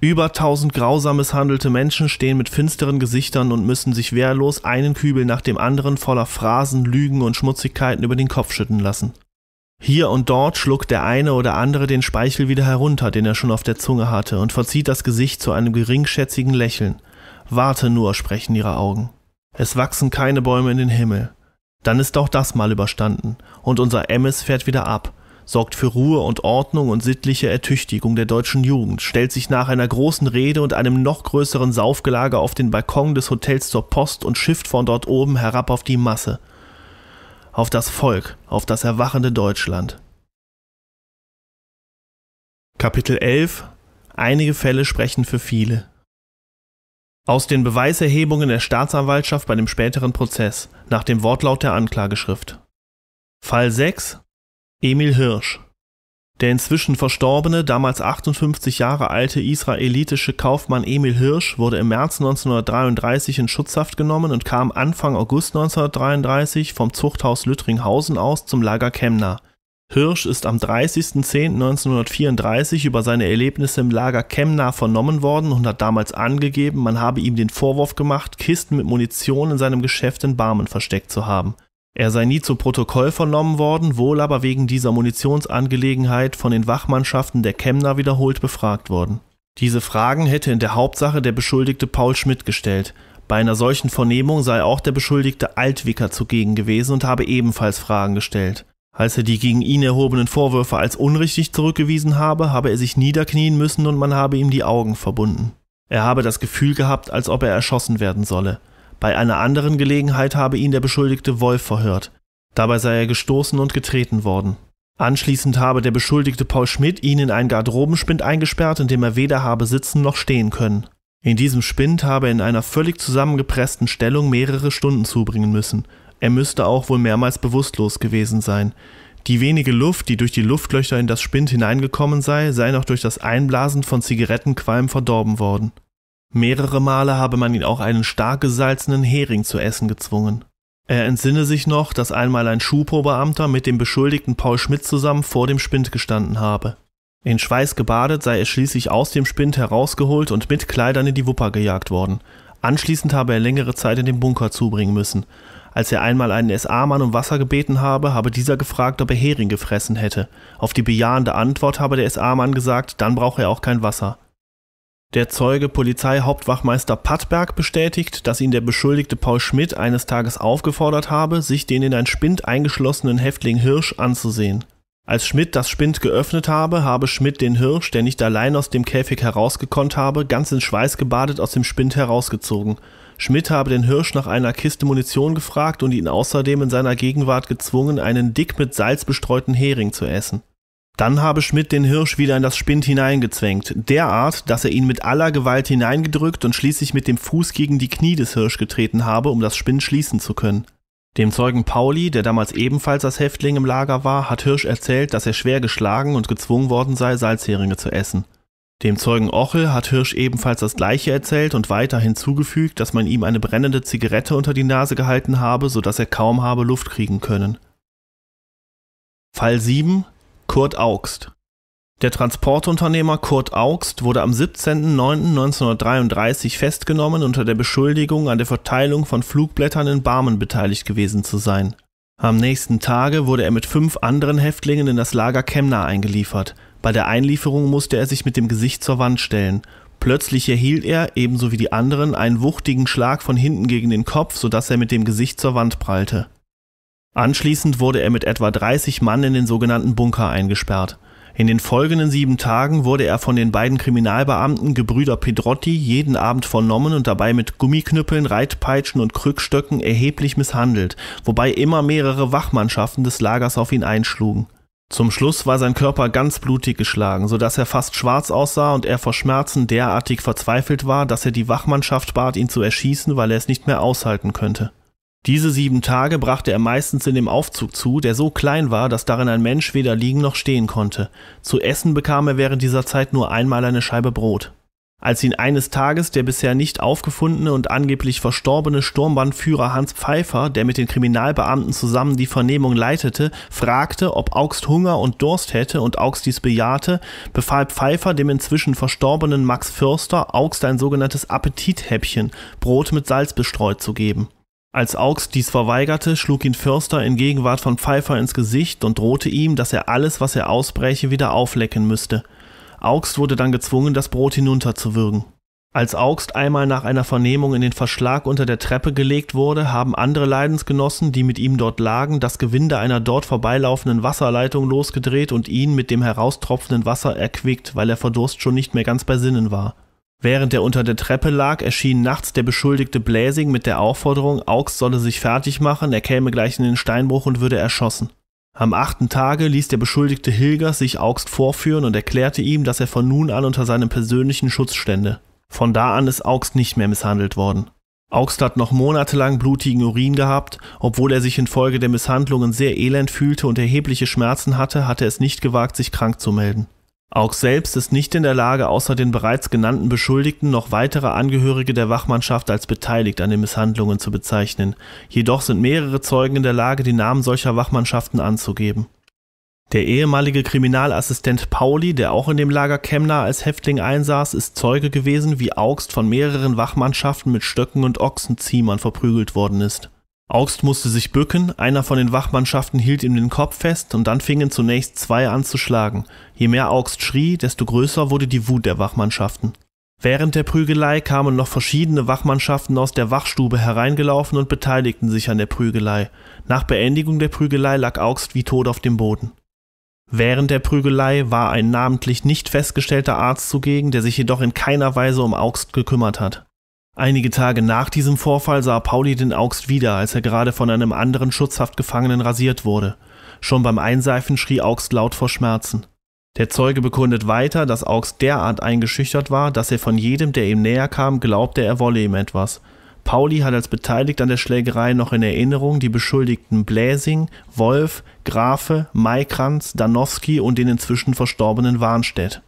Über tausend grausam misshandelte Menschen stehen mit finsteren Gesichtern und müssen sich wehrlos einen Kübel nach dem anderen voller Phrasen, Lügen und Schmutzigkeiten über den Kopf schütten lassen. Hier und dort schluckt der eine oder andere den Speichel wieder herunter, den er schon auf der Zunge hatte, und verzieht das Gesicht zu einem geringschätzigen Lächeln. Warte nur, sprechen ihre Augen. Es wachsen keine Bäume in den Himmel. Dann ist auch das mal überstanden, und unser Emmes fährt wieder ab, sorgt für Ruhe und Ordnung und sittliche Ertüchtigung der deutschen Jugend, stellt sich nach einer großen Rede und einem noch größeren Saufgelage auf den Balkon des Hotels zur Post und schifft von dort oben herab auf die Masse, auf das Volk, auf das erwachende Deutschland. Kapitel 11 Einige Fälle sprechen für viele. Aus den Beweiserhebungen der Staatsanwaltschaft bei dem späteren Prozess, nach dem Wortlaut der Anklageschrift. Fall 6 Emil Hirsch. Der inzwischen verstorbene, damals 58 Jahre alte israelitische Kaufmann Emil Hirsch wurde im März 1933 in Schutzhaft genommen und kam Anfang August 1933 vom Zuchthaus Lüttringhausen aus zum Lager Kemna. Hirsch ist am 30.10.1934 über seine Erlebnisse im Lager Kemna vernommen worden und hat damals angegeben, man habe ihm den Vorwurf gemacht, Kisten mit Munition in seinem Geschäft in Barmen versteckt zu haben. Er sei nie zu Protokoll vernommen worden, wohl aber wegen dieser Munitionsangelegenheit von den Wachmannschaften der Kemner wiederholt befragt worden. Diese Fragen hätte in der Hauptsache der Beschuldigte Paul Schmidt gestellt. Bei einer solchen Vernehmung sei auch der Beschuldigte Altwicker zugegen gewesen und habe ebenfalls Fragen gestellt. Als er die gegen ihn erhobenen Vorwürfe als unrichtig zurückgewiesen habe, habe er sich niederknien müssen und man habe ihm die Augen verbunden. Er habe das Gefühl gehabt, als ob er erschossen werden solle. Bei einer anderen Gelegenheit habe ihn der Beschuldigte Wolf verhört. Dabei sei er gestoßen und getreten worden. Anschließend habe der Beschuldigte Paul Schmidt ihn in einen Garderobenspind eingesperrt, in dem er weder habe sitzen noch stehen können. In diesem Spind habe er in einer völlig zusammengepressten Stellung mehrere Stunden zubringen müssen. Er müsste auch wohl mehrmals bewusstlos gewesen sein. Die wenige Luft, die durch die Luftlöcher in das Spind hineingekommen sei, sei noch durch das Einblasen von Zigarettenqualm verdorben worden. Mehrere Male habe man ihn auch einen stark gesalzenen Hering zu essen gezwungen. Er entsinne sich noch, dass einmal ein Schuhprobeamter mit dem Beschuldigten Paul Schmidt zusammen vor dem Spind gestanden habe. In Schweiß gebadet sei er schließlich aus dem Spind herausgeholt und mit Kleidern in die Wupper gejagt worden. Anschließend habe er längere Zeit in dem Bunker zubringen müssen. Als er einmal einen SA-Mann um Wasser gebeten habe, habe dieser gefragt, ob er Hering gefressen hätte. Auf die bejahende Antwort habe der SA-Mann gesagt, dann brauche er auch kein Wasser. Der Zeuge Polizeihauptwachmeister Pattberg bestätigt, dass ihn der Beschuldigte Paul Schmidt eines Tages aufgefordert habe, sich den in ein Spind eingeschlossenen Häftling Hirsch anzusehen. Als Schmidt das Spind geöffnet habe, habe Schmidt den Hirsch, der nicht allein aus dem Käfig herausgekonnt habe, ganz in Schweiß gebadet aus dem Spind herausgezogen. Schmidt habe den Hirsch nach einer Kiste Munition gefragt und ihn außerdem in seiner Gegenwart gezwungen, einen dick mit Salz bestreuten Hering zu essen. Dann habe Schmidt den Hirsch wieder in das Spind hineingezwängt, derart, dass er ihn mit aller Gewalt hineingedrückt und schließlich mit dem Fuß gegen die Knie des Hirsch getreten habe, um das Spind schließen zu können. Dem Zeugen Pauli, der damals ebenfalls als Häftling im Lager war, hat Hirsch erzählt, dass er schwer geschlagen und gezwungen worden sei, Salzheringe zu essen. Dem Zeugen Ochel hat Hirsch ebenfalls das gleiche erzählt und weiter hinzugefügt, dass man ihm eine brennende Zigarette unter die Nase gehalten habe, sodass er kaum habe Luft kriegen können. Fall 7 Kurt Augst. Der Transportunternehmer Kurt Augst wurde am 17.09.1933 festgenommen unter der Beschuldigung, an der Verteilung von Flugblättern in Barmen beteiligt gewesen zu sein. Am nächsten Tage wurde er mit fünf anderen Häftlingen in das Lager Chemna eingeliefert. Bei der Einlieferung musste er sich mit dem Gesicht zur Wand stellen. Plötzlich erhielt er, ebenso wie die anderen, einen wuchtigen Schlag von hinten gegen den Kopf, sodass er mit dem Gesicht zur Wand prallte. Anschließend wurde er mit etwa 30 Mann in den sogenannten Bunker eingesperrt. In den folgenden sieben Tagen wurde er von den beiden Kriminalbeamten Gebrüder Pedrotti jeden Abend vernommen und dabei mit Gummiknüppeln, Reitpeitschen und Krückstöcken erheblich misshandelt, wobei immer mehrere Wachmannschaften des Lagers auf ihn einschlugen. Zum Schluss war sein Körper ganz blutig geschlagen, so dass er fast schwarz aussah und er vor Schmerzen derartig verzweifelt war, dass er die Wachmannschaft bat, ihn zu erschießen, weil er es nicht mehr aushalten könnte. Diese sieben Tage brachte er meistens in dem Aufzug zu, der so klein war, dass darin ein Mensch weder liegen noch stehen konnte. Zu essen bekam er während dieser Zeit nur einmal eine Scheibe Brot. Als ihn eines Tages der bisher nicht aufgefundene und angeblich verstorbene Sturmbandführer Hans Pfeiffer, der mit den Kriminalbeamten zusammen die Vernehmung leitete, fragte, ob Augst Hunger und Durst hätte und Augst dies bejahte, befahl Pfeiffer dem inzwischen verstorbenen Max Förster, Augst ein sogenanntes Appetithäppchen, Brot mit Salz bestreut zu geben. Als Augst dies verweigerte, schlug ihn Förster in Gegenwart von Pfeiffer ins Gesicht und drohte ihm, dass er alles, was er ausbräche, wieder auflecken müsste. Augst wurde dann gezwungen, das Brot hinunterzuwürgen. Als Augst einmal nach einer Vernehmung in den Verschlag unter der Treppe gelegt wurde, haben andere Leidensgenossen, die mit ihm dort lagen, das Gewinde einer dort vorbeilaufenden Wasserleitung losgedreht und ihn mit dem heraustropfenden Wasser erquickt, weil er vor Durst schon nicht mehr ganz bei Sinnen war Während er unter der Treppe lag, erschien nachts der beschuldigte Bläsing mit der Aufforderung, Augst solle sich fertig machen, er käme gleich in den Steinbruch und würde erschossen. Am achten Tage ließ der beschuldigte Hilgers sich Augst vorführen und erklärte ihm, dass er von nun an unter seinem persönlichen Schutz stände. Von da an ist Augst nicht mehr misshandelt worden. Augst hat noch monatelang blutigen Urin gehabt, obwohl er sich infolge der Misshandlungen sehr elend fühlte und erhebliche Schmerzen hatte, hatte er es nicht gewagt, sich krank zu melden. Auch selbst ist nicht in der Lage, außer den bereits genannten Beschuldigten noch weitere Angehörige der Wachmannschaft als beteiligt an den Misshandlungen zu bezeichnen. Jedoch sind mehrere Zeugen in der Lage, die Namen solcher Wachmannschaften anzugeben. Der ehemalige Kriminalassistent Pauli, der auch in dem Lager Chemna als Häftling einsaß, ist Zeuge gewesen, wie Augst von mehreren Wachmannschaften mit Stöcken und Ochsenziemern verprügelt worden ist. Augst musste sich bücken, einer von den Wachmannschaften hielt ihm den Kopf fest und dann fingen zunächst zwei an zu schlagen. Je mehr Augst schrie, desto größer wurde die Wut der Wachmannschaften. Während der Prügelei kamen noch verschiedene Wachmannschaften aus der Wachstube hereingelaufen und beteiligten sich an der Prügelei. Nach Beendigung der Prügelei lag Augst wie tot auf dem Boden. Während der Prügelei war ein namentlich nicht festgestellter Arzt zugegen, der sich jedoch in keiner Weise um Augst gekümmert hat. Einige Tage nach diesem Vorfall sah Pauli den Augst wieder, als er gerade von einem anderen Schutzhaftgefangenen rasiert wurde. Schon beim Einseifen schrie Augst laut vor Schmerzen. Der Zeuge bekundet weiter, dass Augst derart eingeschüchtert war, dass er von jedem, der ihm näher kam, glaubte, er wolle ihm etwas. Pauli hat als beteiligt an der Schlägerei noch in Erinnerung die Beschuldigten Bläsing, Wolf, Grafe, Maikranz, Danowski und den inzwischen verstorbenen Warnstedt.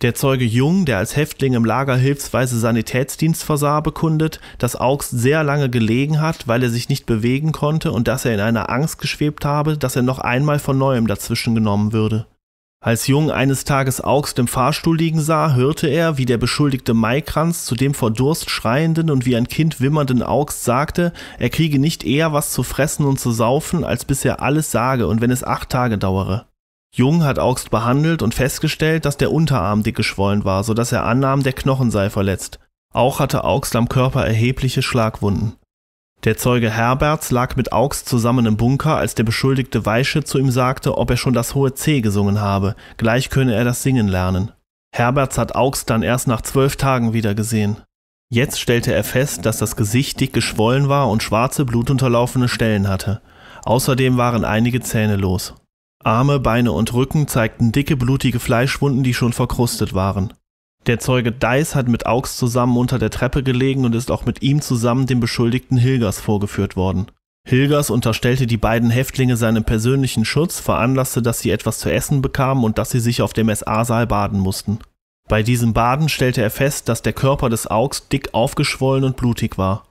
Der Zeuge Jung, der als Häftling im Lager hilfsweise Sanitätsdienst versah, bekundet, dass Augst sehr lange gelegen hat, weil er sich nicht bewegen konnte und dass er in einer Angst geschwebt habe, dass er noch einmal von neuem dazwischen genommen würde. Als Jung eines Tages Augst im Fahrstuhl liegen sah, hörte er, wie der beschuldigte Maikranz zu dem vor Durst schreienden und wie ein Kind wimmernden Augst sagte, er kriege nicht eher was zu fressen und zu saufen, als bis er alles sage und wenn es acht Tage dauere. Jung hat Augst behandelt und festgestellt, dass der Unterarm dick geschwollen war, sodass er annahm, der Knochen sei verletzt. Auch hatte Augst am Körper erhebliche Schlagwunden. Der Zeuge Herberts lag mit Augst zusammen im Bunker, als der Beschuldigte Weische zu ihm sagte, ob er schon das hohe C gesungen habe, gleich könne er das Singen lernen. Herberts hat Augst dann erst nach zwölf Tagen wiedergesehen. Jetzt stellte er fest, dass das Gesicht dick geschwollen war und schwarze, blutunterlaufene Stellen hatte. Außerdem waren einige Zähne los. Arme, Beine und Rücken zeigten dicke, blutige Fleischwunden, die schon verkrustet waren. Der Zeuge Deiß hat mit Augs zusammen unter der Treppe gelegen und ist auch mit ihm zusammen dem Beschuldigten Hilgers vorgeführt worden. Hilgers unterstellte die beiden Häftlinge seinem persönlichen Schutz, veranlasste, dass sie etwas zu essen bekamen und dass sie sich auf dem SA-Saal baden mussten. Bei diesem Baden stellte er fest, dass der Körper des Augs dick aufgeschwollen und blutig war.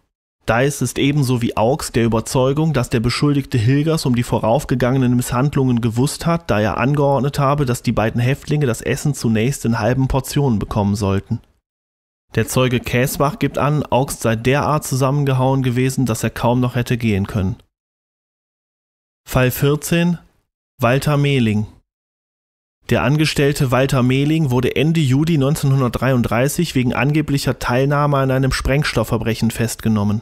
Dice ist ebenso wie Augs der Überzeugung, dass der Beschuldigte Hilgers um die voraufgegangenen Misshandlungen gewusst hat, da er angeordnet habe, dass die beiden Häftlinge das Essen zunächst in halben Portionen bekommen sollten. Der Zeuge Käsbach gibt an, Augs sei derart zusammengehauen gewesen, dass er kaum noch hätte gehen können. Fall 14 Walter Mehling der Angestellte Walter Mehling wurde Ende Juli 1933 wegen angeblicher Teilnahme an einem Sprengstoffverbrechen festgenommen.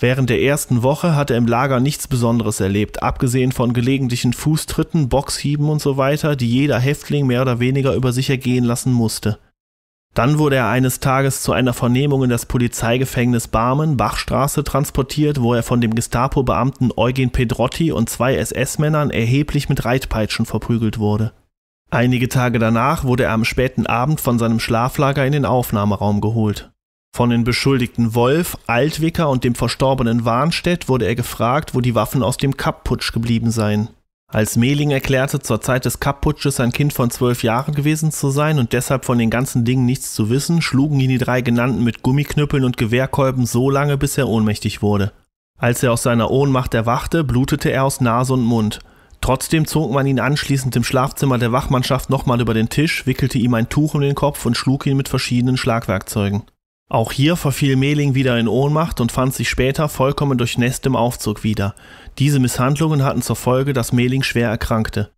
Während der ersten Woche hat er im Lager nichts Besonderes erlebt, abgesehen von gelegentlichen Fußtritten, Boxhieben und so weiter, die jeder Häftling mehr oder weniger über sich ergehen lassen musste. Dann wurde er eines Tages zu einer Vernehmung in das Polizeigefängnis Barmen, Bachstraße, transportiert, wo er von dem Gestapo-Beamten Eugen Pedrotti und zwei SS-Männern erheblich mit Reitpeitschen verprügelt wurde. Einige Tage danach wurde er am späten Abend von seinem Schlaflager in den Aufnahmeraum geholt. Von den Beschuldigten Wolf, Altwicker und dem verstorbenen Warnstedt wurde er gefragt, wo die Waffen aus dem Kapp-Putsch geblieben seien. Als Mehling erklärte, zur Zeit des Kapp-Putsches ein Kind von zwölf Jahren gewesen zu sein und deshalb von den ganzen Dingen nichts zu wissen, schlugen ihn die drei genannten mit Gummiknüppeln und Gewehrkolben so lange, bis er ohnmächtig wurde. Als er aus seiner Ohnmacht erwachte, blutete er aus Nase und Mund. Trotzdem zog man ihn anschließend im Schlafzimmer der Wachmannschaft nochmal über den Tisch, wickelte ihm ein Tuch um den Kopf und schlug ihn mit verschiedenen Schlagwerkzeugen. Auch hier verfiel Mehling wieder in Ohnmacht und fand sich später vollkommen durchnässt im Aufzug wieder. Diese Misshandlungen hatten zur Folge, dass Mehling schwer erkrankte.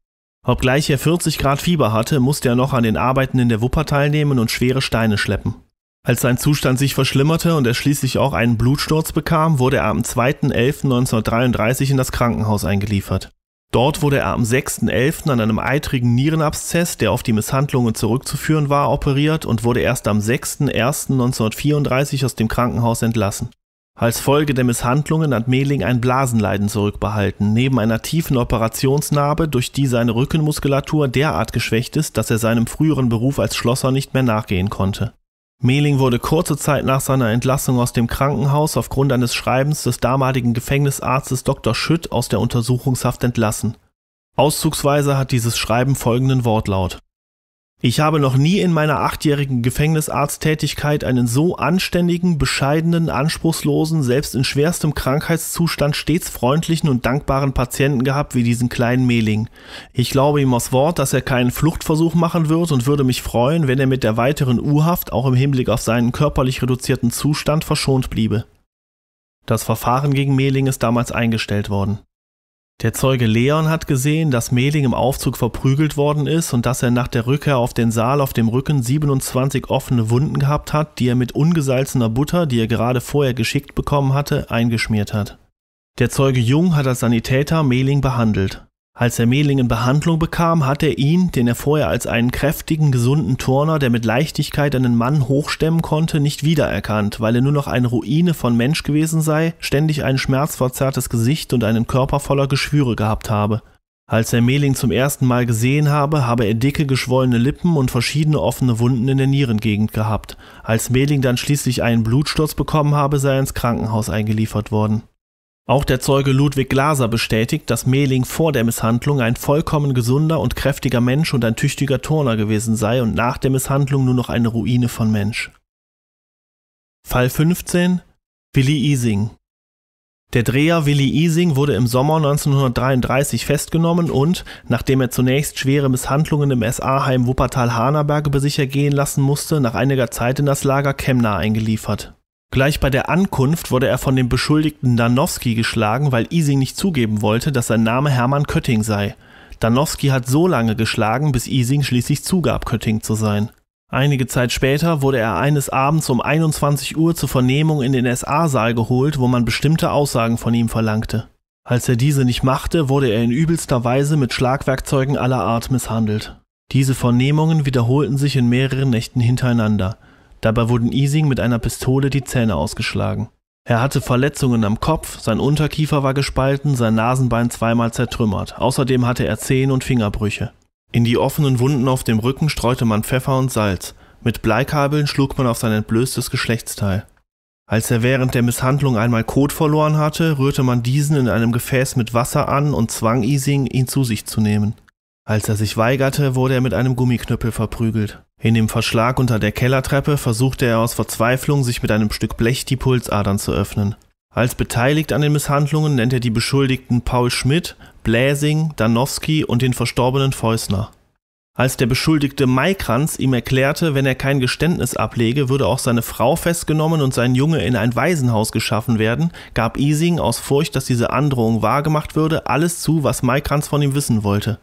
Obgleich er 40 Grad Fieber hatte, musste er noch an den Arbeiten in der Wupper teilnehmen und schwere Steine schleppen. Als sein Zustand sich verschlimmerte und er schließlich auch einen Blutsturz bekam, wurde er am 2.11.1933 in das Krankenhaus eingeliefert. Dort wurde er am 6.11. an einem eitrigen Nierenabszess, der auf die Misshandlungen zurückzuführen war, operiert und wurde erst am 6.01.1934 aus dem Krankenhaus entlassen. Als Folge der Misshandlungen hat Mehling ein Blasenleiden zurückbehalten, neben einer tiefen Operationsnarbe, durch die seine Rückenmuskulatur derart geschwächt ist, dass er seinem früheren Beruf als Schlosser nicht mehr nachgehen konnte. Mehling wurde kurze Zeit nach seiner Entlassung aus dem Krankenhaus aufgrund eines Schreibens des damaligen Gefängnisarztes Dr. Schütt aus der Untersuchungshaft entlassen. Auszugsweise hat dieses Schreiben folgenden Wortlaut ich habe noch nie in meiner achtjährigen Gefängnisarzttätigkeit einen so anständigen, bescheidenen, anspruchslosen, selbst in schwerstem Krankheitszustand stets freundlichen und dankbaren Patienten gehabt wie diesen kleinen Mehling. Ich glaube ihm aus Wort, dass er keinen Fluchtversuch machen wird und würde mich freuen, wenn er mit der weiteren U-Haft auch im Hinblick auf seinen körperlich reduzierten Zustand verschont bliebe. Das Verfahren gegen Mehling ist damals eingestellt worden. Der Zeuge Leon hat gesehen, dass Mehling im Aufzug verprügelt worden ist und dass er nach der Rückkehr auf den Saal auf dem Rücken 27 offene Wunden gehabt hat, die er mit ungesalzener Butter, die er gerade vorher geschickt bekommen hatte, eingeschmiert hat. Der Zeuge Jung hat als Sanitäter Mehling behandelt. Als er Mehling in Behandlung bekam, hat er ihn, den er vorher als einen kräftigen, gesunden Turner, der mit Leichtigkeit einen Mann hochstemmen konnte, nicht wiedererkannt, weil er nur noch eine Ruine von Mensch gewesen sei, ständig ein schmerzverzerrtes Gesicht und einen Körper voller Geschwüre gehabt habe. Als er Mehling zum ersten Mal gesehen habe, habe er dicke, geschwollene Lippen und verschiedene offene Wunden in der Nierengegend gehabt. Als Mehling dann schließlich einen Blutsturz bekommen habe, sei er ins Krankenhaus eingeliefert worden. Auch der Zeuge Ludwig Glaser bestätigt, dass Mehling vor der Misshandlung ein vollkommen gesunder und kräftiger Mensch und ein tüchtiger Turner gewesen sei und nach der Misshandlung nur noch eine Ruine von Mensch. Fall 15 Willi Ising der Dreher Willi Ising wurde im Sommer 1933 festgenommen und, nachdem er zunächst schwere Misshandlungen im SA-Heim Wuppertal-Harnaberge über sich ergehen lassen musste, nach einiger Zeit in das Lager Chemna eingeliefert. Gleich bei der Ankunft wurde er von dem Beschuldigten Danowski geschlagen, weil Ising nicht zugeben wollte, dass sein Name Hermann Kötting sei. Danowski hat so lange geschlagen, bis Ising schließlich zugab, Kötting zu sein. Einige Zeit später wurde er eines Abends um 21 Uhr zur Vernehmung in den SA-Saal geholt, wo man bestimmte Aussagen von ihm verlangte. Als er diese nicht machte, wurde er in übelster Weise mit Schlagwerkzeugen aller Art misshandelt. Diese Vernehmungen wiederholten sich in mehreren Nächten hintereinander. Dabei wurden Ising mit einer Pistole die Zähne ausgeschlagen. Er hatte Verletzungen am Kopf, sein Unterkiefer war gespalten, sein Nasenbein zweimal zertrümmert. Außerdem hatte er Zehen- und Fingerbrüche. In die offenen Wunden auf dem Rücken streute man Pfeffer und Salz. Mit Bleikabeln schlug man auf sein entblößtes Geschlechtsteil. Als er während der Misshandlung einmal Kot verloren hatte, rührte man diesen in einem Gefäß mit Wasser an und zwang Ising, ihn zu sich zu nehmen. Als er sich weigerte, wurde er mit einem Gummiknüppel verprügelt. In dem Verschlag unter der Kellertreppe versuchte er aus Verzweiflung, sich mit einem Stück Blech die Pulsadern zu öffnen. Als beteiligt an den Misshandlungen nennt er die Beschuldigten Paul Schmidt, Bläsing, Danowski und den verstorbenen Fäusner. Als der Beschuldigte Maikranz ihm erklärte, wenn er kein Geständnis ablege, würde auch seine Frau festgenommen und sein Junge in ein Waisenhaus geschaffen werden, gab Ising aus Furcht, dass diese Androhung wahrgemacht würde, alles zu, was Maikranz von ihm wissen wollte.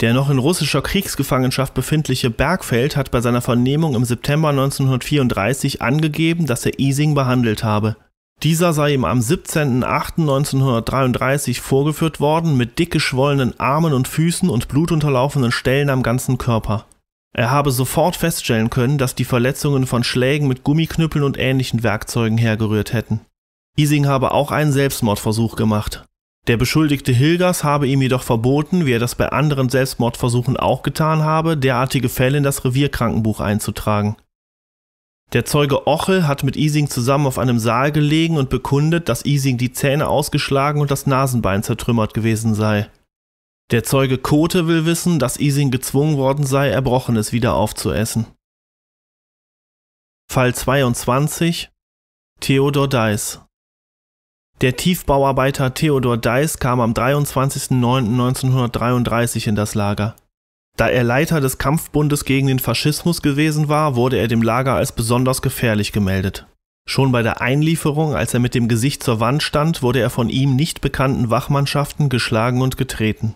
Der noch in russischer Kriegsgefangenschaft befindliche Bergfeld hat bei seiner Vernehmung im September 1934 angegeben, dass er Ising behandelt habe. Dieser sei ihm am 17.08.1933 vorgeführt worden mit dick geschwollenen Armen und Füßen und blutunterlaufenden Stellen am ganzen Körper. Er habe sofort feststellen können, dass die Verletzungen von Schlägen mit Gummiknüppeln und ähnlichen Werkzeugen hergerührt hätten. Ising habe auch einen Selbstmordversuch gemacht. Der Beschuldigte Hilgers habe ihm jedoch verboten, wie er das bei anderen Selbstmordversuchen auch getan habe, derartige Fälle in das Revierkrankenbuch einzutragen. Der Zeuge Ochel hat mit Ising zusammen auf einem Saal gelegen und bekundet, dass Ising die Zähne ausgeschlagen und das Nasenbein zertrümmert gewesen sei. Der Zeuge Kote will wissen, dass Ising gezwungen worden sei, Erbrochenes wieder aufzuessen. Fall 22 Theodor Deiss der Tiefbauarbeiter Theodor Deiß kam am 23.09.1933 in das Lager. Da er Leiter des Kampfbundes gegen den Faschismus gewesen war, wurde er dem Lager als besonders gefährlich gemeldet. Schon bei der Einlieferung, als er mit dem Gesicht zur Wand stand, wurde er von ihm nicht bekannten Wachmannschaften geschlagen und getreten.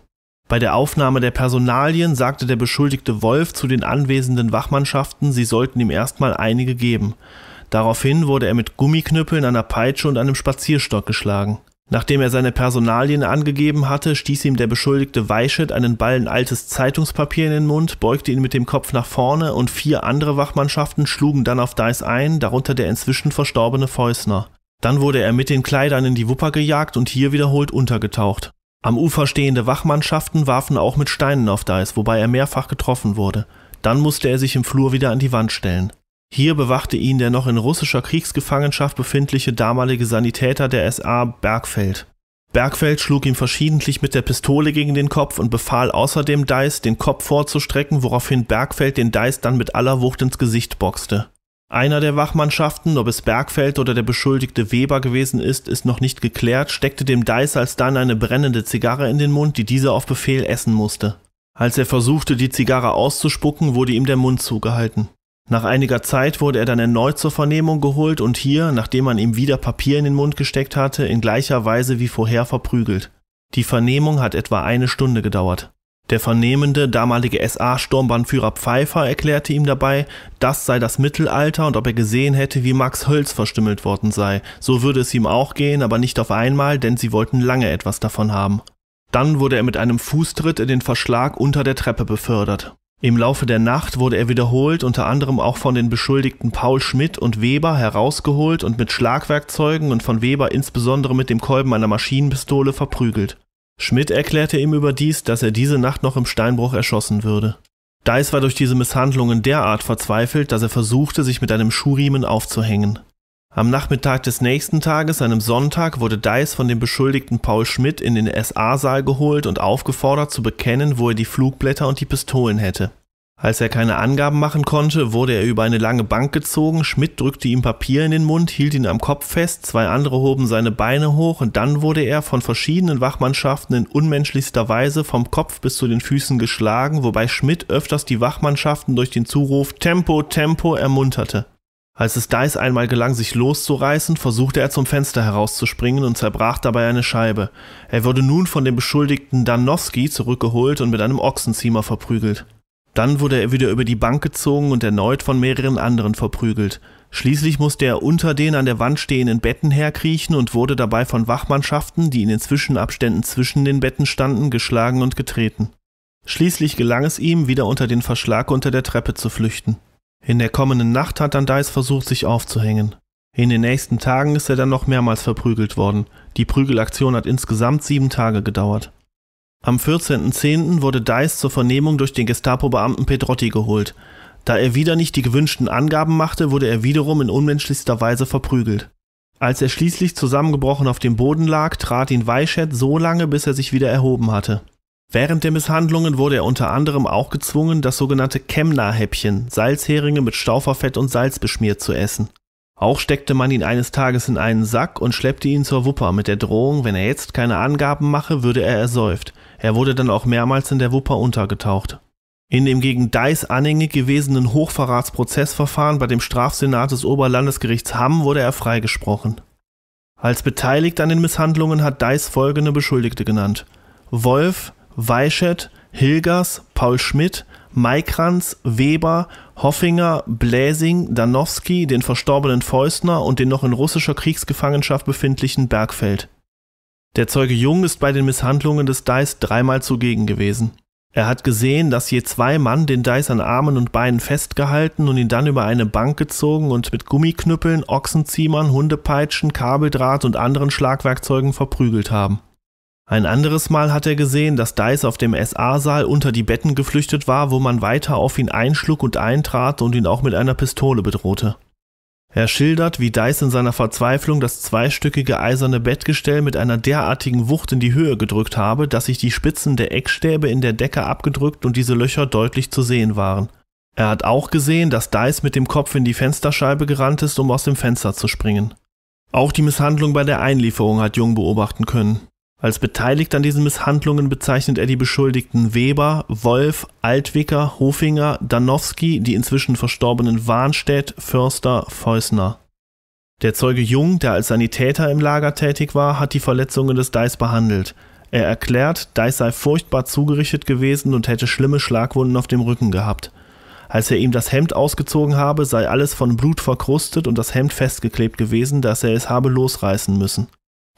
Bei der Aufnahme der Personalien sagte der beschuldigte Wolf zu den anwesenden Wachmannschaften, sie sollten ihm erstmal einige geben. Daraufhin wurde er mit Gummiknüppeln, einer Peitsche und einem Spazierstock geschlagen. Nachdem er seine Personalien angegeben hatte, stieß ihm der Beschuldigte Weischet einen Ballen altes Zeitungspapier in den Mund, beugte ihn mit dem Kopf nach vorne und vier andere Wachmannschaften schlugen dann auf Dice ein, darunter der inzwischen verstorbene Fäusner. Dann wurde er mit den Kleidern in die Wupper gejagt und hier wiederholt untergetaucht. Am Ufer stehende Wachmannschaften warfen auch mit Steinen auf Dice, wobei er mehrfach getroffen wurde. Dann musste er sich im Flur wieder an die Wand stellen. Hier bewachte ihn der noch in russischer Kriegsgefangenschaft befindliche damalige Sanitäter der SA Bergfeld. Bergfeld schlug ihm verschiedentlich mit der Pistole gegen den Kopf und befahl außerdem Dice, den Kopf vorzustrecken, woraufhin Bergfeld den Dice dann mit aller Wucht ins Gesicht boxte. Einer der Wachmannschaften, ob es Bergfeld oder der beschuldigte Weber gewesen ist, ist noch nicht geklärt, steckte dem Dice alsdann eine brennende Zigarre in den Mund, die dieser auf Befehl essen musste. Als er versuchte, die Zigarre auszuspucken, wurde ihm der Mund zugehalten. Nach einiger Zeit wurde er dann erneut zur Vernehmung geholt und hier, nachdem man ihm wieder Papier in den Mund gesteckt hatte, in gleicher Weise wie vorher verprügelt. Die Vernehmung hat etwa eine Stunde gedauert. Der vernehmende damalige sa sturmbahnführer Pfeiffer erklärte ihm dabei, das sei das Mittelalter und ob er gesehen hätte, wie Max Hölz verstümmelt worden sei. So würde es ihm auch gehen, aber nicht auf einmal, denn sie wollten lange etwas davon haben. Dann wurde er mit einem Fußtritt in den Verschlag unter der Treppe befördert. Im Laufe der Nacht wurde er wiederholt unter anderem auch von den Beschuldigten Paul Schmidt und Weber herausgeholt und mit Schlagwerkzeugen und von Weber insbesondere mit dem Kolben einer Maschinenpistole verprügelt. Schmidt erklärte ihm überdies, dass er diese Nacht noch im Steinbruch erschossen würde. Deiß war durch diese Misshandlungen derart verzweifelt, dass er versuchte, sich mit einem Schuhriemen aufzuhängen am Nachmittag des nächsten Tages, einem Sonntag, wurde Deiss von dem Beschuldigten Paul Schmidt in den SA-Saal geholt und aufgefordert zu bekennen, wo er die Flugblätter und die Pistolen hätte. Als er keine Angaben machen konnte, wurde er über eine lange Bank gezogen, Schmidt drückte ihm Papier in den Mund, hielt ihn am Kopf fest, zwei andere hoben seine Beine hoch und dann wurde er von verschiedenen Wachmannschaften in unmenschlichster Weise vom Kopf bis zu den Füßen geschlagen, wobei Schmidt öfters die Wachmannschaften durch den Zuruf Tempo, Tempo ermunterte. Als es Dice einmal gelang, sich loszureißen, versuchte er zum Fenster herauszuspringen und zerbrach dabei eine Scheibe. Er wurde nun von dem beschuldigten Danowski zurückgeholt und mit einem Ochsenziemer verprügelt. Dann wurde er wieder über die Bank gezogen und erneut von mehreren anderen verprügelt. Schließlich musste er unter den an der Wand stehenden Betten herkriechen und wurde dabei von Wachmannschaften, die in den Zwischenabständen zwischen den Betten standen, geschlagen und getreten. Schließlich gelang es ihm, wieder unter den Verschlag unter der Treppe zu flüchten. In der kommenden Nacht hat dann Dice versucht, sich aufzuhängen. In den nächsten Tagen ist er dann noch mehrmals verprügelt worden. Die Prügelaktion hat insgesamt sieben Tage gedauert. Am 14.10. wurde Dice zur Vernehmung durch den Gestapo-Beamten Pedrotti geholt. Da er wieder nicht die gewünschten Angaben machte, wurde er wiederum in unmenschlichster Weise verprügelt. Als er schließlich zusammengebrochen auf dem Boden lag, trat ihn Weichert so lange, bis er sich wieder erhoben hatte. Während der Misshandlungen wurde er unter anderem auch gezwungen, das sogenannte Kemna-Häppchen, Salzheringe mit Stauferfett und Salz beschmiert zu essen. Auch steckte man ihn eines Tages in einen Sack und schleppte ihn zur Wupper mit der Drohung, wenn er jetzt keine Angaben mache, würde er ersäuft. Er wurde dann auch mehrmals in der Wupper untergetaucht. In dem gegen Deis anhängig gewesenen Hochverratsprozessverfahren bei dem Strafsenat des Oberlandesgerichts Hamm wurde er freigesprochen. Als beteiligt an den Misshandlungen hat Deis folgende Beschuldigte genannt: Wolf, Weichert, Hilgers, Paul Schmidt, Maikranz, Weber, Hoffinger, Bläsing, Danowski, den verstorbenen Fäustner und den noch in russischer Kriegsgefangenschaft befindlichen Bergfeld. Der Zeuge Jung ist bei den Misshandlungen des Deis dreimal zugegen gewesen. Er hat gesehen, dass je zwei Mann den Deis an Armen und Beinen festgehalten und ihn dann über eine Bank gezogen und mit Gummiknüppeln, Ochsenziemern, Hundepeitschen, Kabeldraht und anderen Schlagwerkzeugen verprügelt haben. Ein anderes Mal hat er gesehen, dass Dice auf dem SA-Saal unter die Betten geflüchtet war, wo man weiter auf ihn einschlug und eintrat und ihn auch mit einer Pistole bedrohte. Er schildert, wie Dice in seiner Verzweiflung das zweistöckige eiserne Bettgestell mit einer derartigen Wucht in die Höhe gedrückt habe, dass sich die Spitzen der Eckstäbe in der Decke abgedrückt und diese Löcher deutlich zu sehen waren. Er hat auch gesehen, dass Dice mit dem Kopf in die Fensterscheibe gerannt ist, um aus dem Fenster zu springen. Auch die Misshandlung bei der Einlieferung hat Jung beobachten können. Als beteiligt an diesen Misshandlungen bezeichnet er die Beschuldigten Weber, Wolf, Altwicker, Hofinger, Danowski, die inzwischen verstorbenen Warnstedt, Förster, Feusner. Der Zeuge Jung, der als Sanitäter im Lager tätig war, hat die Verletzungen des Deis behandelt. Er erklärt, Deis sei furchtbar zugerichtet gewesen und hätte schlimme Schlagwunden auf dem Rücken gehabt. Als er ihm das Hemd ausgezogen habe, sei alles von Blut verkrustet und das Hemd festgeklebt gewesen, dass er es habe losreißen müssen.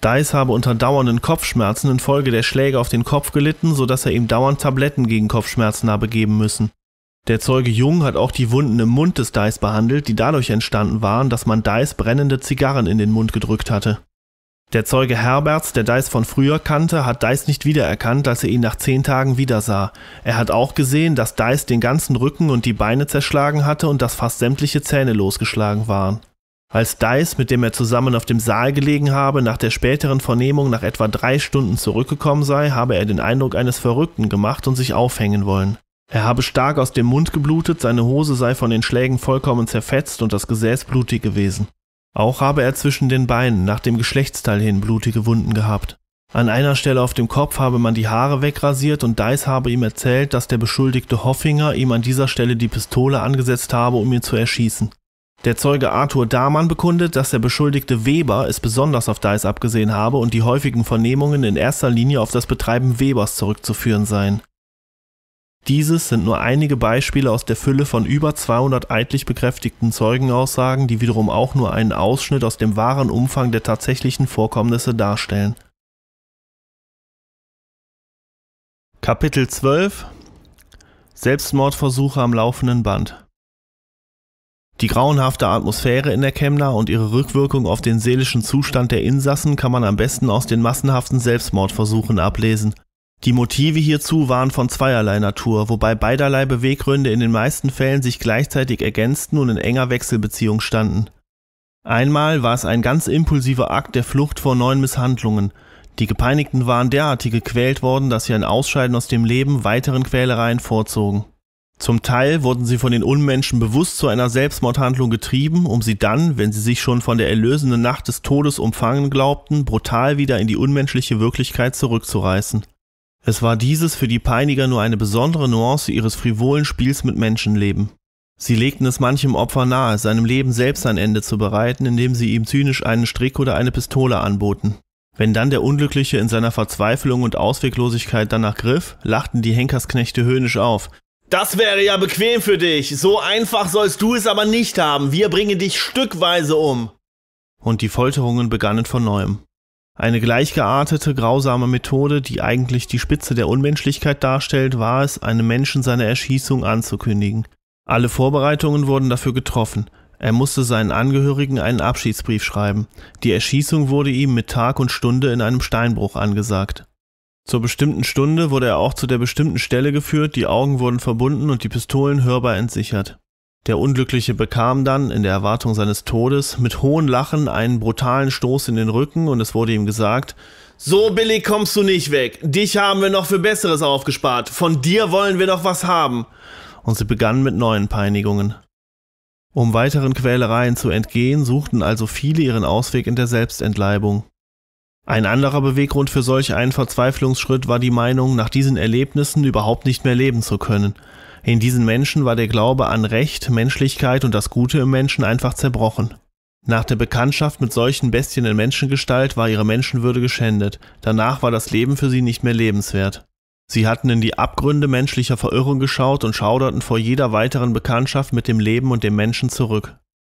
Dice habe unter dauernden Kopfschmerzen infolge der Schläge auf den Kopf gelitten, sodass er ihm dauernd Tabletten gegen Kopfschmerzen habe geben müssen. Der Zeuge Jung hat auch die Wunden im Mund des Dice behandelt, die dadurch entstanden waren, dass man Dice brennende Zigarren in den Mund gedrückt hatte. Der Zeuge Herberts, der Dice von früher kannte, hat Dice nicht wiedererkannt, als er ihn nach zehn Tagen wiedersah. Er hat auch gesehen, dass Dice den ganzen Rücken und die Beine zerschlagen hatte und dass fast sämtliche Zähne losgeschlagen waren. Als Dice, mit dem er zusammen auf dem Saal gelegen habe, nach der späteren Vernehmung nach etwa drei Stunden zurückgekommen sei, habe er den Eindruck eines Verrückten gemacht und sich aufhängen wollen. Er habe stark aus dem Mund geblutet, seine Hose sei von den Schlägen vollkommen zerfetzt und das Gesäß blutig gewesen. Auch habe er zwischen den Beinen, nach dem Geschlechtsteil hin, blutige Wunden gehabt. An einer Stelle auf dem Kopf habe man die Haare wegrasiert und Dice habe ihm erzählt, dass der beschuldigte Hoffinger ihm an dieser Stelle die Pistole angesetzt habe, um ihn zu erschießen. Der Zeuge Arthur Dahmann bekundet, dass der Beschuldigte Weber es besonders auf Dice abgesehen habe und die häufigen Vernehmungen in erster Linie auf das Betreiben Webers zurückzuführen seien. Dieses sind nur einige Beispiele aus der Fülle von über 200 eidlich bekräftigten Zeugenaussagen, die wiederum auch nur einen Ausschnitt aus dem wahren Umfang der tatsächlichen Vorkommnisse darstellen. Kapitel 12 Selbstmordversuche am laufenden Band die grauenhafte Atmosphäre in der Chemna und ihre Rückwirkung auf den seelischen Zustand der Insassen kann man am besten aus den massenhaften Selbstmordversuchen ablesen. Die Motive hierzu waren von zweierlei Natur, wobei beiderlei Beweggründe in den meisten Fällen sich gleichzeitig ergänzten und in enger Wechselbeziehung standen. Einmal war es ein ganz impulsiver Akt der Flucht vor neuen Misshandlungen. Die Gepeinigten waren derartig gequält worden, dass sie ein Ausscheiden aus dem Leben weiteren Quälereien vorzogen. Zum Teil wurden sie von den Unmenschen bewusst zu einer Selbstmordhandlung getrieben, um sie dann, wenn sie sich schon von der erlösenden Nacht des Todes umfangen glaubten, brutal wieder in die unmenschliche Wirklichkeit zurückzureißen. Es war dieses für die Peiniger nur eine besondere Nuance ihres frivolen Spiels mit Menschenleben. Sie legten es manchem Opfer nahe, seinem Leben selbst ein Ende zu bereiten, indem sie ihm zynisch einen Strick oder eine Pistole anboten. Wenn dann der Unglückliche in seiner Verzweiflung und Ausweglosigkeit danach griff, lachten die Henkersknechte höhnisch auf, das wäre ja bequem für dich. So einfach sollst du es aber nicht haben. Wir bringen dich stückweise um. Und die Folterungen begannen von neuem. Eine gleichgeartete, grausame Methode, die eigentlich die Spitze der Unmenschlichkeit darstellt, war es, einem Menschen seine Erschießung anzukündigen. Alle Vorbereitungen wurden dafür getroffen. Er musste seinen Angehörigen einen Abschiedsbrief schreiben. Die Erschießung wurde ihm mit Tag und Stunde in einem Steinbruch angesagt. Zur bestimmten Stunde wurde er auch zu der bestimmten Stelle geführt, die Augen wurden verbunden und die Pistolen hörbar entsichert. Der Unglückliche bekam dann, in der Erwartung seines Todes, mit hohen Lachen einen brutalen Stoß in den Rücken und es wurde ihm gesagt, so billig kommst du nicht weg. Dich haben wir noch für Besseres aufgespart. Von dir wollen wir noch was haben. Und sie begannen mit neuen Peinigungen. Um weiteren Quälereien zu entgehen, suchten also viele ihren Ausweg in der Selbstentleibung. Ein anderer Beweggrund für solch einen Verzweiflungsschritt war die Meinung, nach diesen Erlebnissen überhaupt nicht mehr leben zu können. In diesen Menschen war der Glaube an Recht, Menschlichkeit und das Gute im Menschen einfach zerbrochen. Nach der Bekanntschaft mit solchen Bestien in Menschengestalt war ihre Menschenwürde geschändet. Danach war das Leben für sie nicht mehr lebenswert. Sie hatten in die Abgründe menschlicher Verirrung geschaut und schauderten vor jeder weiteren Bekanntschaft mit dem Leben und dem Menschen zurück.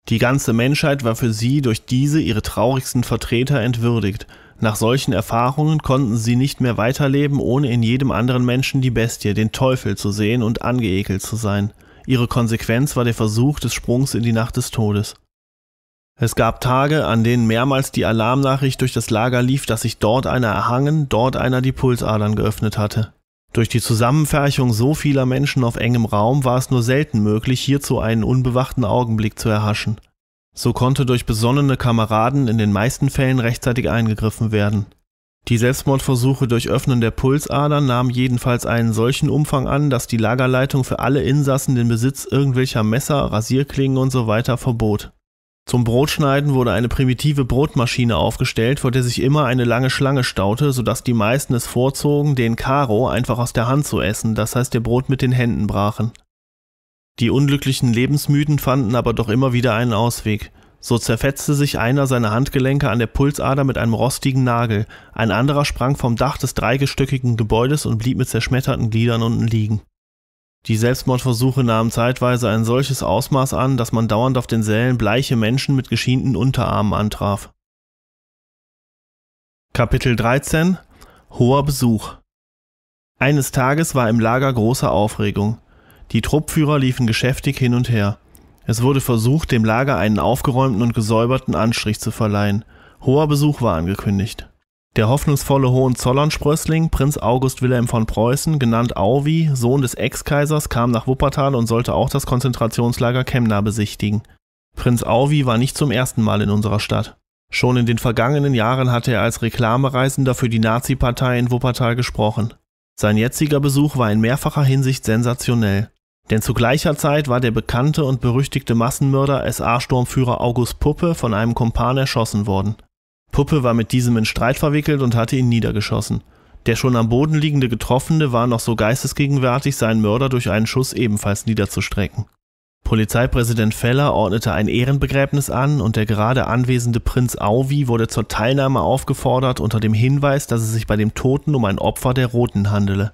Die ganze Menschheit war für sie durch diese ihre traurigsten Vertreter entwürdigt nach solchen Erfahrungen konnten sie nicht mehr weiterleben, ohne in jedem anderen Menschen die Bestie, den Teufel zu sehen und angeekelt zu sein. Ihre Konsequenz war der Versuch des Sprungs in die Nacht des Todes. Es gab Tage, an denen mehrmals die Alarmnachricht durch das Lager lief, dass sich dort einer erhangen, dort einer die Pulsadern geöffnet hatte. Durch die Zusammenfärchung so vieler Menschen auf engem Raum war es nur selten möglich, hierzu einen unbewachten Augenblick zu erhaschen. So konnte durch besonnene Kameraden in den meisten Fällen rechtzeitig eingegriffen werden. Die Selbstmordversuche durch Öffnen der Pulsadern nahmen jedenfalls einen solchen Umfang an, dass die Lagerleitung für alle Insassen den Besitz irgendwelcher Messer, Rasierklingen usw. verbot. Zum Brotschneiden wurde eine primitive Brotmaschine aufgestellt, vor der sich immer eine lange Schlange staute, sodass die meisten es vorzogen, den Karo einfach aus der Hand zu essen, das heißt ihr Brot mit den Händen brachen die Unglücklichen Lebensmüden fanden aber doch immer wieder einen Ausweg. So zerfetzte sich einer seiner Handgelenke an der Pulsader mit einem rostigen Nagel, ein anderer sprang vom Dach des dreigestöckigen Gebäudes und blieb mit zerschmetterten Gliedern unten liegen. Die Selbstmordversuche nahmen zeitweise ein solches Ausmaß an, dass man dauernd auf den Sälen bleiche Menschen mit geschienten Unterarmen antraf. Kapitel 13 Hoher Besuch Eines Tages war im Lager große Aufregung. Die Truppführer liefen geschäftig hin und her. Es wurde versucht, dem Lager einen aufgeräumten und gesäuberten Anstrich zu verleihen. Hoher Besuch war angekündigt. Der hoffnungsvolle Hohenzollern-Sprössling, Prinz August Wilhelm von Preußen, genannt Auwi, Sohn des Ex-Kaisers, kam nach Wuppertal und sollte auch das Konzentrationslager Kemna besichtigen. Prinz Auwi war nicht zum ersten Mal in unserer Stadt. Schon in den vergangenen Jahren hatte er als Reklamereisender für die Nazi-Partei in Wuppertal gesprochen. Sein jetziger Besuch war in mehrfacher Hinsicht sensationell. Denn zu gleicher Zeit war der bekannte und berüchtigte Massenmörder SA-Sturmführer August Puppe von einem Kumpan erschossen worden. Puppe war mit diesem in Streit verwickelt und hatte ihn niedergeschossen. Der schon am Boden liegende Getroffene war noch so geistesgegenwärtig, seinen Mörder durch einen Schuss ebenfalls niederzustrecken. Polizeipräsident Feller ordnete ein Ehrenbegräbnis an und der gerade anwesende Prinz Auvi wurde zur Teilnahme aufgefordert unter dem Hinweis, dass es sich bei dem Toten um ein Opfer der Roten handele.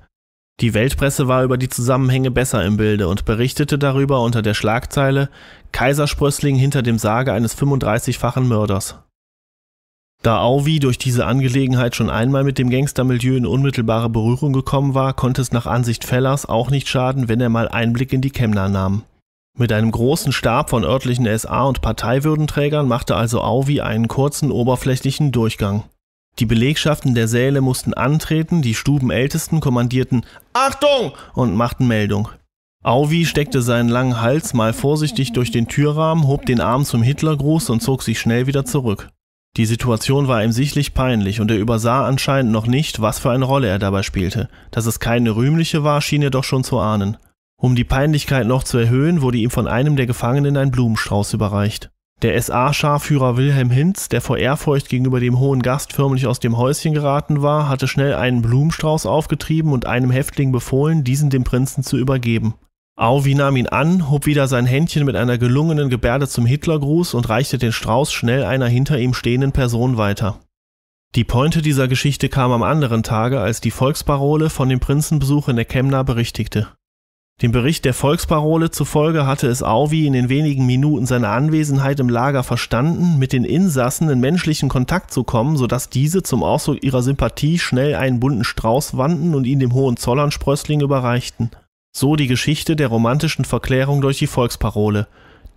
Die Weltpresse war über die Zusammenhänge besser im Bilde und berichtete darüber unter der Schlagzeile Kaisersprössling hinter dem Sarge eines 35-fachen Mörders. Da Auvi durch diese Angelegenheit schon einmal mit dem Gangstermilieu in unmittelbare Berührung gekommen war, konnte es nach Ansicht Fellers auch nicht schaden, wenn er mal Einblick in die Kemner nahm. Mit einem großen Stab von örtlichen SA- und Parteiwürdenträgern machte also Auvi einen kurzen, oberflächlichen Durchgang. Die Belegschaften der Säle mussten antreten, die Stubenältesten kommandierten Achtung und machten Meldung. Auvi steckte seinen langen Hals mal vorsichtig durch den Türrahmen, hob den Arm zum Hitlergruß und zog sich schnell wieder zurück. Die Situation war ihm sichtlich peinlich und er übersah anscheinend noch nicht, was für eine Rolle er dabei spielte. Dass es keine rühmliche war, schien er doch schon zu ahnen. Um die Peinlichkeit noch zu erhöhen, wurde ihm von einem der Gefangenen ein Blumenstrauß überreicht. Der SA-Scharführer Wilhelm Hinz, der vor Ehrfurcht gegenüber dem hohen Gast förmlich aus dem Häuschen geraten war, hatte schnell einen Blumenstrauß aufgetrieben und einem Häftling befohlen, diesen dem Prinzen zu übergeben. Auvi nahm ihn an, hob wieder sein Händchen mit einer gelungenen Gebärde zum Hitlergruß und reichte den Strauß schnell einer hinter ihm stehenden Person weiter. Die Pointe dieser Geschichte kam am anderen Tage, als die Volksparole von dem Prinzenbesuch in der Kemna berichtigte. Dem Bericht der Volksparole zufolge hatte es Auvi in den wenigen Minuten seiner Anwesenheit im Lager verstanden, mit den Insassen in menschlichen Kontakt zu kommen, sodass diese zum Ausdruck ihrer Sympathie schnell einen bunten Strauß wandten und ihn dem Hohenzollern-Sprössling überreichten. So die Geschichte der romantischen Verklärung durch die Volksparole.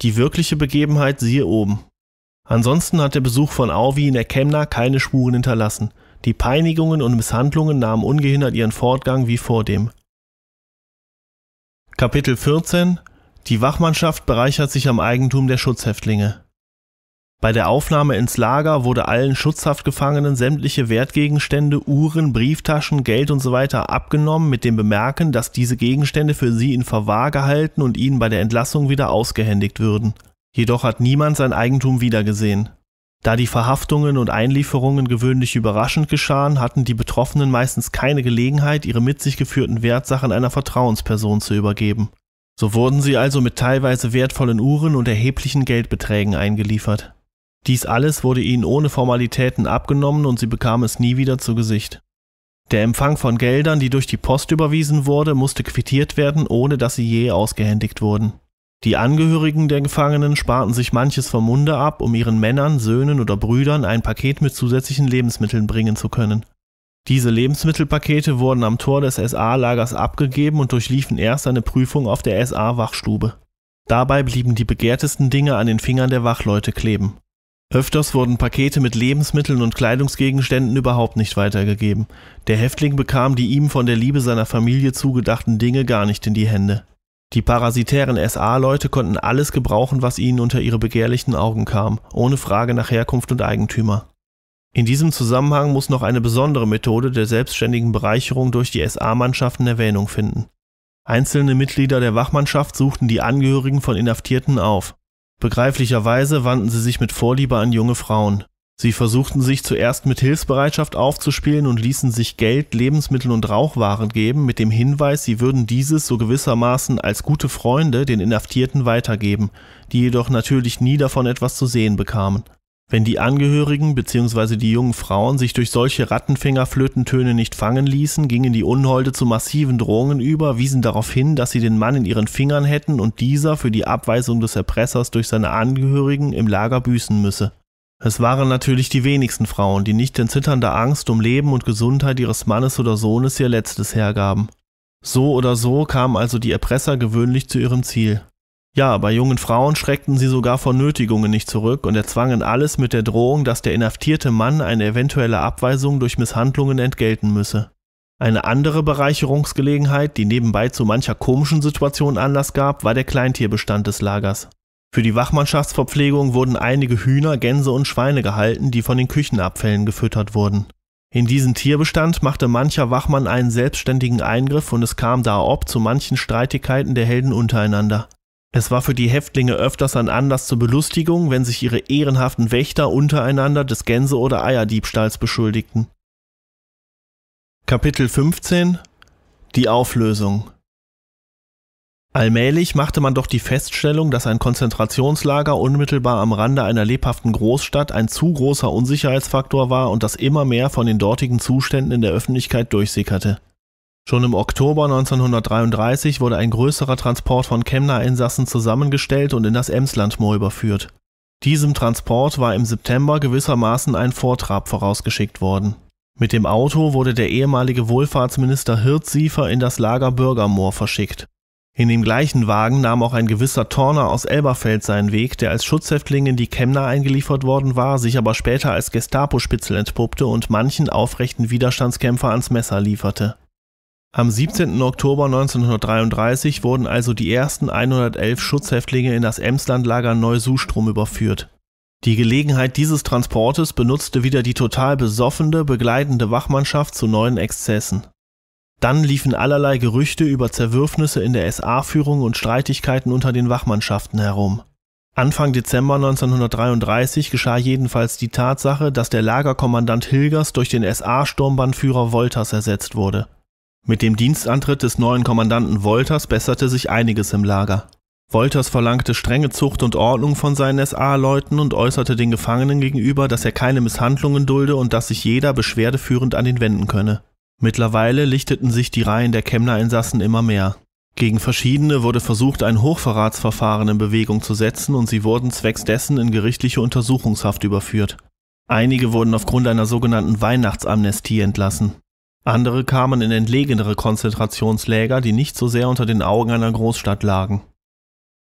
Die wirkliche Begebenheit siehe oben. Ansonsten hat der Besuch von Auvi in der Kemna keine Spuren hinterlassen. Die Peinigungen und Misshandlungen nahmen ungehindert ihren Fortgang wie vordem. Kapitel 14 Die Wachmannschaft bereichert sich am Eigentum der Schutzhäftlinge. Bei der Aufnahme ins Lager wurde allen Schutzhaftgefangenen sämtliche Wertgegenstände, Uhren, Brieftaschen, Geld usw. So abgenommen mit dem Bemerken, dass diese Gegenstände für sie in Verwahr gehalten und ihnen bei der Entlassung wieder ausgehändigt würden. Jedoch hat niemand sein Eigentum wiedergesehen. Da die Verhaftungen und Einlieferungen gewöhnlich überraschend geschahen, hatten die Betroffenen meistens keine Gelegenheit, ihre mit sich geführten Wertsachen einer Vertrauensperson zu übergeben. So wurden sie also mit teilweise wertvollen Uhren und erheblichen Geldbeträgen eingeliefert. Dies alles wurde ihnen ohne Formalitäten abgenommen und sie bekamen es nie wieder zu Gesicht. Der Empfang von Geldern, die durch die Post überwiesen wurde, musste quittiert werden, ohne dass sie je ausgehändigt wurden. Die Angehörigen der Gefangenen sparten sich manches vom Munde ab, um ihren Männern, Söhnen oder Brüdern ein Paket mit zusätzlichen Lebensmitteln bringen zu können. Diese Lebensmittelpakete wurden am Tor des SA-Lagers abgegeben und durchliefen erst eine Prüfung auf der SA-Wachstube. Dabei blieben die begehrtesten Dinge an den Fingern der Wachleute kleben. Öfters wurden Pakete mit Lebensmitteln und Kleidungsgegenständen überhaupt nicht weitergegeben. Der Häftling bekam die ihm von der Liebe seiner Familie zugedachten Dinge gar nicht in die Hände. Die parasitären SA-Leute konnten alles gebrauchen, was ihnen unter ihre begehrlichen Augen kam, ohne Frage nach Herkunft und Eigentümer. In diesem Zusammenhang muss noch eine besondere Methode der selbstständigen Bereicherung durch die SA-Mannschaften Erwähnung finden. Einzelne Mitglieder der Wachmannschaft suchten die Angehörigen von Inhaftierten auf. Begreiflicherweise wandten sie sich mit Vorliebe an junge Frauen. Sie versuchten sich zuerst mit Hilfsbereitschaft aufzuspielen und ließen sich Geld, Lebensmittel und Rauchwaren geben, mit dem Hinweis, sie würden dieses so gewissermaßen als gute Freunde den Inhaftierten weitergeben, die jedoch natürlich nie davon etwas zu sehen bekamen. Wenn die Angehörigen bzw. die jungen Frauen sich durch solche Rattenfingerflötentöne nicht fangen ließen, gingen die Unholde zu massiven Drohungen über, wiesen darauf hin, dass sie den Mann in ihren Fingern hätten und dieser für die Abweisung des Erpressers durch seine Angehörigen im Lager büßen müsse. Es waren natürlich die wenigsten Frauen, die nicht in zitternder Angst um Leben und Gesundheit ihres Mannes oder Sohnes ihr Letztes hergaben. So oder so kamen also die Erpresser gewöhnlich zu ihrem Ziel. Ja, bei jungen Frauen schreckten sie sogar vor Nötigungen nicht zurück und erzwangen alles mit der Drohung, dass der inhaftierte Mann eine eventuelle Abweisung durch Misshandlungen entgelten müsse. Eine andere Bereicherungsgelegenheit, die nebenbei zu mancher komischen Situation Anlass gab, war der Kleintierbestand des Lagers. Für die Wachmannschaftsverpflegung wurden einige Hühner, Gänse und Schweine gehalten, die von den Küchenabfällen gefüttert wurden. In diesen Tierbestand machte mancher Wachmann einen selbstständigen Eingriff und es kam da ob zu manchen Streitigkeiten der Helden untereinander. Es war für die Häftlinge öfters ein Anlass zur Belustigung, wenn sich ihre ehrenhaften Wächter untereinander des Gänse- oder Eierdiebstahls beschuldigten. Kapitel 15 Die Auflösung Allmählich machte man doch die Feststellung, dass ein Konzentrationslager unmittelbar am Rande einer lebhaften Großstadt ein zu großer Unsicherheitsfaktor war und das immer mehr von den dortigen Zuständen in der Öffentlichkeit durchsickerte. Schon im Oktober 1933 wurde ein größerer Transport von Chemner Insassen zusammengestellt und in das Emslandmoor überführt. Diesem Transport war im September gewissermaßen ein Vortrab vorausgeschickt worden. Mit dem Auto wurde der ehemalige Wohlfahrtsminister Hirt Siefer in das Lager Bürgermoor verschickt. In dem gleichen Wagen nahm auch ein gewisser Torner aus Elberfeld seinen Weg, der als Schutzhäftling in die Chemna eingeliefert worden war, sich aber später als Gestapo-Spitzel entpuppte und manchen aufrechten Widerstandskämpfer ans Messer lieferte. Am 17. Oktober 1933 wurden also die ersten 111 Schutzhäftlinge in das Emslandlager Neusustrom überführt. Die Gelegenheit dieses Transportes benutzte wieder die total besoffene, begleitende Wachmannschaft zu neuen Exzessen. Dann liefen allerlei Gerüchte über Zerwürfnisse in der SA-Führung und Streitigkeiten unter den Wachmannschaften herum. Anfang Dezember 1933 geschah jedenfalls die Tatsache, dass der Lagerkommandant Hilgers durch den SA-Sturmbannführer Wolters ersetzt wurde. Mit dem Dienstantritt des neuen Kommandanten Wolters besserte sich einiges im Lager. Wolters verlangte strenge Zucht und Ordnung von seinen SA-Leuten und äußerte den Gefangenen gegenüber, dass er keine Misshandlungen dulde und dass sich jeder beschwerdeführend an ihn wenden könne. Mittlerweile lichteten sich die Reihen der Kemner Insassen immer mehr. Gegen verschiedene wurde versucht, ein Hochverratsverfahren in Bewegung zu setzen und sie wurden zwecks dessen in gerichtliche Untersuchungshaft überführt. Einige wurden aufgrund einer sogenannten Weihnachtsamnestie entlassen. Andere kamen in entlegenere Konzentrationsläger, die nicht so sehr unter den Augen einer Großstadt lagen.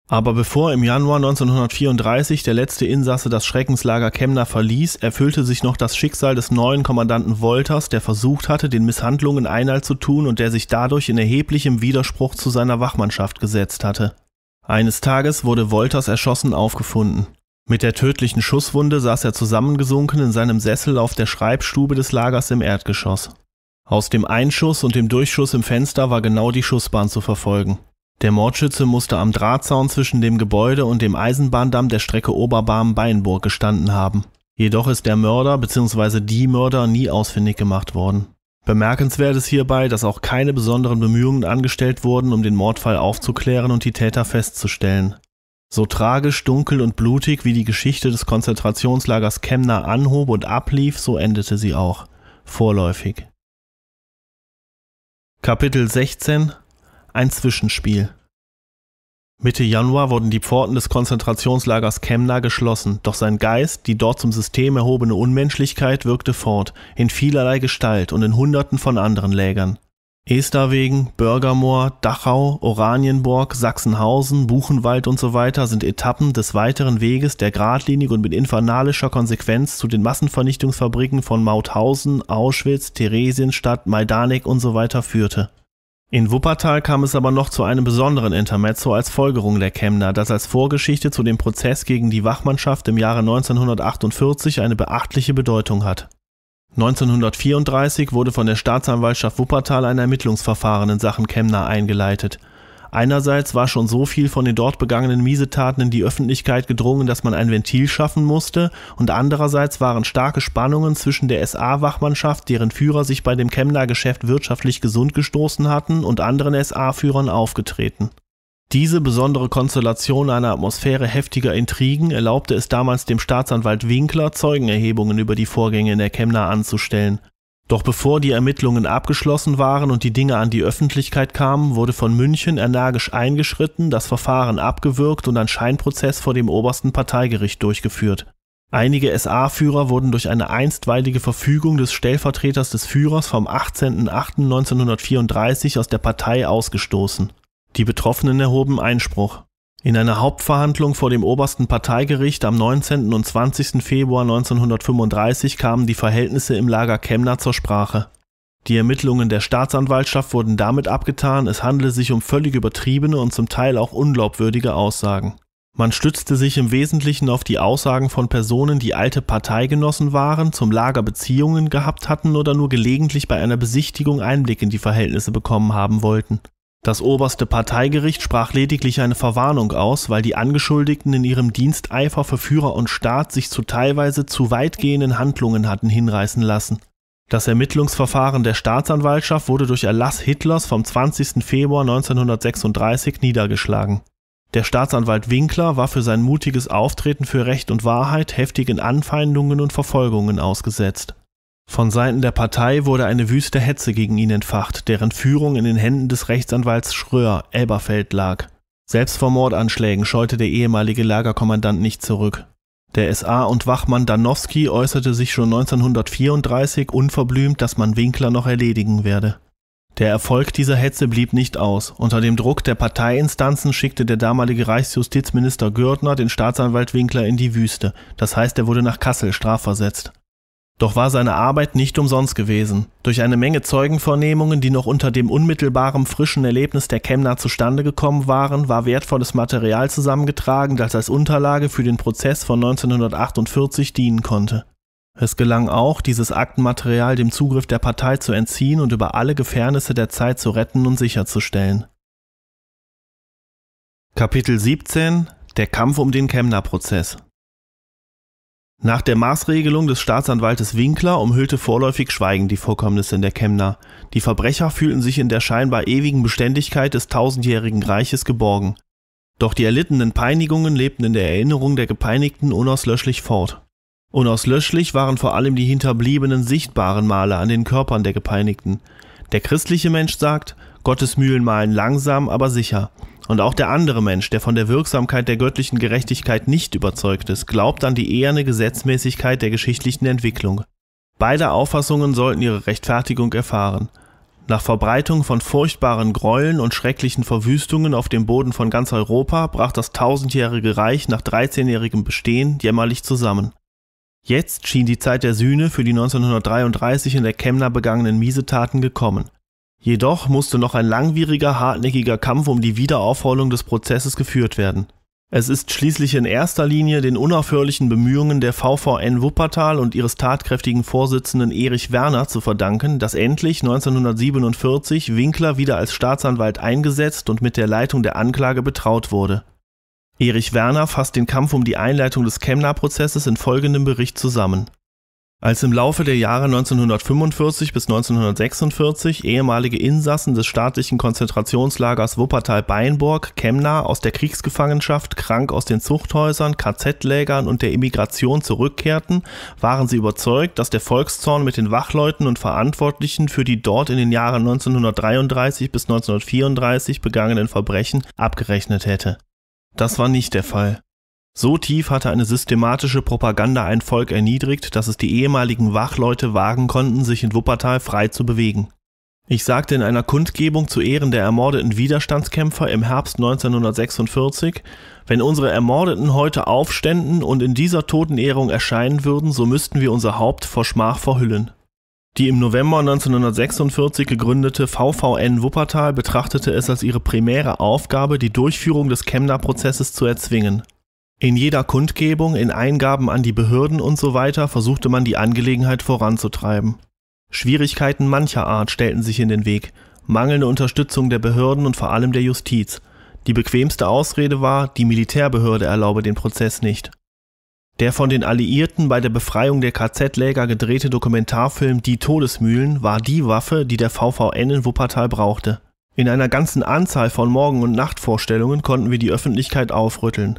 Aber bevor im Januar 1934 der letzte Insasse das Schreckenslager Kemner verließ, erfüllte sich noch das Schicksal des neuen Kommandanten Wolters, der versucht hatte, den Misshandlungen Einhalt zu tun und der sich dadurch in erheblichem Widerspruch zu seiner Wachmannschaft gesetzt hatte. Eines Tages wurde Wolters erschossen aufgefunden. Mit der tödlichen Schusswunde saß er zusammengesunken in seinem Sessel auf der Schreibstube des Lagers im Erdgeschoss. Aus dem Einschuss und dem Durchschuss im Fenster war genau die Schussbahn zu verfolgen. Der Mordschütze musste am Drahtzaun zwischen dem Gebäude und dem Eisenbahndamm der Strecke Oberbarm-Beinburg gestanden haben. Jedoch ist der Mörder bzw. die Mörder nie ausfindig gemacht worden. Bemerkenswert ist hierbei, dass auch keine besonderen Bemühungen angestellt wurden, um den Mordfall aufzuklären und die Täter festzustellen. So tragisch, dunkel und blutig wie die Geschichte des Konzentrationslagers Kemner anhob und ablief, so endete sie auch. Vorläufig. Kapitel 16 ein Zwischenspiel. Mitte Januar wurden die Pforten des Konzentrationslagers Kemna geschlossen, doch sein Geist, die dort zum System erhobene Unmenschlichkeit, wirkte fort, in vielerlei Gestalt und in Hunderten von anderen Lägern. Esterwegen, Bürgermoor, Dachau, Oranienburg, Sachsenhausen, Buchenwald usw. So sind Etappen des weiteren Weges, der geradlinig und mit infernalischer Konsequenz zu den Massenvernichtungsfabriken von Mauthausen, Auschwitz, Theresienstadt, Majdanek usw. So führte. In Wuppertal kam es aber noch zu einem besonderen Intermezzo als Folgerung der Chemner, das als Vorgeschichte zu dem Prozess gegen die Wachmannschaft im Jahre 1948 eine beachtliche Bedeutung hat. 1934 wurde von der Staatsanwaltschaft Wuppertal ein Ermittlungsverfahren in Sachen Chemner eingeleitet – Einerseits war schon so viel von den dort begangenen Miesetaten in die Öffentlichkeit gedrungen, dass man ein Ventil schaffen musste, und andererseits waren starke Spannungen zwischen der SA-Wachmannschaft, deren Führer sich bei dem Chemner Geschäft wirtschaftlich gesund gestoßen hatten, und anderen SA-Führern aufgetreten. Diese besondere Konstellation einer Atmosphäre heftiger Intrigen erlaubte es damals dem Staatsanwalt Winkler, Zeugenerhebungen über die Vorgänge in der Chemna anzustellen doch bevor die Ermittlungen abgeschlossen waren und die Dinge an die Öffentlichkeit kamen, wurde von München energisch eingeschritten, das Verfahren abgewürgt und ein Scheinprozess vor dem obersten Parteigericht durchgeführt. Einige SA-Führer wurden durch eine einstweilige Verfügung des Stellvertreters des Führers vom 18.08.1934 aus der Partei ausgestoßen. Die Betroffenen erhoben Einspruch. In einer Hauptverhandlung vor dem obersten Parteigericht am 19. und 20. Februar 1935 kamen die Verhältnisse im Lager Kemner zur Sprache. Die Ermittlungen der Staatsanwaltschaft wurden damit abgetan, es handle sich um völlig übertriebene und zum Teil auch unglaubwürdige Aussagen. Man stützte sich im Wesentlichen auf die Aussagen von Personen, die alte Parteigenossen waren, zum Lager Beziehungen gehabt hatten oder nur gelegentlich bei einer Besichtigung Einblick in die Verhältnisse bekommen haben wollten. Das Oberste Parteigericht sprach lediglich eine Verwarnung aus, weil die Angeschuldigten in ihrem Diensteifer für Führer und Staat sich zu teilweise zu weitgehenden Handlungen hatten hinreißen lassen. Das Ermittlungsverfahren der Staatsanwaltschaft wurde durch Erlass Hitlers vom 20. Februar 1936 niedergeschlagen. Der Staatsanwalt Winkler war für sein mutiges Auftreten für Recht und Wahrheit heftigen Anfeindungen und Verfolgungen ausgesetzt. Von Seiten der Partei wurde eine wüste Hetze gegen ihn entfacht, deren Führung in den Händen des Rechtsanwalts Schröer, Elberfeld, lag. Selbst vor Mordanschlägen scheute der ehemalige Lagerkommandant nicht zurück. Der SA und Wachmann Danowski äußerte sich schon 1934 unverblümt, dass man Winkler noch erledigen werde. Der Erfolg dieser Hetze blieb nicht aus. Unter dem Druck der Parteiinstanzen schickte der damalige Reichsjustizminister Gürtner den Staatsanwalt Winkler in die Wüste, das heißt, er wurde nach Kassel strafversetzt. Doch war seine Arbeit nicht umsonst gewesen. Durch eine Menge Zeugenvernehmungen, die noch unter dem unmittelbaren frischen Erlebnis der Kemner zustande gekommen waren, war wertvolles Material zusammengetragen, das als Unterlage für den Prozess von 1948 dienen konnte. Es gelang auch, dieses Aktenmaterial dem Zugriff der Partei zu entziehen und über alle Gefährnisse der Zeit zu retten und sicherzustellen. Kapitel 17 Der Kampf um den Kemner Prozess nach der Maßregelung des Staatsanwaltes Winkler umhüllte vorläufig Schweigen die Vorkommnisse in der Kemna. Die Verbrecher fühlten sich in der scheinbar ewigen Beständigkeit des tausendjährigen Reiches geborgen. Doch die erlittenen Peinigungen lebten in der Erinnerung der Gepeinigten unauslöschlich fort. Unauslöschlich waren vor allem die hinterbliebenen sichtbaren Male an den Körpern der Gepeinigten. Der christliche Mensch sagt, Gottes Mühlen malen langsam, aber sicher. Und auch der andere Mensch, der von der Wirksamkeit der göttlichen Gerechtigkeit nicht überzeugt ist, glaubt an die eherne Gesetzmäßigkeit der geschichtlichen Entwicklung. Beide Auffassungen sollten ihre Rechtfertigung erfahren. Nach Verbreitung von furchtbaren Gräueln und schrecklichen Verwüstungen auf dem Boden von ganz Europa brach das tausendjährige Reich nach 13-jährigem Bestehen jämmerlich zusammen. Jetzt schien die Zeit der Sühne für die 1933 in der Chemna begangenen Miesetaten gekommen. Jedoch musste noch ein langwieriger, hartnäckiger Kampf um die Wiederaufholung des Prozesses geführt werden. Es ist schließlich in erster Linie den unaufhörlichen Bemühungen der VVN Wuppertal und ihres tatkräftigen Vorsitzenden Erich Werner zu verdanken, dass endlich 1947 Winkler wieder als Staatsanwalt eingesetzt und mit der Leitung der Anklage betraut wurde. Erich Werner fasst den Kampf um die Einleitung des Kemmler-Prozesses in folgendem Bericht zusammen. Als im Laufe der Jahre 1945 bis 1946 ehemalige Insassen des staatlichen Konzentrationslagers Wuppertal-Beinburg, Kemnaer aus der Kriegsgefangenschaft, krank aus den Zuchthäusern, KZ-Lägern und der Immigration zurückkehrten, waren sie überzeugt, dass der Volkszorn mit den Wachleuten und Verantwortlichen für die dort in den Jahren 1933 bis 1934 begangenen Verbrechen abgerechnet hätte. Das war nicht der Fall. So tief hatte eine systematische Propaganda ein Volk erniedrigt, dass es die ehemaligen Wachleute wagen konnten, sich in Wuppertal frei zu bewegen. Ich sagte in einer Kundgebung zu Ehren der ermordeten Widerstandskämpfer im Herbst 1946, wenn unsere Ermordeten heute aufständen und in dieser Totenehrung erscheinen würden, so müssten wir unser Haupt vor Schmach verhüllen. Die im November 1946 gegründete VVN Wuppertal betrachtete es als ihre primäre Aufgabe, die Durchführung des Chemner-Prozesses zu erzwingen. In jeder Kundgebung, in Eingaben an die Behörden und so weiter versuchte man die Angelegenheit voranzutreiben. Schwierigkeiten mancher Art stellten sich in den Weg, mangelnde Unterstützung der Behörden und vor allem der Justiz. Die bequemste Ausrede war, die Militärbehörde erlaube den Prozess nicht. Der von den Alliierten bei der Befreiung der KZ-Läger gedrehte Dokumentarfilm Die Todesmühlen war die Waffe, die der VVN in Wuppertal brauchte. In einer ganzen Anzahl von Morgen- und Nachtvorstellungen konnten wir die Öffentlichkeit aufrütteln.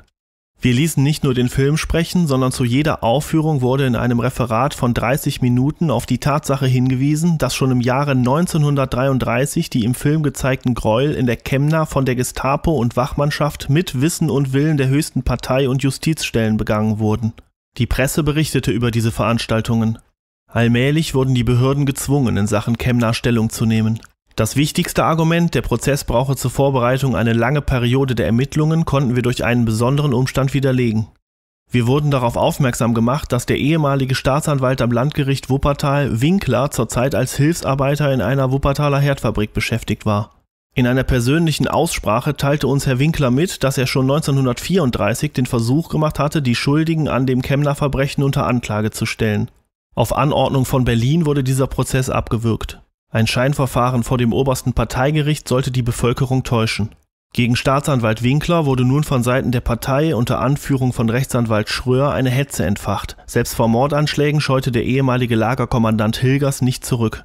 Wir ließen nicht nur den Film sprechen, sondern zu jeder Aufführung wurde in einem Referat von 30 Minuten auf die Tatsache hingewiesen, dass schon im Jahre 1933 die im Film gezeigten Gräuel in der Chemna von der Gestapo und Wachmannschaft mit Wissen und Willen der höchsten Partei und Justizstellen begangen wurden. Die Presse berichtete über diese Veranstaltungen. Allmählich wurden die Behörden gezwungen, in Sachen Chemna Stellung zu nehmen das wichtigste Argument, der Prozess brauche zur Vorbereitung eine lange Periode der Ermittlungen, konnten wir durch einen besonderen Umstand widerlegen. Wir wurden darauf aufmerksam gemacht, dass der ehemalige Staatsanwalt am Landgericht Wuppertal Winkler zurzeit als Hilfsarbeiter in einer Wuppertaler Herdfabrik beschäftigt war. In einer persönlichen Aussprache teilte uns Herr Winkler mit, dass er schon 1934 den Versuch gemacht hatte, die Schuldigen an dem Chemner Verbrechen unter Anklage zu stellen. Auf Anordnung von Berlin wurde dieser Prozess abgewürgt. Ein Scheinverfahren vor dem Obersten Parteigericht sollte die Bevölkerung täuschen. Gegen Staatsanwalt Winkler wurde nun von Seiten der Partei unter Anführung von Rechtsanwalt Schröer eine Hetze entfacht. Selbst vor Mordanschlägen scheute der ehemalige Lagerkommandant Hilgers nicht zurück.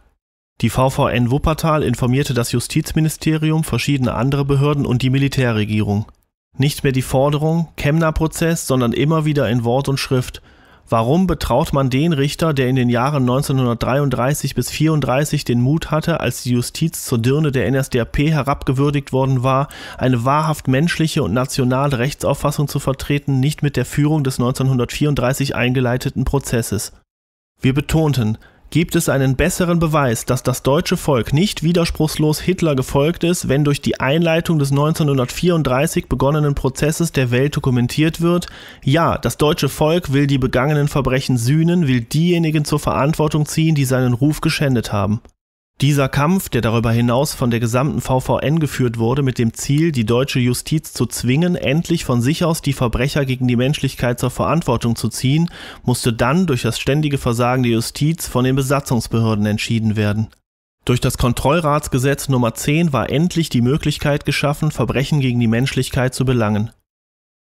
Die VVN Wuppertal informierte das Justizministerium, verschiedene andere Behörden und die Militärregierung. Nicht mehr die Forderung Chemner-Prozess, sondern immer wieder in Wort und Schrift – Warum betraut man den Richter, der in den Jahren 1933 bis 1934 den Mut hatte, als die Justiz zur Dirne der NSDAP herabgewürdigt worden war, eine wahrhaft menschliche und nationale Rechtsauffassung zu vertreten, nicht mit der Führung des 1934 eingeleiteten Prozesses? Wir betonten, Gibt es einen besseren Beweis, dass das deutsche Volk nicht widerspruchslos Hitler gefolgt ist, wenn durch die Einleitung des 1934 begonnenen Prozesses der Welt dokumentiert wird? Ja, das deutsche Volk will die begangenen Verbrechen sühnen, will diejenigen zur Verantwortung ziehen, die seinen Ruf geschändet haben. Dieser Kampf, der darüber hinaus von der gesamten VVN geführt wurde, mit dem Ziel, die deutsche Justiz zu zwingen, endlich von sich aus die Verbrecher gegen die Menschlichkeit zur Verantwortung zu ziehen, musste dann durch das ständige Versagen der Justiz von den Besatzungsbehörden entschieden werden. Durch das Kontrollratsgesetz Nummer 10 war endlich die Möglichkeit geschaffen, Verbrechen gegen die Menschlichkeit zu belangen.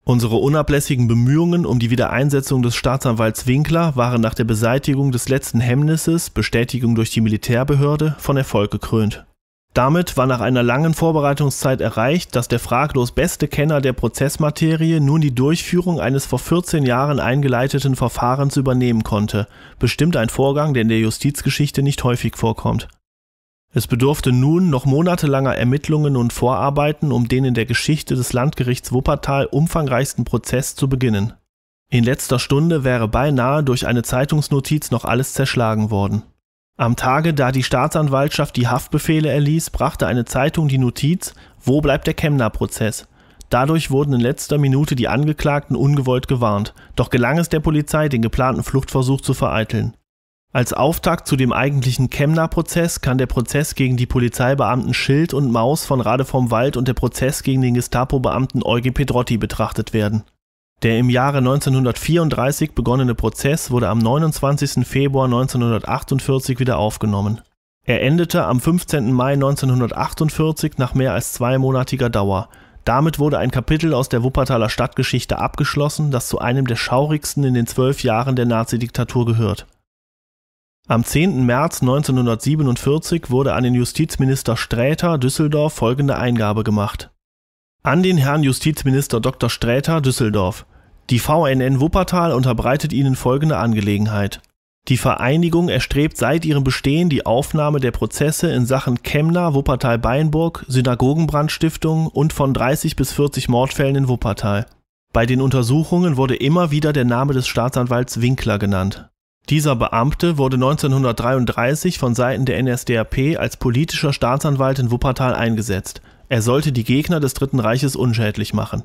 Unsere unablässigen Bemühungen um die Wiedereinsetzung des Staatsanwalts Winkler waren nach der Beseitigung des letzten Hemmnisses, Bestätigung durch die Militärbehörde, von Erfolg gekrönt. Damit war nach einer langen Vorbereitungszeit erreicht, dass der fraglos beste Kenner der Prozessmaterie nun die Durchführung eines vor 14 Jahren eingeleiteten Verfahrens übernehmen konnte, bestimmt ein Vorgang, der in der Justizgeschichte nicht häufig vorkommt. Es bedurfte nun noch monatelanger Ermittlungen und Vorarbeiten, um den in der Geschichte des Landgerichts Wuppertal umfangreichsten Prozess zu beginnen. In letzter Stunde wäre beinahe durch eine Zeitungsnotiz noch alles zerschlagen worden. Am Tage, da die Staatsanwaltschaft die Haftbefehle erließ, brachte eine Zeitung die Notiz, wo bleibt der Chemner-Prozess? Dadurch wurden in letzter Minute die Angeklagten ungewollt gewarnt, doch gelang es der Polizei, den geplanten Fluchtversuch zu vereiteln. Als Auftakt zu dem eigentlichen Kemner-Prozess kann der Prozess gegen die Polizeibeamten Schild und Maus von Rade vom Wald und der Prozess gegen den Gestapo-Beamten Eugen Pedrotti betrachtet werden. Der im Jahre 1934 begonnene Prozess wurde am 29. Februar 1948 wieder aufgenommen. Er endete am 15. Mai 1948 nach mehr als zweimonatiger Dauer. Damit wurde ein Kapitel aus der Wuppertaler Stadtgeschichte abgeschlossen, das zu einem der schaurigsten in den zwölf Jahren der Nazidiktatur gehört. Am 10. März 1947 wurde an den Justizminister Sträter, Düsseldorf, folgende Eingabe gemacht. An den Herrn Justizminister Dr. Sträter, Düsseldorf. Die VNN Wuppertal unterbreitet Ihnen folgende Angelegenheit. Die Vereinigung erstrebt seit ihrem Bestehen die Aufnahme der Prozesse in Sachen Chemner, Wuppertal-Beinburg, Synagogenbrandstiftung und von 30 bis 40 Mordfällen in Wuppertal. Bei den Untersuchungen wurde immer wieder der Name des Staatsanwalts Winkler genannt. Dieser Beamte wurde 1933 von Seiten der NSDAP als politischer Staatsanwalt in Wuppertal eingesetzt. Er sollte die Gegner des Dritten Reiches unschädlich machen.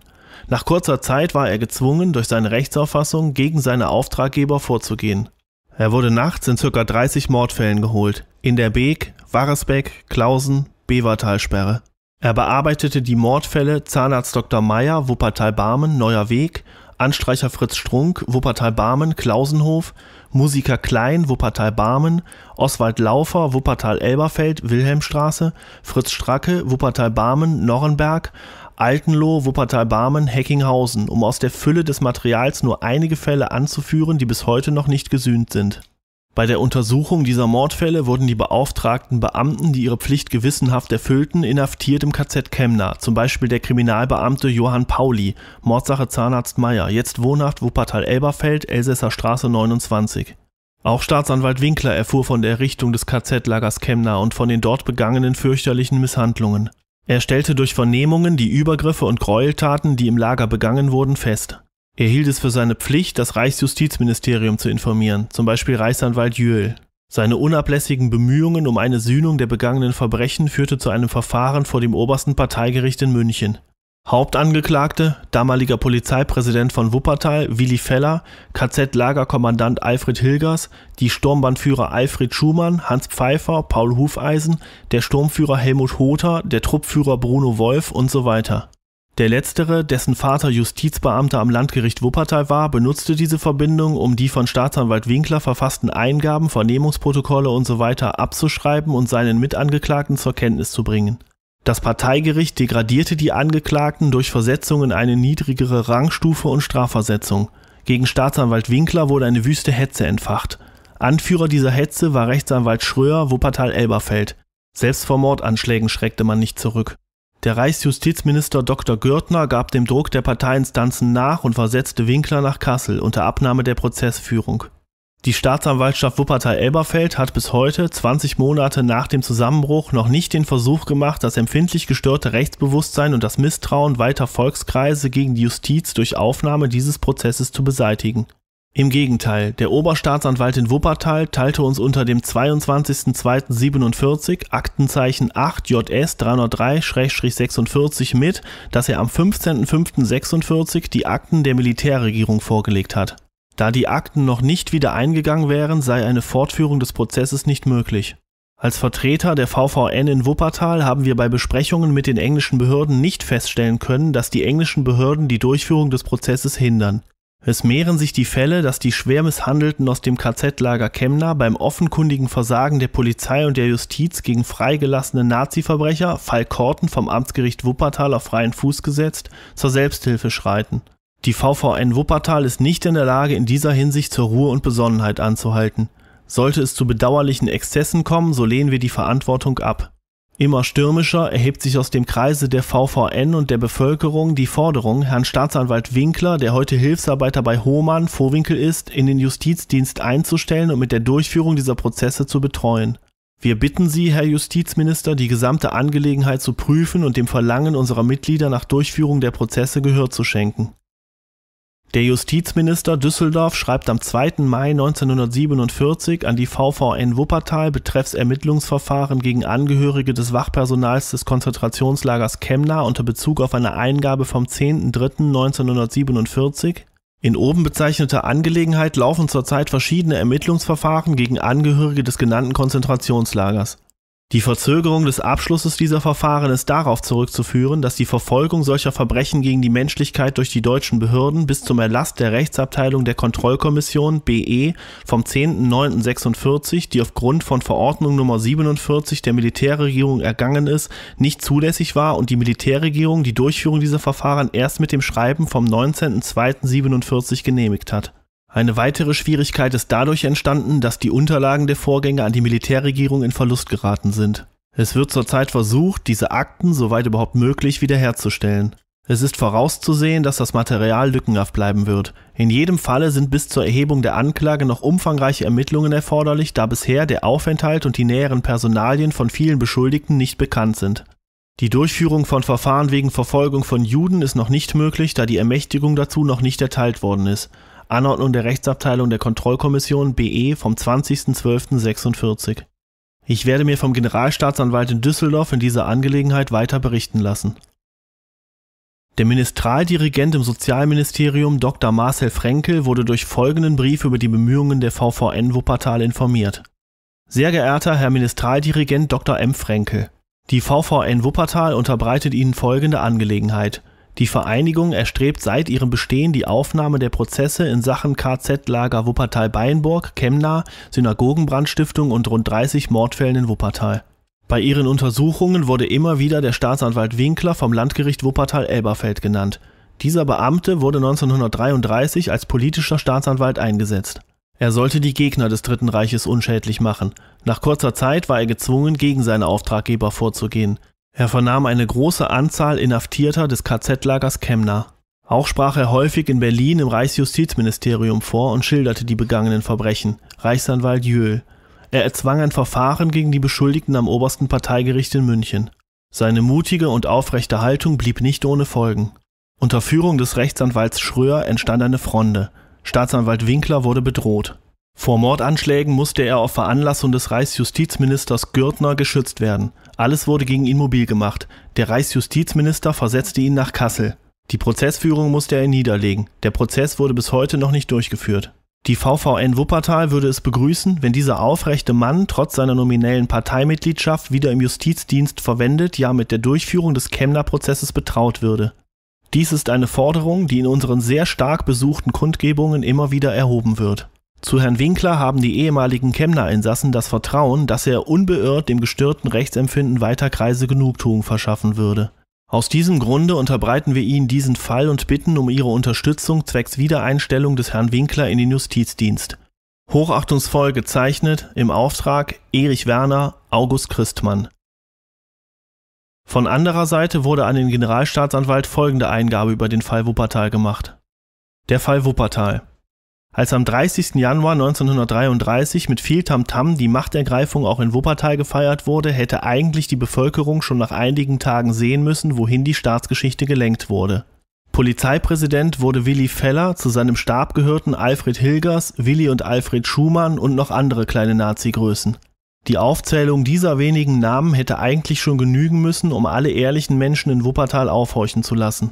Nach kurzer Zeit war er gezwungen, durch seine Rechtsauffassung gegen seine Auftraggeber vorzugehen. Er wurde nachts in ca. 30 Mordfällen geholt, in der Beek, Warresbeck, Klausen, Bevertalsperre. Er bearbeitete die Mordfälle Zahnarzt Dr. Meyer, Wuppertal-Barmen, Neuer Weg, Anstreicher Fritz Strunk, Wuppertal-Barmen, Klausenhof, Musiker Klein, Wuppertal Barmen, Oswald Laufer, Wuppertal Elberfeld, Wilhelmstraße, Fritz Stracke, Wuppertal Barmen, Norrenberg, Altenloh, Wuppertal Barmen, Heckinghausen, um aus der Fülle des Materials nur einige Fälle anzuführen, die bis heute noch nicht gesühnt sind bei der Untersuchung dieser Mordfälle wurden die beauftragten Beamten, die ihre Pflicht gewissenhaft erfüllten, inhaftiert im KZ Chemna, zum Beispiel der Kriminalbeamte Johann Pauli, Mordsache Zahnarzt Meier, jetzt wohnhaft Wuppertal-Elberfeld, Elsässer Straße 29. Auch Staatsanwalt Winkler erfuhr von der Errichtung des KZ-Lagers Chemna und von den dort begangenen fürchterlichen Misshandlungen. Er stellte durch Vernehmungen die Übergriffe und Gräueltaten, die im Lager begangen wurden, fest er hielt es für seine Pflicht, das Reichsjustizministerium zu informieren, zum Beispiel Reichsanwalt Jöhl. Seine unablässigen Bemühungen um eine Sühnung der begangenen Verbrechen führte zu einem Verfahren vor dem obersten Parteigericht in München. Hauptangeklagte, damaliger Polizeipräsident von Wuppertal, Willi Feller, KZ-Lagerkommandant Alfred Hilgers, die Sturmbandführer Alfred Schumann, Hans Pfeiffer, Paul Hufeisen, der Sturmführer Helmut Hother, der Truppführer Bruno Wolf und so weiter. Der letztere, dessen Vater Justizbeamter am Landgericht Wuppertal war, benutzte diese Verbindung, um die von Staatsanwalt Winkler verfassten Eingaben, Vernehmungsprotokolle usw. So abzuschreiben und seinen Mitangeklagten zur Kenntnis zu bringen. Das Parteigericht degradierte die Angeklagten durch Versetzung in eine niedrigere Rangstufe und Strafversetzung. Gegen Staatsanwalt Winkler wurde eine wüste Hetze entfacht. Anführer dieser Hetze war Rechtsanwalt Schröer, Wuppertal-Elberfeld. Selbst vor Mordanschlägen schreckte man nicht zurück. Der Reichsjustizminister Dr. Gürtner gab dem Druck der Parteiinstanzen nach und versetzte Winkler nach Kassel unter Abnahme der Prozessführung. Die Staatsanwaltschaft Wuppertal-Elberfeld hat bis heute, 20 Monate nach dem Zusammenbruch, noch nicht den Versuch gemacht, das empfindlich gestörte Rechtsbewusstsein und das Misstrauen weiter Volkskreise gegen die Justiz durch Aufnahme dieses Prozesses zu beseitigen. Im Gegenteil, der Oberstaatsanwalt in Wuppertal teilte uns unter dem 22.02.47 Aktenzeichen 8 JS 303-46 mit, dass er am 15.05.46 die Akten der Militärregierung vorgelegt hat. Da die Akten noch nicht wieder eingegangen wären, sei eine Fortführung des Prozesses nicht möglich. Als Vertreter der VVN in Wuppertal haben wir bei Besprechungen mit den englischen Behörden nicht feststellen können, dass die englischen Behörden die Durchführung des Prozesses hindern. Es mehren sich die Fälle, dass die schwer Misshandelten aus dem KZ-Lager Chemna beim offenkundigen Versagen der Polizei und der Justiz gegen freigelassene Nazi-Verbrecher, Fall Korten vom Amtsgericht Wuppertal auf freien Fuß gesetzt, zur Selbsthilfe schreiten. Die VVN Wuppertal ist nicht in der Lage, in dieser Hinsicht zur Ruhe und Besonnenheit anzuhalten. Sollte es zu bedauerlichen Exzessen kommen, so lehnen wir die Verantwortung ab. Immer stürmischer erhebt sich aus dem Kreise der VVN und der Bevölkerung die Forderung, Herrn Staatsanwalt Winkler, der heute Hilfsarbeiter bei Hohmann Vorwinkel ist, in den Justizdienst einzustellen und mit der Durchführung dieser Prozesse zu betreuen. Wir bitten Sie, Herr Justizminister, die gesamte Angelegenheit zu prüfen und dem Verlangen unserer Mitglieder nach Durchführung der Prozesse Gehör zu schenken. Der Justizminister Düsseldorf schreibt am 2. Mai 1947 an die VVN Wuppertal betreffs Ermittlungsverfahren gegen Angehörige des Wachpersonals des Konzentrationslagers Kemna unter Bezug auf eine Eingabe vom 10.03.1947 in oben bezeichneter Angelegenheit laufen zurzeit verschiedene Ermittlungsverfahren gegen Angehörige des genannten Konzentrationslagers die Verzögerung des Abschlusses dieser Verfahren ist darauf zurückzuführen, dass die Verfolgung solcher Verbrechen gegen die Menschlichkeit durch die deutschen Behörden bis zum Erlass der Rechtsabteilung der Kontrollkommission BE vom 10.09.46, die aufgrund von Verordnung Nummer 47 der Militärregierung ergangen ist, nicht zulässig war und die Militärregierung die Durchführung dieser Verfahren erst mit dem Schreiben vom 19.02.47 genehmigt hat eine weitere Schwierigkeit ist dadurch entstanden, dass die Unterlagen der Vorgänge an die Militärregierung in Verlust geraten sind. Es wird zurzeit versucht, diese Akten soweit überhaupt möglich wiederherzustellen. Es ist vorauszusehen, dass das Material lückenhaft bleiben wird. In jedem Falle sind bis zur Erhebung der Anklage noch umfangreiche Ermittlungen erforderlich, da bisher der Aufenthalt und die näheren Personalien von vielen Beschuldigten nicht bekannt sind. Die Durchführung von Verfahren wegen Verfolgung von Juden ist noch nicht möglich, da die Ermächtigung dazu noch nicht erteilt worden ist. Anordnung der Rechtsabteilung der Kontrollkommission BE vom 20.12.46. Ich werde mir vom Generalstaatsanwalt in Düsseldorf in dieser Angelegenheit weiter berichten lassen. Der Ministraldirigent im Sozialministerium Dr. Marcel Frenkel wurde durch folgenden Brief über die Bemühungen der VVN Wuppertal informiert. Sehr geehrter Herr Ministraldirigent Dr. M. Frenkel, die VVN Wuppertal unterbreitet Ihnen folgende Angelegenheit. Die Vereinigung erstrebt seit ihrem Bestehen die Aufnahme der Prozesse in Sachen KZ-Lager Wuppertal-Beinburg, Chemnah, Synagogenbrandstiftung und rund 30 Mordfällen in Wuppertal. Bei ihren Untersuchungen wurde immer wieder der Staatsanwalt Winkler vom Landgericht Wuppertal-Elberfeld genannt. Dieser Beamte wurde 1933 als politischer Staatsanwalt eingesetzt. Er sollte die Gegner des Dritten Reiches unschädlich machen. Nach kurzer Zeit war er gezwungen, gegen seine Auftraggeber vorzugehen. Er vernahm eine große Anzahl Inhaftierter des KZ-Lagers Kemna. Auch sprach er häufig in Berlin im Reichsjustizministerium vor und schilderte die begangenen Verbrechen. Reichsanwalt Jöhl. Er erzwang ein Verfahren gegen die Beschuldigten am obersten Parteigericht in München. Seine mutige und aufrechte Haltung blieb nicht ohne Folgen. Unter Führung des Rechtsanwalts Schröer entstand eine Fronde. Staatsanwalt Winkler wurde bedroht. Vor Mordanschlägen musste er auf Veranlassung des Reichsjustizministers Gürtner geschützt werden. Alles wurde gegen ihn mobil gemacht. Der Reichsjustizminister versetzte ihn nach Kassel. Die Prozessführung musste er niederlegen. Der Prozess wurde bis heute noch nicht durchgeführt. Die VVN Wuppertal würde es begrüßen, wenn dieser aufrechte Mann trotz seiner nominellen Parteimitgliedschaft wieder im Justizdienst verwendet, ja mit der Durchführung des Chemner Prozesses betraut würde. Dies ist eine Forderung, die in unseren sehr stark besuchten Kundgebungen immer wieder erhoben wird. Zu Herrn Winkler haben die ehemaligen Chemner Insassen das Vertrauen, dass er unbeirrt dem gestörten Rechtsempfinden weiter Kreise Genugtuung verschaffen würde. Aus diesem Grunde unterbreiten wir Ihnen diesen Fall und bitten um Ihre Unterstützung zwecks Wiedereinstellung des Herrn Winkler in den Justizdienst. Hochachtungsvoll gezeichnet im Auftrag Erich Werner, August Christmann. Von anderer Seite wurde an den Generalstaatsanwalt folgende Eingabe über den Fall Wuppertal gemacht. Der Fall Wuppertal. Als am 30. Januar 1933 mit viel Tamtam -Tam die Machtergreifung auch in Wuppertal gefeiert wurde, hätte eigentlich die Bevölkerung schon nach einigen Tagen sehen müssen, wohin die Staatsgeschichte gelenkt wurde. Polizeipräsident wurde Willi Feller, zu seinem Stab gehörten Alfred Hilgers, Willi und Alfred Schumann und noch andere kleine Nazi-Größen. Die Aufzählung dieser wenigen Namen hätte eigentlich schon genügen müssen, um alle ehrlichen Menschen in Wuppertal aufhorchen zu lassen.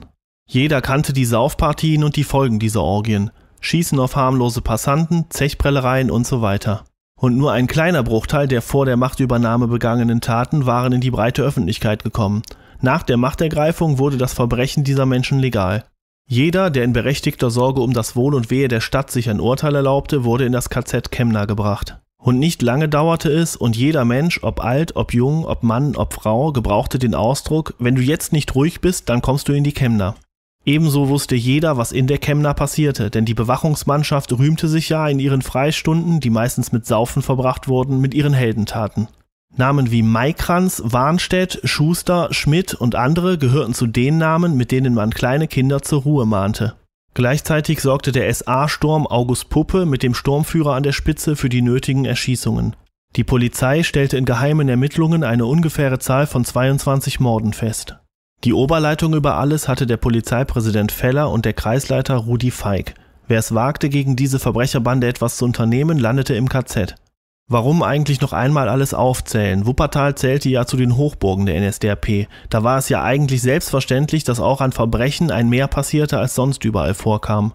Jeder kannte die Saufpartien und die Folgen dieser Orgien. Schießen auf harmlose Passanten, Zechprellereien und so weiter. Und nur ein kleiner Bruchteil der vor der Machtübernahme begangenen Taten waren in die breite Öffentlichkeit gekommen. Nach der Machtergreifung wurde das Verbrechen dieser Menschen legal. Jeder, der in berechtigter Sorge um das Wohl und Wehe der Stadt sich ein Urteil erlaubte, wurde in das KZ Chemna gebracht. Und nicht lange dauerte es, und jeder Mensch, ob alt, ob jung, ob Mann, ob Frau, gebrauchte den Ausdruck, wenn du jetzt nicht ruhig bist, dann kommst du in die Chemna. Ebenso wusste jeder, was in der Kemner passierte, denn die Bewachungsmannschaft rühmte sich ja in ihren Freistunden, die meistens mit Saufen verbracht wurden, mit ihren Heldentaten. Namen wie Maikranz, Warnstedt, Schuster, Schmidt und andere gehörten zu den Namen, mit denen man kleine Kinder zur Ruhe mahnte. Gleichzeitig sorgte der SA-Sturm August Puppe mit dem Sturmführer an der Spitze für die nötigen Erschießungen. Die Polizei stellte in geheimen Ermittlungen eine ungefähre Zahl von 22 Morden fest. Die Oberleitung über alles hatte der Polizeipräsident Feller und der Kreisleiter Rudi Feig. Wer es wagte, gegen diese Verbrecherbande etwas zu unternehmen, landete im KZ. Warum eigentlich noch einmal alles aufzählen? Wuppertal zählte ja zu den Hochburgen der NSDAP. Da war es ja eigentlich selbstverständlich, dass auch an Verbrechen ein Mehr passierte, als sonst überall vorkam.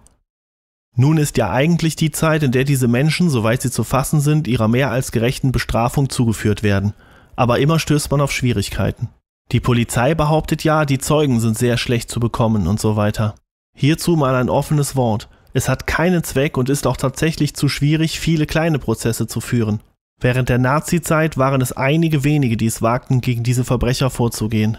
Nun ist ja eigentlich die Zeit, in der diese Menschen, soweit sie zu fassen sind, ihrer mehr als gerechten Bestrafung zugeführt werden. Aber immer stößt man auf Schwierigkeiten. Die Polizei behauptet ja, die Zeugen sind sehr schlecht zu bekommen und so weiter. Hierzu mal ein offenes Wort. Es hat keinen Zweck und ist auch tatsächlich zu schwierig, viele kleine Prozesse zu führen. Während der Nazi-Zeit waren es einige wenige, die es wagten, gegen diese Verbrecher vorzugehen.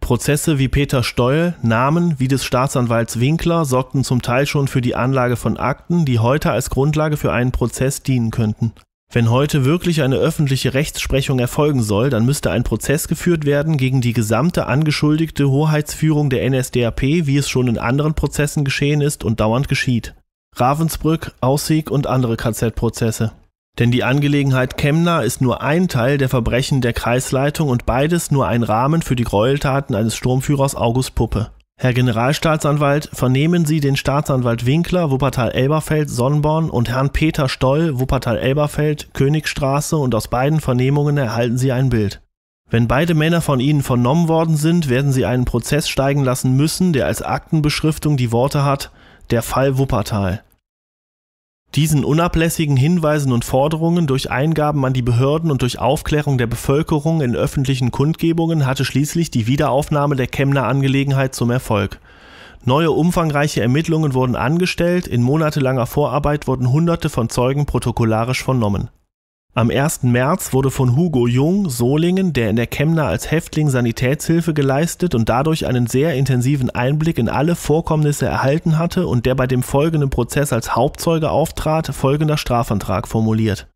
Prozesse wie Peter Steuel, Namen wie des Staatsanwalts Winkler sorgten zum Teil schon für die Anlage von Akten, die heute als Grundlage für einen Prozess dienen könnten. Wenn heute wirklich eine öffentliche Rechtsprechung erfolgen soll, dann müsste ein Prozess geführt werden gegen die gesamte angeschuldigte Hoheitsführung der NSDAP, wie es schon in anderen Prozessen geschehen ist und dauernd geschieht. Ravensbrück, Aussieg und andere KZ-Prozesse. Denn die Angelegenheit Kemner ist nur ein Teil der Verbrechen der Kreisleitung und beides nur ein Rahmen für die Gräueltaten eines Sturmführers August Puppe. Herr Generalstaatsanwalt, vernehmen Sie den Staatsanwalt Winkler, Wuppertal-Elberfeld, Sonnborn und Herrn Peter Stoll, Wuppertal-Elberfeld, Königstraße und aus beiden Vernehmungen erhalten Sie ein Bild. Wenn beide Männer von Ihnen vernommen worden sind, werden Sie einen Prozess steigen lassen müssen, der als Aktenbeschriftung die Worte hat, der Fall Wuppertal. Diesen unablässigen Hinweisen und Forderungen durch Eingaben an die Behörden und durch Aufklärung der Bevölkerung in öffentlichen Kundgebungen hatte schließlich die Wiederaufnahme der Kemner Angelegenheit zum Erfolg. Neue umfangreiche Ermittlungen wurden angestellt, in monatelanger Vorarbeit wurden Hunderte von Zeugen protokollarisch vernommen am 1. März wurde von Hugo Jung, Solingen, der in der Kemna als Häftling Sanitätshilfe geleistet und dadurch einen sehr intensiven Einblick in alle Vorkommnisse erhalten hatte und der bei dem folgenden Prozess als Hauptzeuge auftrat, folgender Strafantrag formuliert.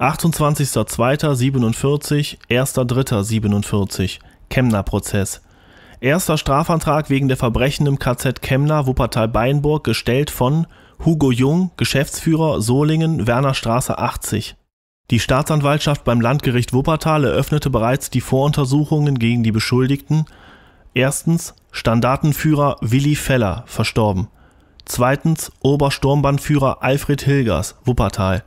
28.02.47, 1.03.47, Kemner Prozess. Erster Strafantrag wegen der Verbrechen im KZ Kemna, Wuppertal-Beinburg, gestellt von Hugo Jung, Geschäftsführer Solingen, Wernerstraße 80. Die Staatsanwaltschaft beim Landgericht Wuppertal eröffnete bereits die Voruntersuchungen gegen die Beschuldigten: 1. Standartenführer Willi Feller (verstorben), 2. Obersturmbannführer Alfred Hilgers (Wuppertal),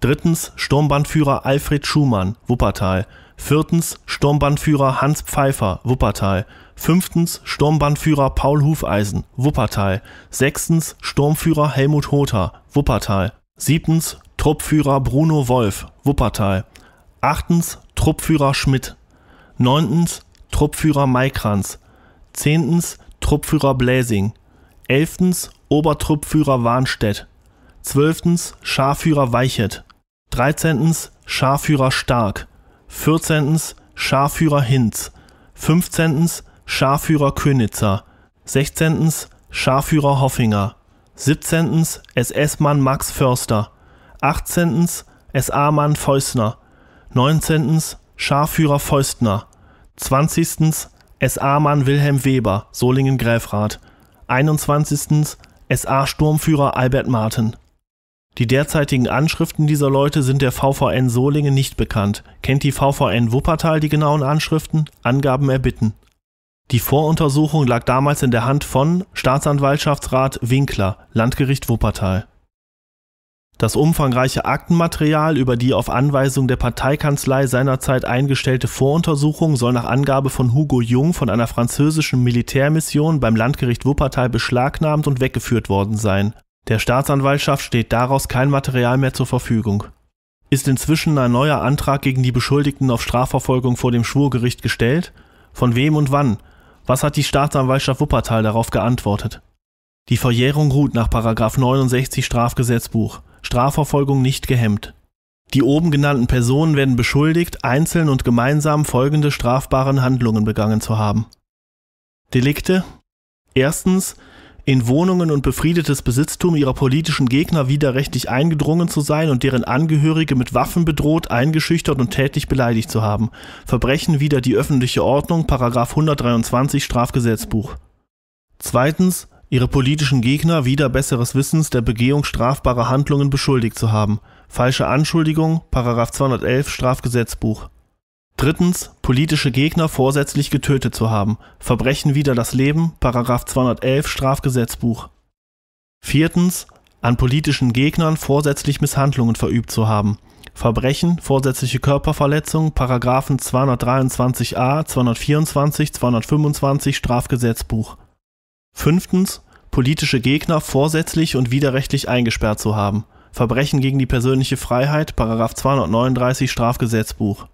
3. Sturmbannführer Alfred Schumann (Wuppertal), 4. Sturmbannführer Hans Pfeiffer (Wuppertal), 5. Sturmbannführer Paul Hufeisen (Wuppertal), 6. Sturmführer Helmut Hother (Wuppertal), 7. Truppführer Bruno Wolf, Wuppertal. Achtens, Truppführer Schmidt. Neuntens, Truppführer Maikranz. Zehntens, Truppführer Bläsing. Elftens, Obertruppführer Warnstedt. Zwölftens, Scharführer Weichet. Dreizehntens, Scharführer Stark. Vierzehntens, Scharführer Hinz. Fünfzehntens, Scharführer Könitzer. Sechzehntens, Scharführer Hoffinger. Siebzehntens, SS-Mann Max Förster. 18. SA-Mann Feustner. 19. Scharführer Feustner. 20. SA-Mann Wilhelm Weber, solingen gräfrat 21. SA-Sturmführer Albert Martin. Die derzeitigen Anschriften dieser Leute sind der VVN Solingen nicht bekannt. Kennt die VVN Wuppertal die genauen Anschriften? Angaben erbitten. Die Voruntersuchung lag damals in der Hand von Staatsanwaltschaftsrat Winkler, Landgericht Wuppertal. Das umfangreiche Aktenmaterial über die auf Anweisung der Parteikanzlei seinerzeit eingestellte Voruntersuchung soll nach Angabe von Hugo Jung von einer französischen Militärmission beim Landgericht Wuppertal beschlagnahmt und weggeführt worden sein. Der Staatsanwaltschaft steht daraus kein Material mehr zur Verfügung. Ist inzwischen ein neuer Antrag gegen die Beschuldigten auf Strafverfolgung vor dem Schwurgericht gestellt? Von wem und wann? Was hat die Staatsanwaltschaft Wuppertal darauf geantwortet? Die Verjährung ruht nach 69 Strafgesetzbuch. Strafverfolgung nicht gehemmt. Die oben genannten Personen werden beschuldigt, einzeln und gemeinsam folgende strafbaren Handlungen begangen zu haben. Delikte Erstens in Wohnungen und befriedetes Besitztum ihrer politischen Gegner widerrechtlich eingedrungen zu sein und deren Angehörige mit Waffen bedroht, eingeschüchtert und tätlich beleidigt zu haben. Verbrechen wider die öffentliche Ordnung, Paragraf 123 Strafgesetzbuch. Zweitens ihre politischen Gegner wider besseres Wissens der Begehung strafbarer Handlungen beschuldigt zu haben (falsche Anschuldigung, § 211 Strafgesetzbuch. Drittens, Politische Gegner vorsätzlich getötet zu haben (Verbrechen wider das Leben, § 211 Strafgesetzbuch. Viertens, An politischen Gegnern vorsätzlich Misshandlungen verübt zu haben (Verbrechen, vorsätzliche Körperverletzung, §§ 223a, 224, 225 Strafgesetzbuch. Fünftens, politische Gegner vorsätzlich und widerrechtlich eingesperrt zu haben (Verbrechen gegen die persönliche Freiheit, § 239 Strafgesetzbuch).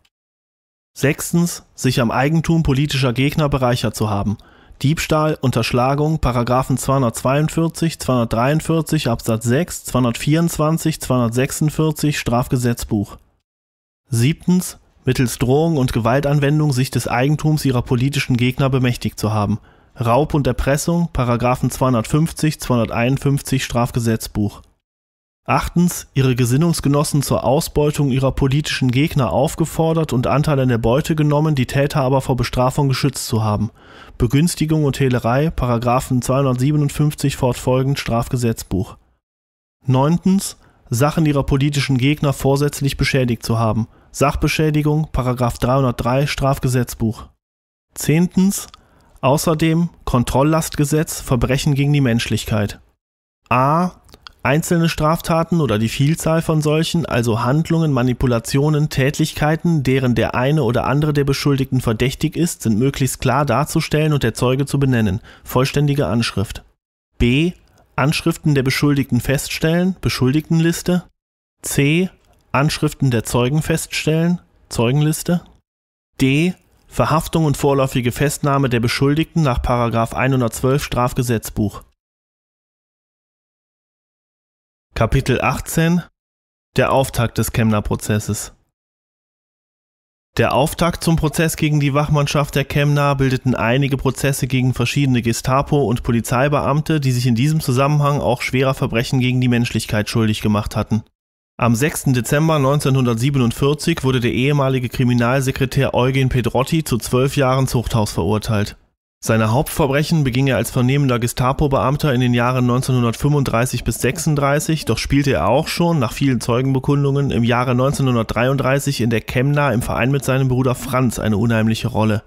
Sechstens, sich am Eigentum politischer Gegner bereichert zu haben (Diebstahl, Unterschlagung, §§ Paragraphen 242, 243 Absatz 6, 224, 246 Strafgesetzbuch). Siebtens, mittels Drohung und Gewaltanwendung sich des Eigentums ihrer politischen Gegner bemächtigt zu haben Raub und Erpressung, Paragraphen 250, 251 Strafgesetzbuch. Achtens, ihre Gesinnungsgenossen zur Ausbeutung ihrer politischen Gegner aufgefordert und Anteil an der Beute genommen, die Täter aber vor Bestrafung geschützt zu haben. Begünstigung und Hehlerei, Paragraphen 257 fortfolgend Strafgesetzbuch. Neuntens, Sachen ihrer politischen Gegner vorsätzlich beschädigt zu haben. Sachbeschädigung, Paragraph 303 Strafgesetzbuch. Zehntens, Außerdem Kontrolllastgesetz Verbrechen gegen die Menschlichkeit. a. Einzelne Straftaten oder die Vielzahl von solchen, also Handlungen, Manipulationen, Tätlichkeiten, deren der eine oder andere der Beschuldigten verdächtig ist, sind möglichst klar darzustellen und der Zeuge zu benennen. Vollständige Anschrift. b. Anschriften der Beschuldigten feststellen, Beschuldigtenliste. c. Anschriften der Zeugen feststellen, Zeugenliste. d. Verhaftung und vorläufige Festnahme der Beschuldigten nach 112 Strafgesetzbuch. Kapitel 18 Der Auftakt des Chemner Prozesses Der Auftakt zum Prozess gegen die Wachmannschaft der Chemner bildeten einige Prozesse gegen verschiedene Gestapo- und Polizeibeamte, die sich in diesem Zusammenhang auch schwerer Verbrechen gegen die Menschlichkeit schuldig gemacht hatten. Am 6. Dezember 1947 wurde der ehemalige Kriminalsekretär Eugen Pedrotti zu zwölf Jahren Zuchthaus verurteilt. Seine Hauptverbrechen beging er als vernehmender Gestapo-Beamter in den Jahren 1935 bis 36, doch spielte er auch schon, nach vielen Zeugenbekundungen, im Jahre 1933 in der Chemna im Verein mit seinem Bruder Franz eine unheimliche Rolle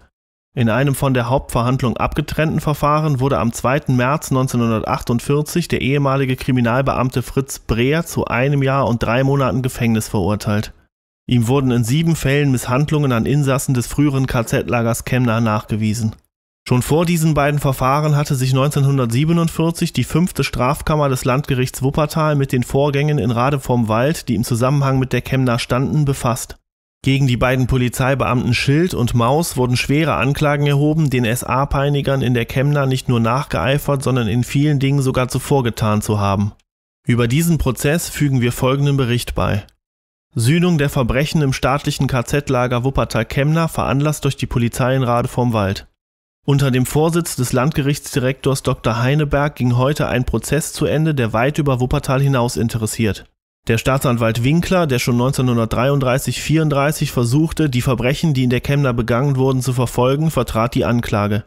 in einem von der Hauptverhandlung abgetrennten Verfahren wurde am 2. März 1948 der ehemalige Kriminalbeamte Fritz Breer zu einem Jahr und drei Monaten Gefängnis verurteilt. Ihm wurden in sieben Fällen Misshandlungen an Insassen des früheren KZ-Lagers Chemna nachgewiesen. Schon vor diesen beiden Verfahren hatte sich 1947 die fünfte Strafkammer des Landgerichts Wuppertal mit den Vorgängen in Radevormwald, die im Zusammenhang mit der Chemna standen, befasst. Gegen die beiden Polizeibeamten Schild und Maus wurden schwere Anklagen erhoben, den SA-Peinigern in der Chemna nicht nur nachgeeifert, sondern in vielen Dingen sogar zuvor getan zu haben. Über diesen Prozess fügen wir folgenden Bericht bei. Sühnung der Verbrechen im staatlichen KZ-Lager Wuppertal-Chemna veranlasst durch die Polizei in Rade Wald. Unter dem Vorsitz des Landgerichtsdirektors Dr. Heineberg ging heute ein Prozess zu Ende, der weit über Wuppertal hinaus interessiert. Der Staatsanwalt Winkler, der schon 1933 34 versuchte, die Verbrechen, die in der Chemner begangen wurden, zu verfolgen, vertrat die Anklage.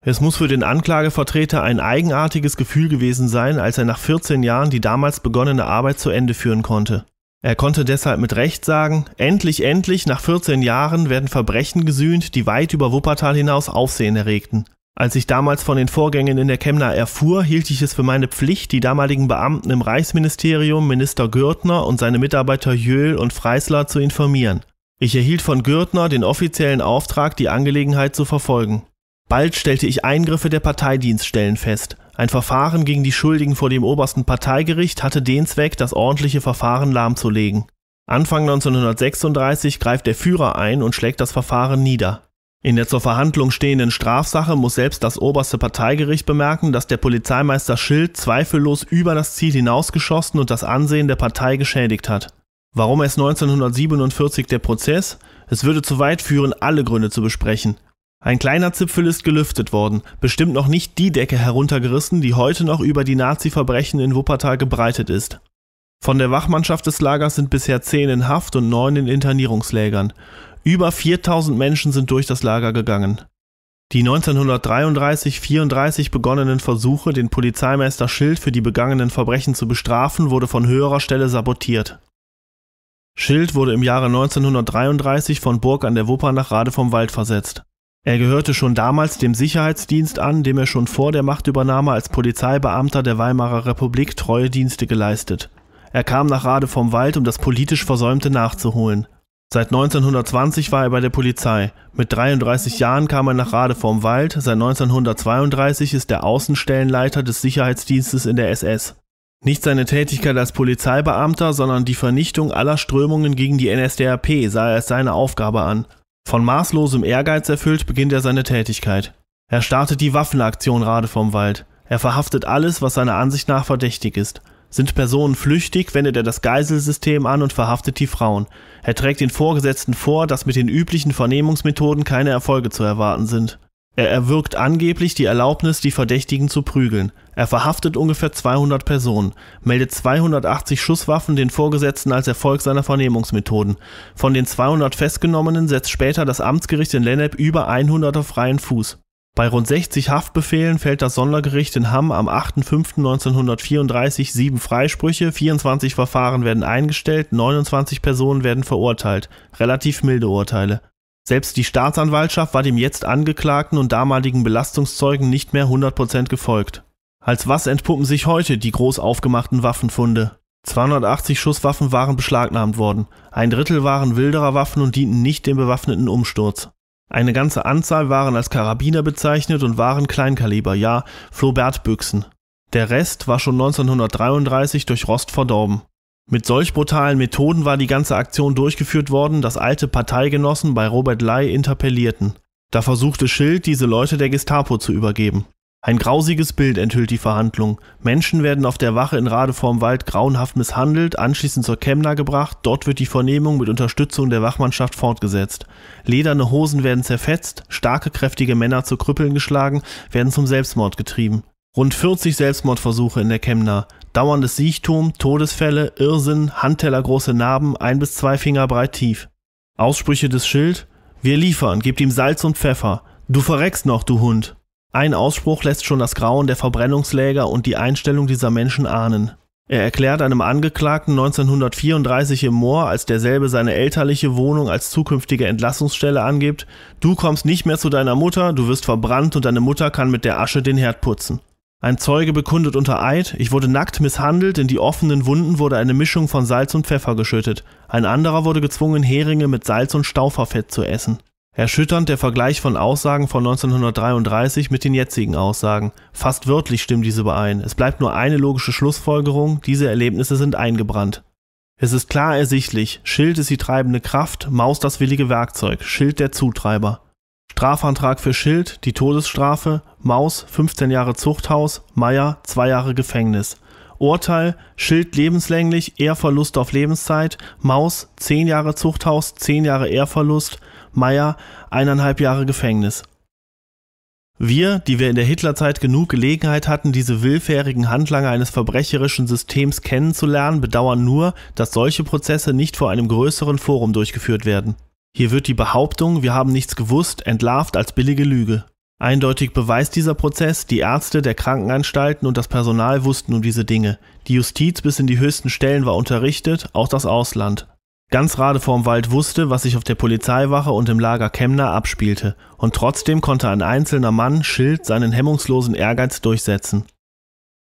Es muss für den Anklagevertreter ein eigenartiges Gefühl gewesen sein, als er nach 14 Jahren die damals begonnene Arbeit zu Ende führen konnte. Er konnte deshalb mit Recht sagen, endlich, endlich, nach 14 Jahren werden Verbrechen gesühnt, die weit über Wuppertal hinaus Aufsehen erregten. Als ich damals von den Vorgängen in der Chemna erfuhr, hielt ich es für meine Pflicht, die damaligen Beamten im Reichsministerium, Minister Gürtner und seine Mitarbeiter Jöhl und Freisler zu informieren. Ich erhielt von Gürtner den offiziellen Auftrag, die Angelegenheit zu verfolgen. Bald stellte ich Eingriffe der Parteidienststellen fest. Ein Verfahren gegen die Schuldigen vor dem obersten Parteigericht hatte den Zweck, das ordentliche Verfahren lahmzulegen. Anfang 1936 greift der Führer ein und schlägt das Verfahren nieder. In der zur Verhandlung stehenden Strafsache muss selbst das oberste Parteigericht bemerken, dass der Polizeimeister Schild zweifellos über das Ziel hinausgeschossen und das Ansehen der Partei geschädigt hat. Warum erst 1947 der Prozess? Es würde zu weit führen, alle Gründe zu besprechen. Ein kleiner Zipfel ist gelüftet worden, bestimmt noch nicht die Decke heruntergerissen, die heute noch über die Nazi-Verbrechen in Wuppertal gebreitet ist. Von der Wachmannschaft des Lagers sind bisher zehn in Haft und neun in Internierungslägern. Über 4000 Menschen sind durch das Lager gegangen. Die 1933-34 begonnenen Versuche, den Polizeimeister Schild für die begangenen Verbrechen zu bestrafen, wurde von höherer Stelle sabotiert. Schild wurde im Jahre 1933 von Burg an der Wupper nach Rade vom Wald versetzt. Er gehörte schon damals dem Sicherheitsdienst an, dem er schon vor der Machtübernahme als Polizeibeamter der Weimarer Republik treue Dienste geleistet. Er kam nach Rade vom Wald, um das politisch Versäumte nachzuholen. Seit 1920 war er bei der Polizei. Mit 33 Jahren kam er nach Rade vorm Wald. Seit 1932 ist er Außenstellenleiter des Sicherheitsdienstes in der SS. Nicht seine Tätigkeit als Polizeibeamter, sondern die Vernichtung aller Strömungen gegen die NSDAP sah er als seine Aufgabe an. Von maßlosem Ehrgeiz erfüllt beginnt er seine Tätigkeit. Er startet die Waffenaktion Rade vorm Wald. Er verhaftet alles, was seiner Ansicht nach verdächtig ist. Sind Personen flüchtig, wendet er das Geiselsystem an und verhaftet die Frauen. Er trägt den Vorgesetzten vor, dass mit den üblichen Vernehmungsmethoden keine Erfolge zu erwarten sind. Er erwirkt angeblich die Erlaubnis, die Verdächtigen zu prügeln. Er verhaftet ungefähr 200 Personen, meldet 280 Schusswaffen den Vorgesetzten als Erfolg seiner Vernehmungsmethoden. Von den 200 Festgenommenen setzt später das Amtsgericht in Lennep über 100 auf freien Fuß. Bei rund 60 Haftbefehlen fällt das Sondergericht in Hamm am 8.5.1934 sieben Freisprüche, 24 Verfahren werden eingestellt, 29 Personen werden verurteilt, relativ milde Urteile. Selbst die Staatsanwaltschaft war dem jetzt angeklagten und damaligen Belastungszeugen nicht mehr 100% gefolgt. Als was entpuppen sich heute die groß aufgemachten Waffenfunde? 280 Schusswaffen waren beschlagnahmt worden, ein Drittel waren wilderer Waffen und dienten nicht dem bewaffneten Umsturz. Eine ganze Anzahl waren als Karabiner bezeichnet und waren Kleinkaliber, ja Flobert-Büchsen. Der Rest war schon 1933 durch Rost verdorben. Mit solch brutalen Methoden war die ganze Aktion durchgeführt worden, dass alte Parteigenossen bei Robert Ley interpellierten. Da versuchte Schild, diese Leute der Gestapo zu übergeben ein grausiges Bild enthüllt die Verhandlung. Menschen werden auf der Wache in Radevormwald grauenhaft misshandelt, anschließend zur Kemner gebracht, dort wird die Vernehmung mit Unterstützung der Wachmannschaft fortgesetzt. Lederne Hosen werden zerfetzt, starke, kräftige Männer zu Krüppeln geschlagen, werden zum Selbstmord getrieben. Rund 40 Selbstmordversuche in der Kemner. Dauerndes Siechtum, Todesfälle, Irrsinn, handtellergroße Narben, ein bis zwei Finger breit tief. Aussprüche des Schild: Wir liefern, gebt ihm Salz und Pfeffer. Du verreckst noch, du Hund. Ein Ausspruch lässt schon das Grauen der Verbrennungsläger und die Einstellung dieser Menschen ahnen. Er erklärt einem Angeklagten 1934 im Moor, als derselbe seine elterliche Wohnung als zukünftige Entlassungsstelle angibt, du kommst nicht mehr zu deiner Mutter, du wirst verbrannt und deine Mutter kann mit der Asche den Herd putzen. Ein Zeuge bekundet unter Eid, ich wurde nackt misshandelt, in die offenen Wunden wurde eine Mischung von Salz und Pfeffer geschüttet. Ein anderer wurde gezwungen, Heringe mit Salz und Stauferfett zu essen. Erschütternd der Vergleich von Aussagen von 1933 mit den jetzigen Aussagen. Fast wörtlich stimmen diese überein. Es bleibt nur eine logische Schlussfolgerung, diese Erlebnisse sind eingebrannt. Es ist klar ersichtlich, Schild ist die treibende Kraft, Maus das willige Werkzeug, Schild der Zutreiber. Strafantrag für Schild, die Todesstrafe, Maus 15 Jahre Zuchthaus, Meier 2 Jahre Gefängnis. Urteil, Schild lebenslänglich, Ehrverlust auf Lebenszeit, Maus 10 Jahre Zuchthaus, 10 Jahre Ehrverlust, Meyer eineinhalb Jahre Gefängnis. Wir, die wir in der Hitlerzeit genug Gelegenheit hatten, diese willfährigen Handlanger eines verbrecherischen Systems kennenzulernen, bedauern nur, dass solche Prozesse nicht vor einem größeren Forum durchgeführt werden. Hier wird die Behauptung, wir haben nichts gewusst, entlarvt als billige Lüge. Eindeutig beweist dieser Prozess, die Ärzte der Krankenanstalten und das Personal wussten um diese Dinge. Die Justiz bis in die höchsten Stellen war unterrichtet, auch das Ausland. Ganz vorm Wald wusste, was sich auf der Polizeiwache und im Lager Kemner abspielte, und trotzdem konnte ein einzelner Mann Schild seinen hemmungslosen Ehrgeiz durchsetzen.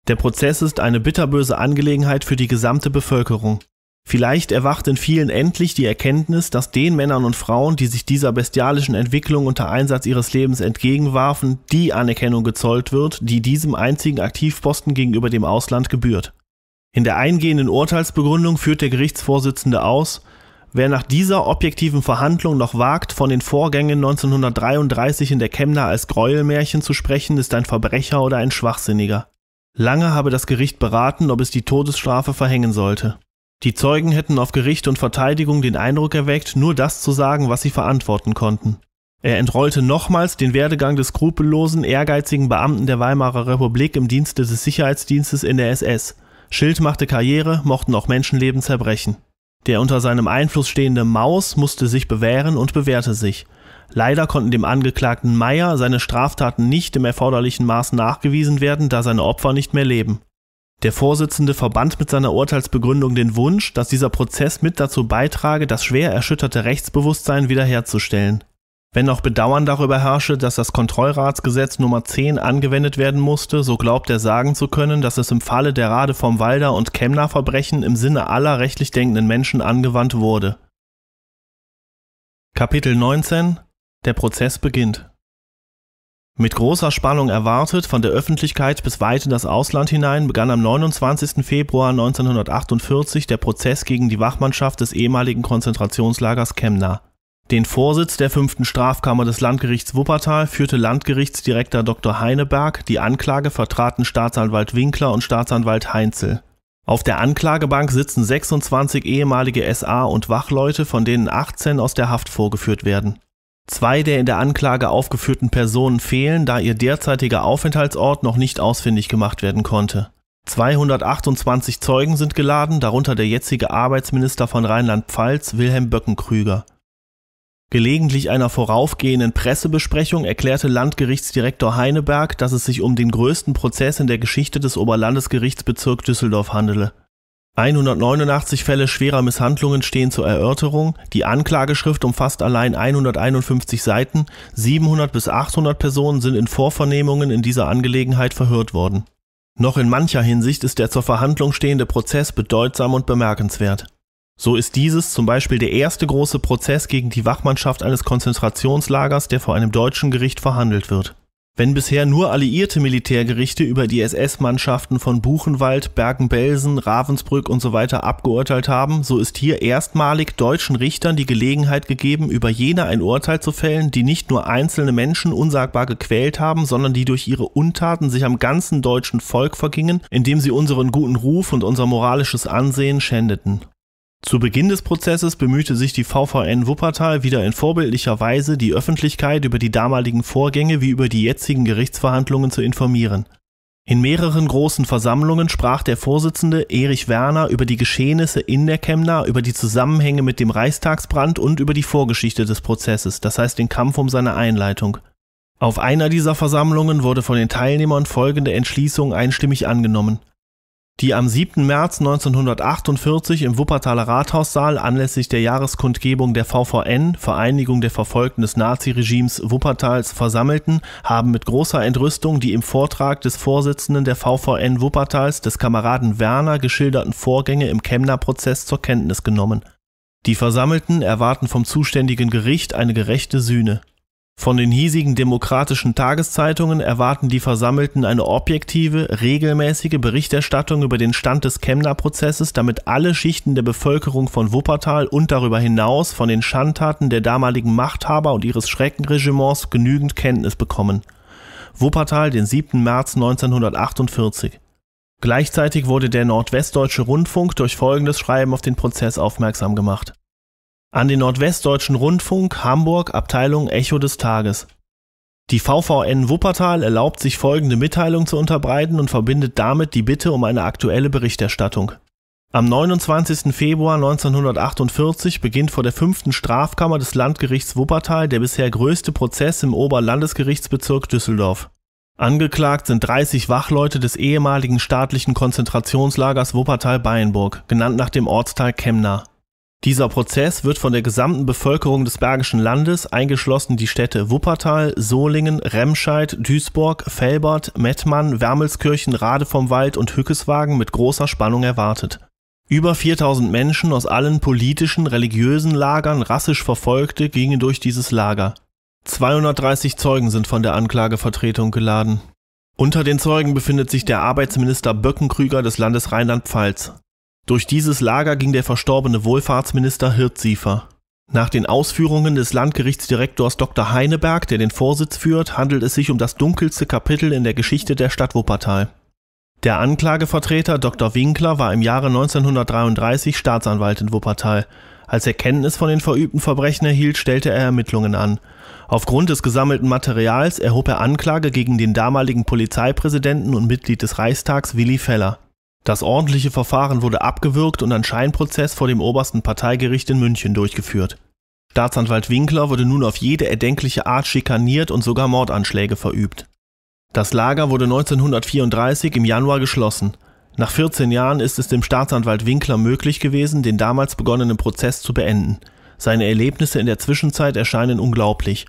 Der Prozess ist eine bitterböse Angelegenheit für die gesamte Bevölkerung. Vielleicht erwacht in vielen endlich die Erkenntnis, dass den Männern und Frauen, die sich dieser bestialischen Entwicklung unter Einsatz ihres Lebens entgegenwarfen, die Anerkennung gezollt wird, die diesem einzigen Aktivposten gegenüber dem Ausland gebührt. In der eingehenden Urteilsbegründung führt der Gerichtsvorsitzende aus, Wer nach dieser objektiven Verhandlung noch wagt, von den Vorgängen 1933 in der Chemna als Gräuelmärchen zu sprechen, ist ein Verbrecher oder ein Schwachsinniger. Lange habe das Gericht beraten, ob es die Todesstrafe verhängen sollte. Die Zeugen hätten auf Gericht und Verteidigung den Eindruck erweckt, nur das zu sagen, was sie verantworten konnten. Er entrollte nochmals den Werdegang des skrupellosen, ehrgeizigen Beamten der Weimarer Republik im Dienste des Sicherheitsdienstes in der SS. Schild machte Karriere, mochten auch Menschenleben zerbrechen. Der unter seinem Einfluss stehende Maus musste sich bewähren und bewährte sich. Leider konnten dem Angeklagten Meyer seine Straftaten nicht im erforderlichen Maß nachgewiesen werden, da seine Opfer nicht mehr leben. Der Vorsitzende verband mit seiner Urteilsbegründung den Wunsch, dass dieser Prozess mit dazu beitrage, das schwer erschütterte Rechtsbewusstsein wiederherzustellen wenn auch Bedauern darüber herrsche, dass das Kontrollratsgesetz Nummer 10 angewendet werden musste, so glaubt er sagen zu können, dass es im Falle der Rade vom Walder und Kemner Verbrechen im Sinne aller rechtlich denkenden Menschen angewandt wurde. Kapitel 19 Der Prozess beginnt. Mit großer Spannung erwartet, von der Öffentlichkeit bis weit in das Ausland hinein, begann am 29. Februar 1948 der Prozess gegen die Wachmannschaft des ehemaligen Konzentrationslagers Kemna. Den Vorsitz der fünften Strafkammer des Landgerichts Wuppertal führte Landgerichtsdirektor Dr. Heineberg, die Anklage vertraten Staatsanwalt Winkler und Staatsanwalt Heinzel. Auf der Anklagebank sitzen 26 ehemalige SA und Wachleute, von denen 18 aus der Haft vorgeführt werden. Zwei der in der Anklage aufgeführten Personen fehlen, da ihr derzeitiger Aufenthaltsort noch nicht ausfindig gemacht werden konnte. 228 Zeugen sind geladen, darunter der jetzige Arbeitsminister von Rheinland-Pfalz, Wilhelm Böckenkrüger. Gelegentlich einer voraufgehenden Pressebesprechung erklärte Landgerichtsdirektor Heineberg, dass es sich um den größten Prozess in der Geschichte des Oberlandesgerichtsbezirk Düsseldorf handele. 189 Fälle schwerer Misshandlungen stehen zur Erörterung, die Anklageschrift umfasst allein 151 Seiten, 700 bis 800 Personen sind in Vorvernehmungen in dieser Angelegenheit verhört worden. Noch in mancher Hinsicht ist der zur Verhandlung stehende Prozess bedeutsam und bemerkenswert. So ist dieses zum Beispiel der erste große Prozess gegen die Wachmannschaft eines Konzentrationslagers, der vor einem deutschen Gericht verhandelt wird. Wenn bisher nur alliierte Militärgerichte über die SS-Mannschaften von Buchenwald, Bergen-Belsen, Ravensbrück usw. So abgeurteilt haben, so ist hier erstmalig deutschen Richtern die Gelegenheit gegeben, über jene ein Urteil zu fällen, die nicht nur einzelne Menschen unsagbar gequält haben, sondern die durch ihre Untaten sich am ganzen deutschen Volk vergingen, indem sie unseren guten Ruf und unser moralisches Ansehen schändeten. Zu Beginn des Prozesses bemühte sich die VVN Wuppertal wieder in vorbildlicher Weise, die Öffentlichkeit über die damaligen Vorgänge wie über die jetzigen Gerichtsverhandlungen zu informieren. In mehreren großen Versammlungen sprach der Vorsitzende Erich Werner über die Geschehnisse in der Chemna, über die Zusammenhänge mit dem Reichstagsbrand und über die Vorgeschichte des Prozesses, das heißt den Kampf um seine Einleitung. Auf einer dieser Versammlungen wurde von den Teilnehmern folgende Entschließung einstimmig angenommen die am 7. März 1948 im Wuppertaler Rathaussaal anlässlich der Jahreskundgebung der VVN, Vereinigung der Verfolgten des Naziregimes Wuppertals, versammelten, haben mit großer Entrüstung die im Vortrag des Vorsitzenden der VVN Wuppertals, des Kameraden Werner, geschilderten Vorgänge im Chemner Prozess zur Kenntnis genommen. Die Versammelten erwarten vom zuständigen Gericht eine gerechte Sühne. Von den hiesigen demokratischen Tageszeitungen erwarten die Versammelten eine objektive, regelmäßige Berichterstattung über den Stand des Chemner Prozesses, damit alle Schichten der Bevölkerung von Wuppertal und darüber hinaus von den Schandtaten der damaligen Machthaber und ihres Schreckenregiments genügend Kenntnis bekommen. Wuppertal, den 7. März 1948. Gleichzeitig wurde der Nordwestdeutsche Rundfunk durch folgendes Schreiben auf den Prozess aufmerksam gemacht. An den Nordwestdeutschen Rundfunk Hamburg Abteilung Echo des Tages. Die VVN Wuppertal erlaubt sich folgende Mitteilung zu unterbreiten und verbindet damit die Bitte um eine aktuelle Berichterstattung. Am 29. Februar 1948 beginnt vor der 5. Strafkammer des Landgerichts Wuppertal der bisher größte Prozess im Oberlandesgerichtsbezirk Düsseldorf. Angeklagt sind 30 Wachleute des ehemaligen staatlichen Konzentrationslagers Wuppertal-Beienburg, genannt nach dem Ortsteil Kemna. Dieser Prozess wird von der gesamten Bevölkerung des Bergischen Landes, eingeschlossen die Städte Wuppertal, Solingen, Remscheid, Duisburg, Felbert, Mettmann, Wermelskirchen, Rade vom Wald und Hückeswagen mit großer Spannung erwartet. Über 4000 Menschen aus allen politischen, religiösen Lagern, rassisch Verfolgte gingen durch dieses Lager. 230 Zeugen sind von der Anklagevertretung geladen. Unter den Zeugen befindet sich der Arbeitsminister Böckenkrüger des Landes Rheinland-Pfalz. Durch dieses Lager ging der verstorbene Wohlfahrtsminister Hirtschiefer. Nach den Ausführungen des Landgerichtsdirektors Dr. Heineberg, der den Vorsitz führt, handelt es sich um das dunkelste Kapitel in der Geschichte der Stadt Wuppertal. Der Anklagevertreter Dr. Winkler war im Jahre 1933 Staatsanwalt in Wuppertal. Als er Kenntnis von den verübten Verbrechen erhielt, stellte er Ermittlungen an. Aufgrund des gesammelten Materials erhob er Anklage gegen den damaligen Polizeipräsidenten und Mitglied des Reichstags Willi Feller. Das ordentliche Verfahren wurde abgewürgt und ein Scheinprozess vor dem Obersten Parteigericht in München durchgeführt. Staatsanwalt Winkler wurde nun auf jede erdenkliche Art schikaniert und sogar Mordanschläge verübt. Das Lager wurde 1934 im Januar geschlossen. Nach 14 Jahren ist es dem Staatsanwalt Winkler möglich gewesen, den damals begonnenen Prozess zu beenden. Seine Erlebnisse in der Zwischenzeit erscheinen unglaublich.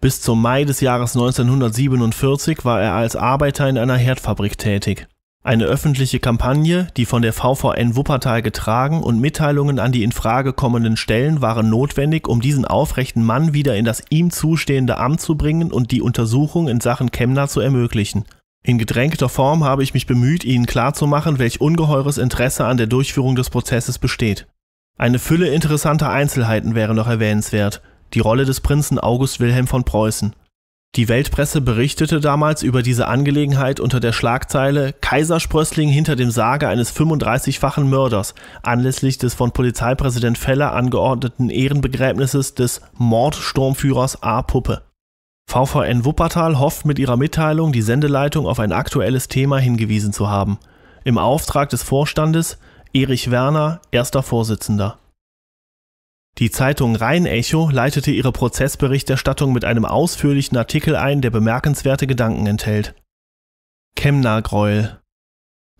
Bis zum Mai des Jahres 1947 war er als Arbeiter in einer Herdfabrik tätig. Eine öffentliche Kampagne, die von der VVN Wuppertal getragen und Mitteilungen an die in Frage kommenden Stellen waren notwendig, um diesen aufrechten Mann wieder in das ihm zustehende Amt zu bringen und die Untersuchung in Sachen Kemner zu ermöglichen. In gedrängter Form habe ich mich bemüht, Ihnen klarzumachen, welch ungeheures Interesse an der Durchführung des Prozesses besteht. Eine Fülle interessanter Einzelheiten wäre noch erwähnenswert. Die Rolle des Prinzen August Wilhelm von Preußen, die Weltpresse berichtete damals über diese Angelegenheit unter der Schlagzeile Kaisersprössling hinter dem Sarge eines 35-fachen Mörders anlässlich des von Polizeipräsident Feller angeordneten Ehrenbegräbnisses des Mordsturmführers A. Puppe. VVN Wuppertal hofft mit ihrer Mitteilung, die Sendeleitung auf ein aktuelles Thema hingewiesen zu haben. Im Auftrag des Vorstandes Erich Werner, erster Vorsitzender. Die Zeitung Rheinecho leitete ihre Prozessberichterstattung mit einem ausführlichen Artikel ein, der bemerkenswerte Gedanken enthält. Kemner Gräuel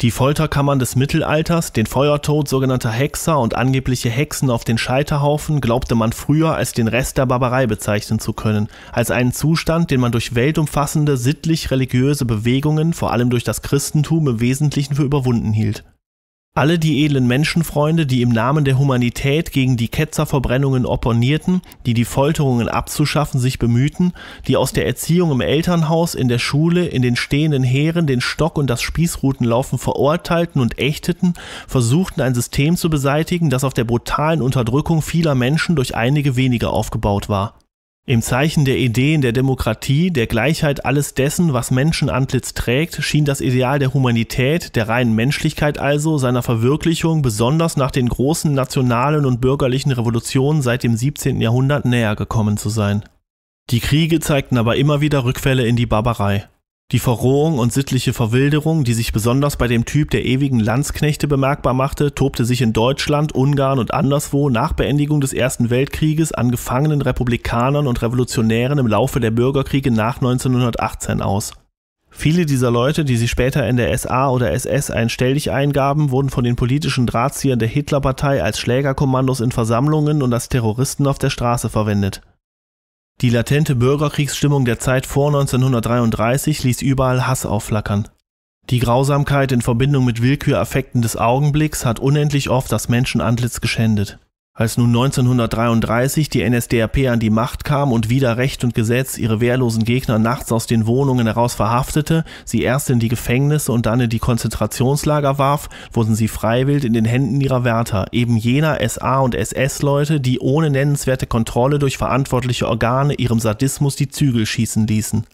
die Folterkammern des Mittelalters, den Feuertod sogenannter Hexer und angebliche Hexen auf den Scheiterhaufen glaubte man früher als den Rest der Barbarei bezeichnen zu können, als einen Zustand, den man durch weltumfassende sittlich-religiöse Bewegungen, vor allem durch das Christentum im Wesentlichen für überwunden hielt alle die edlen Menschenfreunde, die im Namen der Humanität gegen die Ketzerverbrennungen opponierten, die die Folterungen abzuschaffen sich bemühten, die aus der Erziehung im Elternhaus, in der Schule, in den stehenden Heeren den Stock und das Spießrutenlaufen verurteilten und ächteten, versuchten ein System zu beseitigen, das auf der brutalen Unterdrückung vieler Menschen durch einige wenige aufgebaut war. Im Zeichen der Ideen der Demokratie, der Gleichheit alles dessen, was Menschenantlitz trägt, schien das Ideal der Humanität, der reinen Menschlichkeit also, seiner Verwirklichung besonders nach den großen nationalen und bürgerlichen Revolutionen seit dem 17. Jahrhundert näher gekommen zu sein. Die Kriege zeigten aber immer wieder Rückfälle in die Barbarei. Die Verrohung und sittliche Verwilderung, die sich besonders bei dem Typ der ewigen Landsknechte bemerkbar machte, tobte sich in Deutschland, Ungarn und anderswo nach Beendigung des Ersten Weltkrieges an gefangenen Republikanern und Revolutionären im Laufe der Bürgerkriege nach 1918 aus. Viele dieser Leute, die sie später in der SA oder SS einstellig eingaben, wurden von den politischen Drahtziehern der Hitlerpartei als Schlägerkommandos in Versammlungen und als Terroristen auf der Straße verwendet. Die latente Bürgerkriegsstimmung der Zeit vor 1933 ließ überall Hass aufflackern. Die Grausamkeit in Verbindung mit Willküraffekten des Augenblicks hat unendlich oft das Menschenantlitz geschändet als nun 1933 die NSDAP an die Macht kam und wider Recht und Gesetz ihre wehrlosen Gegner nachts aus den Wohnungen heraus verhaftete, sie erst in die Gefängnisse und dann in die Konzentrationslager warf, wurden sie freiwillig in den Händen ihrer Wärter, eben jener SA- und SS-Leute, die ohne nennenswerte Kontrolle durch verantwortliche Organe ihrem Sadismus die Zügel schießen ließen.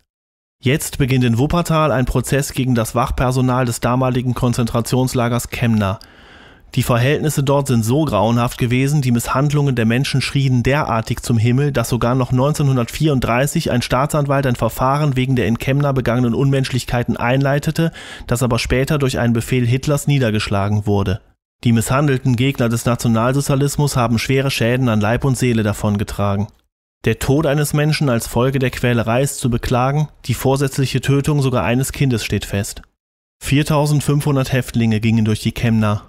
Jetzt beginnt in Wuppertal ein Prozess gegen das Wachpersonal des damaligen Konzentrationslagers Chemna. Die Verhältnisse dort sind so grauenhaft gewesen, die Misshandlungen der Menschen schrien derartig zum Himmel, dass sogar noch 1934 ein Staatsanwalt ein Verfahren wegen der in Chemna begangenen Unmenschlichkeiten einleitete, das aber später durch einen Befehl Hitlers niedergeschlagen wurde. Die misshandelten Gegner des Nationalsozialismus haben schwere Schäden an Leib und Seele davongetragen. Der Tod eines Menschen als Folge der Quälerei ist zu beklagen, die vorsätzliche Tötung sogar eines Kindes steht fest. 4500 Häftlinge gingen durch die Chemna,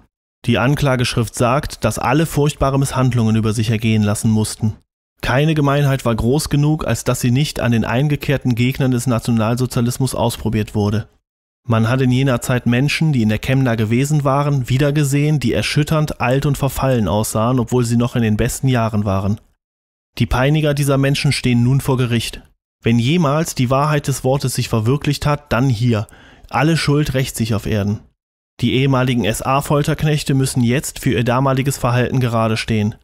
die Anklageschrift sagt, dass alle furchtbare Misshandlungen über sich ergehen lassen mussten. Keine Gemeinheit war groß genug, als dass sie nicht an den eingekehrten Gegnern des Nationalsozialismus ausprobiert wurde. Man hat in jener Zeit Menschen, die in der Chemna gewesen waren, wiedergesehen, die erschütternd alt und verfallen aussahen, obwohl sie noch in den besten Jahren waren. Die Peiniger dieser Menschen stehen nun vor Gericht. Wenn jemals die Wahrheit des Wortes sich verwirklicht hat, dann hier. Alle Schuld rächt sich auf Erden. Die ehemaligen SA-Folterknechte müssen jetzt für ihr damaliges Verhalten gerade stehen.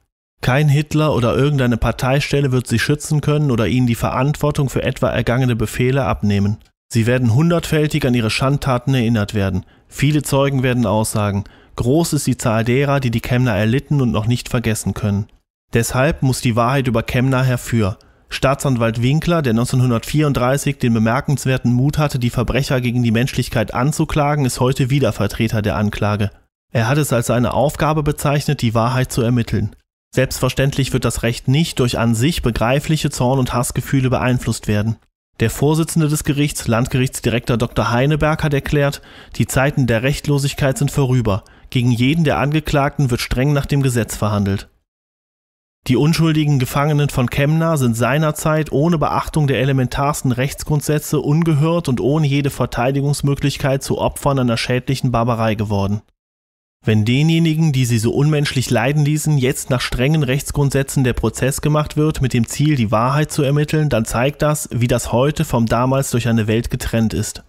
Kein Hitler oder irgendeine Parteistelle wird sie schützen können oder ihnen die Verantwortung für etwa ergangene Befehle abnehmen. Sie werden hundertfältig an ihre Schandtaten erinnert werden. Viele Zeugen werden aussagen. Groß ist die Zahl derer, die die Chemner erlitten und noch nicht vergessen können. Deshalb muss die Wahrheit über Chemner herführen. Staatsanwalt Winkler, der 1934 den bemerkenswerten Mut hatte, die Verbrecher gegen die Menschlichkeit anzuklagen, ist heute wieder Vertreter der Anklage. Er hat es als seine Aufgabe bezeichnet, die Wahrheit zu ermitteln. Selbstverständlich wird das Recht nicht durch an sich begreifliche Zorn- und Hassgefühle beeinflusst werden. Der Vorsitzende des Gerichts, Landgerichtsdirektor Dr. Heineberg, hat erklärt, die Zeiten der Rechtlosigkeit sind vorüber. Gegen jeden der Angeklagten wird streng nach dem Gesetz verhandelt. Die unschuldigen Gefangenen von Kemner sind seinerzeit ohne Beachtung der elementarsten Rechtsgrundsätze ungehört und ohne jede Verteidigungsmöglichkeit zu Opfern einer schädlichen Barbarei geworden. Wenn denjenigen, die sie so unmenschlich leiden ließen, jetzt nach strengen Rechtsgrundsätzen der Prozess gemacht wird, mit dem Ziel, die Wahrheit zu ermitteln, dann zeigt das, wie das heute vom damals durch eine Welt getrennt ist.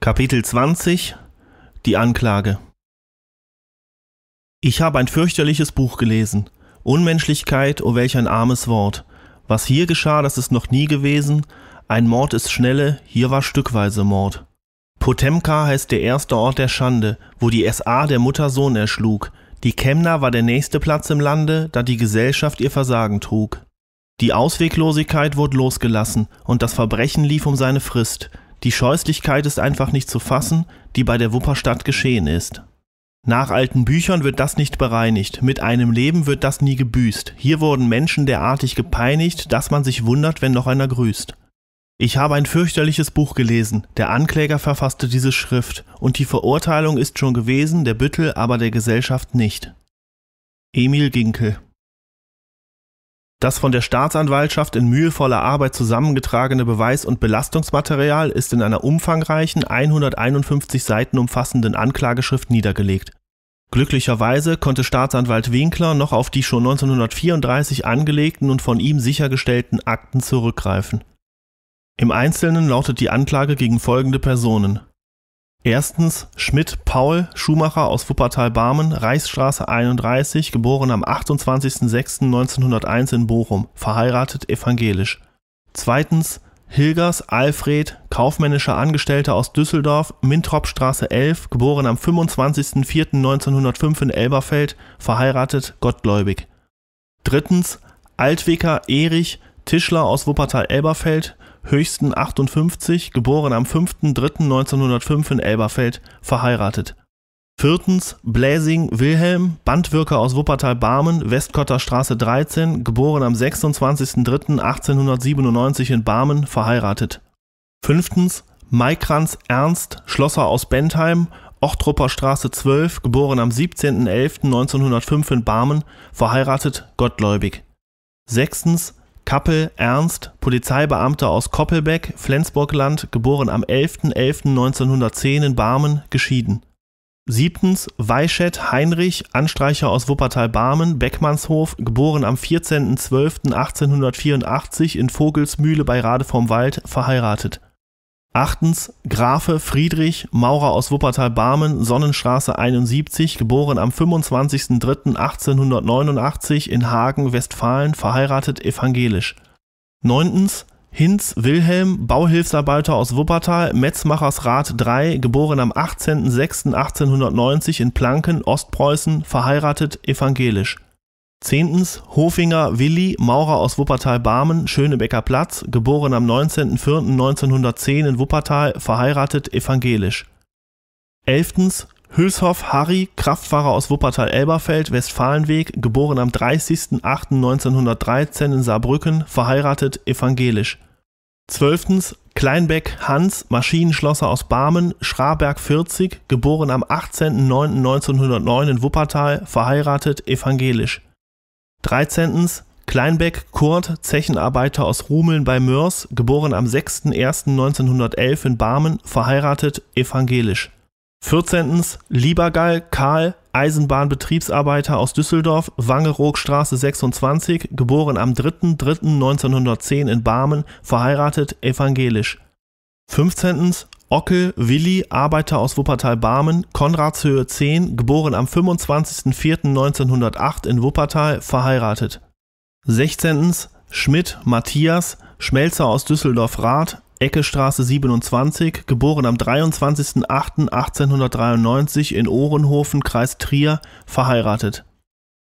Kapitel 20 Die Anklage ich habe ein fürchterliches Buch gelesen. Unmenschlichkeit, o oh welch ein armes Wort. Was hier geschah, das ist noch nie gewesen. Ein Mord ist schnelle, hier war stückweise Mord. Potemka heißt der erste Ort der Schande, wo die SA der Mutter Sohn erschlug. Die Chemna war der nächste Platz im Lande, da die Gesellschaft ihr Versagen trug. Die Ausweglosigkeit wurde losgelassen und das Verbrechen lief um seine Frist. Die Scheußlichkeit ist einfach nicht zu fassen, die bei der Wupperstadt geschehen ist. Nach alten Büchern wird das nicht bereinigt, mit einem Leben wird das nie gebüßt. Hier wurden Menschen derartig gepeinigt, dass man sich wundert, wenn noch einer grüßt. Ich habe ein fürchterliches Buch gelesen, der Ankläger verfasste diese Schrift, und die Verurteilung ist schon gewesen, der Büttel aber der Gesellschaft nicht. Emil Ginkel das von der Staatsanwaltschaft in mühevoller Arbeit zusammengetragene Beweis- und Belastungsmaterial ist in einer umfangreichen 151 Seiten umfassenden Anklageschrift niedergelegt. Glücklicherweise konnte Staatsanwalt Winkler noch auf die schon 1934 angelegten und von ihm sichergestellten Akten zurückgreifen. Im Einzelnen lautet die Anklage gegen folgende Personen. Erstens Schmidt Paul Schumacher aus Wuppertal-Barmen, Reichsstraße 31, geboren am 28.06.1901 in Bochum, verheiratet evangelisch. Zweitens Hilgers Alfred, kaufmännischer Angestellter aus Düsseldorf, Mintropstraße 11, geboren am 25.04.1905 in Elberfeld, verheiratet, gottgläubig. Drittens Altwicker Erich, Tischler aus Wuppertal-Elberfeld, höchsten 58, geboren am 5.03.1905 in Elberfeld, verheiratet Viertens, Bläsing Wilhelm, Bandwirker aus Wuppertal-Barmen, Westkotter Straße 13, geboren am 26.03.1897 in Barmen, verheiratet. Fünftens, Maikranz Ernst, Schlosser aus Bentheim, Ochtrupper Straße 12, geboren am 17.11.1905 in Barmen, verheiratet, gottgläubig. Sechstens, Kappel Ernst, Polizeibeamter aus Koppelbeck, Flensburgland, geboren am 11.11.1910 in Barmen, geschieden. Siebtens, Weischett, Heinrich, Anstreicher aus Wuppertal-Barmen, Beckmannshof, geboren am 14.12.1884 in Vogelsmühle bei Rade vom Wald, verheiratet. Achtens, Grafe Friedrich, Maurer aus Wuppertal-Barmen, Sonnenstraße 71, geboren am 25.03.1889 in Hagen, Westfalen, verheiratet evangelisch. Neuntens, Hinz Wilhelm, Bauhilfsarbeiter aus Wuppertal, Metzmachersrat 3, geboren am 18.06.1890 in Planken, Ostpreußen, verheiratet, evangelisch. 10. Hofinger Willi, Maurer aus Wuppertal-Barmen, Schönebecker Platz, geboren am 19.04.1910 in Wuppertal, verheiratet, evangelisch. 11. Hülshoff Harry, Kraftfahrer aus Wuppertal-Elberfeld, Westfalenweg, geboren am 30.08.1913 in Saarbrücken, verheiratet, evangelisch. 12. Kleinbeck Hans, Maschinenschlosser aus Barmen, Schraberg 40, geboren am 18.09.1909 in Wuppertal, verheiratet, evangelisch. 13. Kleinbeck Kurt, Zechenarbeiter aus Rumeln bei Mörs, geboren am 6.01.1911 in Barmen, verheiratet, evangelisch. 14. Liebergall Karl, Eisenbahnbetriebsarbeiter aus Düsseldorf, Wangerogstraße 26, geboren am 3.3.1910 in Barmen, verheiratet, evangelisch. 15. Ockel Willi, Arbeiter aus Wuppertal-Barmen, Konradshöhe 10, geboren am 25.04.1908 in Wuppertal, verheiratet. 16. Schmidt Matthias, Schmelzer aus Düsseldorf-Rath, Eckestraße 27, geboren am 23.08.1893 in Ohrenhofen, Kreis Trier, verheiratet.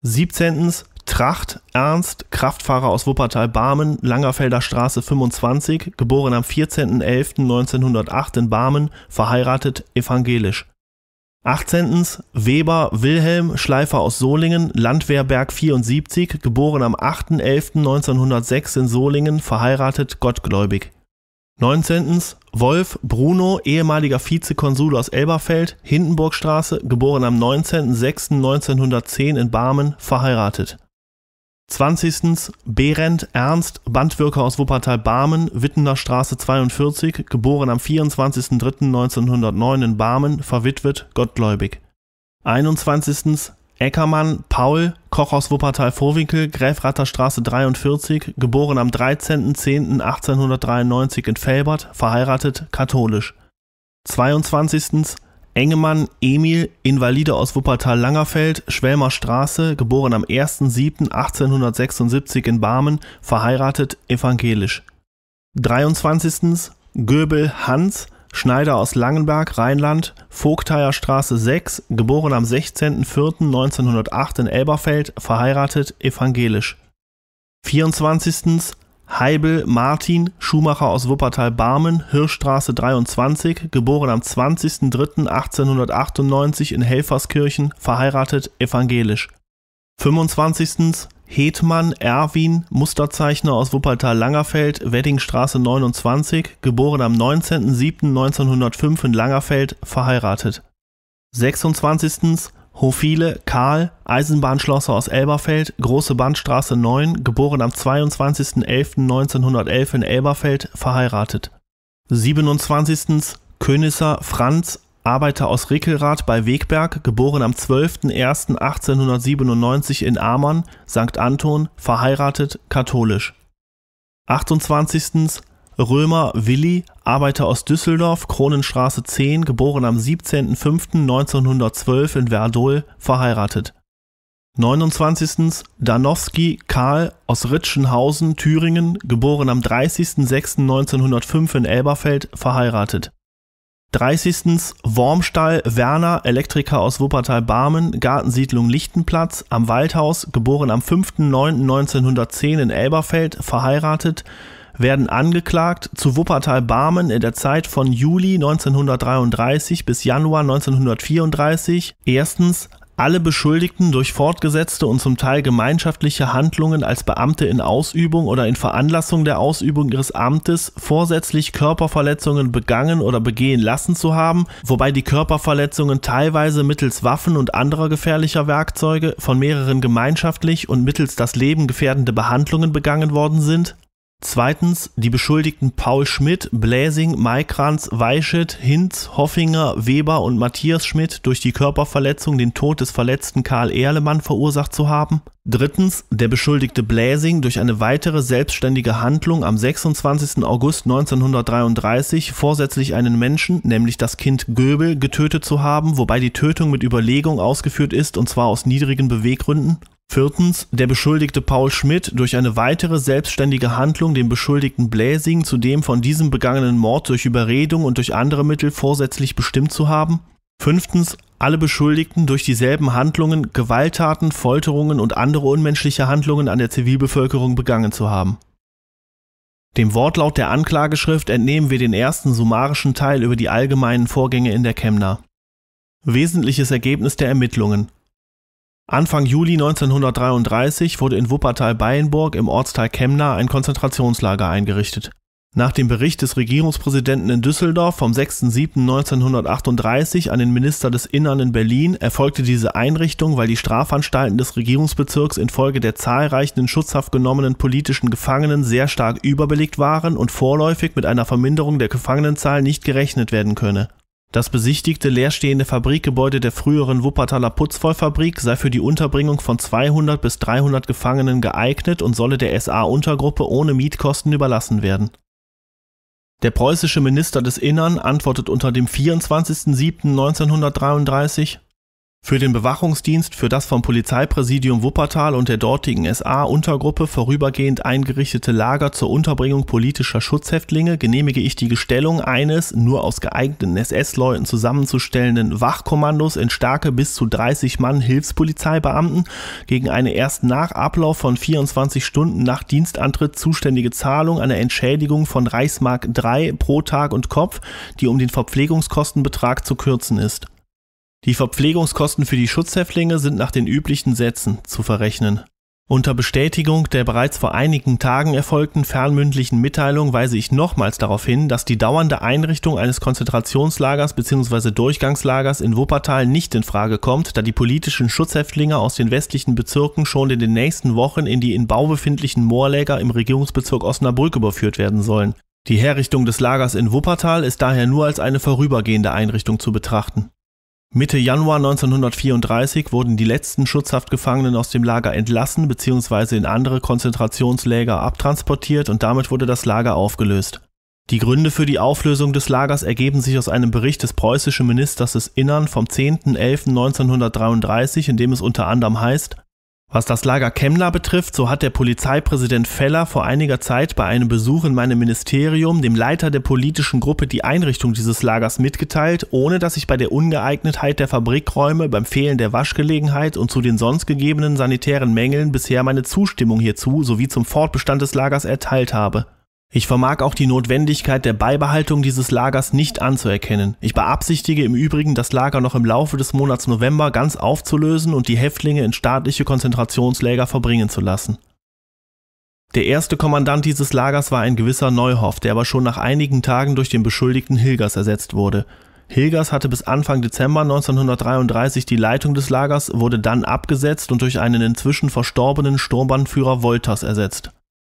17. Tracht Ernst, Kraftfahrer aus Wuppertal-Barmen, Langerfelder Straße 25, geboren am 14.11.1908 in Barmen, verheiratet, evangelisch. 18. Weber Wilhelm Schleifer aus Solingen, Landwehrberg 74, geboren am 8.11.1906 in Solingen, verheiratet, gottgläubig. 19. Wolf Bruno, ehemaliger Vizekonsul aus Elberfeld, Hindenburgstraße, geboren am 19.06.1910 in Barmen, verheiratet. 20. Behrendt Ernst, Bandwirker aus Wuppertal-Barmen, Wittener Straße 42, geboren am 24.03.1909 in Barmen, verwitwet, gottgläubig. 21. Eckermann Paul, Koch aus Wuppertal Vorwinkel, Gräfratterstraße 43, geboren am 13.10.1893 in Felbert, verheiratet, katholisch. 22. Engemann Emil, Invalide aus Wuppertal Langerfeld, Schwelmerstraße, geboren am 1.7.1876 in Barmen, verheiratet, evangelisch. 23. Göbel Hans, Schneider aus Langenberg, Rheinland, Vogtheierstraße 6, geboren am 16.04.1908 in Elberfeld, verheiratet, evangelisch. 24. Heibel Martin, Schuhmacher aus Wuppertal-Barmen, Hirschstraße 23, geboren am 20.03.1898 in Helferskirchen, verheiratet, evangelisch. 25. Hetmann Erwin, Musterzeichner aus Wuppertal-Langerfeld, Weddingstraße 29, geboren am 19.07.1905 in Langerfeld, verheiratet. 26. Hofile Karl, Eisenbahnschlosser aus Elberfeld, Große Bandstraße 9, geboren am 22.11.1911 in Elberfeld, verheiratet. 27. Könisser Franz, Arbeiter aus Rickelrath bei Wegberg, geboren am 12.01.1897 in Amann, St. Anton, verheiratet, katholisch. 28. Römer Willi, Arbeiter aus Düsseldorf, Kronenstraße 10, geboren am 17.05.1912 in Verdol, verheiratet. 29. Danowski Karl aus Ritschenhausen, Thüringen, geboren am 30.06.1905 in Elberfeld, verheiratet. 30. Wormstall, Werner, Elektriker aus Wuppertal-Barmen, Gartensiedlung Lichtenplatz, am Waldhaus, geboren am 5.9.1910 in Elberfeld, verheiratet, werden angeklagt, zu Wuppertal-Barmen in der Zeit von Juli 1933 bis Januar 1934 erstens alle Beschuldigten durch fortgesetzte und zum Teil gemeinschaftliche Handlungen als Beamte in Ausübung oder in Veranlassung der Ausübung ihres Amtes vorsätzlich Körperverletzungen begangen oder begehen lassen zu haben, wobei die Körperverletzungen teilweise mittels Waffen und anderer gefährlicher Werkzeuge von mehreren gemeinschaftlich und mittels das Leben gefährdende Behandlungen begangen worden sind, Zweitens, die Beschuldigten Paul Schmidt, Bläsing, Maikranz, Weischet, Hinz, Hoffinger, Weber und Matthias Schmidt durch die Körperverletzung den Tod des verletzten Karl Erlemann verursacht zu haben. Drittens, der Beschuldigte Bläsing durch eine weitere selbstständige Handlung am 26. August 1933 vorsätzlich einen Menschen, nämlich das Kind Göbel, getötet zu haben, wobei die Tötung mit Überlegung ausgeführt ist und zwar aus niedrigen Beweggründen. Viertens, der Beschuldigte Paul Schmidt durch eine weitere selbstständige Handlung den Beschuldigten Bläsing zu dem von diesem begangenen Mord durch Überredung und durch andere Mittel vorsätzlich bestimmt zu haben. Fünftens, alle Beschuldigten durch dieselben Handlungen, Gewalttaten, Folterungen und andere unmenschliche Handlungen an der Zivilbevölkerung begangen zu haben. Dem Wortlaut der Anklageschrift entnehmen wir den ersten summarischen Teil über die allgemeinen Vorgänge in der Chemna. Wesentliches Ergebnis der Ermittlungen Anfang Juli 1933 wurde in Wuppertal-Beyenburg im Ortsteil Kemna ein Konzentrationslager eingerichtet. Nach dem Bericht des Regierungspräsidenten in Düsseldorf vom 6.7.1938 an den Minister des Innern in Berlin erfolgte diese Einrichtung, weil die Strafanstalten des Regierungsbezirks infolge der zahlreichen in Schutzhaft genommenen politischen Gefangenen sehr stark überbelegt waren und vorläufig mit einer Verminderung der Gefangenenzahl nicht gerechnet werden könne das besichtigte leerstehende Fabrikgebäude der früheren Wuppertaler Putzvollfabrik sei für die Unterbringung von 200 bis 300 Gefangenen geeignet und solle der SA-Untergruppe ohne Mietkosten überlassen werden. Der preußische Minister des Innern antwortet unter dem 24.07.1933 für den Bewachungsdienst für das vom Polizeipräsidium Wuppertal und der dortigen SA-Untergruppe vorübergehend eingerichtete Lager zur Unterbringung politischer Schutzhäftlinge genehmige ich die Gestellung eines nur aus geeigneten SS-Leuten zusammenzustellenden Wachkommandos in Starke bis zu 30 Mann Hilfspolizeibeamten gegen eine erst nach Ablauf von 24 Stunden nach Dienstantritt zuständige Zahlung einer Entschädigung von Reichsmark 3 pro Tag und Kopf, die um den Verpflegungskostenbetrag zu kürzen ist. Die Verpflegungskosten für die Schutzhäftlinge sind nach den üblichen Sätzen zu verrechnen. Unter Bestätigung der bereits vor einigen Tagen erfolgten fernmündlichen Mitteilung weise ich nochmals darauf hin, dass die dauernde Einrichtung eines Konzentrationslagers bzw. Durchgangslagers in Wuppertal nicht in Frage kommt, da die politischen Schutzhäftlinge aus den westlichen Bezirken schon in den nächsten Wochen in die in Bau befindlichen Moorläger im Regierungsbezirk Osnabrück überführt werden sollen. Die Herrichtung des Lagers in Wuppertal ist daher nur als eine vorübergehende Einrichtung zu betrachten. Mitte Januar 1934 wurden die letzten Schutzhaftgefangenen aus dem Lager entlassen bzw. in andere Konzentrationsläger abtransportiert und damit wurde das Lager aufgelöst. Die Gründe für die Auflösung des Lagers ergeben sich aus einem Bericht des preußischen Ministers des Innern vom 10.11.1933, in dem es unter anderem heißt, was das Lager Kemmler betrifft, so hat der Polizeipräsident Feller vor einiger Zeit bei einem Besuch in meinem Ministerium dem Leiter der politischen Gruppe die Einrichtung dieses Lagers mitgeteilt, ohne dass ich bei der Ungeeignetheit der Fabrikräume, beim Fehlen der Waschgelegenheit und zu den sonst gegebenen sanitären Mängeln bisher meine Zustimmung hierzu sowie zum Fortbestand des Lagers erteilt habe. Ich vermag auch die Notwendigkeit der Beibehaltung dieses Lagers nicht anzuerkennen. Ich beabsichtige im Übrigen, das Lager noch im Laufe des Monats November ganz aufzulösen und die Häftlinge in staatliche Konzentrationsläger verbringen zu lassen. Der erste Kommandant dieses Lagers war ein gewisser Neuhoff, der aber schon nach einigen Tagen durch den Beschuldigten Hilgers ersetzt wurde. Hilgers hatte bis Anfang Dezember 1933 die Leitung des Lagers, wurde dann abgesetzt und durch einen inzwischen verstorbenen Sturmbannführer Wolters ersetzt.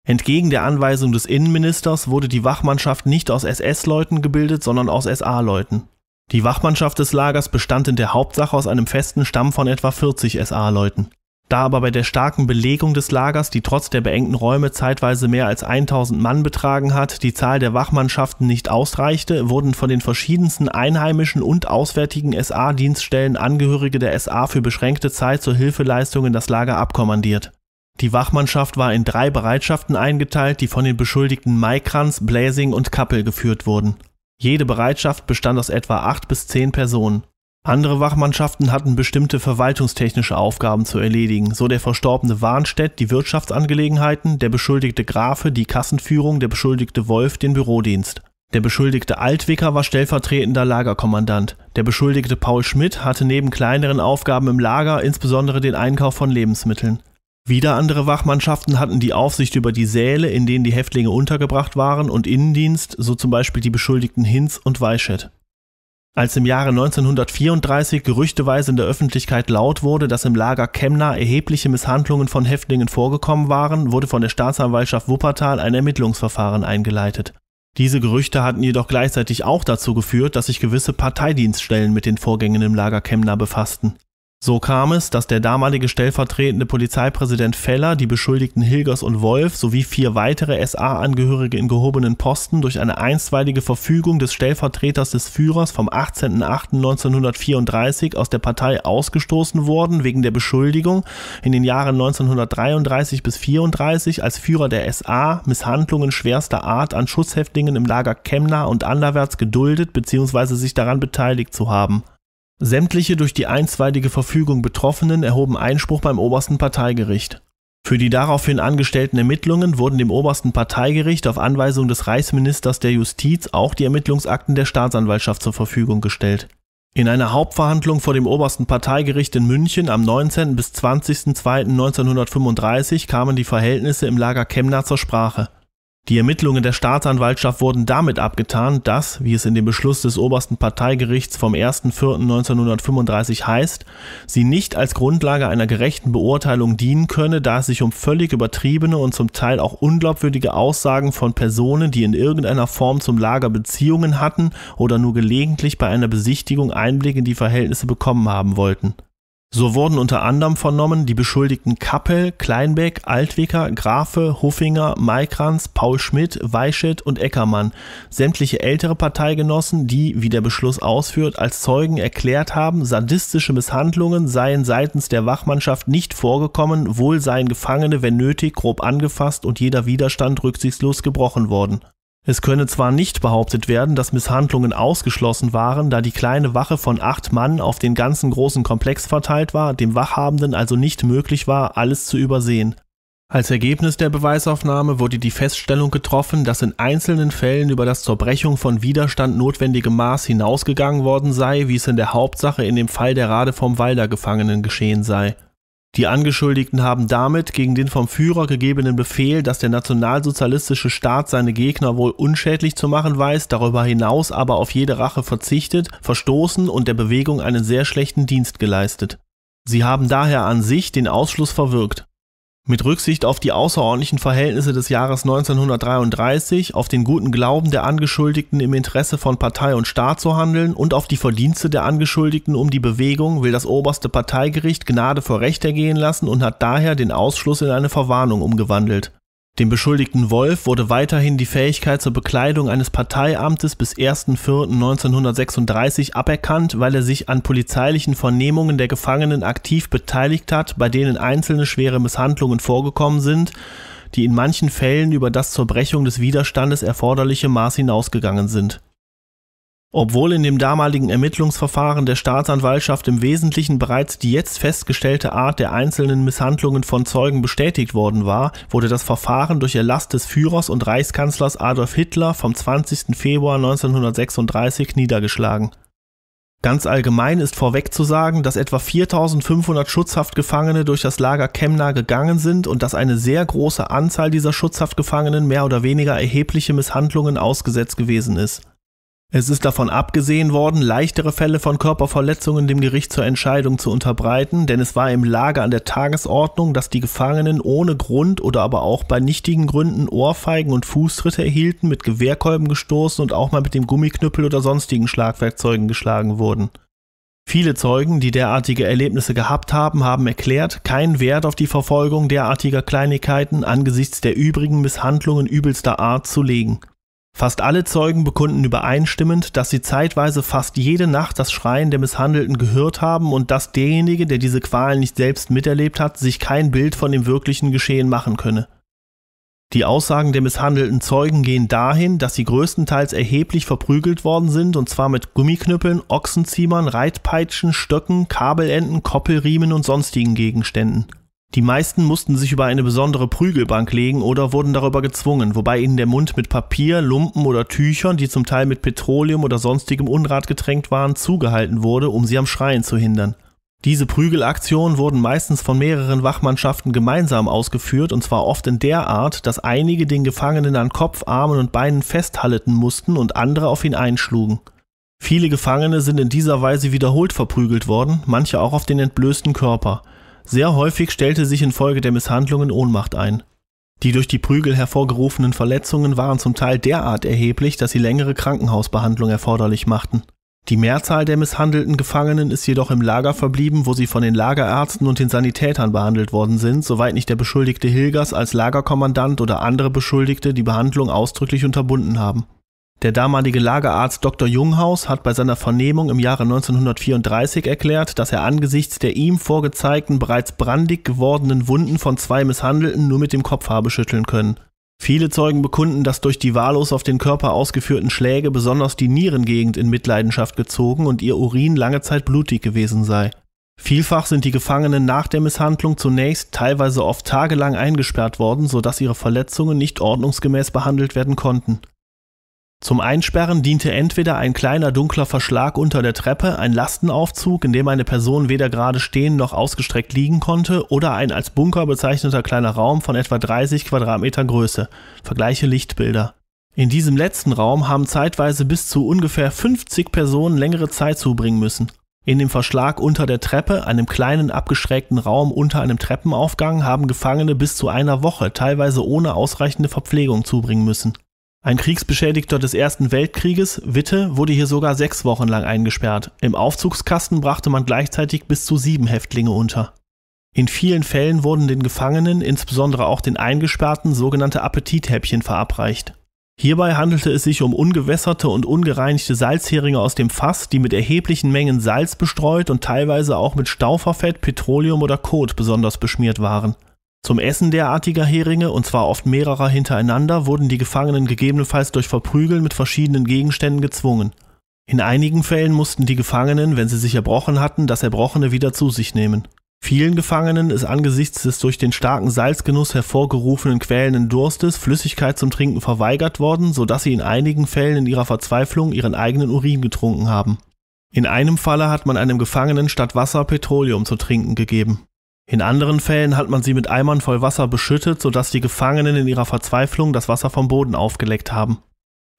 Entgegen der Anweisung des Innenministers wurde die Wachmannschaft nicht aus SS-Leuten gebildet, sondern aus SA-Leuten. Die Wachmannschaft des Lagers bestand in der Hauptsache aus einem festen Stamm von etwa 40 SA-Leuten. Da aber bei der starken Belegung des Lagers, die trotz der beengten Räume zeitweise mehr als 1000 Mann betragen hat, die Zahl der Wachmannschaften nicht ausreichte, wurden von den verschiedensten einheimischen und auswärtigen SA-Dienststellen Angehörige der SA für beschränkte Zeit zur Hilfeleistung in das Lager abkommandiert. Die Wachmannschaft war in drei Bereitschaften eingeteilt, die von den Beschuldigten Maikranz, Bläsing und Kappel geführt wurden. Jede Bereitschaft bestand aus etwa acht bis zehn Personen. Andere Wachmannschaften hatten bestimmte verwaltungstechnische Aufgaben zu erledigen, so der verstorbene Warnstedt die Wirtschaftsangelegenheiten, der beschuldigte Grafe die Kassenführung, der beschuldigte Wolf den Bürodienst. Der beschuldigte Altwicker war stellvertretender Lagerkommandant. Der beschuldigte Paul Schmidt hatte neben kleineren Aufgaben im Lager insbesondere den Einkauf von Lebensmitteln. Wieder andere Wachmannschaften hatten die Aufsicht über die Säle, in denen die Häftlinge untergebracht waren, und Innendienst, so zum Beispiel die Beschuldigten Hinz und Weischet. Als im Jahre 1934 gerüchteweise in der Öffentlichkeit laut wurde, dass im Lager Kemna erhebliche Misshandlungen von Häftlingen vorgekommen waren, wurde von der Staatsanwaltschaft Wuppertal ein Ermittlungsverfahren eingeleitet. Diese Gerüchte hatten jedoch gleichzeitig auch dazu geführt, dass sich gewisse Parteidienststellen mit den Vorgängen im Lager Kemna befassten. So kam es, dass der damalige stellvertretende Polizeipräsident Feller die Beschuldigten Hilgers und Wolf sowie vier weitere SA-Angehörige in gehobenen Posten durch eine einstweilige Verfügung des Stellvertreters des Führers vom 18.08.1934 aus der Partei ausgestoßen wurden wegen der Beschuldigung, in den Jahren 1933 bis 1934 als Führer der SA Misshandlungen schwerster Art an Schutzhäftlingen im Lager Chemna und anderwärts geduldet bzw. sich daran beteiligt zu haben. Sämtliche durch die einstweilige Verfügung Betroffenen erhoben Einspruch beim Obersten Parteigericht. Für die daraufhin angestellten Ermittlungen wurden dem Obersten Parteigericht auf Anweisung des Reichsministers der Justiz auch die Ermittlungsakten der Staatsanwaltschaft zur Verfügung gestellt. In einer Hauptverhandlung vor dem Obersten Parteigericht in München am 19. bis 20.02.1935 kamen die Verhältnisse im Lager Chemnitz zur Sprache. Die Ermittlungen der Staatsanwaltschaft wurden damit abgetan, dass, wie es in dem Beschluss des obersten Parteigerichts vom 1.4.1935 heißt, sie nicht als Grundlage einer gerechten Beurteilung dienen könne, da es sich um völlig übertriebene und zum Teil auch unglaubwürdige Aussagen von Personen, die in irgendeiner Form zum Lager Beziehungen hatten oder nur gelegentlich bei einer Besichtigung Einblick in die Verhältnisse bekommen haben wollten so wurden unter anderem vernommen die Beschuldigten Kappel, Kleinbeck, Altwicker, Grafe, Huffinger, Maikranz, Paul Schmidt, Weichelt und Eckermann, sämtliche ältere Parteigenossen, die, wie der Beschluss ausführt, als Zeugen erklärt haben, sadistische Misshandlungen seien seitens der Wachmannschaft nicht vorgekommen, wohl seien Gefangene, wenn nötig, grob angefasst und jeder Widerstand rücksichtslos gebrochen worden es könne zwar nicht behauptet werden, dass Misshandlungen ausgeschlossen waren, da die kleine Wache von acht Mann auf den ganzen großen Komplex verteilt war, dem Wachhabenden also nicht möglich war, alles zu übersehen. Als Ergebnis der Beweisaufnahme wurde die Feststellung getroffen, dass in einzelnen Fällen über das zur Brechung von Widerstand notwendige Maß hinausgegangen worden sei, wie es in der Hauptsache in dem Fall der Rade vom Walder Gefangenen geschehen sei. Die Angeschuldigten haben damit gegen den vom Führer gegebenen Befehl, dass der nationalsozialistische Staat seine Gegner wohl unschädlich zu machen weiß, darüber hinaus aber auf jede Rache verzichtet, verstoßen und der Bewegung einen sehr schlechten Dienst geleistet. Sie haben daher an sich den Ausschluss verwirkt. Mit Rücksicht auf die außerordentlichen Verhältnisse des Jahres 1933, auf den guten Glauben der Angeschuldigten im Interesse von Partei und Staat zu handeln und auf die Verdienste der Angeschuldigten um die Bewegung will das oberste Parteigericht Gnade vor Recht ergehen lassen und hat daher den Ausschluss in eine Verwarnung umgewandelt dem beschuldigten Wolf wurde weiterhin die Fähigkeit zur Bekleidung eines Parteiamtes bis 1.4.1936 aberkannt, weil er sich an polizeilichen Vernehmungen der Gefangenen aktiv beteiligt hat, bei denen einzelne schwere Misshandlungen vorgekommen sind, die in manchen Fällen über das zur Brechung des Widerstandes erforderliche Maß hinausgegangen sind obwohl in dem damaligen Ermittlungsverfahren der Staatsanwaltschaft im Wesentlichen bereits die jetzt festgestellte Art der einzelnen Misshandlungen von Zeugen bestätigt worden war, wurde das Verfahren durch Erlass des Führers und Reichskanzlers Adolf Hitler vom 20. Februar 1936 niedergeschlagen. Ganz allgemein ist vorweg zu sagen, dass etwa 4500 Schutzhaftgefangene durch das Lager Chemna gegangen sind und dass eine sehr große Anzahl dieser Schutzhaftgefangenen mehr oder weniger erhebliche Misshandlungen ausgesetzt gewesen ist. Es ist davon abgesehen worden, leichtere Fälle von Körperverletzungen dem Gericht zur Entscheidung zu unterbreiten, denn es war im Lager an der Tagesordnung, dass die Gefangenen ohne Grund oder aber auch bei nichtigen Gründen Ohrfeigen und Fußtritte erhielten, mit Gewehrkolben gestoßen und auch mal mit dem Gummiknüppel oder sonstigen Schlagwerkzeugen geschlagen wurden. Viele Zeugen, die derartige Erlebnisse gehabt haben, haben erklärt, keinen Wert auf die Verfolgung derartiger Kleinigkeiten angesichts der übrigen Misshandlungen übelster Art zu legen. Fast alle Zeugen bekunden übereinstimmend, dass sie zeitweise fast jede Nacht das Schreien der Misshandelten gehört haben und dass derjenige, der diese Qualen nicht selbst miterlebt hat, sich kein Bild von dem wirklichen Geschehen machen könne. Die Aussagen der misshandelten Zeugen gehen dahin, dass sie größtenteils erheblich verprügelt worden sind, und zwar mit Gummiknüppeln, Ochsenziemern, Reitpeitschen, Stöcken, Kabelenden, Koppelriemen und sonstigen Gegenständen. Die meisten mussten sich über eine besondere Prügelbank legen oder wurden darüber gezwungen, wobei ihnen der Mund mit Papier, Lumpen oder Tüchern, die zum Teil mit Petroleum oder sonstigem Unrat getränkt waren, zugehalten wurde, um sie am Schreien zu hindern. Diese Prügelaktionen wurden meistens von mehreren Wachmannschaften gemeinsam ausgeführt und zwar oft in der Art, dass einige den Gefangenen an Kopf, Armen und Beinen festhalten mussten und andere auf ihn einschlugen. Viele Gefangene sind in dieser Weise wiederholt verprügelt worden, manche auch auf den entblößten Körper. Sehr häufig stellte sich infolge der Misshandlungen Ohnmacht ein. Die durch die Prügel hervorgerufenen Verletzungen waren zum Teil derart erheblich, dass sie längere Krankenhausbehandlung erforderlich machten. Die Mehrzahl der misshandelten Gefangenen ist jedoch im Lager verblieben, wo sie von den Lagerärzten und den Sanitätern behandelt worden sind, soweit nicht der beschuldigte Hilgers als Lagerkommandant oder andere Beschuldigte die Behandlung ausdrücklich unterbunden haben der damalige Lagerarzt Dr. Junghaus hat bei seiner Vernehmung im Jahre 1934 erklärt, dass er angesichts der ihm vorgezeigten bereits brandig gewordenen Wunden von zwei Misshandelten nur mit dem Kopf habe schütteln können. Viele Zeugen bekunden, dass durch die wahllos auf den Körper ausgeführten Schläge besonders die Nierengegend in Mitleidenschaft gezogen und ihr Urin lange Zeit blutig gewesen sei. Vielfach sind die Gefangenen nach der Misshandlung zunächst teilweise oft tagelang eingesperrt worden, sodass ihre Verletzungen nicht ordnungsgemäß behandelt werden konnten. Zum Einsperren diente entweder ein kleiner dunkler Verschlag unter der Treppe, ein Lastenaufzug, in dem eine Person weder gerade stehen noch ausgestreckt liegen konnte, oder ein als Bunker bezeichneter kleiner Raum von etwa 30 Quadratmeter Größe. Vergleiche Lichtbilder. In diesem letzten Raum haben zeitweise bis zu ungefähr 50 Personen längere Zeit zubringen müssen. In dem Verschlag unter der Treppe, einem kleinen abgeschrägten Raum unter einem Treppenaufgang, haben Gefangene bis zu einer Woche teilweise ohne ausreichende Verpflegung zubringen müssen. Ein Kriegsbeschädigter des Ersten Weltkrieges, Witte, wurde hier sogar sechs Wochen lang eingesperrt. Im Aufzugskasten brachte man gleichzeitig bis zu sieben Häftlinge unter. In vielen Fällen wurden den Gefangenen, insbesondere auch den Eingesperrten, sogenannte Appetithäppchen verabreicht. Hierbei handelte es sich um ungewässerte und ungereinigte Salzheringe aus dem Fass, die mit erheblichen Mengen Salz bestreut und teilweise auch mit Stauferfett, Petroleum oder Kot besonders beschmiert waren. Zum Essen derartiger Heringe, und zwar oft mehrerer hintereinander, wurden die Gefangenen gegebenenfalls durch Verprügeln mit verschiedenen Gegenständen gezwungen. In einigen Fällen mussten die Gefangenen, wenn sie sich erbrochen hatten, das Erbrochene wieder zu sich nehmen. Vielen Gefangenen ist angesichts des durch den starken Salzgenuss hervorgerufenen quälenden Durstes Flüssigkeit zum Trinken verweigert worden, sodass sie in einigen Fällen in ihrer Verzweiflung ihren eigenen Urin getrunken haben. In einem Falle hat man einem Gefangenen statt Wasser Petroleum zu trinken gegeben. In anderen Fällen hat man sie mit Eimern voll Wasser beschüttet, sodass die Gefangenen in ihrer Verzweiflung das Wasser vom Boden aufgeleckt haben.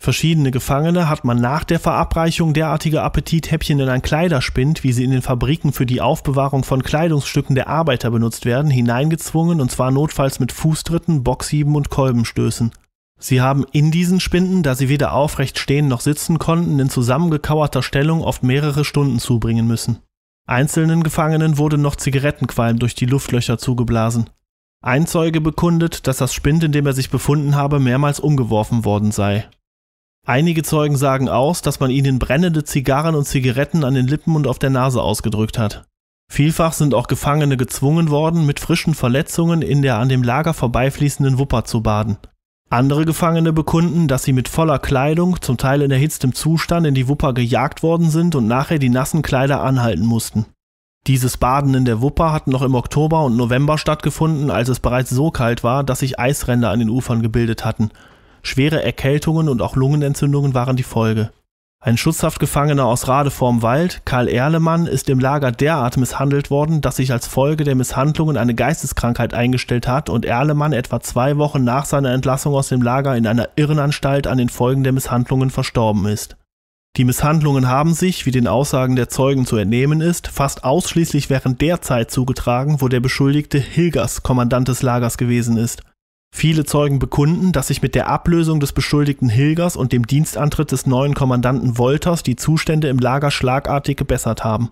Verschiedene Gefangene hat man nach der Verabreichung derartiger Appetithäppchen in ein Kleiderspind, wie sie in den Fabriken für die Aufbewahrung von Kleidungsstücken der Arbeiter benutzt werden, hineingezwungen und zwar notfalls mit Fußtritten, Boxhieben und Kolbenstößen. Sie haben in diesen Spinden, da sie weder aufrecht stehen noch sitzen konnten, in zusammengekauerter Stellung oft mehrere Stunden zubringen müssen. Einzelnen Gefangenen wurde noch Zigarettenqualm durch die Luftlöcher zugeblasen. Ein Zeuge bekundet, dass das Spind, in dem er sich befunden habe, mehrmals umgeworfen worden sei. Einige Zeugen sagen aus, dass man ihnen brennende Zigarren und Zigaretten an den Lippen und auf der Nase ausgedrückt hat. Vielfach sind auch Gefangene gezwungen worden, mit frischen Verletzungen in der an dem Lager vorbeifließenden Wupper zu baden. Andere Gefangene bekunden, dass sie mit voller Kleidung, zum Teil in erhitztem Zustand, in die Wupper gejagt worden sind und nachher die nassen Kleider anhalten mussten. Dieses Baden in der Wupper hat noch im Oktober und November stattgefunden, als es bereits so kalt war, dass sich Eisränder an den Ufern gebildet hatten. Schwere Erkältungen und auch Lungenentzündungen waren die Folge. Ein Schutzhaftgefangener aus Rade vorm Wald, Karl Erlemann, ist im Lager derart misshandelt worden, dass sich als Folge der Misshandlungen eine Geisteskrankheit eingestellt hat und Erlemann etwa zwei Wochen nach seiner Entlassung aus dem Lager in einer Irrenanstalt an den Folgen der Misshandlungen verstorben ist. Die Misshandlungen haben sich, wie den Aussagen der Zeugen zu entnehmen ist, fast ausschließlich während der Zeit zugetragen, wo der Beschuldigte Hilgers Kommandant des Lagers gewesen ist Viele Zeugen bekunden, dass sich mit der Ablösung des beschuldigten Hilgers und dem Dienstantritt des neuen Kommandanten Wolters die Zustände im Lager schlagartig gebessert haben.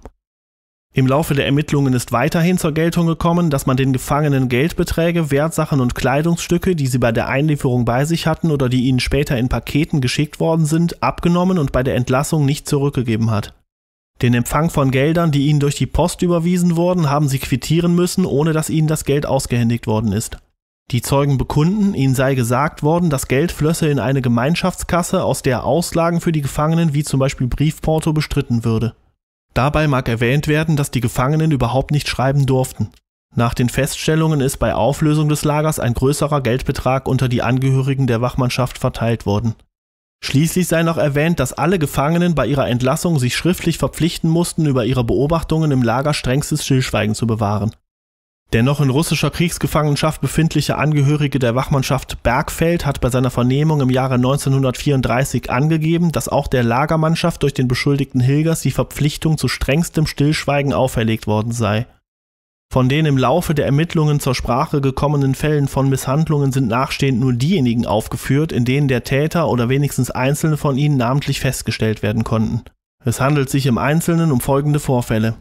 Im Laufe der Ermittlungen ist weiterhin zur Geltung gekommen, dass man den Gefangenen Geldbeträge, Wertsachen und Kleidungsstücke, die sie bei der Einlieferung bei sich hatten oder die ihnen später in Paketen geschickt worden sind, abgenommen und bei der Entlassung nicht zurückgegeben hat. Den Empfang von Geldern, die ihnen durch die Post überwiesen wurden, haben sie quittieren müssen, ohne dass ihnen das Geld ausgehändigt worden ist. Die Zeugen bekunden, ihnen sei gesagt worden, das Geld flösse in eine Gemeinschaftskasse, aus der Auslagen für die Gefangenen wie zum Beispiel Briefporto bestritten würde. Dabei mag erwähnt werden, dass die Gefangenen überhaupt nicht schreiben durften. Nach den Feststellungen ist bei Auflösung des Lagers ein größerer Geldbetrag unter die Angehörigen der Wachmannschaft verteilt worden. Schließlich sei noch erwähnt, dass alle Gefangenen bei ihrer Entlassung sich schriftlich verpflichten mussten, über ihre Beobachtungen im Lager strengstes Stillschweigen zu bewahren. Der noch in russischer Kriegsgefangenschaft befindliche Angehörige der Wachmannschaft Bergfeld hat bei seiner Vernehmung im Jahre 1934 angegeben, dass auch der Lagermannschaft durch den Beschuldigten Hilgers die Verpflichtung zu strengstem Stillschweigen auferlegt worden sei. Von den im Laufe der Ermittlungen zur Sprache gekommenen Fällen von Misshandlungen sind nachstehend nur diejenigen aufgeführt, in denen der Täter oder wenigstens einzelne von ihnen namentlich festgestellt werden konnten. Es handelt sich im Einzelnen um folgende Vorfälle.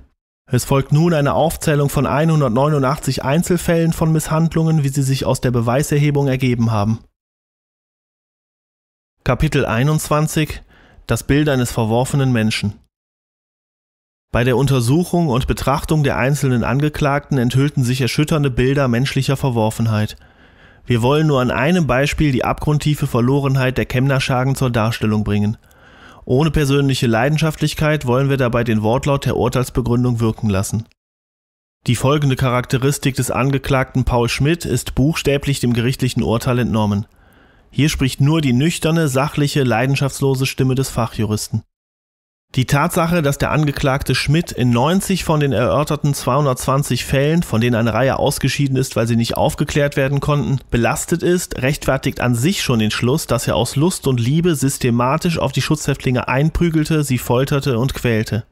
Es folgt nun eine Aufzählung von 189 Einzelfällen von Misshandlungen, wie sie sich aus der Beweiserhebung ergeben haben. Kapitel 21 Das Bild eines verworfenen Menschen Bei der Untersuchung und Betrachtung der einzelnen Angeklagten enthüllten sich erschütternde Bilder menschlicher Verworfenheit. Wir wollen nur an einem Beispiel die abgrundtiefe Verlorenheit der Chemnerschagen zur Darstellung bringen – ohne persönliche Leidenschaftlichkeit wollen wir dabei den Wortlaut der Urteilsbegründung wirken lassen. Die folgende Charakteristik des Angeklagten Paul Schmidt ist buchstäblich dem gerichtlichen Urteil entnommen. Hier spricht nur die nüchterne, sachliche, leidenschaftslose Stimme des Fachjuristen. Die Tatsache, dass der Angeklagte Schmidt in 90 von den erörterten 220 Fällen, von denen eine Reihe ausgeschieden ist, weil sie nicht aufgeklärt werden konnten, belastet ist, rechtfertigt an sich schon den Schluss, dass er aus Lust und Liebe systematisch auf die Schutzhäftlinge einprügelte, sie folterte und quälte.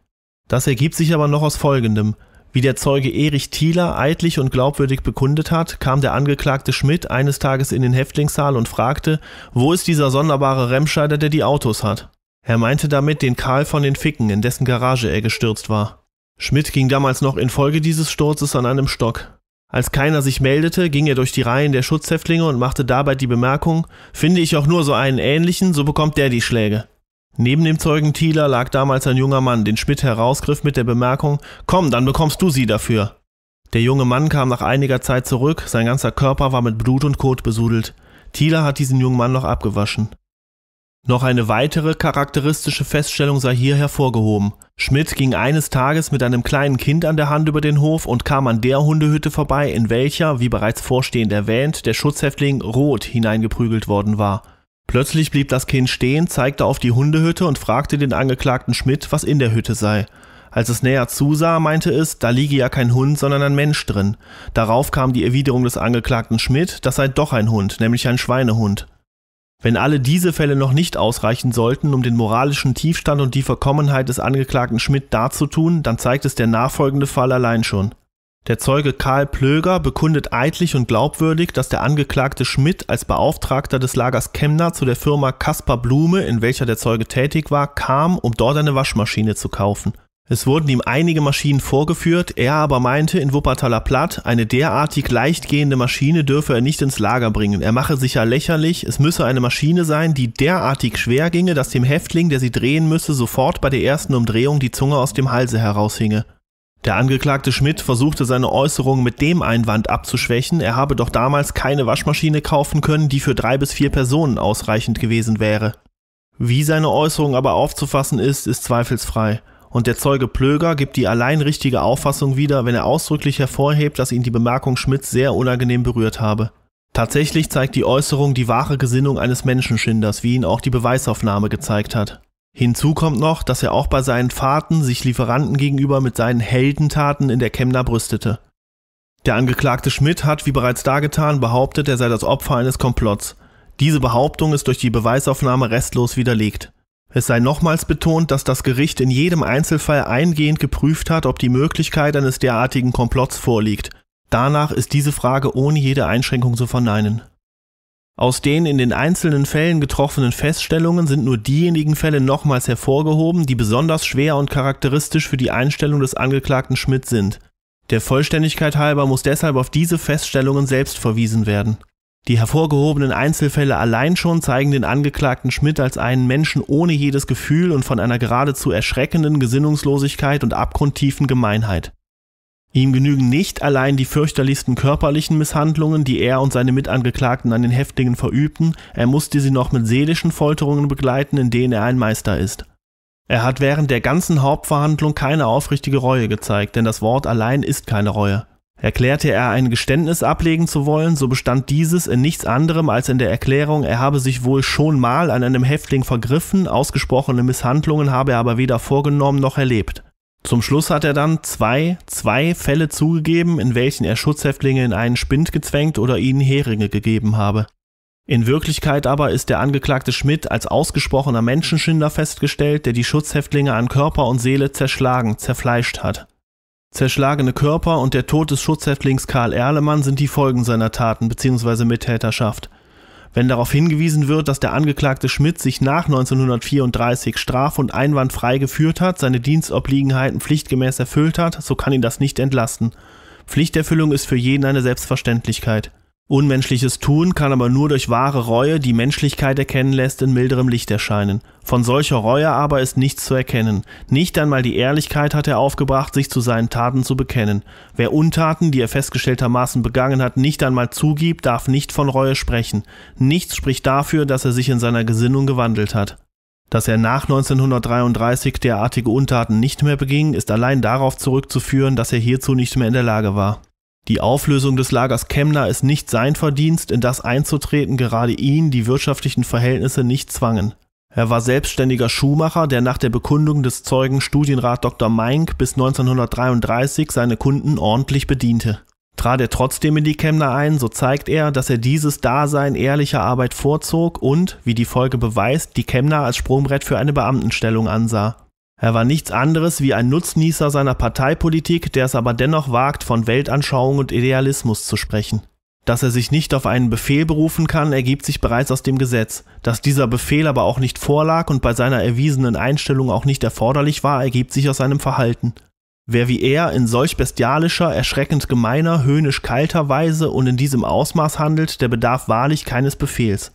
Das ergibt sich aber noch aus Folgendem. Wie der Zeuge Erich Thieler eidlich und glaubwürdig bekundet hat, kam der Angeklagte Schmidt eines Tages in den Häftlingssaal und fragte, wo ist dieser sonderbare Remscheider, der die Autos hat? Er meinte damit den Karl von den Ficken, in dessen Garage er gestürzt war. Schmidt ging damals noch infolge dieses Sturzes an einem Stock. Als keiner sich meldete, ging er durch die Reihen der Schutzhäftlinge und machte dabei die Bemerkung, finde ich auch nur so einen ähnlichen, so bekommt der die Schläge. Neben dem Zeugen Thieler lag damals ein junger Mann, den Schmidt herausgriff mit der Bemerkung, komm, dann bekommst du sie dafür. Der junge Mann kam nach einiger Zeit zurück, sein ganzer Körper war mit Blut und Kot besudelt. Thieler hat diesen jungen Mann noch abgewaschen. Noch eine weitere charakteristische Feststellung sei hier hervorgehoben. Schmidt ging eines Tages mit einem kleinen Kind an der Hand über den Hof und kam an der Hundehütte vorbei, in welcher, wie bereits vorstehend erwähnt, der Schutzhäftling Rot hineingeprügelt worden war. Plötzlich blieb das Kind stehen, zeigte auf die Hundehütte und fragte den Angeklagten Schmidt, was in der Hütte sei. Als es näher zusah, meinte es, da liege ja kein Hund, sondern ein Mensch drin. Darauf kam die Erwiderung des Angeklagten Schmidt, das sei doch ein Hund, nämlich ein Schweinehund. Wenn alle diese Fälle noch nicht ausreichen sollten, um den moralischen Tiefstand und die Verkommenheit des Angeklagten Schmidt darzutun, dann zeigt es der nachfolgende Fall allein schon. Der Zeuge Karl Plöger bekundet eidlich und glaubwürdig, dass der Angeklagte Schmidt als Beauftragter des Lagers Chemnitz zu der Firma Kaspar Blume, in welcher der Zeuge tätig war, kam, um dort eine Waschmaschine zu kaufen. Es wurden ihm einige Maschinen vorgeführt, er aber meinte in Wuppertaler Platt, eine derartig leichtgehende Maschine dürfe er nicht ins Lager bringen. Er mache sich ja lächerlich, es müsse eine Maschine sein, die derartig schwer ginge, dass dem Häftling, der sie drehen müsse, sofort bei der ersten Umdrehung die Zunge aus dem Halse heraushinge. Der Angeklagte Schmidt versuchte seine Äußerung mit dem Einwand abzuschwächen, er habe doch damals keine Waschmaschine kaufen können, die für drei bis vier Personen ausreichend gewesen wäre. Wie seine Äußerung aber aufzufassen ist, ist zweifelsfrei und der Zeuge Plöger gibt die allein richtige Auffassung wieder, wenn er ausdrücklich hervorhebt, dass ihn die Bemerkung Schmidts sehr unangenehm berührt habe. Tatsächlich zeigt die Äußerung die wahre Gesinnung eines Menschenschinders, wie ihn auch die Beweisaufnahme gezeigt hat. Hinzu kommt noch, dass er auch bei seinen Fahrten sich Lieferanten gegenüber mit seinen Heldentaten in der Chemner brüstete. Der Angeklagte Schmidt hat, wie bereits dargetan, behauptet, er sei das Opfer eines Komplotts. Diese Behauptung ist durch die Beweisaufnahme restlos widerlegt. Es sei nochmals betont, dass das Gericht in jedem Einzelfall eingehend geprüft hat, ob die Möglichkeit eines derartigen Komplotts vorliegt. Danach ist diese Frage ohne jede Einschränkung zu verneinen. Aus den in den einzelnen Fällen getroffenen Feststellungen sind nur diejenigen Fälle nochmals hervorgehoben, die besonders schwer und charakteristisch für die Einstellung des Angeklagten Schmidt sind. Der Vollständigkeit halber muss deshalb auf diese Feststellungen selbst verwiesen werden die hervorgehobenen Einzelfälle allein schon zeigen den Angeklagten Schmidt als einen Menschen ohne jedes Gefühl und von einer geradezu erschreckenden Gesinnungslosigkeit und abgrundtiefen Gemeinheit. Ihm genügen nicht allein die fürchterlichsten körperlichen Misshandlungen, die er und seine Mitangeklagten an den Häftlingen verübten, er musste sie noch mit seelischen Folterungen begleiten, in denen er ein Meister ist. Er hat während der ganzen Hauptverhandlung keine aufrichtige Reue gezeigt, denn das Wort allein ist keine Reue erklärte er ein Geständnis ablegen zu wollen, so bestand dieses in nichts anderem als in der Erklärung, er habe sich wohl schon mal an einem Häftling vergriffen, ausgesprochene Misshandlungen habe er aber weder vorgenommen noch erlebt. Zum Schluss hat er dann zwei, zwei Fälle zugegeben, in welchen er Schutzhäftlinge in einen Spind gezwängt oder ihnen Heringe gegeben habe. In Wirklichkeit aber ist der Angeklagte Schmidt als ausgesprochener Menschenschinder festgestellt, der die Schutzhäftlinge an Körper und Seele zerschlagen, zerfleischt hat. Zerschlagene Körper und der Tod des Schutzhäftlings Karl Erlemann sind die Folgen seiner Taten bzw. Mittäterschaft. Wenn darauf hingewiesen wird, dass der Angeklagte Schmidt sich nach 1934 straf- und einwandfrei geführt hat, seine Dienstobliegenheiten pflichtgemäß erfüllt hat, so kann ihn das nicht entlasten. Pflichterfüllung ist für jeden eine Selbstverständlichkeit Unmenschliches Tun kann aber nur durch wahre Reue, die Menschlichkeit erkennen lässt, in milderem Licht erscheinen. Von solcher Reue aber ist nichts zu erkennen. Nicht einmal die Ehrlichkeit hat er aufgebracht, sich zu seinen Taten zu bekennen. Wer Untaten, die er festgestelltermaßen begangen hat, nicht einmal zugibt, darf nicht von Reue sprechen. Nichts spricht dafür, dass er sich in seiner Gesinnung gewandelt hat. Dass er nach 1933 derartige Untaten nicht mehr beging, ist allein darauf zurückzuführen, dass er hierzu nicht mehr in der Lage war. Die Auflösung des Lagers Kemna ist nicht sein Verdienst, in das einzutreten gerade ihn die wirtschaftlichen Verhältnisse nicht zwangen. Er war selbstständiger Schuhmacher, der nach der Bekundung des Zeugen Studienrat Dr. Meinck bis 1933 seine Kunden ordentlich bediente. Trat er trotzdem in die Kemner ein, so zeigt er, dass er dieses Dasein ehrlicher Arbeit vorzog und, wie die Folge beweist, die Kemner als Sprungbrett für eine Beamtenstellung ansah. Er war nichts anderes wie ein Nutznießer seiner Parteipolitik, der es aber dennoch wagt, von Weltanschauung und Idealismus zu sprechen. Dass er sich nicht auf einen Befehl berufen kann, ergibt sich bereits aus dem Gesetz. Dass dieser Befehl aber auch nicht vorlag und bei seiner erwiesenen Einstellung auch nicht erforderlich war, ergibt sich aus seinem Verhalten. Wer wie er in solch bestialischer, erschreckend gemeiner, höhnisch kalter Weise und in diesem Ausmaß handelt, der bedarf wahrlich keines Befehls.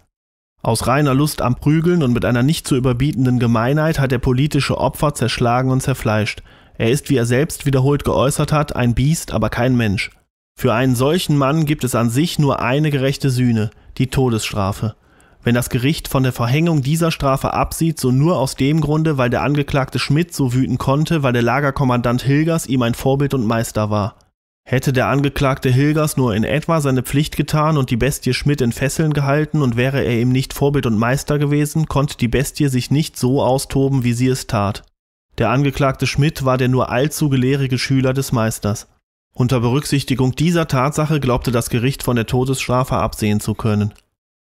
Aus reiner Lust am Prügeln und mit einer nicht zu überbietenden Gemeinheit hat er politische Opfer zerschlagen und zerfleischt. Er ist, wie er selbst wiederholt geäußert hat, ein Biest, aber kein Mensch. Für einen solchen Mann gibt es an sich nur eine gerechte Sühne, die Todesstrafe. Wenn das Gericht von der Verhängung dieser Strafe absieht, so nur aus dem Grunde, weil der Angeklagte Schmidt so wüten konnte, weil der Lagerkommandant Hilgers ihm ein Vorbild und Meister war. Hätte der Angeklagte Hilgers nur in etwa seine Pflicht getan und die Bestie Schmidt in Fesseln gehalten und wäre er ihm nicht Vorbild und Meister gewesen, konnte die Bestie sich nicht so austoben, wie sie es tat. Der Angeklagte Schmidt war der nur allzu gelehrige Schüler des Meisters. Unter Berücksichtigung dieser Tatsache glaubte das Gericht von der Todesstrafe absehen zu können.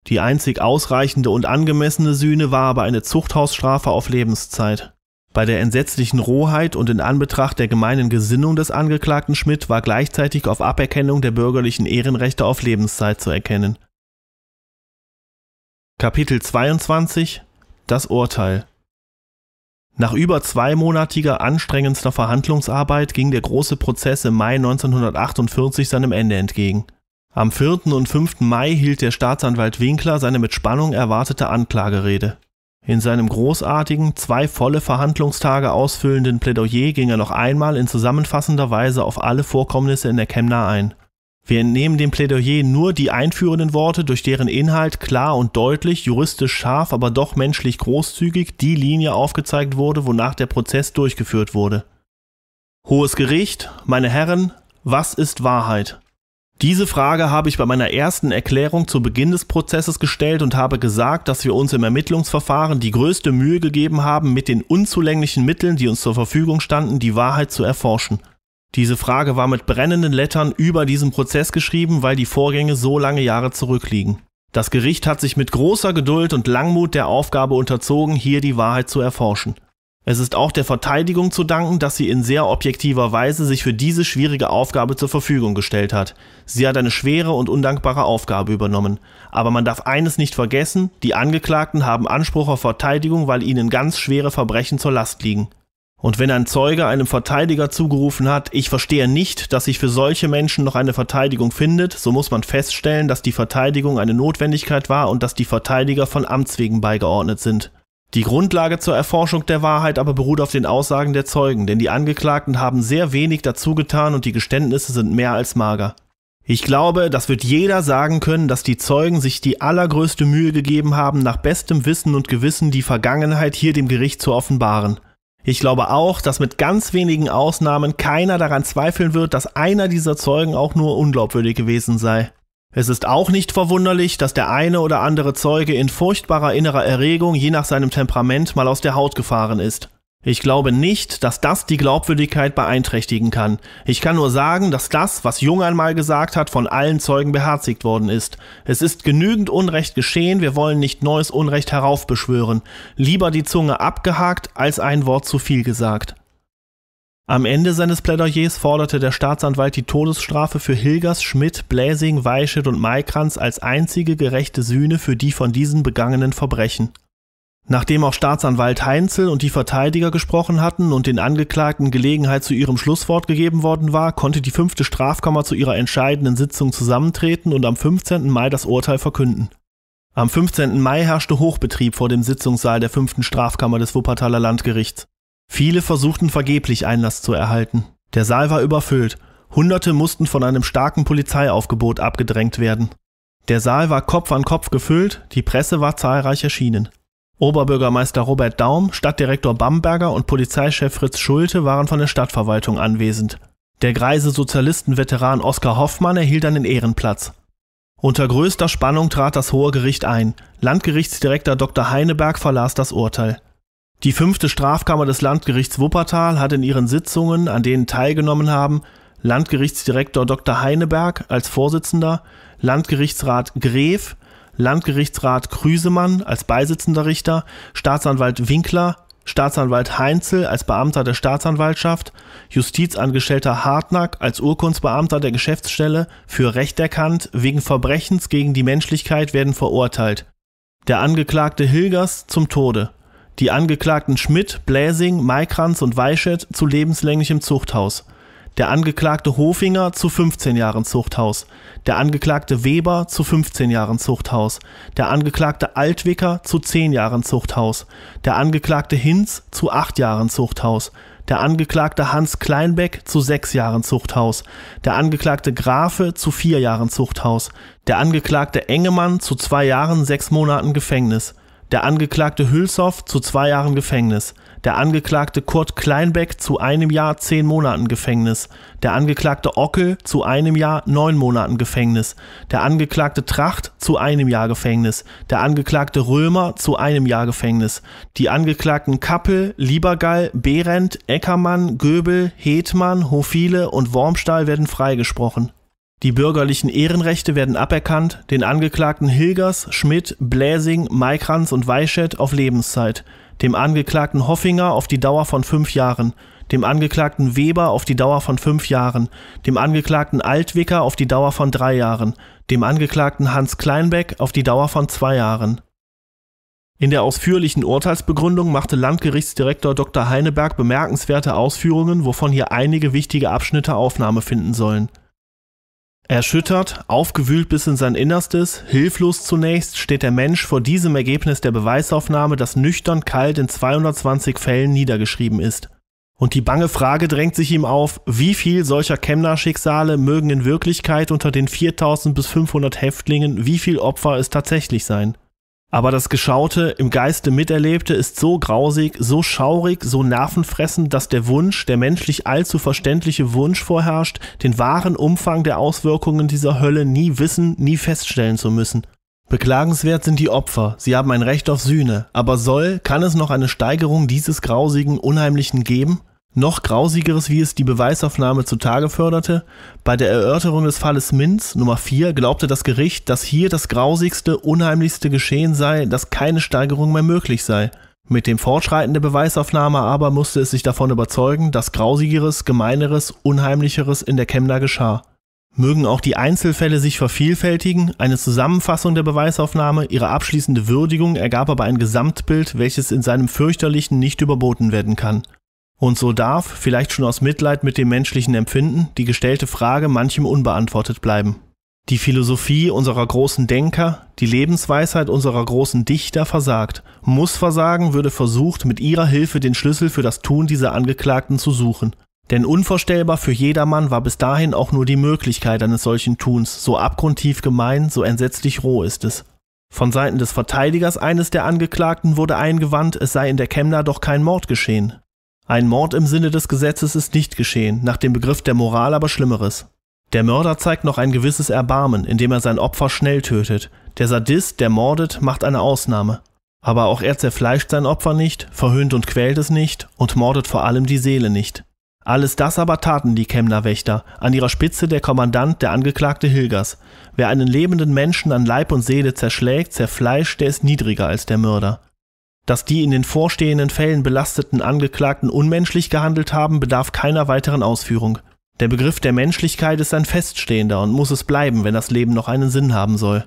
Die einzig ausreichende und angemessene Sühne war aber eine Zuchthausstrafe auf Lebenszeit. Bei der entsetzlichen Rohheit und in Anbetracht der gemeinen Gesinnung des Angeklagten Schmidt war gleichzeitig auf Aberkennung der bürgerlichen Ehrenrechte auf Lebenszeit zu erkennen. Kapitel 22 Das Urteil Nach über zweimonatiger anstrengendster Verhandlungsarbeit ging der große Prozess im Mai 1948 seinem Ende entgegen. Am 4. und 5. Mai hielt der Staatsanwalt Winkler seine mit Spannung erwartete Anklagerede. In seinem großartigen, zwei volle Verhandlungstage ausfüllenden Plädoyer ging er noch einmal in zusammenfassender Weise auf alle Vorkommnisse in der Chemna ein. Wir entnehmen dem Plädoyer nur die einführenden Worte, durch deren Inhalt klar und deutlich, juristisch scharf, aber doch menschlich großzügig die Linie aufgezeigt wurde, wonach der Prozess durchgeführt wurde. Hohes Gericht, meine Herren, was ist Wahrheit? Diese Frage habe ich bei meiner ersten Erklärung zu Beginn des Prozesses gestellt und habe gesagt, dass wir uns im Ermittlungsverfahren die größte Mühe gegeben haben, mit den unzulänglichen Mitteln, die uns zur Verfügung standen, die Wahrheit zu erforschen. Diese Frage war mit brennenden Lettern über diesen Prozess geschrieben, weil die Vorgänge so lange Jahre zurückliegen. Das Gericht hat sich mit großer Geduld und Langmut der Aufgabe unterzogen, hier die Wahrheit zu erforschen. Es ist auch der Verteidigung zu danken, dass sie in sehr objektiver Weise sich für diese schwierige Aufgabe zur Verfügung gestellt hat. Sie hat eine schwere und undankbare Aufgabe übernommen. Aber man darf eines nicht vergessen, die Angeklagten haben Anspruch auf Verteidigung, weil ihnen ganz schwere Verbrechen zur Last liegen. Und wenn ein Zeuge einem Verteidiger zugerufen hat, ich verstehe nicht, dass sich für solche Menschen noch eine Verteidigung findet, so muss man feststellen, dass die Verteidigung eine Notwendigkeit war und dass die Verteidiger von Amts wegen beigeordnet sind. Die Grundlage zur Erforschung der Wahrheit aber beruht auf den Aussagen der Zeugen, denn die Angeklagten haben sehr wenig dazu getan und die Geständnisse sind mehr als mager. Ich glaube, das wird jeder sagen können, dass die Zeugen sich die allergrößte Mühe gegeben haben, nach bestem Wissen und Gewissen die Vergangenheit hier dem Gericht zu offenbaren. Ich glaube auch, dass mit ganz wenigen Ausnahmen keiner daran zweifeln wird, dass einer dieser Zeugen auch nur unglaubwürdig gewesen sei. Es ist auch nicht verwunderlich, dass der eine oder andere Zeuge in furchtbarer innerer Erregung je nach seinem Temperament mal aus der Haut gefahren ist. Ich glaube nicht, dass das die Glaubwürdigkeit beeinträchtigen kann. Ich kann nur sagen, dass das, was Jung einmal gesagt hat, von allen Zeugen beherzigt worden ist. Es ist genügend Unrecht geschehen, wir wollen nicht neues Unrecht heraufbeschwören. Lieber die Zunge abgehakt, als ein Wort zu viel gesagt. Am Ende seines Plädoyers forderte der Staatsanwalt die Todesstrafe für Hilgers, Schmidt, Bläsing, Weischet und Maikranz als einzige gerechte Sühne für die von diesen begangenen Verbrechen. Nachdem auch Staatsanwalt Heinzel und die Verteidiger gesprochen hatten und den Angeklagten Gelegenheit zu ihrem Schlusswort gegeben worden war, konnte die fünfte Strafkammer zu ihrer entscheidenden Sitzung zusammentreten und am 15. Mai das Urteil verkünden. Am 15. Mai herrschte Hochbetrieb vor dem Sitzungssaal der fünften Strafkammer des Wuppertaler Landgerichts. Viele versuchten vergeblich Einlass zu erhalten. Der Saal war überfüllt, Hunderte mussten von einem starken Polizeiaufgebot abgedrängt werden. Der Saal war Kopf an Kopf gefüllt, die Presse war zahlreich erschienen. Oberbürgermeister Robert Daum, Stadtdirektor Bamberger und Polizeichef Fritz Schulte waren von der Stadtverwaltung anwesend. Der greise Sozialistenveteran Oskar Hoffmann erhielt einen Ehrenplatz. Unter größter Spannung trat das Hohe Gericht ein. Landgerichtsdirektor Dr. Heineberg verlas das Urteil. Die fünfte Strafkammer des Landgerichts Wuppertal hat in ihren Sitzungen, an denen teilgenommen haben, Landgerichtsdirektor Dr. Heineberg als Vorsitzender, Landgerichtsrat Gref, Landgerichtsrat Krüsemann als beisitzender Richter, Staatsanwalt Winkler, Staatsanwalt Heinzel als Beamter der Staatsanwaltschaft, Justizangestellter Hartnack als Urkundsbeamter der Geschäftsstelle für Recht erkannt, wegen Verbrechens gegen die Menschlichkeit werden verurteilt. Der Angeklagte Hilgers zum Tode die Angeklagten Schmidt, Bläsing, Maikranz und Weichert zu lebenslänglichem Zuchthaus, der Angeklagte Hofinger zu 15 Jahren Zuchthaus, der Angeklagte Weber zu 15 Jahren Zuchthaus, der Angeklagte Altwicker zu 10 Jahren Zuchthaus, der Angeklagte Hinz zu 8 Jahren Zuchthaus, der Angeklagte Hans Kleinbeck zu 6 Jahren Zuchthaus, der Angeklagte Grafe zu 4 Jahren Zuchthaus, der Angeklagte Engemann zu 2 Jahren 6 Monaten Gefängnis, der Angeklagte Hülshoff zu zwei Jahren Gefängnis, der Angeklagte Kurt Kleinbeck zu einem Jahr zehn Monaten Gefängnis, der Angeklagte Ockel zu einem Jahr neun Monaten Gefängnis, der Angeklagte Tracht zu einem Jahr Gefängnis, der Angeklagte Römer zu einem Jahr Gefängnis, die Angeklagten Kappel, Liebergall, Behrendt, Eckermann, Göbel, Hetmann, Hofile und Wormstahl werden freigesprochen. Die bürgerlichen Ehrenrechte werden aberkannt, den Angeklagten Hilgers, Schmidt, Bläsing, Maikranz und Weischett auf Lebenszeit, dem Angeklagten Hoffinger auf die Dauer von fünf Jahren, dem Angeklagten Weber auf die Dauer von fünf Jahren, dem Angeklagten Altwicker auf die Dauer von drei Jahren, dem Angeklagten Hans Kleinbeck auf die Dauer von zwei Jahren. In der ausführlichen Urteilsbegründung machte Landgerichtsdirektor Dr. Heineberg bemerkenswerte Ausführungen, wovon hier einige wichtige Abschnitte Aufnahme finden sollen Erschüttert, aufgewühlt bis in sein Innerstes, hilflos zunächst, steht der Mensch vor diesem Ergebnis der Beweisaufnahme, das nüchtern kalt in 220 Fällen niedergeschrieben ist. Und die bange Frage drängt sich ihm auf, wie viel solcher Chemner-Schicksale mögen in Wirklichkeit unter den 4000 bis 500 Häftlingen, wie viel Opfer es tatsächlich sein? Aber das Geschaute, im Geiste Miterlebte ist so grausig, so schaurig, so nervenfressend, dass der Wunsch, der menschlich allzu verständliche Wunsch vorherrscht, den wahren Umfang der Auswirkungen dieser Hölle nie wissen, nie feststellen zu müssen. Beklagenswert sind die Opfer, sie haben ein Recht auf Sühne, aber soll, kann es noch eine Steigerung dieses grausigen, unheimlichen geben? Noch grausigeres, wie es die Beweisaufnahme zutage förderte, bei der Erörterung des Falles Minz Nummer 4 glaubte das Gericht, dass hier das grausigste, unheimlichste Geschehen sei, dass keine Steigerung mehr möglich sei. Mit dem Fortschreiten der Beweisaufnahme aber musste es sich davon überzeugen, dass grausigeres, gemeineres, unheimlicheres in der Chemner geschah. Mögen auch die Einzelfälle sich vervielfältigen, eine Zusammenfassung der Beweisaufnahme, ihre abschließende Würdigung ergab aber ein Gesamtbild, welches in seinem fürchterlichen nicht überboten werden kann. Und so darf, vielleicht schon aus Mitleid mit dem menschlichen Empfinden, die gestellte Frage manchem unbeantwortet bleiben. Die Philosophie unserer großen Denker, die Lebensweisheit unserer großen Dichter versagt. Muss versagen, würde versucht, mit ihrer Hilfe den Schlüssel für das Tun dieser Angeklagten zu suchen. Denn unvorstellbar für jedermann war bis dahin auch nur die Möglichkeit eines solchen Tuns, so abgrundtief gemein, so entsetzlich roh ist es. Von Seiten des Verteidigers eines der Angeklagten wurde eingewandt, es sei in der Chemna doch kein Mord geschehen. Ein Mord im Sinne des Gesetzes ist nicht geschehen, nach dem Begriff der Moral aber Schlimmeres. Der Mörder zeigt noch ein gewisses Erbarmen, indem er sein Opfer schnell tötet. Der Sadist, der mordet, macht eine Ausnahme. Aber auch er zerfleischt sein Opfer nicht, verhöhnt und quält es nicht und mordet vor allem die Seele nicht. Alles das aber taten die Chemner Wächter, an ihrer Spitze der Kommandant, der Angeklagte Hilgers. Wer einen lebenden Menschen an Leib und Seele zerschlägt, zerfleischt, der ist niedriger als der Mörder. Dass die in den vorstehenden Fällen belasteten Angeklagten unmenschlich gehandelt haben, bedarf keiner weiteren Ausführung. Der Begriff der Menschlichkeit ist ein feststehender und muss es bleiben, wenn das Leben noch einen Sinn haben soll.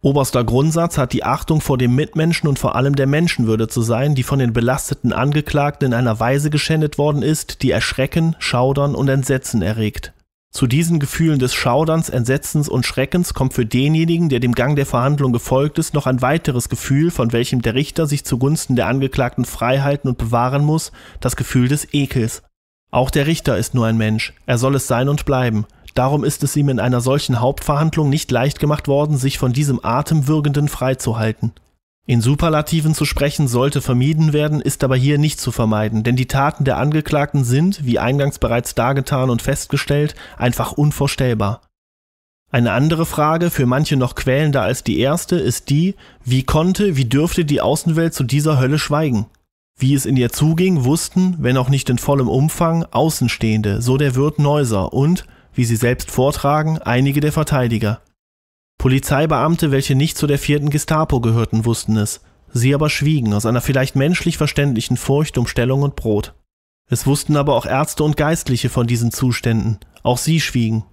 Oberster Grundsatz hat die Achtung vor dem Mitmenschen und vor allem der Menschenwürde zu sein, die von den belasteten Angeklagten in einer Weise geschändet worden ist, die Erschrecken, Schaudern und Entsetzen erregt. Zu diesen Gefühlen des Schauderns, Entsetzens und Schreckens kommt für denjenigen, der dem Gang der Verhandlung gefolgt ist, noch ein weiteres Gefühl, von welchem der Richter sich zugunsten der Angeklagten freihalten und bewahren muss, das Gefühl des Ekels. Auch der Richter ist nur ein Mensch, er soll es sein und bleiben. Darum ist es ihm in einer solchen Hauptverhandlung nicht leicht gemacht worden, sich von diesem atemwürgenden freizuhalten. In Superlativen zu sprechen sollte vermieden werden, ist aber hier nicht zu vermeiden, denn die Taten der Angeklagten sind, wie eingangs bereits dargetan und festgestellt, einfach unvorstellbar. Eine andere Frage, für manche noch quälender als die erste, ist die, wie konnte, wie dürfte die Außenwelt zu dieser Hölle schweigen? Wie es in ihr zuging, wussten, wenn auch nicht in vollem Umfang, Außenstehende, so der Wirt Neuser und, wie sie selbst vortragen, einige der Verteidiger. Polizeibeamte, welche nicht zu der vierten Gestapo gehörten, wussten es. Sie aber schwiegen aus einer vielleicht menschlich verständlichen Furcht um Stellung und Brot. Es wussten aber auch Ärzte und Geistliche von diesen Zuständen. Auch sie schwiegen.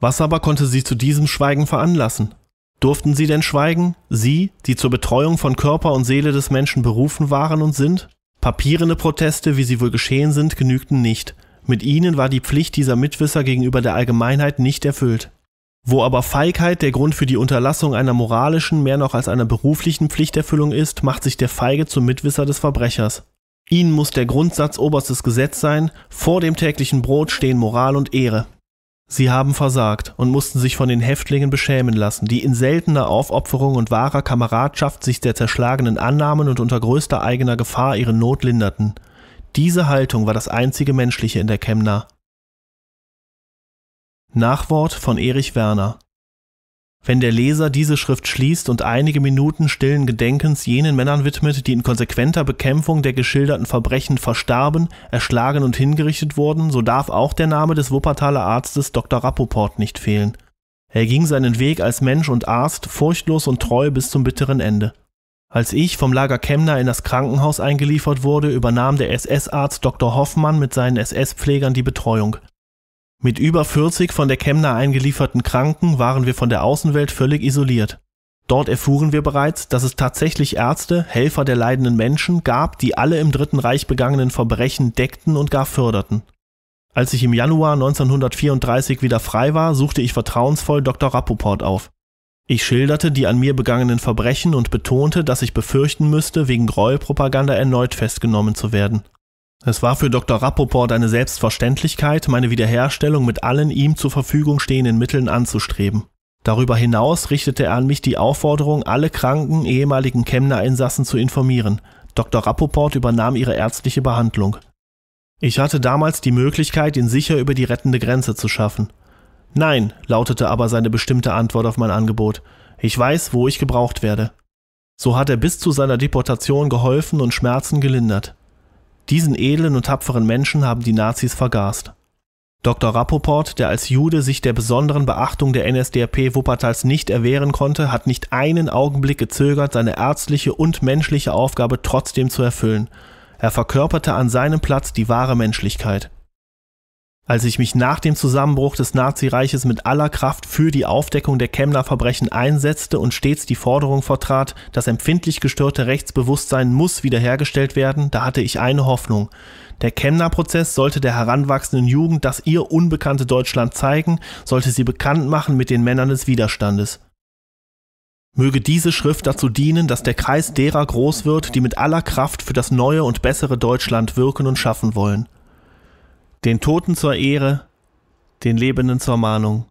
Was aber konnte sie zu diesem Schweigen veranlassen? Durften sie denn schweigen? Sie, die zur Betreuung von Körper und Seele des Menschen berufen waren und sind? Papierende Proteste, wie sie wohl geschehen sind, genügten nicht. Mit ihnen war die Pflicht dieser Mitwisser gegenüber der Allgemeinheit nicht erfüllt. Wo aber Feigheit der Grund für die Unterlassung einer moralischen mehr noch als einer beruflichen Pflichterfüllung ist, macht sich der Feige zum Mitwisser des Verbrechers. Ihnen muss der Grundsatz oberstes Gesetz sein, vor dem täglichen Brot stehen Moral und Ehre. Sie haben versagt und mussten sich von den Häftlingen beschämen lassen, die in seltener Aufopferung und wahrer Kameradschaft sich der zerschlagenen annahmen und unter größter eigener Gefahr ihre Not linderten. Diese Haltung war das einzige Menschliche in der Chemna. Nachwort von Erich Werner wenn der Leser diese Schrift schließt und einige Minuten stillen Gedenkens jenen Männern widmet, die in konsequenter Bekämpfung der geschilderten Verbrechen verstarben, erschlagen und hingerichtet wurden, so darf auch der Name des Wuppertaler Arztes Dr. Rappoport nicht fehlen. Er ging seinen Weg als Mensch und Arzt furchtlos und treu bis zum bitteren Ende. Als ich vom Lager Kemner in das Krankenhaus eingeliefert wurde, übernahm der SS-Arzt Dr. Hoffmann mit seinen SS-Pflegern die Betreuung. Mit über 40 von der Chemnah eingelieferten Kranken waren wir von der Außenwelt völlig isoliert. Dort erfuhren wir bereits, dass es tatsächlich Ärzte, Helfer der leidenden Menschen gab, die alle im Dritten Reich begangenen Verbrechen deckten und gar förderten. Als ich im Januar 1934 wieder frei war, suchte ich vertrauensvoll Dr. Rappoport auf. Ich schilderte die an mir begangenen Verbrechen und betonte, dass ich befürchten müsste, wegen Gräuelpropaganda erneut festgenommen zu werden. Es war für Dr. Rappoport eine Selbstverständlichkeit, meine Wiederherstellung mit allen ihm zur Verfügung stehenden Mitteln anzustreben. Darüber hinaus richtete er an mich die Aufforderung, alle kranken ehemaligen Chemner-Insassen zu informieren. Dr. Rappoport übernahm ihre ärztliche Behandlung. Ich hatte damals die Möglichkeit, ihn sicher über die rettende Grenze zu schaffen. Nein, lautete aber seine bestimmte Antwort auf mein Angebot. Ich weiß, wo ich gebraucht werde. So hat er bis zu seiner Deportation geholfen und Schmerzen gelindert. Diesen edlen und tapferen Menschen haben die Nazis vergast. Dr. Rappoport, der als Jude sich der besonderen Beachtung der NSDAP Wuppertals nicht erwehren konnte, hat nicht einen Augenblick gezögert, seine ärztliche und menschliche Aufgabe trotzdem zu erfüllen. Er verkörperte an seinem Platz die wahre Menschlichkeit. Als ich mich nach dem Zusammenbruch des Nazireiches mit aller Kraft für die Aufdeckung der Kemner Verbrechen einsetzte und stets die Forderung vertrat, das empfindlich gestörte Rechtsbewusstsein muss wiederhergestellt werden, da hatte ich eine Hoffnung. Der Kemner Prozess sollte der heranwachsenden Jugend das ihr unbekannte Deutschland zeigen, sollte sie bekannt machen mit den Männern des Widerstandes. Möge diese Schrift dazu dienen, dass der Kreis derer groß wird, die mit aller Kraft für das neue und bessere Deutschland wirken und schaffen wollen den Toten zur Ehre, den Lebenden zur Mahnung,